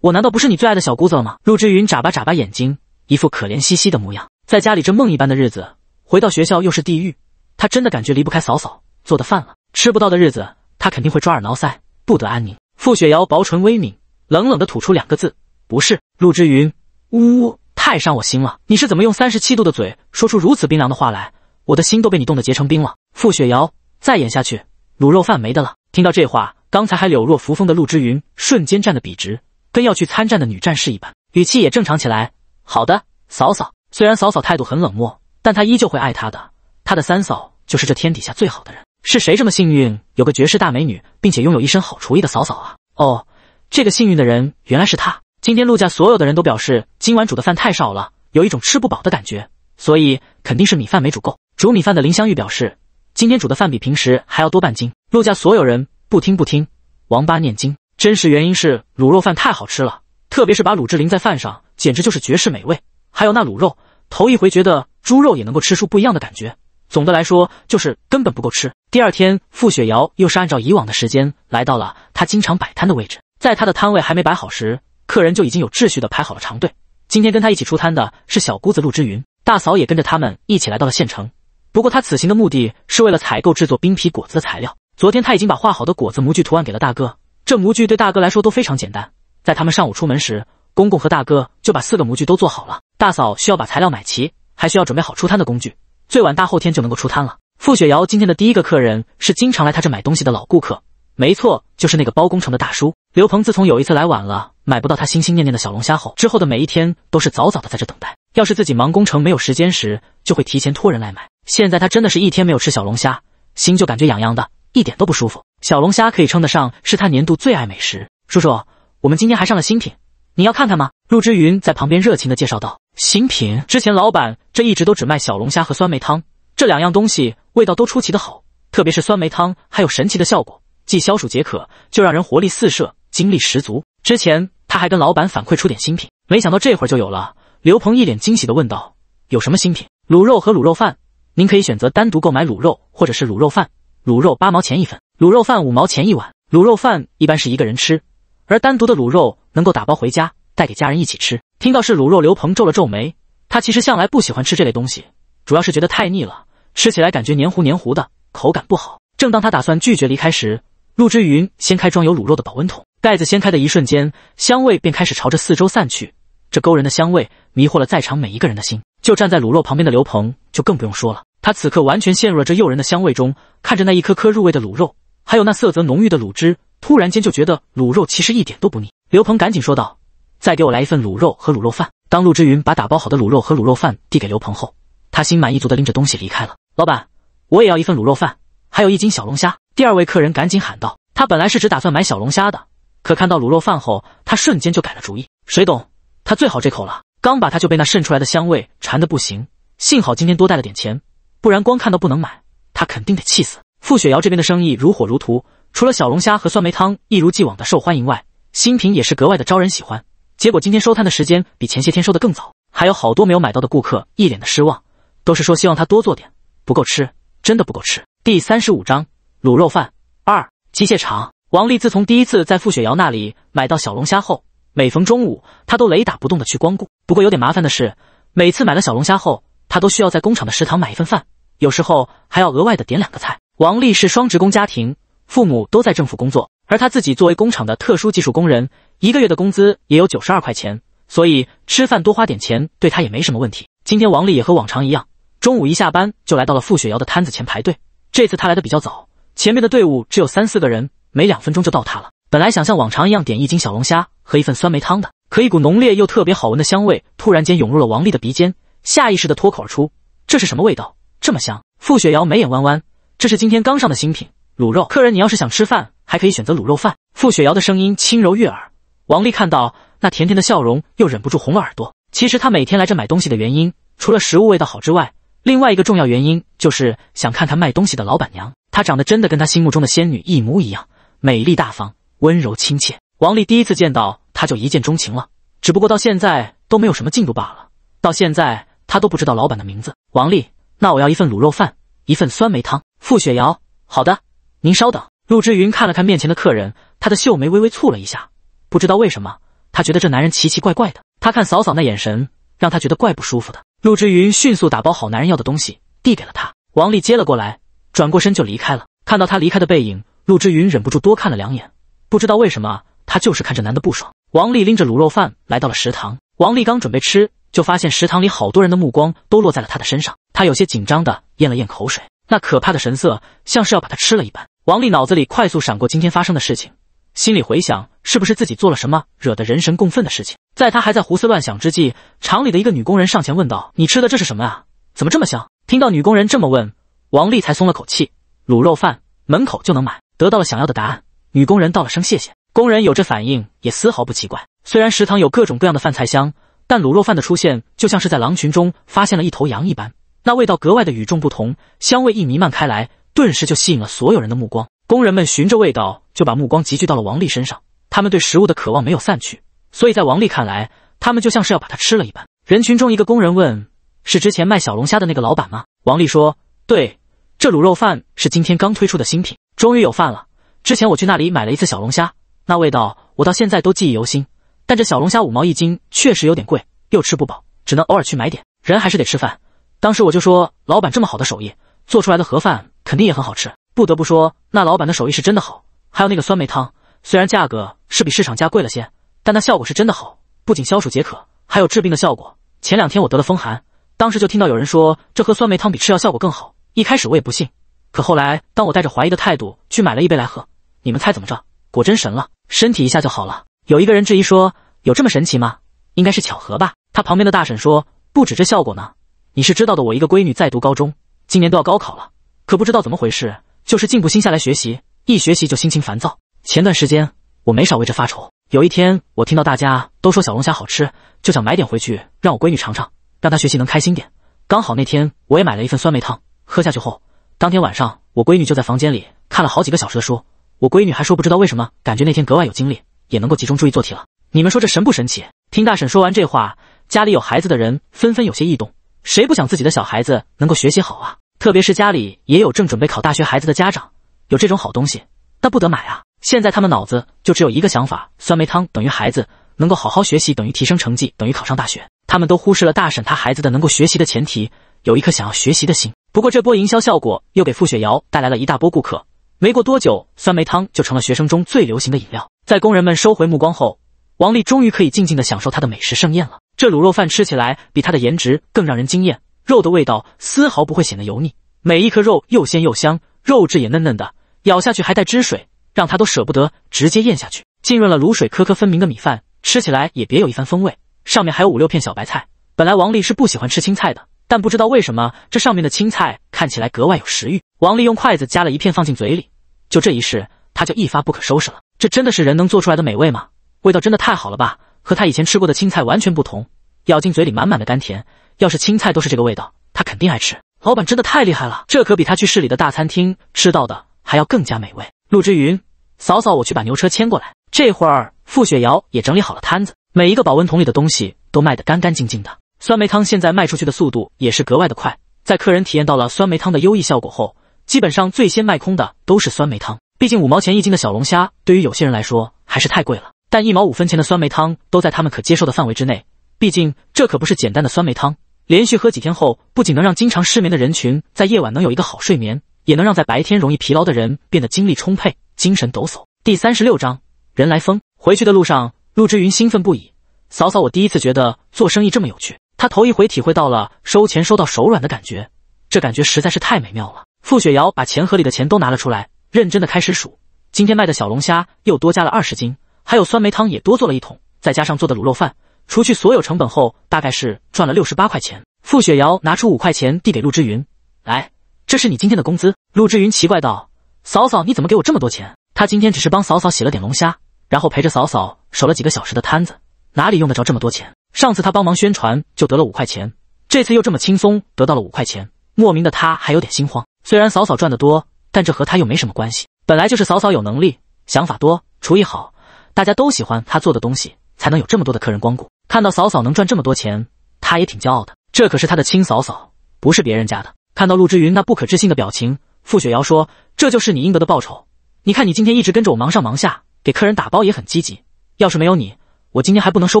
我难道不是你最爱的小姑子了吗？陆之云眨巴眨巴眼睛，一副可怜兮兮的模样。在家里这梦一般的日子，回到学校又是地狱。他真的感觉离不开嫂嫂做的饭了，吃不到的日子，他肯定会抓耳挠腮，不得安宁。傅雪瑶薄唇微抿，冷冷的吐出两个字：“不是。”陆之云，呜呜，太伤我心了。你是怎么用三十七度的嘴说出如此冰凉的话来？我的心都被你冻得结成冰了。傅雪瑶，再演下去，卤肉饭没的了。听到这话。刚才还柳若扶风的陆之云，瞬间站得笔直，跟要去参战的女战士一般，语气也正常起来。好的，嫂嫂，虽然嫂嫂态度很冷漠，但她依旧会爱她的。她的三嫂就是这天底下最好的人。是谁这么幸运，有个绝世大美女，并且拥有一身好厨艺的嫂嫂啊？哦，这个幸运的人原来是他。今天陆家所有的人都表示，今晚煮的饭太少了，有一种吃不饱的感觉，所以肯定是米饭没煮够。煮米饭的林香玉表示，今天煮的饭比平时还要多半斤。陆家所有人。不听不听，王八念经。真实原因是卤肉饭太好吃了，特别是把卤汁淋在饭上，简直就是绝世美味。还有那卤肉，头一回觉得猪肉也能够吃出不一样的感觉。总的来说，就是根本不够吃。第二天，付雪瑶又是按照以往的时间来到了他经常摆摊的位置。在他的摊位还没摆好时，客人就已经有秩序的排好了长队。今天跟他一起出摊的是小姑子陆之云，大嫂也跟着他们一起来到了县城。不过他此行的目的是为了采购制作冰皮果子的材料。昨天他已经把画好的果子模具图案给了大哥，这模具对大哥来说都非常简单。在他们上午出门时，公公和大哥就把四个模具都做好了。大嫂需要把材料买齐，还需要准备好出摊的工具，最晚大后天就能够出摊了。付雪瑶今天的第一个客人是经常来她这买东西的老顾客，没错，就是那个包工程的大叔刘鹏。自从有一次来晚了买不到他心心念念的小龙虾后，之后的每一天都是早早的在这等待。要是自己忙工程没有时间时，就会提前托人来买。现在他真的是一天没有吃小龙虾，心就感觉痒痒的。一点都不舒服，小龙虾可以称得上是他年度最爱美食。叔叔，我们今天还上了新品，你要看看吗？陆之云在旁边热情地介绍道。新品之前，老板这一直都只卖小龙虾和酸梅汤这两样东西，味道都出奇的好，特别是酸梅汤，还有神奇的效果，既消暑解渴，就让人活力四射，精力十足。之前他还跟老板反馈出点新品，没想到这会儿就有了。刘鹏一脸惊喜地问道：“有什么新品？卤肉和卤肉饭，您可以选择单独购买卤肉或者是卤肉饭。”卤肉八毛钱一份，卤肉饭五毛钱一碗。卤肉饭一般是一个人吃，而单独的卤肉能够打包回家，带给家人一起吃。听到是卤肉，刘鹏皱了皱眉。他其实向来不喜欢吃这类东西，主要是觉得太腻了，吃起来感觉黏糊黏糊的，口感不好。正当他打算拒绝离开时，陆之云掀开装有卤肉的保温桶，盖子掀开的一瞬间，香味便开始朝着四周散去。这勾人的香味迷惑了在场每一个人的心，就站在卤肉旁边的刘鹏就更不用说了。他此刻完全陷入了这诱人的香味中，看着那一颗颗入味的卤肉，还有那色泽浓郁的卤汁，突然间就觉得卤肉其实一点都不腻。刘鹏赶紧说道：“再给我来一份卤肉和卤肉饭。”当陆之云把打包好的卤肉和卤肉饭递给刘鹏后，他心满意足的拎着东西离开了。老板，我也要一份卤肉饭，还有一斤小龙虾。第二位客人赶紧喊道：“他本来是只打算买小龙虾的，可看到卤肉饭后，他瞬间就改了主意。谁懂，他最好这口了。刚把他就被那渗出来的香味馋得不行，幸好今天多带了点钱。”不然光看到不能买，他肯定得气死。傅雪瑶这边的生意如火如荼，除了小龙虾和酸梅汤一如既往的受欢迎外，新品也是格外的招人喜欢。结果今天收摊的时间比前些天收的更早，还有好多没有买到的顾客一脸的失望，都是说希望他多做点，不够吃，真的不够吃。第三十五章卤肉饭二机械厂。王丽自从第一次在傅雪瑶那里买到小龙虾后，每逢中午她都雷打不动的去光顾。不过有点麻烦的是，每次买了小龙虾后。他都需要在工厂的食堂买一份饭，有时候还要额外的点两个菜。王丽是双职工家庭，父母都在政府工作，而他自己作为工厂的特殊技术工人，一个月的工资也有九十二块钱，所以吃饭多花点钱对他也没什么问题。今天王丽也和往常一样，中午一下班就来到了付雪瑶的摊子前排队。这次他来的比较早，前面的队伍只有三四个人，没两分钟就到他了。本来想像往常一样点一斤小龙虾和一份酸梅汤的，可一股浓烈又特别好闻的香味突然间涌入了王丽的鼻尖。下意识的脱口而出：“这是什么味道？这么香！”付雪瑶眉眼弯弯：“这是今天刚上的新品卤肉，客人你要是想吃饭，还可以选择卤肉饭。”付雪瑶的声音轻柔悦耳。王丽看到那甜甜的笑容，又忍不住红了耳朵。其实她每天来这买东西的原因，除了食物味道好之外，另外一个重要原因就是想看看卖东西的老板娘。她长得真的跟她心目中的仙女一模一样，美丽大方，温柔亲切。王丽第一次见到她就一见钟情了，只不过到现在都没有什么进度罢了。到现在。他都不知道老板的名字，王丽。那我要一份卤肉饭，一份酸梅汤。付雪瑶，好的，您稍等。陆之云看了看面前的客人，他的秀眉微微蹙了一下，不知道为什么，他觉得这男人奇奇怪怪的。他看嫂嫂那眼神，让他觉得怪不舒服的。陆之云迅速打包好男人要的东西，递给了他。王丽接了过来，转过身就离开了。看到他离开的背影，陆之云忍不住多看了两眼，不知道为什么，他就是看这男的不爽。王丽拎着卤肉饭来到了食堂，王丽刚准备吃。就发现食堂里好多人的目光都落在了他的身上，他有些紧张的咽了咽口水，那可怕的神色像是要把他吃了一般。王丽脑子里快速闪过今天发生的事情，心里回想是不是自己做了什么惹得人神共愤的事情。在他还在胡思乱想之际，厂里的一个女工人上前问道：“你吃的这是什么啊？怎么这么香？”听到女工人这么问，王丽才松了口气。卤肉饭门口就能买，得到了想要的答案。女工人道了声谢谢。工人有这反应也丝毫不奇怪，虽然食堂有各种各样的饭菜香。但卤肉饭的出现就像是在狼群中发现了一头羊一般，那味道格外的与众不同，香味一弥漫开来，顿时就吸引了所有人的目光。工人们循着味道就把目光集聚到了王丽身上，他们对食物的渴望没有散去，所以在王丽看来，他们就像是要把它吃了一般。人群中一个工人问：“是之前卖小龙虾的那个老板吗？”王丽说：“对，这卤肉饭是今天刚推出的新品，终于有饭了。之前我去那里买了一次小龙虾，那味道我到现在都记忆犹新。”但这小龙虾五毛一斤，确实有点贵，又吃不饱，只能偶尔去买点。人还是得吃饭。当时我就说，老板这么好的手艺，做出来的盒饭肯定也很好吃。不得不说，那老板的手艺是真的好。还有那个酸梅汤，虽然价格是比市场价贵了些，但那效果是真的好，不仅消暑解渴，还有治病的效果。前两天我得了风寒，当时就听到有人说，这喝酸梅汤比吃药效果更好。一开始我也不信，可后来当我带着怀疑的态度去买了一杯来喝，你们猜怎么着？果真神了，身体一下就好了。有一个人质疑说：“有这么神奇吗？应该是巧合吧。”他旁边的大婶说：“不止这效果呢，你是知道的。我一个闺女在读高中，今年都要高考了，可不知道怎么回事，就是静不心下来学习，一学习就心情烦躁。前段时间我没少为这发愁。有一天我听到大家都说小龙虾好吃，就想买点回去让我闺女尝尝，让她学习能开心点。刚好那天我也买了一份酸梅汤，喝下去后，当天晚上我闺女就在房间里看了好几个小时的书。我闺女还说不知道为什么，感觉那天格外有精力。”也能够集中注意做题了，你们说这神不神奇？听大婶说完这话，家里有孩子的人纷纷有些异动。谁不想自己的小孩子能够学习好啊？特别是家里也有正准备考大学孩子的家长，有这种好东西，那不得买啊！现在他们脑子就只有一个想法：酸梅汤等于孩子能够好好学习，等于提升成绩，等于考上大学。他们都忽视了大婶她孩子的能够学习的前提，有一颗想要学习的心。不过这波营销效果又给傅雪瑶带来了一大波顾客。没过多久，酸梅汤就成了学生中最流行的饮料。在工人们收回目光后，王丽终于可以静静的享受她的美食盛宴了。这卤肉饭吃起来比她的颜值更让人惊艳，肉的味道丝毫不会显得油腻，每一颗肉又鲜又香，肉质也嫩嫩的，咬下去还带汁水，让她都舍不得直接咽下去。浸润了卤水，颗颗分明的米饭吃起来也别有一番风味，上面还有五六片小白菜。本来王丽是不喜欢吃青菜的，但不知道为什么这上面的青菜看起来格外有食欲。王丽用筷子夹了一片放进嘴里，就这一试，他就一发不可收拾了。这真的是人能做出来的美味吗？味道真的太好了吧，和他以前吃过的青菜完全不同，咬进嘴里满满的甘甜。要是青菜都是这个味道，他肯定爱吃。老板真的太厉害了，这可比他去市里的大餐厅吃到的还要更加美味。陆之云，扫扫，我去把牛车牵过来。这会儿，付雪瑶也整理好了摊子，每一个保温桶里的东西都卖得干干净净的。酸梅汤现在卖出去的速度也是格外的快，在客人体验到了酸梅汤的优异效果后，基本上最先卖空的都是酸梅汤。毕竟五毛钱一斤的小龙虾，对于有些人来说还是太贵了。但一毛五分钱的酸梅汤都在他们可接受的范围之内。毕竟这可不是简单的酸梅汤，连续喝几天后，不仅能让经常失眠的人群在夜晚能有一个好睡眠，也能让在白天容易疲劳的人变得精力充沛、精神抖擞。第三十六章，人来疯。回去的路上，陆之云兴奋不已，嫂嫂，我第一次觉得做生意这么有趣，他头一回体会到了收钱收到手软的感觉，这感觉实在是太美妙了。付雪瑶把钱盒里的钱都拿了出来。认真的开始数，今天卖的小龙虾又多加了二十斤，还有酸梅汤也多做了一桶，再加上做的卤肉饭，除去所有成本后，大概是赚了六十八块钱。付雪瑶拿出五块钱递给陆之云，来，这是你今天的工资。陆之云奇怪道：“嫂嫂，你怎么给我这么多钱？他今天只是帮嫂嫂洗了点龙虾，然后陪着嫂嫂守了几个小时的摊子，哪里用得着这么多钱？上次他帮忙宣传就得了五块钱，这次又这么轻松得到了五块钱，莫名的他还有点心慌。虽然嫂嫂赚得多。”但这和他又没什么关系，本来就是嫂嫂有能力、想法多、厨艺好，大家都喜欢她做的东西，才能有这么多的客人光顾。看到嫂嫂能赚这么多钱，她也挺骄傲的。这可是她的亲嫂嫂，不是别人家的。看到陆之云那不可置信的表情，付雪瑶说：“这就是你应得的报酬。你看，你今天一直跟着我忙上忙下，给客人打包也很积极。要是没有你，我今天还不能收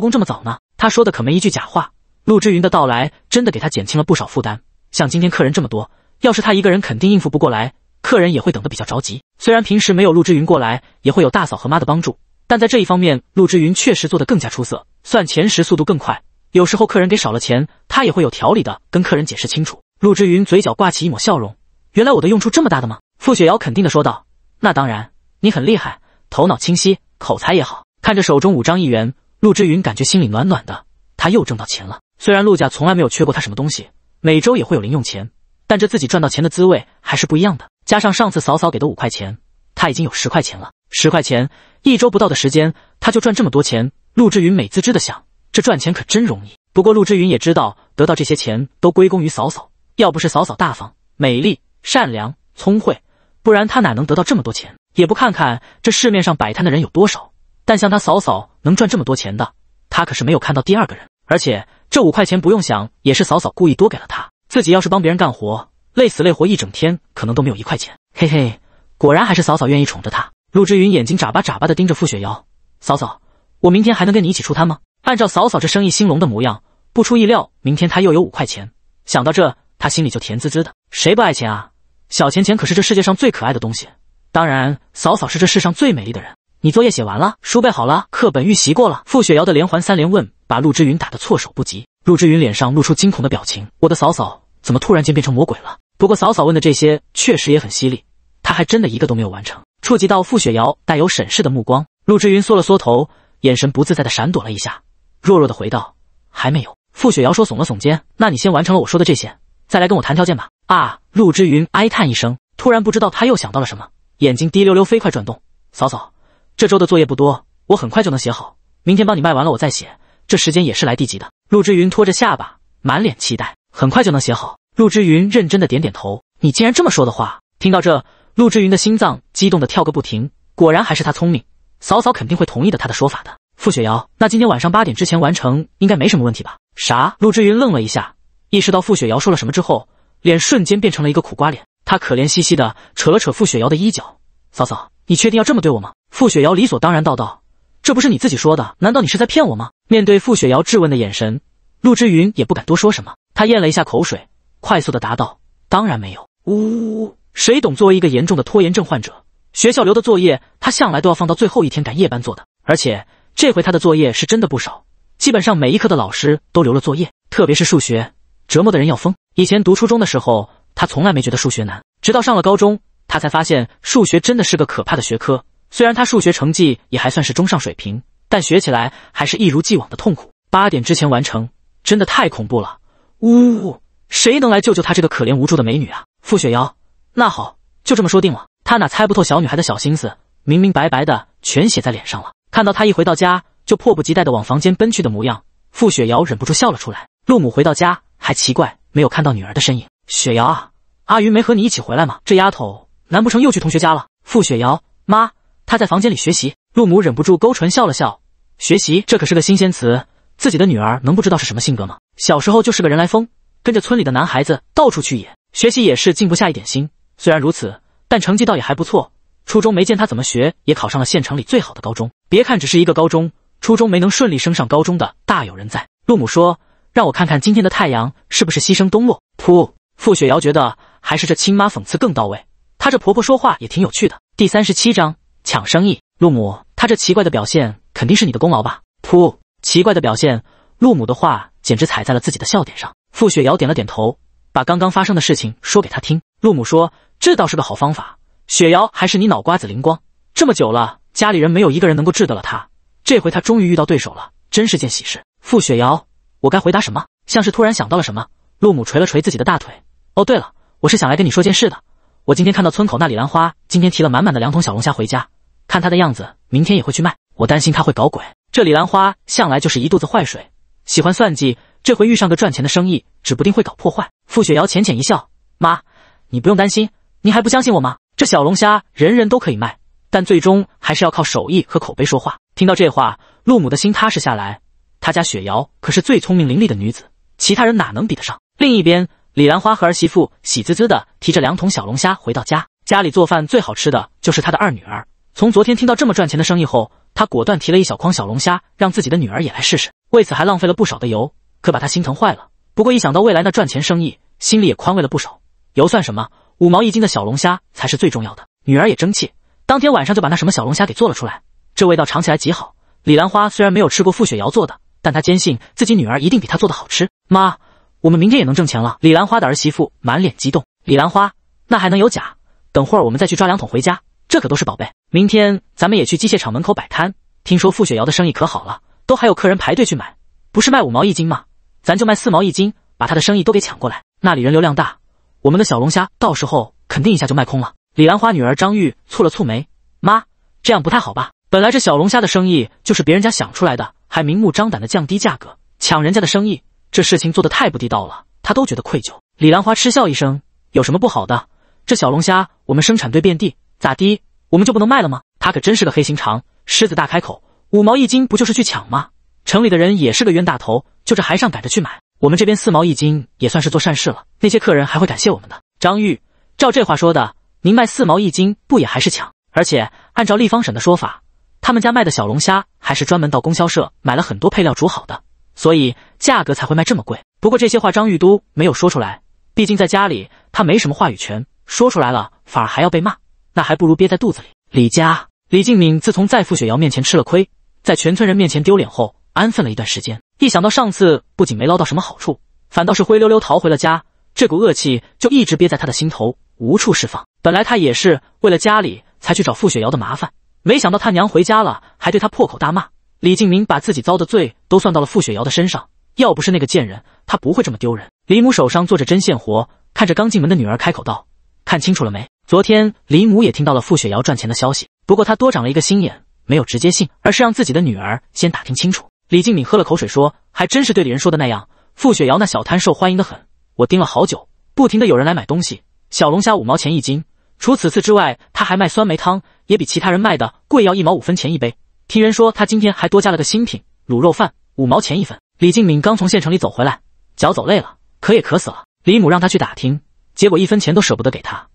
工这么早呢。”他说的可没一句假话。陆之云的到来真的给他减轻了不少负担。像今天客人这么多，要是他一个人肯定应付不过来。客人也会等得比较着急，虽然平时没有陆之云过来，也会有大嫂和妈的帮助，但在这一方面，陆之云确实做得更加出色，算钱时速度更快。有时候客人给少了钱，他也会有条理的跟客人解释清楚。陆之云嘴角挂起一抹笑容，原来我的用处这么大的吗？付雪瑶肯定的说道：“那当然，你很厉害，头脑清晰，口才也好。”看着手中五张一元，陆之云感觉心里暖暖的，他又挣到钱了。虽然陆家从来没有缺过他什么东西，每周也会有零用钱，但这自己赚到钱的滋味还是不一样的。加上上次嫂嫂给的五块钱，他已经有十块钱了。十块钱，一周不到的时间，他就赚这么多钱。陆之云美滋滋的想，这赚钱可真容易。不过陆之云也知道，得到这些钱都归功于嫂嫂。要不是嫂嫂大方、美丽、善良、聪慧，不然他哪能得到这么多钱？也不看看这市面上摆摊的人有多少。但像他嫂嫂能赚这么多钱的，他可是没有看到第二个人。而且这五块钱不用想，也是嫂嫂故意多给了他。自己要是帮别人干活。累死累活一整天，可能都没有一块钱。嘿嘿，果然还是嫂嫂愿意宠着他。陆之云眼睛眨巴眨巴的盯着付雪瑶，嫂嫂，我明天还能跟你一起出摊吗？按照嫂嫂这生意兴隆的模样，不出意料，明天他又有五块钱。想到这，他心里就甜滋滋的。谁不爱钱啊？小钱钱可是这世界上最可爱的东西。当然，嫂嫂是这世上最美丽的人。你作业写完了，书背好了，课本预习过了。付雪瑶的连环三连问把陆之云打得措手不及。陆之云脸上露出惊恐的表情。我的嫂嫂怎么突然间变成魔鬼了？不过嫂嫂问的这些确实也很犀利，他还真的一个都没有完成。触及到傅雪瑶带有审视的目光，陆之云缩了缩头，眼神不自在的闪躲了一下，弱弱的回道：“还没有。”傅雪瑶说，耸了耸肩：“那你先完成了我说的这些，再来跟我谈条件吧。”啊！陆之云哀叹一声，突然不知道他又想到了什么，眼睛滴溜溜飞快转动。嫂嫂，这周的作业不多，我很快就能写好。明天帮你卖完了，我再写。这时间也是来地级的。陆之云托着下巴，满脸期待，很快就能写好。陆之云认真的点点头。你既然这么说的话，听到这，陆之云的心脏激动的跳个不停。果然还是他聪明，嫂嫂肯定会同意的他的说法的。傅雪瑶，那今天晚上八点之前完成，应该没什么问题吧？啥？陆之云愣了一下，意识到傅雪瑶说了什么之后，脸瞬间变成了一个苦瓜脸。他可怜兮兮的扯了扯傅雪瑶的衣角，嫂嫂，你确定要这么对我吗？傅雪瑶理所当然道道，这不是你自己说的？难道你是在骗我吗？面对傅雪瑶质问的眼神，陆之云也不敢多说什么。他咽了一下口水。快速的答道：“当然没有。”呜呜呜，谁懂？作为一个严重的拖延症患者，学校留的作业他向来都要放到最后一天赶夜班做的。而且这回他的作业是真的不少，基本上每一课的老师都留了作业，特别是数学，折磨的人要疯。以前读初中的时候，他从来没觉得数学难，直到上了高中，他才发现数学真的是个可怕的学科。虽然他数学成绩也还算是中上水平，但学起来还是一如既往的痛苦。八点之前完成，真的太恐怖了。呜呜呜。谁能来救救她这个可怜无助的美女啊？傅雪瑶，那好，就这么说定了。他哪猜不透小女孩的小心思，明明白白的全写在脸上了。看到她一回到家就迫不及待的往房间奔去的模样，傅雪瑶忍不住笑了出来。陆母回到家还奇怪没有看到女儿的身影，雪瑶啊，阿云没和你一起回来吗？这丫头，难不成又去同学家了？傅雪瑶，妈，她在房间里学习。陆母忍不住勾唇笑了笑，学习，这可是个新鲜词。自己的女儿能不知道是什么性格吗？小时候就是个人来疯。跟着村里的男孩子到处去野，学习也是静不下一点心。虽然如此，但成绩倒也还不错。初中没见他怎么学，也考上了县城里最好的高中。别看只是一个高中，初中没能顺利升上高中的大有人在。陆母说：“让我看看今天的太阳是不是西升东落。”噗，傅雪瑶觉得还是这亲妈讽刺更到位。她这婆婆说话也挺有趣的。第三十七章抢生意。陆母，她这奇怪的表现肯定是你的功劳吧？噗，奇怪的表现。陆母的话简直踩在了自己的笑点上。傅雪瑶点了点头，把刚刚发生的事情说给他听。陆母说：“这倒是个好方法，雪瑶还是你脑瓜子灵光。这么久了，家里人没有一个人能够治得了他，这回他终于遇到对手了，真是件喜事。”傅雪瑶，我该回答什么？像是突然想到了什么，陆母捶了捶自己的大腿。哦，对了，我是想来跟你说件事的。我今天看到村口那李兰花，今天提了满满的两桶小龙虾回家，看她的样子，明天也会去卖。我担心她会搞鬼，这李兰花向来就是一肚子坏水。喜欢算计，这回遇上个赚钱的生意，指不定会搞破坏。傅雪瑶浅浅一笑：“妈，你不用担心，您还不相信我吗？这小龙虾人人都可以卖，但最终还是要靠手艺和口碑说话。”听到这话，陆母的心踏实下来。她家雪瑶可是最聪明伶俐的女子，其他人哪能比得上？另一边，李兰花和儿媳妇喜滋滋的提着两桶小龙虾回到家。家里做饭最好吃的就是她的二女儿。从昨天听到这么赚钱的生意后，他果断提了一小筐小龙虾，让自己的女儿也来试试。为此还浪费了不少的油，可把他心疼坏了。不过一想到未来那赚钱生意，心里也宽慰了不少。油算什么，五毛一斤的小龙虾才是最重要的。女儿也争气，当天晚上就把那什么小龙虾给做了出来，这味道尝起来极好。李兰花虽然没有吃过傅雪瑶做的，但她坚信自己女儿一定比她做的好吃。妈，我们明天也能挣钱了。李兰花的儿媳妇满脸激动。李兰花，那还能有假？等会儿我们再去抓两桶回家。这可都是宝贝！明天咱们也去机械厂门口摆摊。听说傅雪瑶的生意可好了，都还有客人排队去买。不是卖五毛一斤吗？咱就卖四毛一斤，把她的生意都给抢过来。那里人流量大，我们的小龙虾到时候肯定一下就卖空了。李兰花女儿张玉蹙了蹙眉：“妈，这样不太好吧？本来这小龙虾的生意就是别人家想出来的，还明目张胆的降低价格抢人家的生意，这事情做得太不地道了，她都觉得愧疚。”李兰花嗤笑一声：“有什么不好的？这小龙虾我们生产队遍地。”咋的，我们就不能卖了吗？他可真是个黑心肠，狮子大开口，五毛一斤，不就是去抢吗？城里的人也是个冤大头，就这还上赶着去买。我们这边四毛一斤，也算是做善事了，那些客人还会感谢我们的。张玉，照这话说的，您卖四毛一斤，不也还是抢？而且按照立方婶的说法，他们家卖的小龙虾还是专门到供销社买了很多配料煮好的，所以价格才会卖这么贵。不过这些话张玉都没有说出来，毕竟在家里他没什么话语权，说出来了反而还要被骂。那还不如憋在肚子里。李家李敬敏自从在付雪瑶面前吃了亏，在全村人面前丢脸后，安分了一段时间。一想到上次不仅没捞到什么好处，反倒是灰溜溜逃回了家，这股恶气就一直憋在他的心头，无处释放。本来他也是为了家里才去找付雪瑶的麻烦，没想到他娘回家了还对他破口大骂。李敬明把自己遭的罪都算到了付雪瑶的身上，要不是那个贱人，他不会这么丢人。李母手上做着针线活，看着刚进门的女儿，开口道：“看清楚了没？”昨天，李母也听到了付雪瑶赚钱的消息，不过她多长了一个心眼，没有直接信，而是让自己的女儿先打听清楚。李静敏喝了口水说：“还真是对里人说的那样，付雪瑶那小摊受欢迎的很，我盯了好久，不停的有人来买东西。小龙虾五毛钱一斤，除此次之外，他还卖酸梅汤，也比其他人卖的贵，要一毛五分钱一杯。听人说他今天还多加了个新品卤肉饭，五毛钱一份。”李静敏刚从县城里走回来，脚走累了，渴也渴死了。李母让他去打听，结果一分钱都舍不得给他。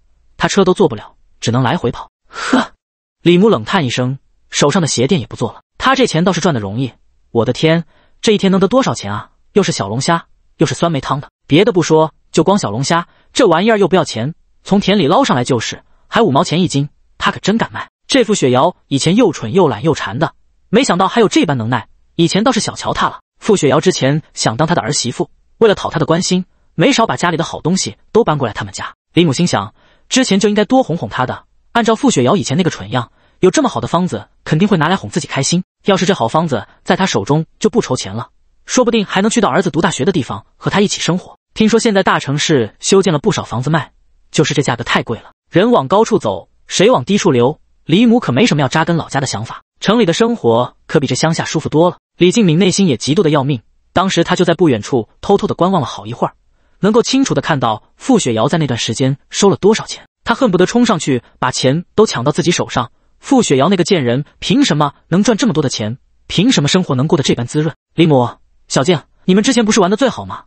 他车都坐不了，只能来回跑。呵，李母冷叹一声，手上的鞋垫也不做了。他这钱倒是赚的容易。我的天，这一天能得多少钱啊？又是小龙虾，又是酸梅汤的。别的不说，就光小龙虾这玩意儿又不要钱，从田里捞上来就是，还五毛钱一斤。他可真敢卖。这付雪瑶以前又蠢又懒又馋的，没想到还有这般能耐。以前倒是小瞧他了。付雪瑶之前想当他的儿媳妇，为了讨他的关心，没少把家里的好东西都搬过来他们家。李母心想。之前就应该多哄哄他的。按照傅雪瑶以前那个蠢样，有这么好的方子，肯定会拿来哄自己开心。要是这好方子在他手中，就不愁钱了，说不定还能去到儿子读大学的地方和他一起生活。听说现在大城市修建了不少房子卖，就是这价格太贵了。人往高处走，水往低处流。李母可没什么要扎根老家的想法，城里的生活可比这乡下舒服多了。李静敏内心也嫉妒的要命，当时他就在不远处偷偷的观望了好一会儿。能够清楚的看到傅雪瑶在那段时间收了多少钱，他恨不得冲上去把钱都抢到自己手上。傅雪瑶那个贱人，凭什么能赚这么多的钱？凭什么生活能过得这般滋润？李母，小静，你们之前不是玩的最好吗？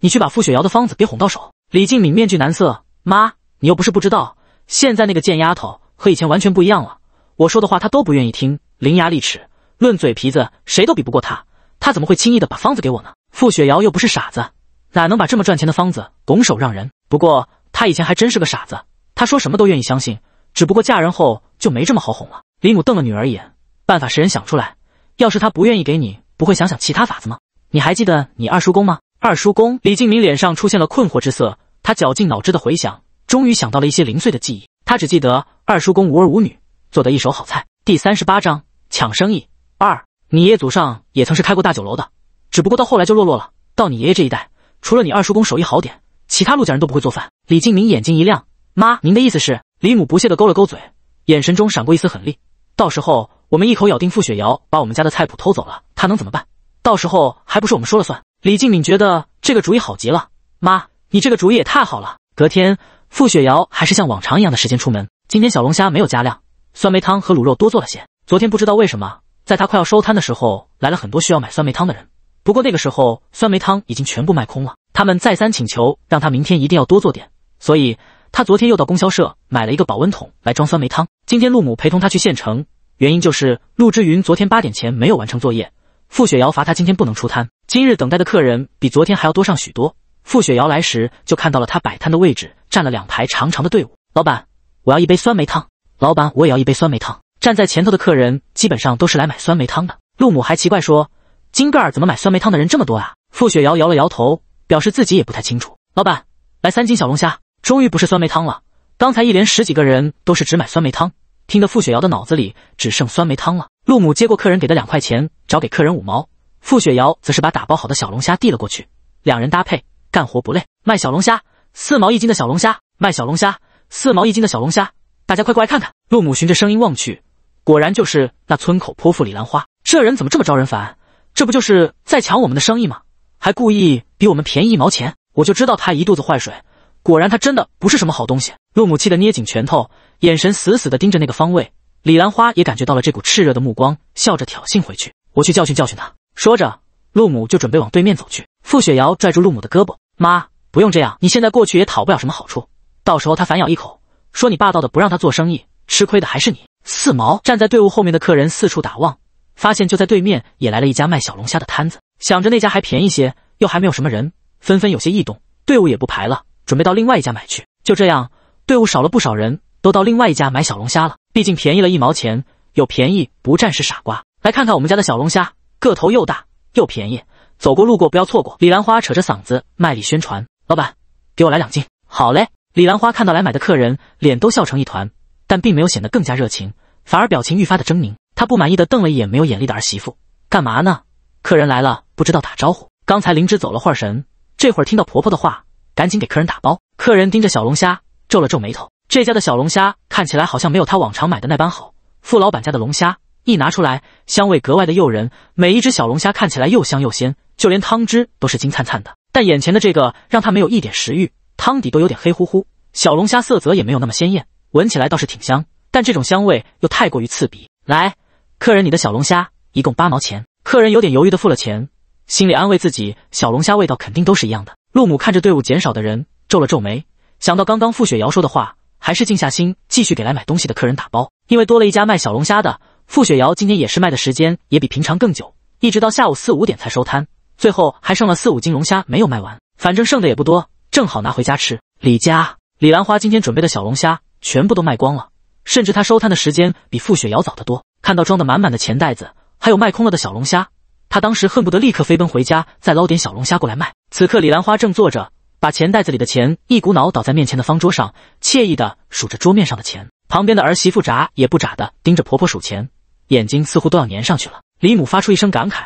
你去把傅雪瑶的方子给哄到手。李静敏，面具男色，妈，你又不是不知道，现在那个贱丫头和以前完全不一样了。我说的话她都不愿意听，伶牙俐齿，论嘴皮子谁都比不过她，她怎么会轻易的把方子给我呢？傅雪瑶又不是傻子。哪能把这么赚钱的方子拱手让人？不过他以前还真是个傻子，他说什么都愿意相信。只不过嫁人后就没这么好哄了。李母瞪了女儿一眼：“办法是人想出来，要是他不愿意给你，不会想想其他法子吗？你还记得你二叔公吗？”二叔公，李敬明脸上出现了困惑之色，他绞尽脑汁的回想，终于想到了一些零碎的记忆。他只记得二叔公无儿无女，做的一手好菜。第三十八章抢生意二，你爷祖上也曾是开过大酒楼的，只不过到后来就落落了，到你爷爷这一代。除了你二叔公手艺好点，其他陆家人都不会做饭。李敬明眼睛一亮，妈，您的意思是？李母不屑的勾了勾嘴，眼神中闪过一丝狠厉。到时候我们一口咬定傅雪瑶把我们家的菜谱偷走了，他能怎么办？到时候还不是我们说了算？李敬敏觉得这个主意好极了，妈，你这个主意也太好了。隔天，傅雪瑶还是像往常一样的时间出门。今天小龙虾没有加量，酸梅汤和卤肉多做了些。昨天不知道为什么，在他快要收摊的时候，来了很多需要买酸梅汤的人。不过那个时候，酸梅汤已经全部卖空了。他们再三请求让他明天一定要多做点，所以他昨天又到供销社买了一个保温桶来装酸梅汤。今天陆母陪同他去县城，原因就是陆之云昨天八点前没有完成作业，傅雪瑶罚他今天不能出摊。今日等待的客人比昨天还要多上许多。傅雪瑶来时就看到了他摆摊的位置站了两排长长的队伍。老板，我要一杯酸梅汤。老板，我也要一杯酸梅汤。站在前头的客人基本上都是来买酸梅汤的。陆母还奇怪说。金盖儿，怎么买酸梅汤的人这么多啊？付雪瑶摇了摇头，表示自己也不太清楚。老板，来三斤小龙虾。终于不是酸梅汤了。刚才一连十几个人都是只买酸梅汤，听得付雪瑶的脑子里只剩酸梅汤了。陆母接过客人给的两块钱，找给客人五毛。付雪瑶则是把打包好的小龙虾递了过去，两人搭配干活不累。卖小龙虾，四毛一斤的小龙虾。卖小龙虾，四毛一斤的小龙虾。大家快过来看看。陆母循着声音望去，果然就是那村口泼妇李兰花。这人怎么这么招人烦？这不就是在抢我们的生意吗？还故意比我们便宜一毛钱！我就知道他一肚子坏水，果然他真的不是什么好东西。陆母气得捏紧拳头，眼神死死地盯着那个方位。李兰花也感觉到了这股炽热的目光，笑着挑衅回去：“我去教训教训他。”说着，陆母就准备往对面走去。傅雪瑶拽住陆母的胳膊：“妈，不用这样，你现在过去也讨不了什么好处，到时候他反咬一口，说你霸道的不让他做生意，吃亏的还是你。”四毛站在队伍后面的客人四处打望。发现就在对面也来了一家卖小龙虾的摊子，想着那家还便宜些，又还没有什么人，纷纷有些异动，队伍也不排了，准备到另外一家买去。就这样，队伍少了不少人，都到另外一家买小龙虾了。毕竟便宜了一毛钱，有便宜不占是傻瓜。来看看我们家的小龙虾，个头又大又便宜，走过路过不要错过。李兰花扯着嗓子卖力宣传。老板，给我来两斤。好嘞。李兰花看到来买的客人，脸都笑成一团，但并没有显得更加热情，反而表情愈发的狰狞。他不满意的瞪了一眼没有眼力的儿媳妇，干嘛呢？客人来了不知道打招呼。刚才灵芝走了会儿神，这会儿听到婆婆的话，赶紧给客人打包。客人盯着小龙虾，皱了皱眉头。这家的小龙虾看起来好像没有他往常买的那般好。傅老板家的龙虾一拿出来，香味格外的诱人，每一只小龙虾看起来又香又鲜，就连汤汁都是金灿灿的。但眼前的这个让他没有一点食欲，汤底都有点黑乎乎，小龙虾色泽也没有那么鲜艳，闻起来倒是挺香，但这种香味又太过于刺鼻。来。客人，你的小龙虾一共八毛钱。客人有点犹豫的付了钱，心里安慰自己，小龙虾味道肯定都是一样的。陆母看着队伍减少的人，皱了皱眉，想到刚刚傅雪瑶说的话，还是静下心继续给来买东西的客人打包。因为多了一家卖小龙虾的，傅雪瑶今天也是卖的时间也比平常更久，一直到下午四五点才收摊，最后还剩了四五斤龙虾没有卖完，反正剩的也不多，正好拿回家吃。李家李兰花今天准备的小龙虾全部都卖光了，甚至她收摊的时间比傅雪瑶早得多。看到装得满满的钱袋子，还有卖空了的小龙虾，他当时恨不得立刻飞奔回家，再捞点小龙虾过来卖。此刻，李兰花正坐着，把钱袋子里的钱一股脑倒在面前的方桌上，惬意地数着桌面上的钱。旁边的儿媳妇眨也不眨的盯着婆婆数钱，眼睛似乎都要粘上去了。李母发出一声感慨：“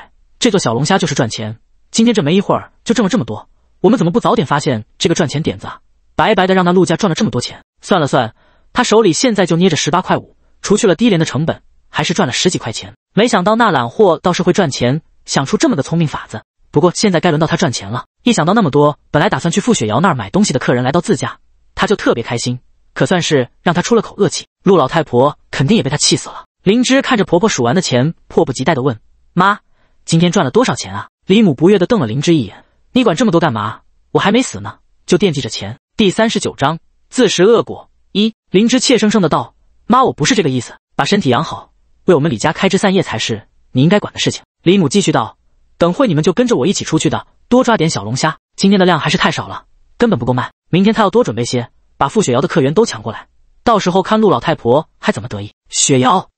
这座小龙虾就是赚钱，今天这没一会儿就挣了这么多，我们怎么不早点发现这个赚钱点子？啊？白白的让那陆家赚了这么多钱。算了算，她手里现在就捏着十八块五，除去了低廉的成本。”还是赚了十几块钱，没想到那懒货倒是会赚钱，想出这么个聪明法子。不过现在该轮到他赚钱了。一想到那么多本来打算去傅雪瑶那儿买东西的客人来到自家，他就特别开心，可算是让他出了口恶气。陆老太婆肯定也被他气死了。灵芝看着婆婆数完的钱，迫不及待的问：“妈，今天赚了多少钱啊？”李母不悦的瞪了灵芝一眼：“你管这么多干嘛？我还没死呢，就惦记着钱。”第三十九章自食恶果一。灵芝怯生生的道：“妈，我不是这个意思，把身体养好。”为我们李家开枝散叶才是你应该管的事情。李母继续道：“等会你们就跟着我一起出去的，多抓点小龙虾。今天的量还是太少了，根本不够卖。明天他要多准备些，把傅雪瑶的客源都抢过来。到时候看陆老太婆还怎么得意。”雪瑶，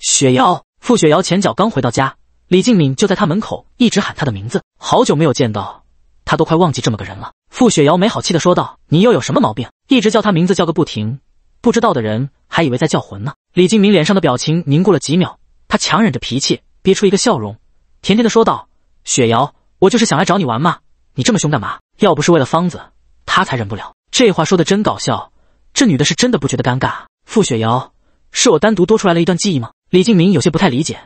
雪瑶，傅雪瑶前脚刚回到家，李静敏就在他门口一直喊他的名字。好久没有见到他，都快忘记这么个人了。傅雪瑶没好气的说道：“你又有什么毛病，一直叫他名字叫个不停？”不知道的人还以为在叫魂呢。李敬明脸上的表情凝固了几秒，他强忍着脾气，憋出一个笑容，甜甜的说道：“雪瑶，我就是想来找你玩嘛，你这么凶干嘛？要不是为了方子，他才忍不了。”这话说的真搞笑，这女的是真的不觉得尴尬。傅雪瑶，是我单独多出来了一段记忆吗？李敬明有些不太理解。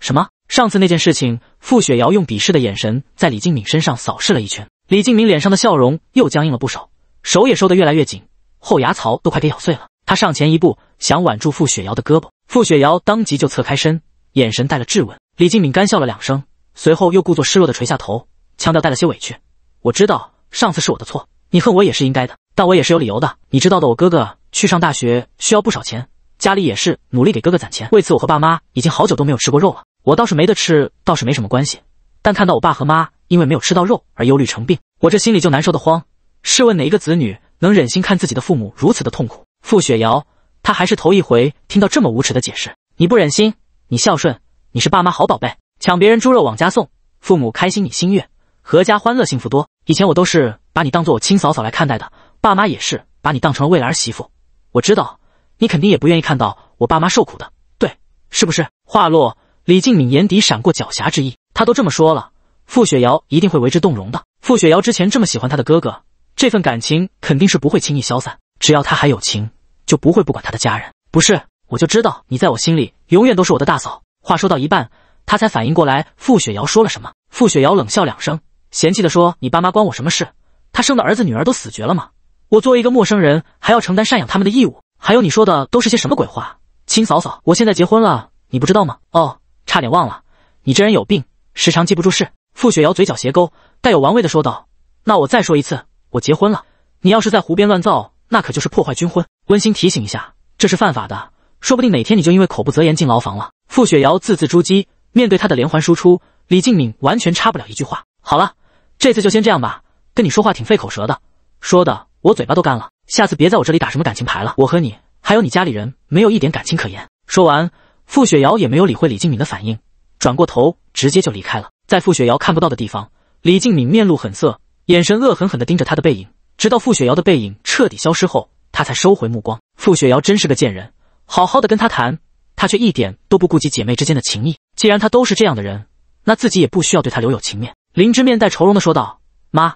什么？上次那件事情？傅雪瑶用鄙视的眼神在李敬敏身上扫视了一圈，李敬明脸上的笑容又僵硬了不少，手也收得越来越紧，后牙槽都快给咬碎了。他上前一步，想挽住傅雪瑶的胳膊，傅雪瑶当即就侧开身，眼神带了质问。李静敏干笑了两声，随后又故作失落地垂下头，腔调带了些委屈。我知道上次是我的错，你恨我也是应该的，但我也是有理由的。你知道的，我哥哥去上大学需要不少钱，家里也是努力给哥哥攒钱，为此我和爸妈已经好久都没有吃过肉了。我倒是没得吃，倒是没什么关系，但看到我爸和妈因为没有吃到肉而忧虑成病，我这心里就难受得慌。试问哪一个子女能忍心看自己的父母如此的痛苦？付雪瑶，她还是头一回听到这么无耻的解释。你不忍心，你孝顺，你是爸妈好宝贝，抢别人猪肉往家送，父母开心你心悦，阖家欢乐幸福多。以前我都是把你当做我亲嫂嫂来看待的，爸妈也是把你当成了未来儿媳妇。我知道你肯定也不愿意看到我爸妈受苦的，对，是不是？话落，李静敏眼底闪过狡黠之意。他都这么说了，付雪瑶一定会为之动容的。付雪瑶之前这么喜欢她的哥哥，这份感情肯定是不会轻易消散。只要他还有情，就不会不管他的家人。不是，我就知道你在我心里永远都是我的大嫂。话说到一半，他才反应过来，傅雪瑶说了什么。傅雪瑶冷笑两声，嫌弃的说：“你爸妈关我什么事？他生的儿子女儿都死绝了吗？我作为一个陌生人，还要承担赡养他们的义务？还有你说的都是些什么鬼话？亲嫂嫂，我现在结婚了，你不知道吗？哦，差点忘了，你这人有病，时常记不住事。”傅雪瑶嘴角斜勾，带有玩味的说道：“那我再说一次，我结婚了。你要是在胡编乱造……”那可就是破坏军婚。温馨提醒一下，这是犯法的，说不定哪天你就因为口不择言进牢房了。傅雪瑶字字珠玑，面对他的连环输出，李静敏完全插不了一句话。好了，这次就先这样吧。跟你说话挺费口舌的，说的我嘴巴都干了。下次别在我这里打什么感情牌了，我和你还有你家里人没有一点感情可言。说完，傅雪瑶也没有理会李静敏的反应，转过头直接就离开了。在傅雪瑶看不到的地方，李静敏面露狠色，眼神恶狠狠地盯着他的背影。直到傅雪瑶的背影彻底消失后，他才收回目光。傅雪瑶真是个贱人，好好的跟他谈，他却一点都不顾及姐妹之间的情谊。既然他都是这样的人，那自己也不需要对她留有情面。林芝面带愁容的说道：“妈，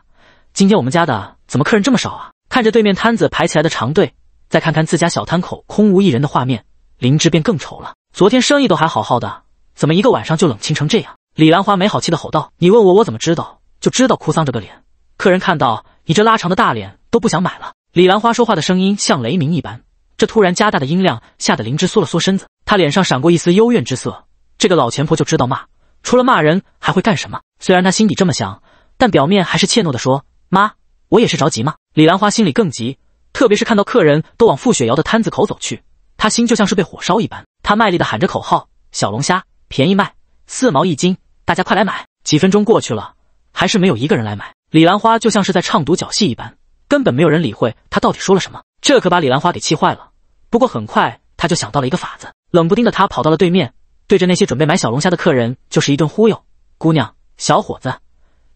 今天我们家的怎么客人这么少啊？”看着对面摊子排起来的长队，再看看自家小摊口空无一人的画面，林芝便更愁了。昨天生意都还好好的，怎么一个晚上就冷清成这样？李兰花没好气的吼道：“你问我，我怎么知道？就知道哭丧着个脸，客人看到。”你这拉长的大脸都不想买了！李兰花说话的声音像雷鸣一般，这突然加大的音量吓得林芝缩了缩身子。她脸上闪过一丝幽怨之色，这个老钱婆就知道骂，除了骂人还会干什么？虽然她心底这么想，但表面还是怯懦的说：“妈，我也是着急嘛。”李兰花心里更急，特别是看到客人都往傅雪瑶的摊子口走去，她心就像是被火烧一般。她卖力的喊着口号：“小龙虾便宜卖，四毛一斤，大家快来买！”几分钟过去了，还是没有一个人来买。李兰花就像是在唱独角戏一般，根本没有人理会她到底说了什么。这可把李兰花给气坏了。不过很快，她就想到了一个法子。冷不丁的，她跑到了对面，对着那些准备买小龙虾的客人就是一顿忽悠：“姑娘、小伙子，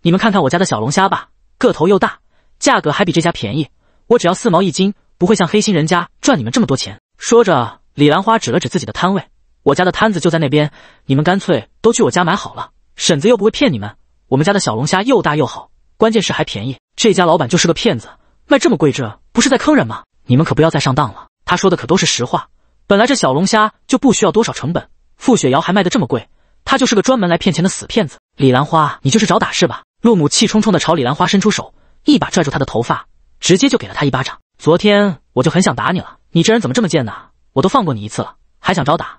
你们看看我家的小龙虾吧，个头又大，价格还比这家便宜。我只要四毛一斤，不会像黑心人家赚你们这么多钱。”说着，李兰花指了指自己的摊位：“我家的摊子就在那边，你们干脆都去我家买好了。婶子又不会骗你们，我们家的小龙虾又大又好。”关键是还便宜，这家老板就是个骗子，卖这么贵，这不是在坑人吗？你们可不要再上当了。他说的可都是实话，本来这小龙虾就不需要多少成本，付雪瑶还卖的这么贵，他就是个专门来骗钱的死骗子。李兰花，你就是找打是吧？陆母气冲冲的朝李兰花伸出手，一把拽住她的头发，直接就给了她一巴掌。昨天我就很想打你了，你这人怎么这么贱呢？我都放过你一次了，还想找打？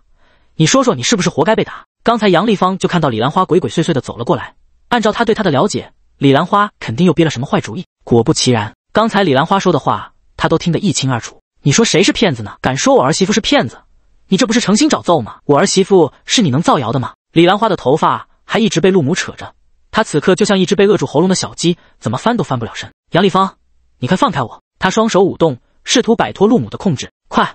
你说说你是不是活该被打？刚才杨丽芳就看到李兰花鬼鬼祟祟的走了过来，按照她对她的了解。李兰花肯定又憋了什么坏主意。果不其然，刚才李兰花说的话，她都听得一清二楚。你说谁是骗子呢？敢说我儿媳妇是骗子，你这不是诚心找揍吗？我儿媳妇是你能造谣的吗？李兰花的头发还一直被陆母扯着，她此刻就像一只被扼住喉咙的小鸡，怎么翻都翻不了身。杨丽芳，你快放开我！她双手舞动，试图摆脱陆母的控制。快，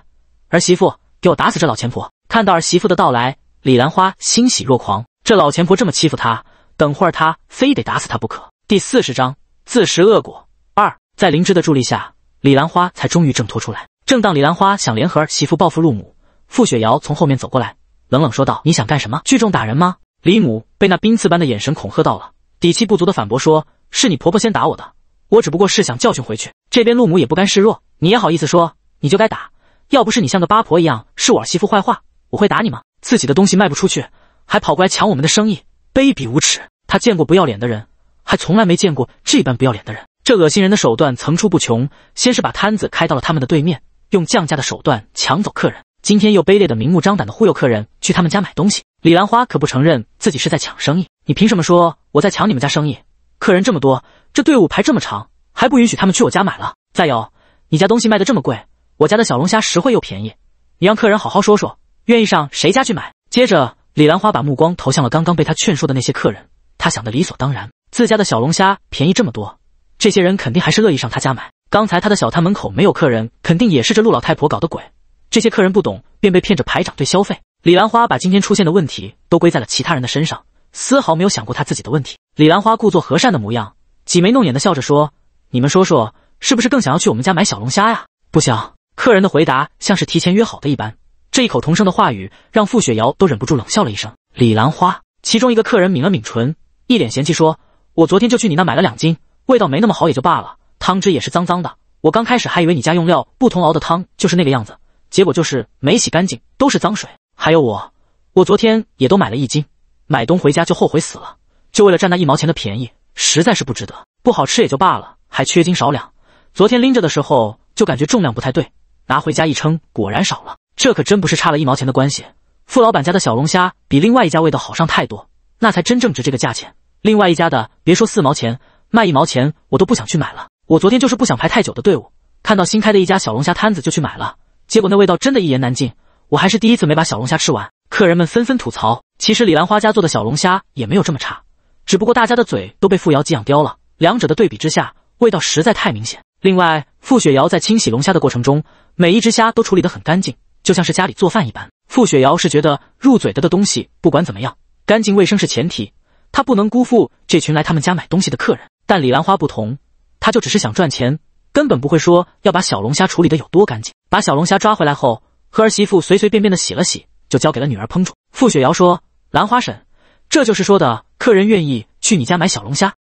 儿媳妇，给我打死这老前婆！看到儿媳妇的到来，李兰花欣喜若狂。这老前婆这么欺负她，等会儿她非得打死她不可。第四十章自食恶果二，在灵芝的助力下，李兰花才终于挣脱出来。正当李兰花想联合儿媳妇报复陆母，傅雪瑶从后面走过来，冷冷说道：“你想干什么？聚众打人吗？”李母被那冰刺般的眼神恐吓到了，底气不足的反驳说：“是你婆婆先打我的，我只不过是想教训回去。”这边陆母也不甘示弱：“你也好意思说，你就该打？要不是你像个八婆一样是我儿媳妇坏话，我会打你吗？自己的东西卖不出去，还跑过来抢我们的生意，卑鄙无耻！他见过不要脸的人。”还从来没见过这般不要脸的人，这恶心人的手段层出不穷。先是把摊子开到了他们的对面，用降价的手段抢走客人。今天又卑劣的、明目张胆的忽悠客人去他们家买东西。李兰花可不承认自己是在抢生意，你凭什么说我在抢你们家生意？客人这么多，这队伍排这么长，还不允许他们去我家买了？再有，你家东西卖的这么贵，我家的小龙虾实惠又便宜，你让客人好好说说，愿意上谁家去买？接着，李兰花把目光投向了刚刚被他劝说的那些客人，她想的理所当然。自家的小龙虾便宜这么多，这些人肯定还是乐意上他家买。刚才他的小摊门口没有客人，肯定也是这陆老太婆搞的鬼。这些客人不懂，便被骗着排长队消费。李兰花把今天出现的问题都归在了其他人的身上，丝毫没有想过他自己的问题。李兰花故作和善的模样，挤眉弄眼的笑着说：“你们说说，是不是更想要去我们家买小龙虾呀？”不想，客人的回答像是提前约好的一般，这异口同声的话语让傅雪瑶都忍不住冷笑了一声。李兰花，其中一个客人抿了抿唇，一脸嫌弃说。我昨天就去你那买了两斤，味道没那么好也就罢了，汤汁也是脏脏的。我刚开始还以为你家用料不同熬的汤就是那个样子，结果就是没洗干净，都是脏水。还有我，我昨天也都买了一斤，买东回家就后悔死了，就为了占那一毛钱的便宜，实在是不值得。不好吃也就罢了，还缺斤少两。昨天拎着的时候就感觉重量不太对，拿回家一称果然少了，这可真不是差了一毛钱的关系。傅老板家的小龙虾比另外一家味道好上太多，那才真正值这个价钱。另外一家的，别说四毛钱卖一毛钱，我都不想去买了。我昨天就是不想排太久的队伍，看到新开的一家小龙虾摊子就去买了，结果那味道真的一言难尽。我还是第一次没把小龙虾吃完，客人们纷纷吐槽。其实李兰花家做的小龙虾也没有这么差，只不过大家的嘴都被傅瑶给养刁了，两者的对比之下，味道实在太明显。另外，傅雪瑶在清洗龙虾的过程中，每一只虾都处理得很干净，就像是家里做饭一般。傅雪瑶是觉得入嘴的的东西，不管怎么样，干净卫生是前提。他不能辜负这群来他们家买东西的客人，但李兰花不同，她就只是想赚钱，根本不会说要把小龙虾处理的有多干净。把小龙虾抓回来后，和儿媳妇随随便便的洗了洗，就交给了女儿烹煮。付雪瑶说：“兰花婶，这就是说的客人愿意去你家买小龙虾，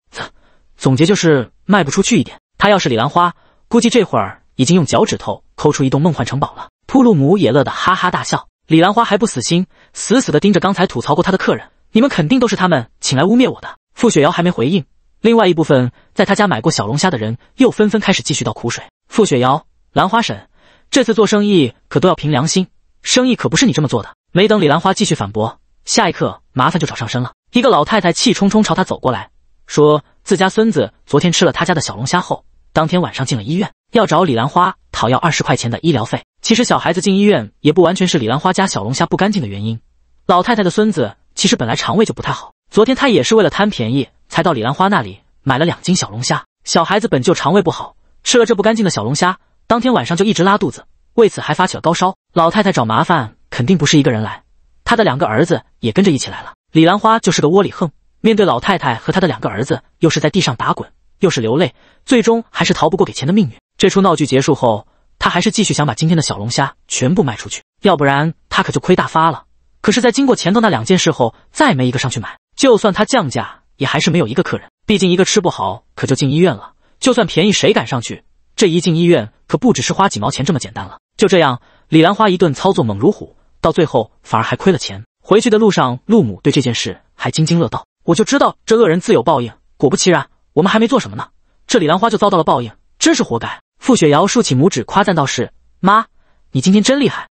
总结就是卖不出去一点。他要是李兰花，估计这会儿已经用脚趾头抠出一栋梦幻城堡了。”铺鲁姆也乐得哈哈大笑。李兰花还不死心，死死的盯着刚才吐槽过他的客人。你们肯定都是他们请来污蔑我的。付雪瑶还没回应，另外一部分在他家买过小龙虾的人又纷纷开始继续倒苦水。付雪瑶，兰花婶，这次做生意可都要凭良心，生意可不是你这么做的。没等李兰花继续反驳，下一刻麻烦就找上身了。一个老太太气冲冲朝他走过来，说自家孙子昨天吃了他家的小龙虾后，当天晚上进了医院，要找李兰花讨要二十块钱的医疗费。其实小孩子进医院也不完全是李兰花家小龙虾不干净的原因，老太太的孙子。其实本来肠胃就不太好，昨天他也是为了贪便宜才到李兰花那里买了两斤小龙虾。小孩子本就肠胃不好，吃了这不干净的小龙虾，当天晚上就一直拉肚子，为此还发起了高烧。老太太找麻烦肯定不是一个人来，她的两个儿子也跟着一起来了。李兰花就是个窝里横，面对老太太和她的两个儿子，又是在地上打滚，又是流泪，最终还是逃不过给钱的命运。这出闹剧结束后，他还是继续想把今天的小龙虾全部卖出去，要不然他可就亏大发了。可是，在经过前头那两件事后，再没一个上去买。就算他降价，也还是没有一个客人。毕竟一个吃不好，可就进医院了。就算便宜，谁敢上去？这一进医院，可不只是花几毛钱这么简单了。就这样，李兰花一顿操作猛如虎，到最后反而还亏了钱。回去的路上，陆母对这件事还津津乐道：“我就知道这恶人自有报应，果不其然，我们还没做什么呢，这李兰花就遭到了报应，真是活该。”傅雪瑶竖起拇指夸赞道：“是妈，你今天真厉害。”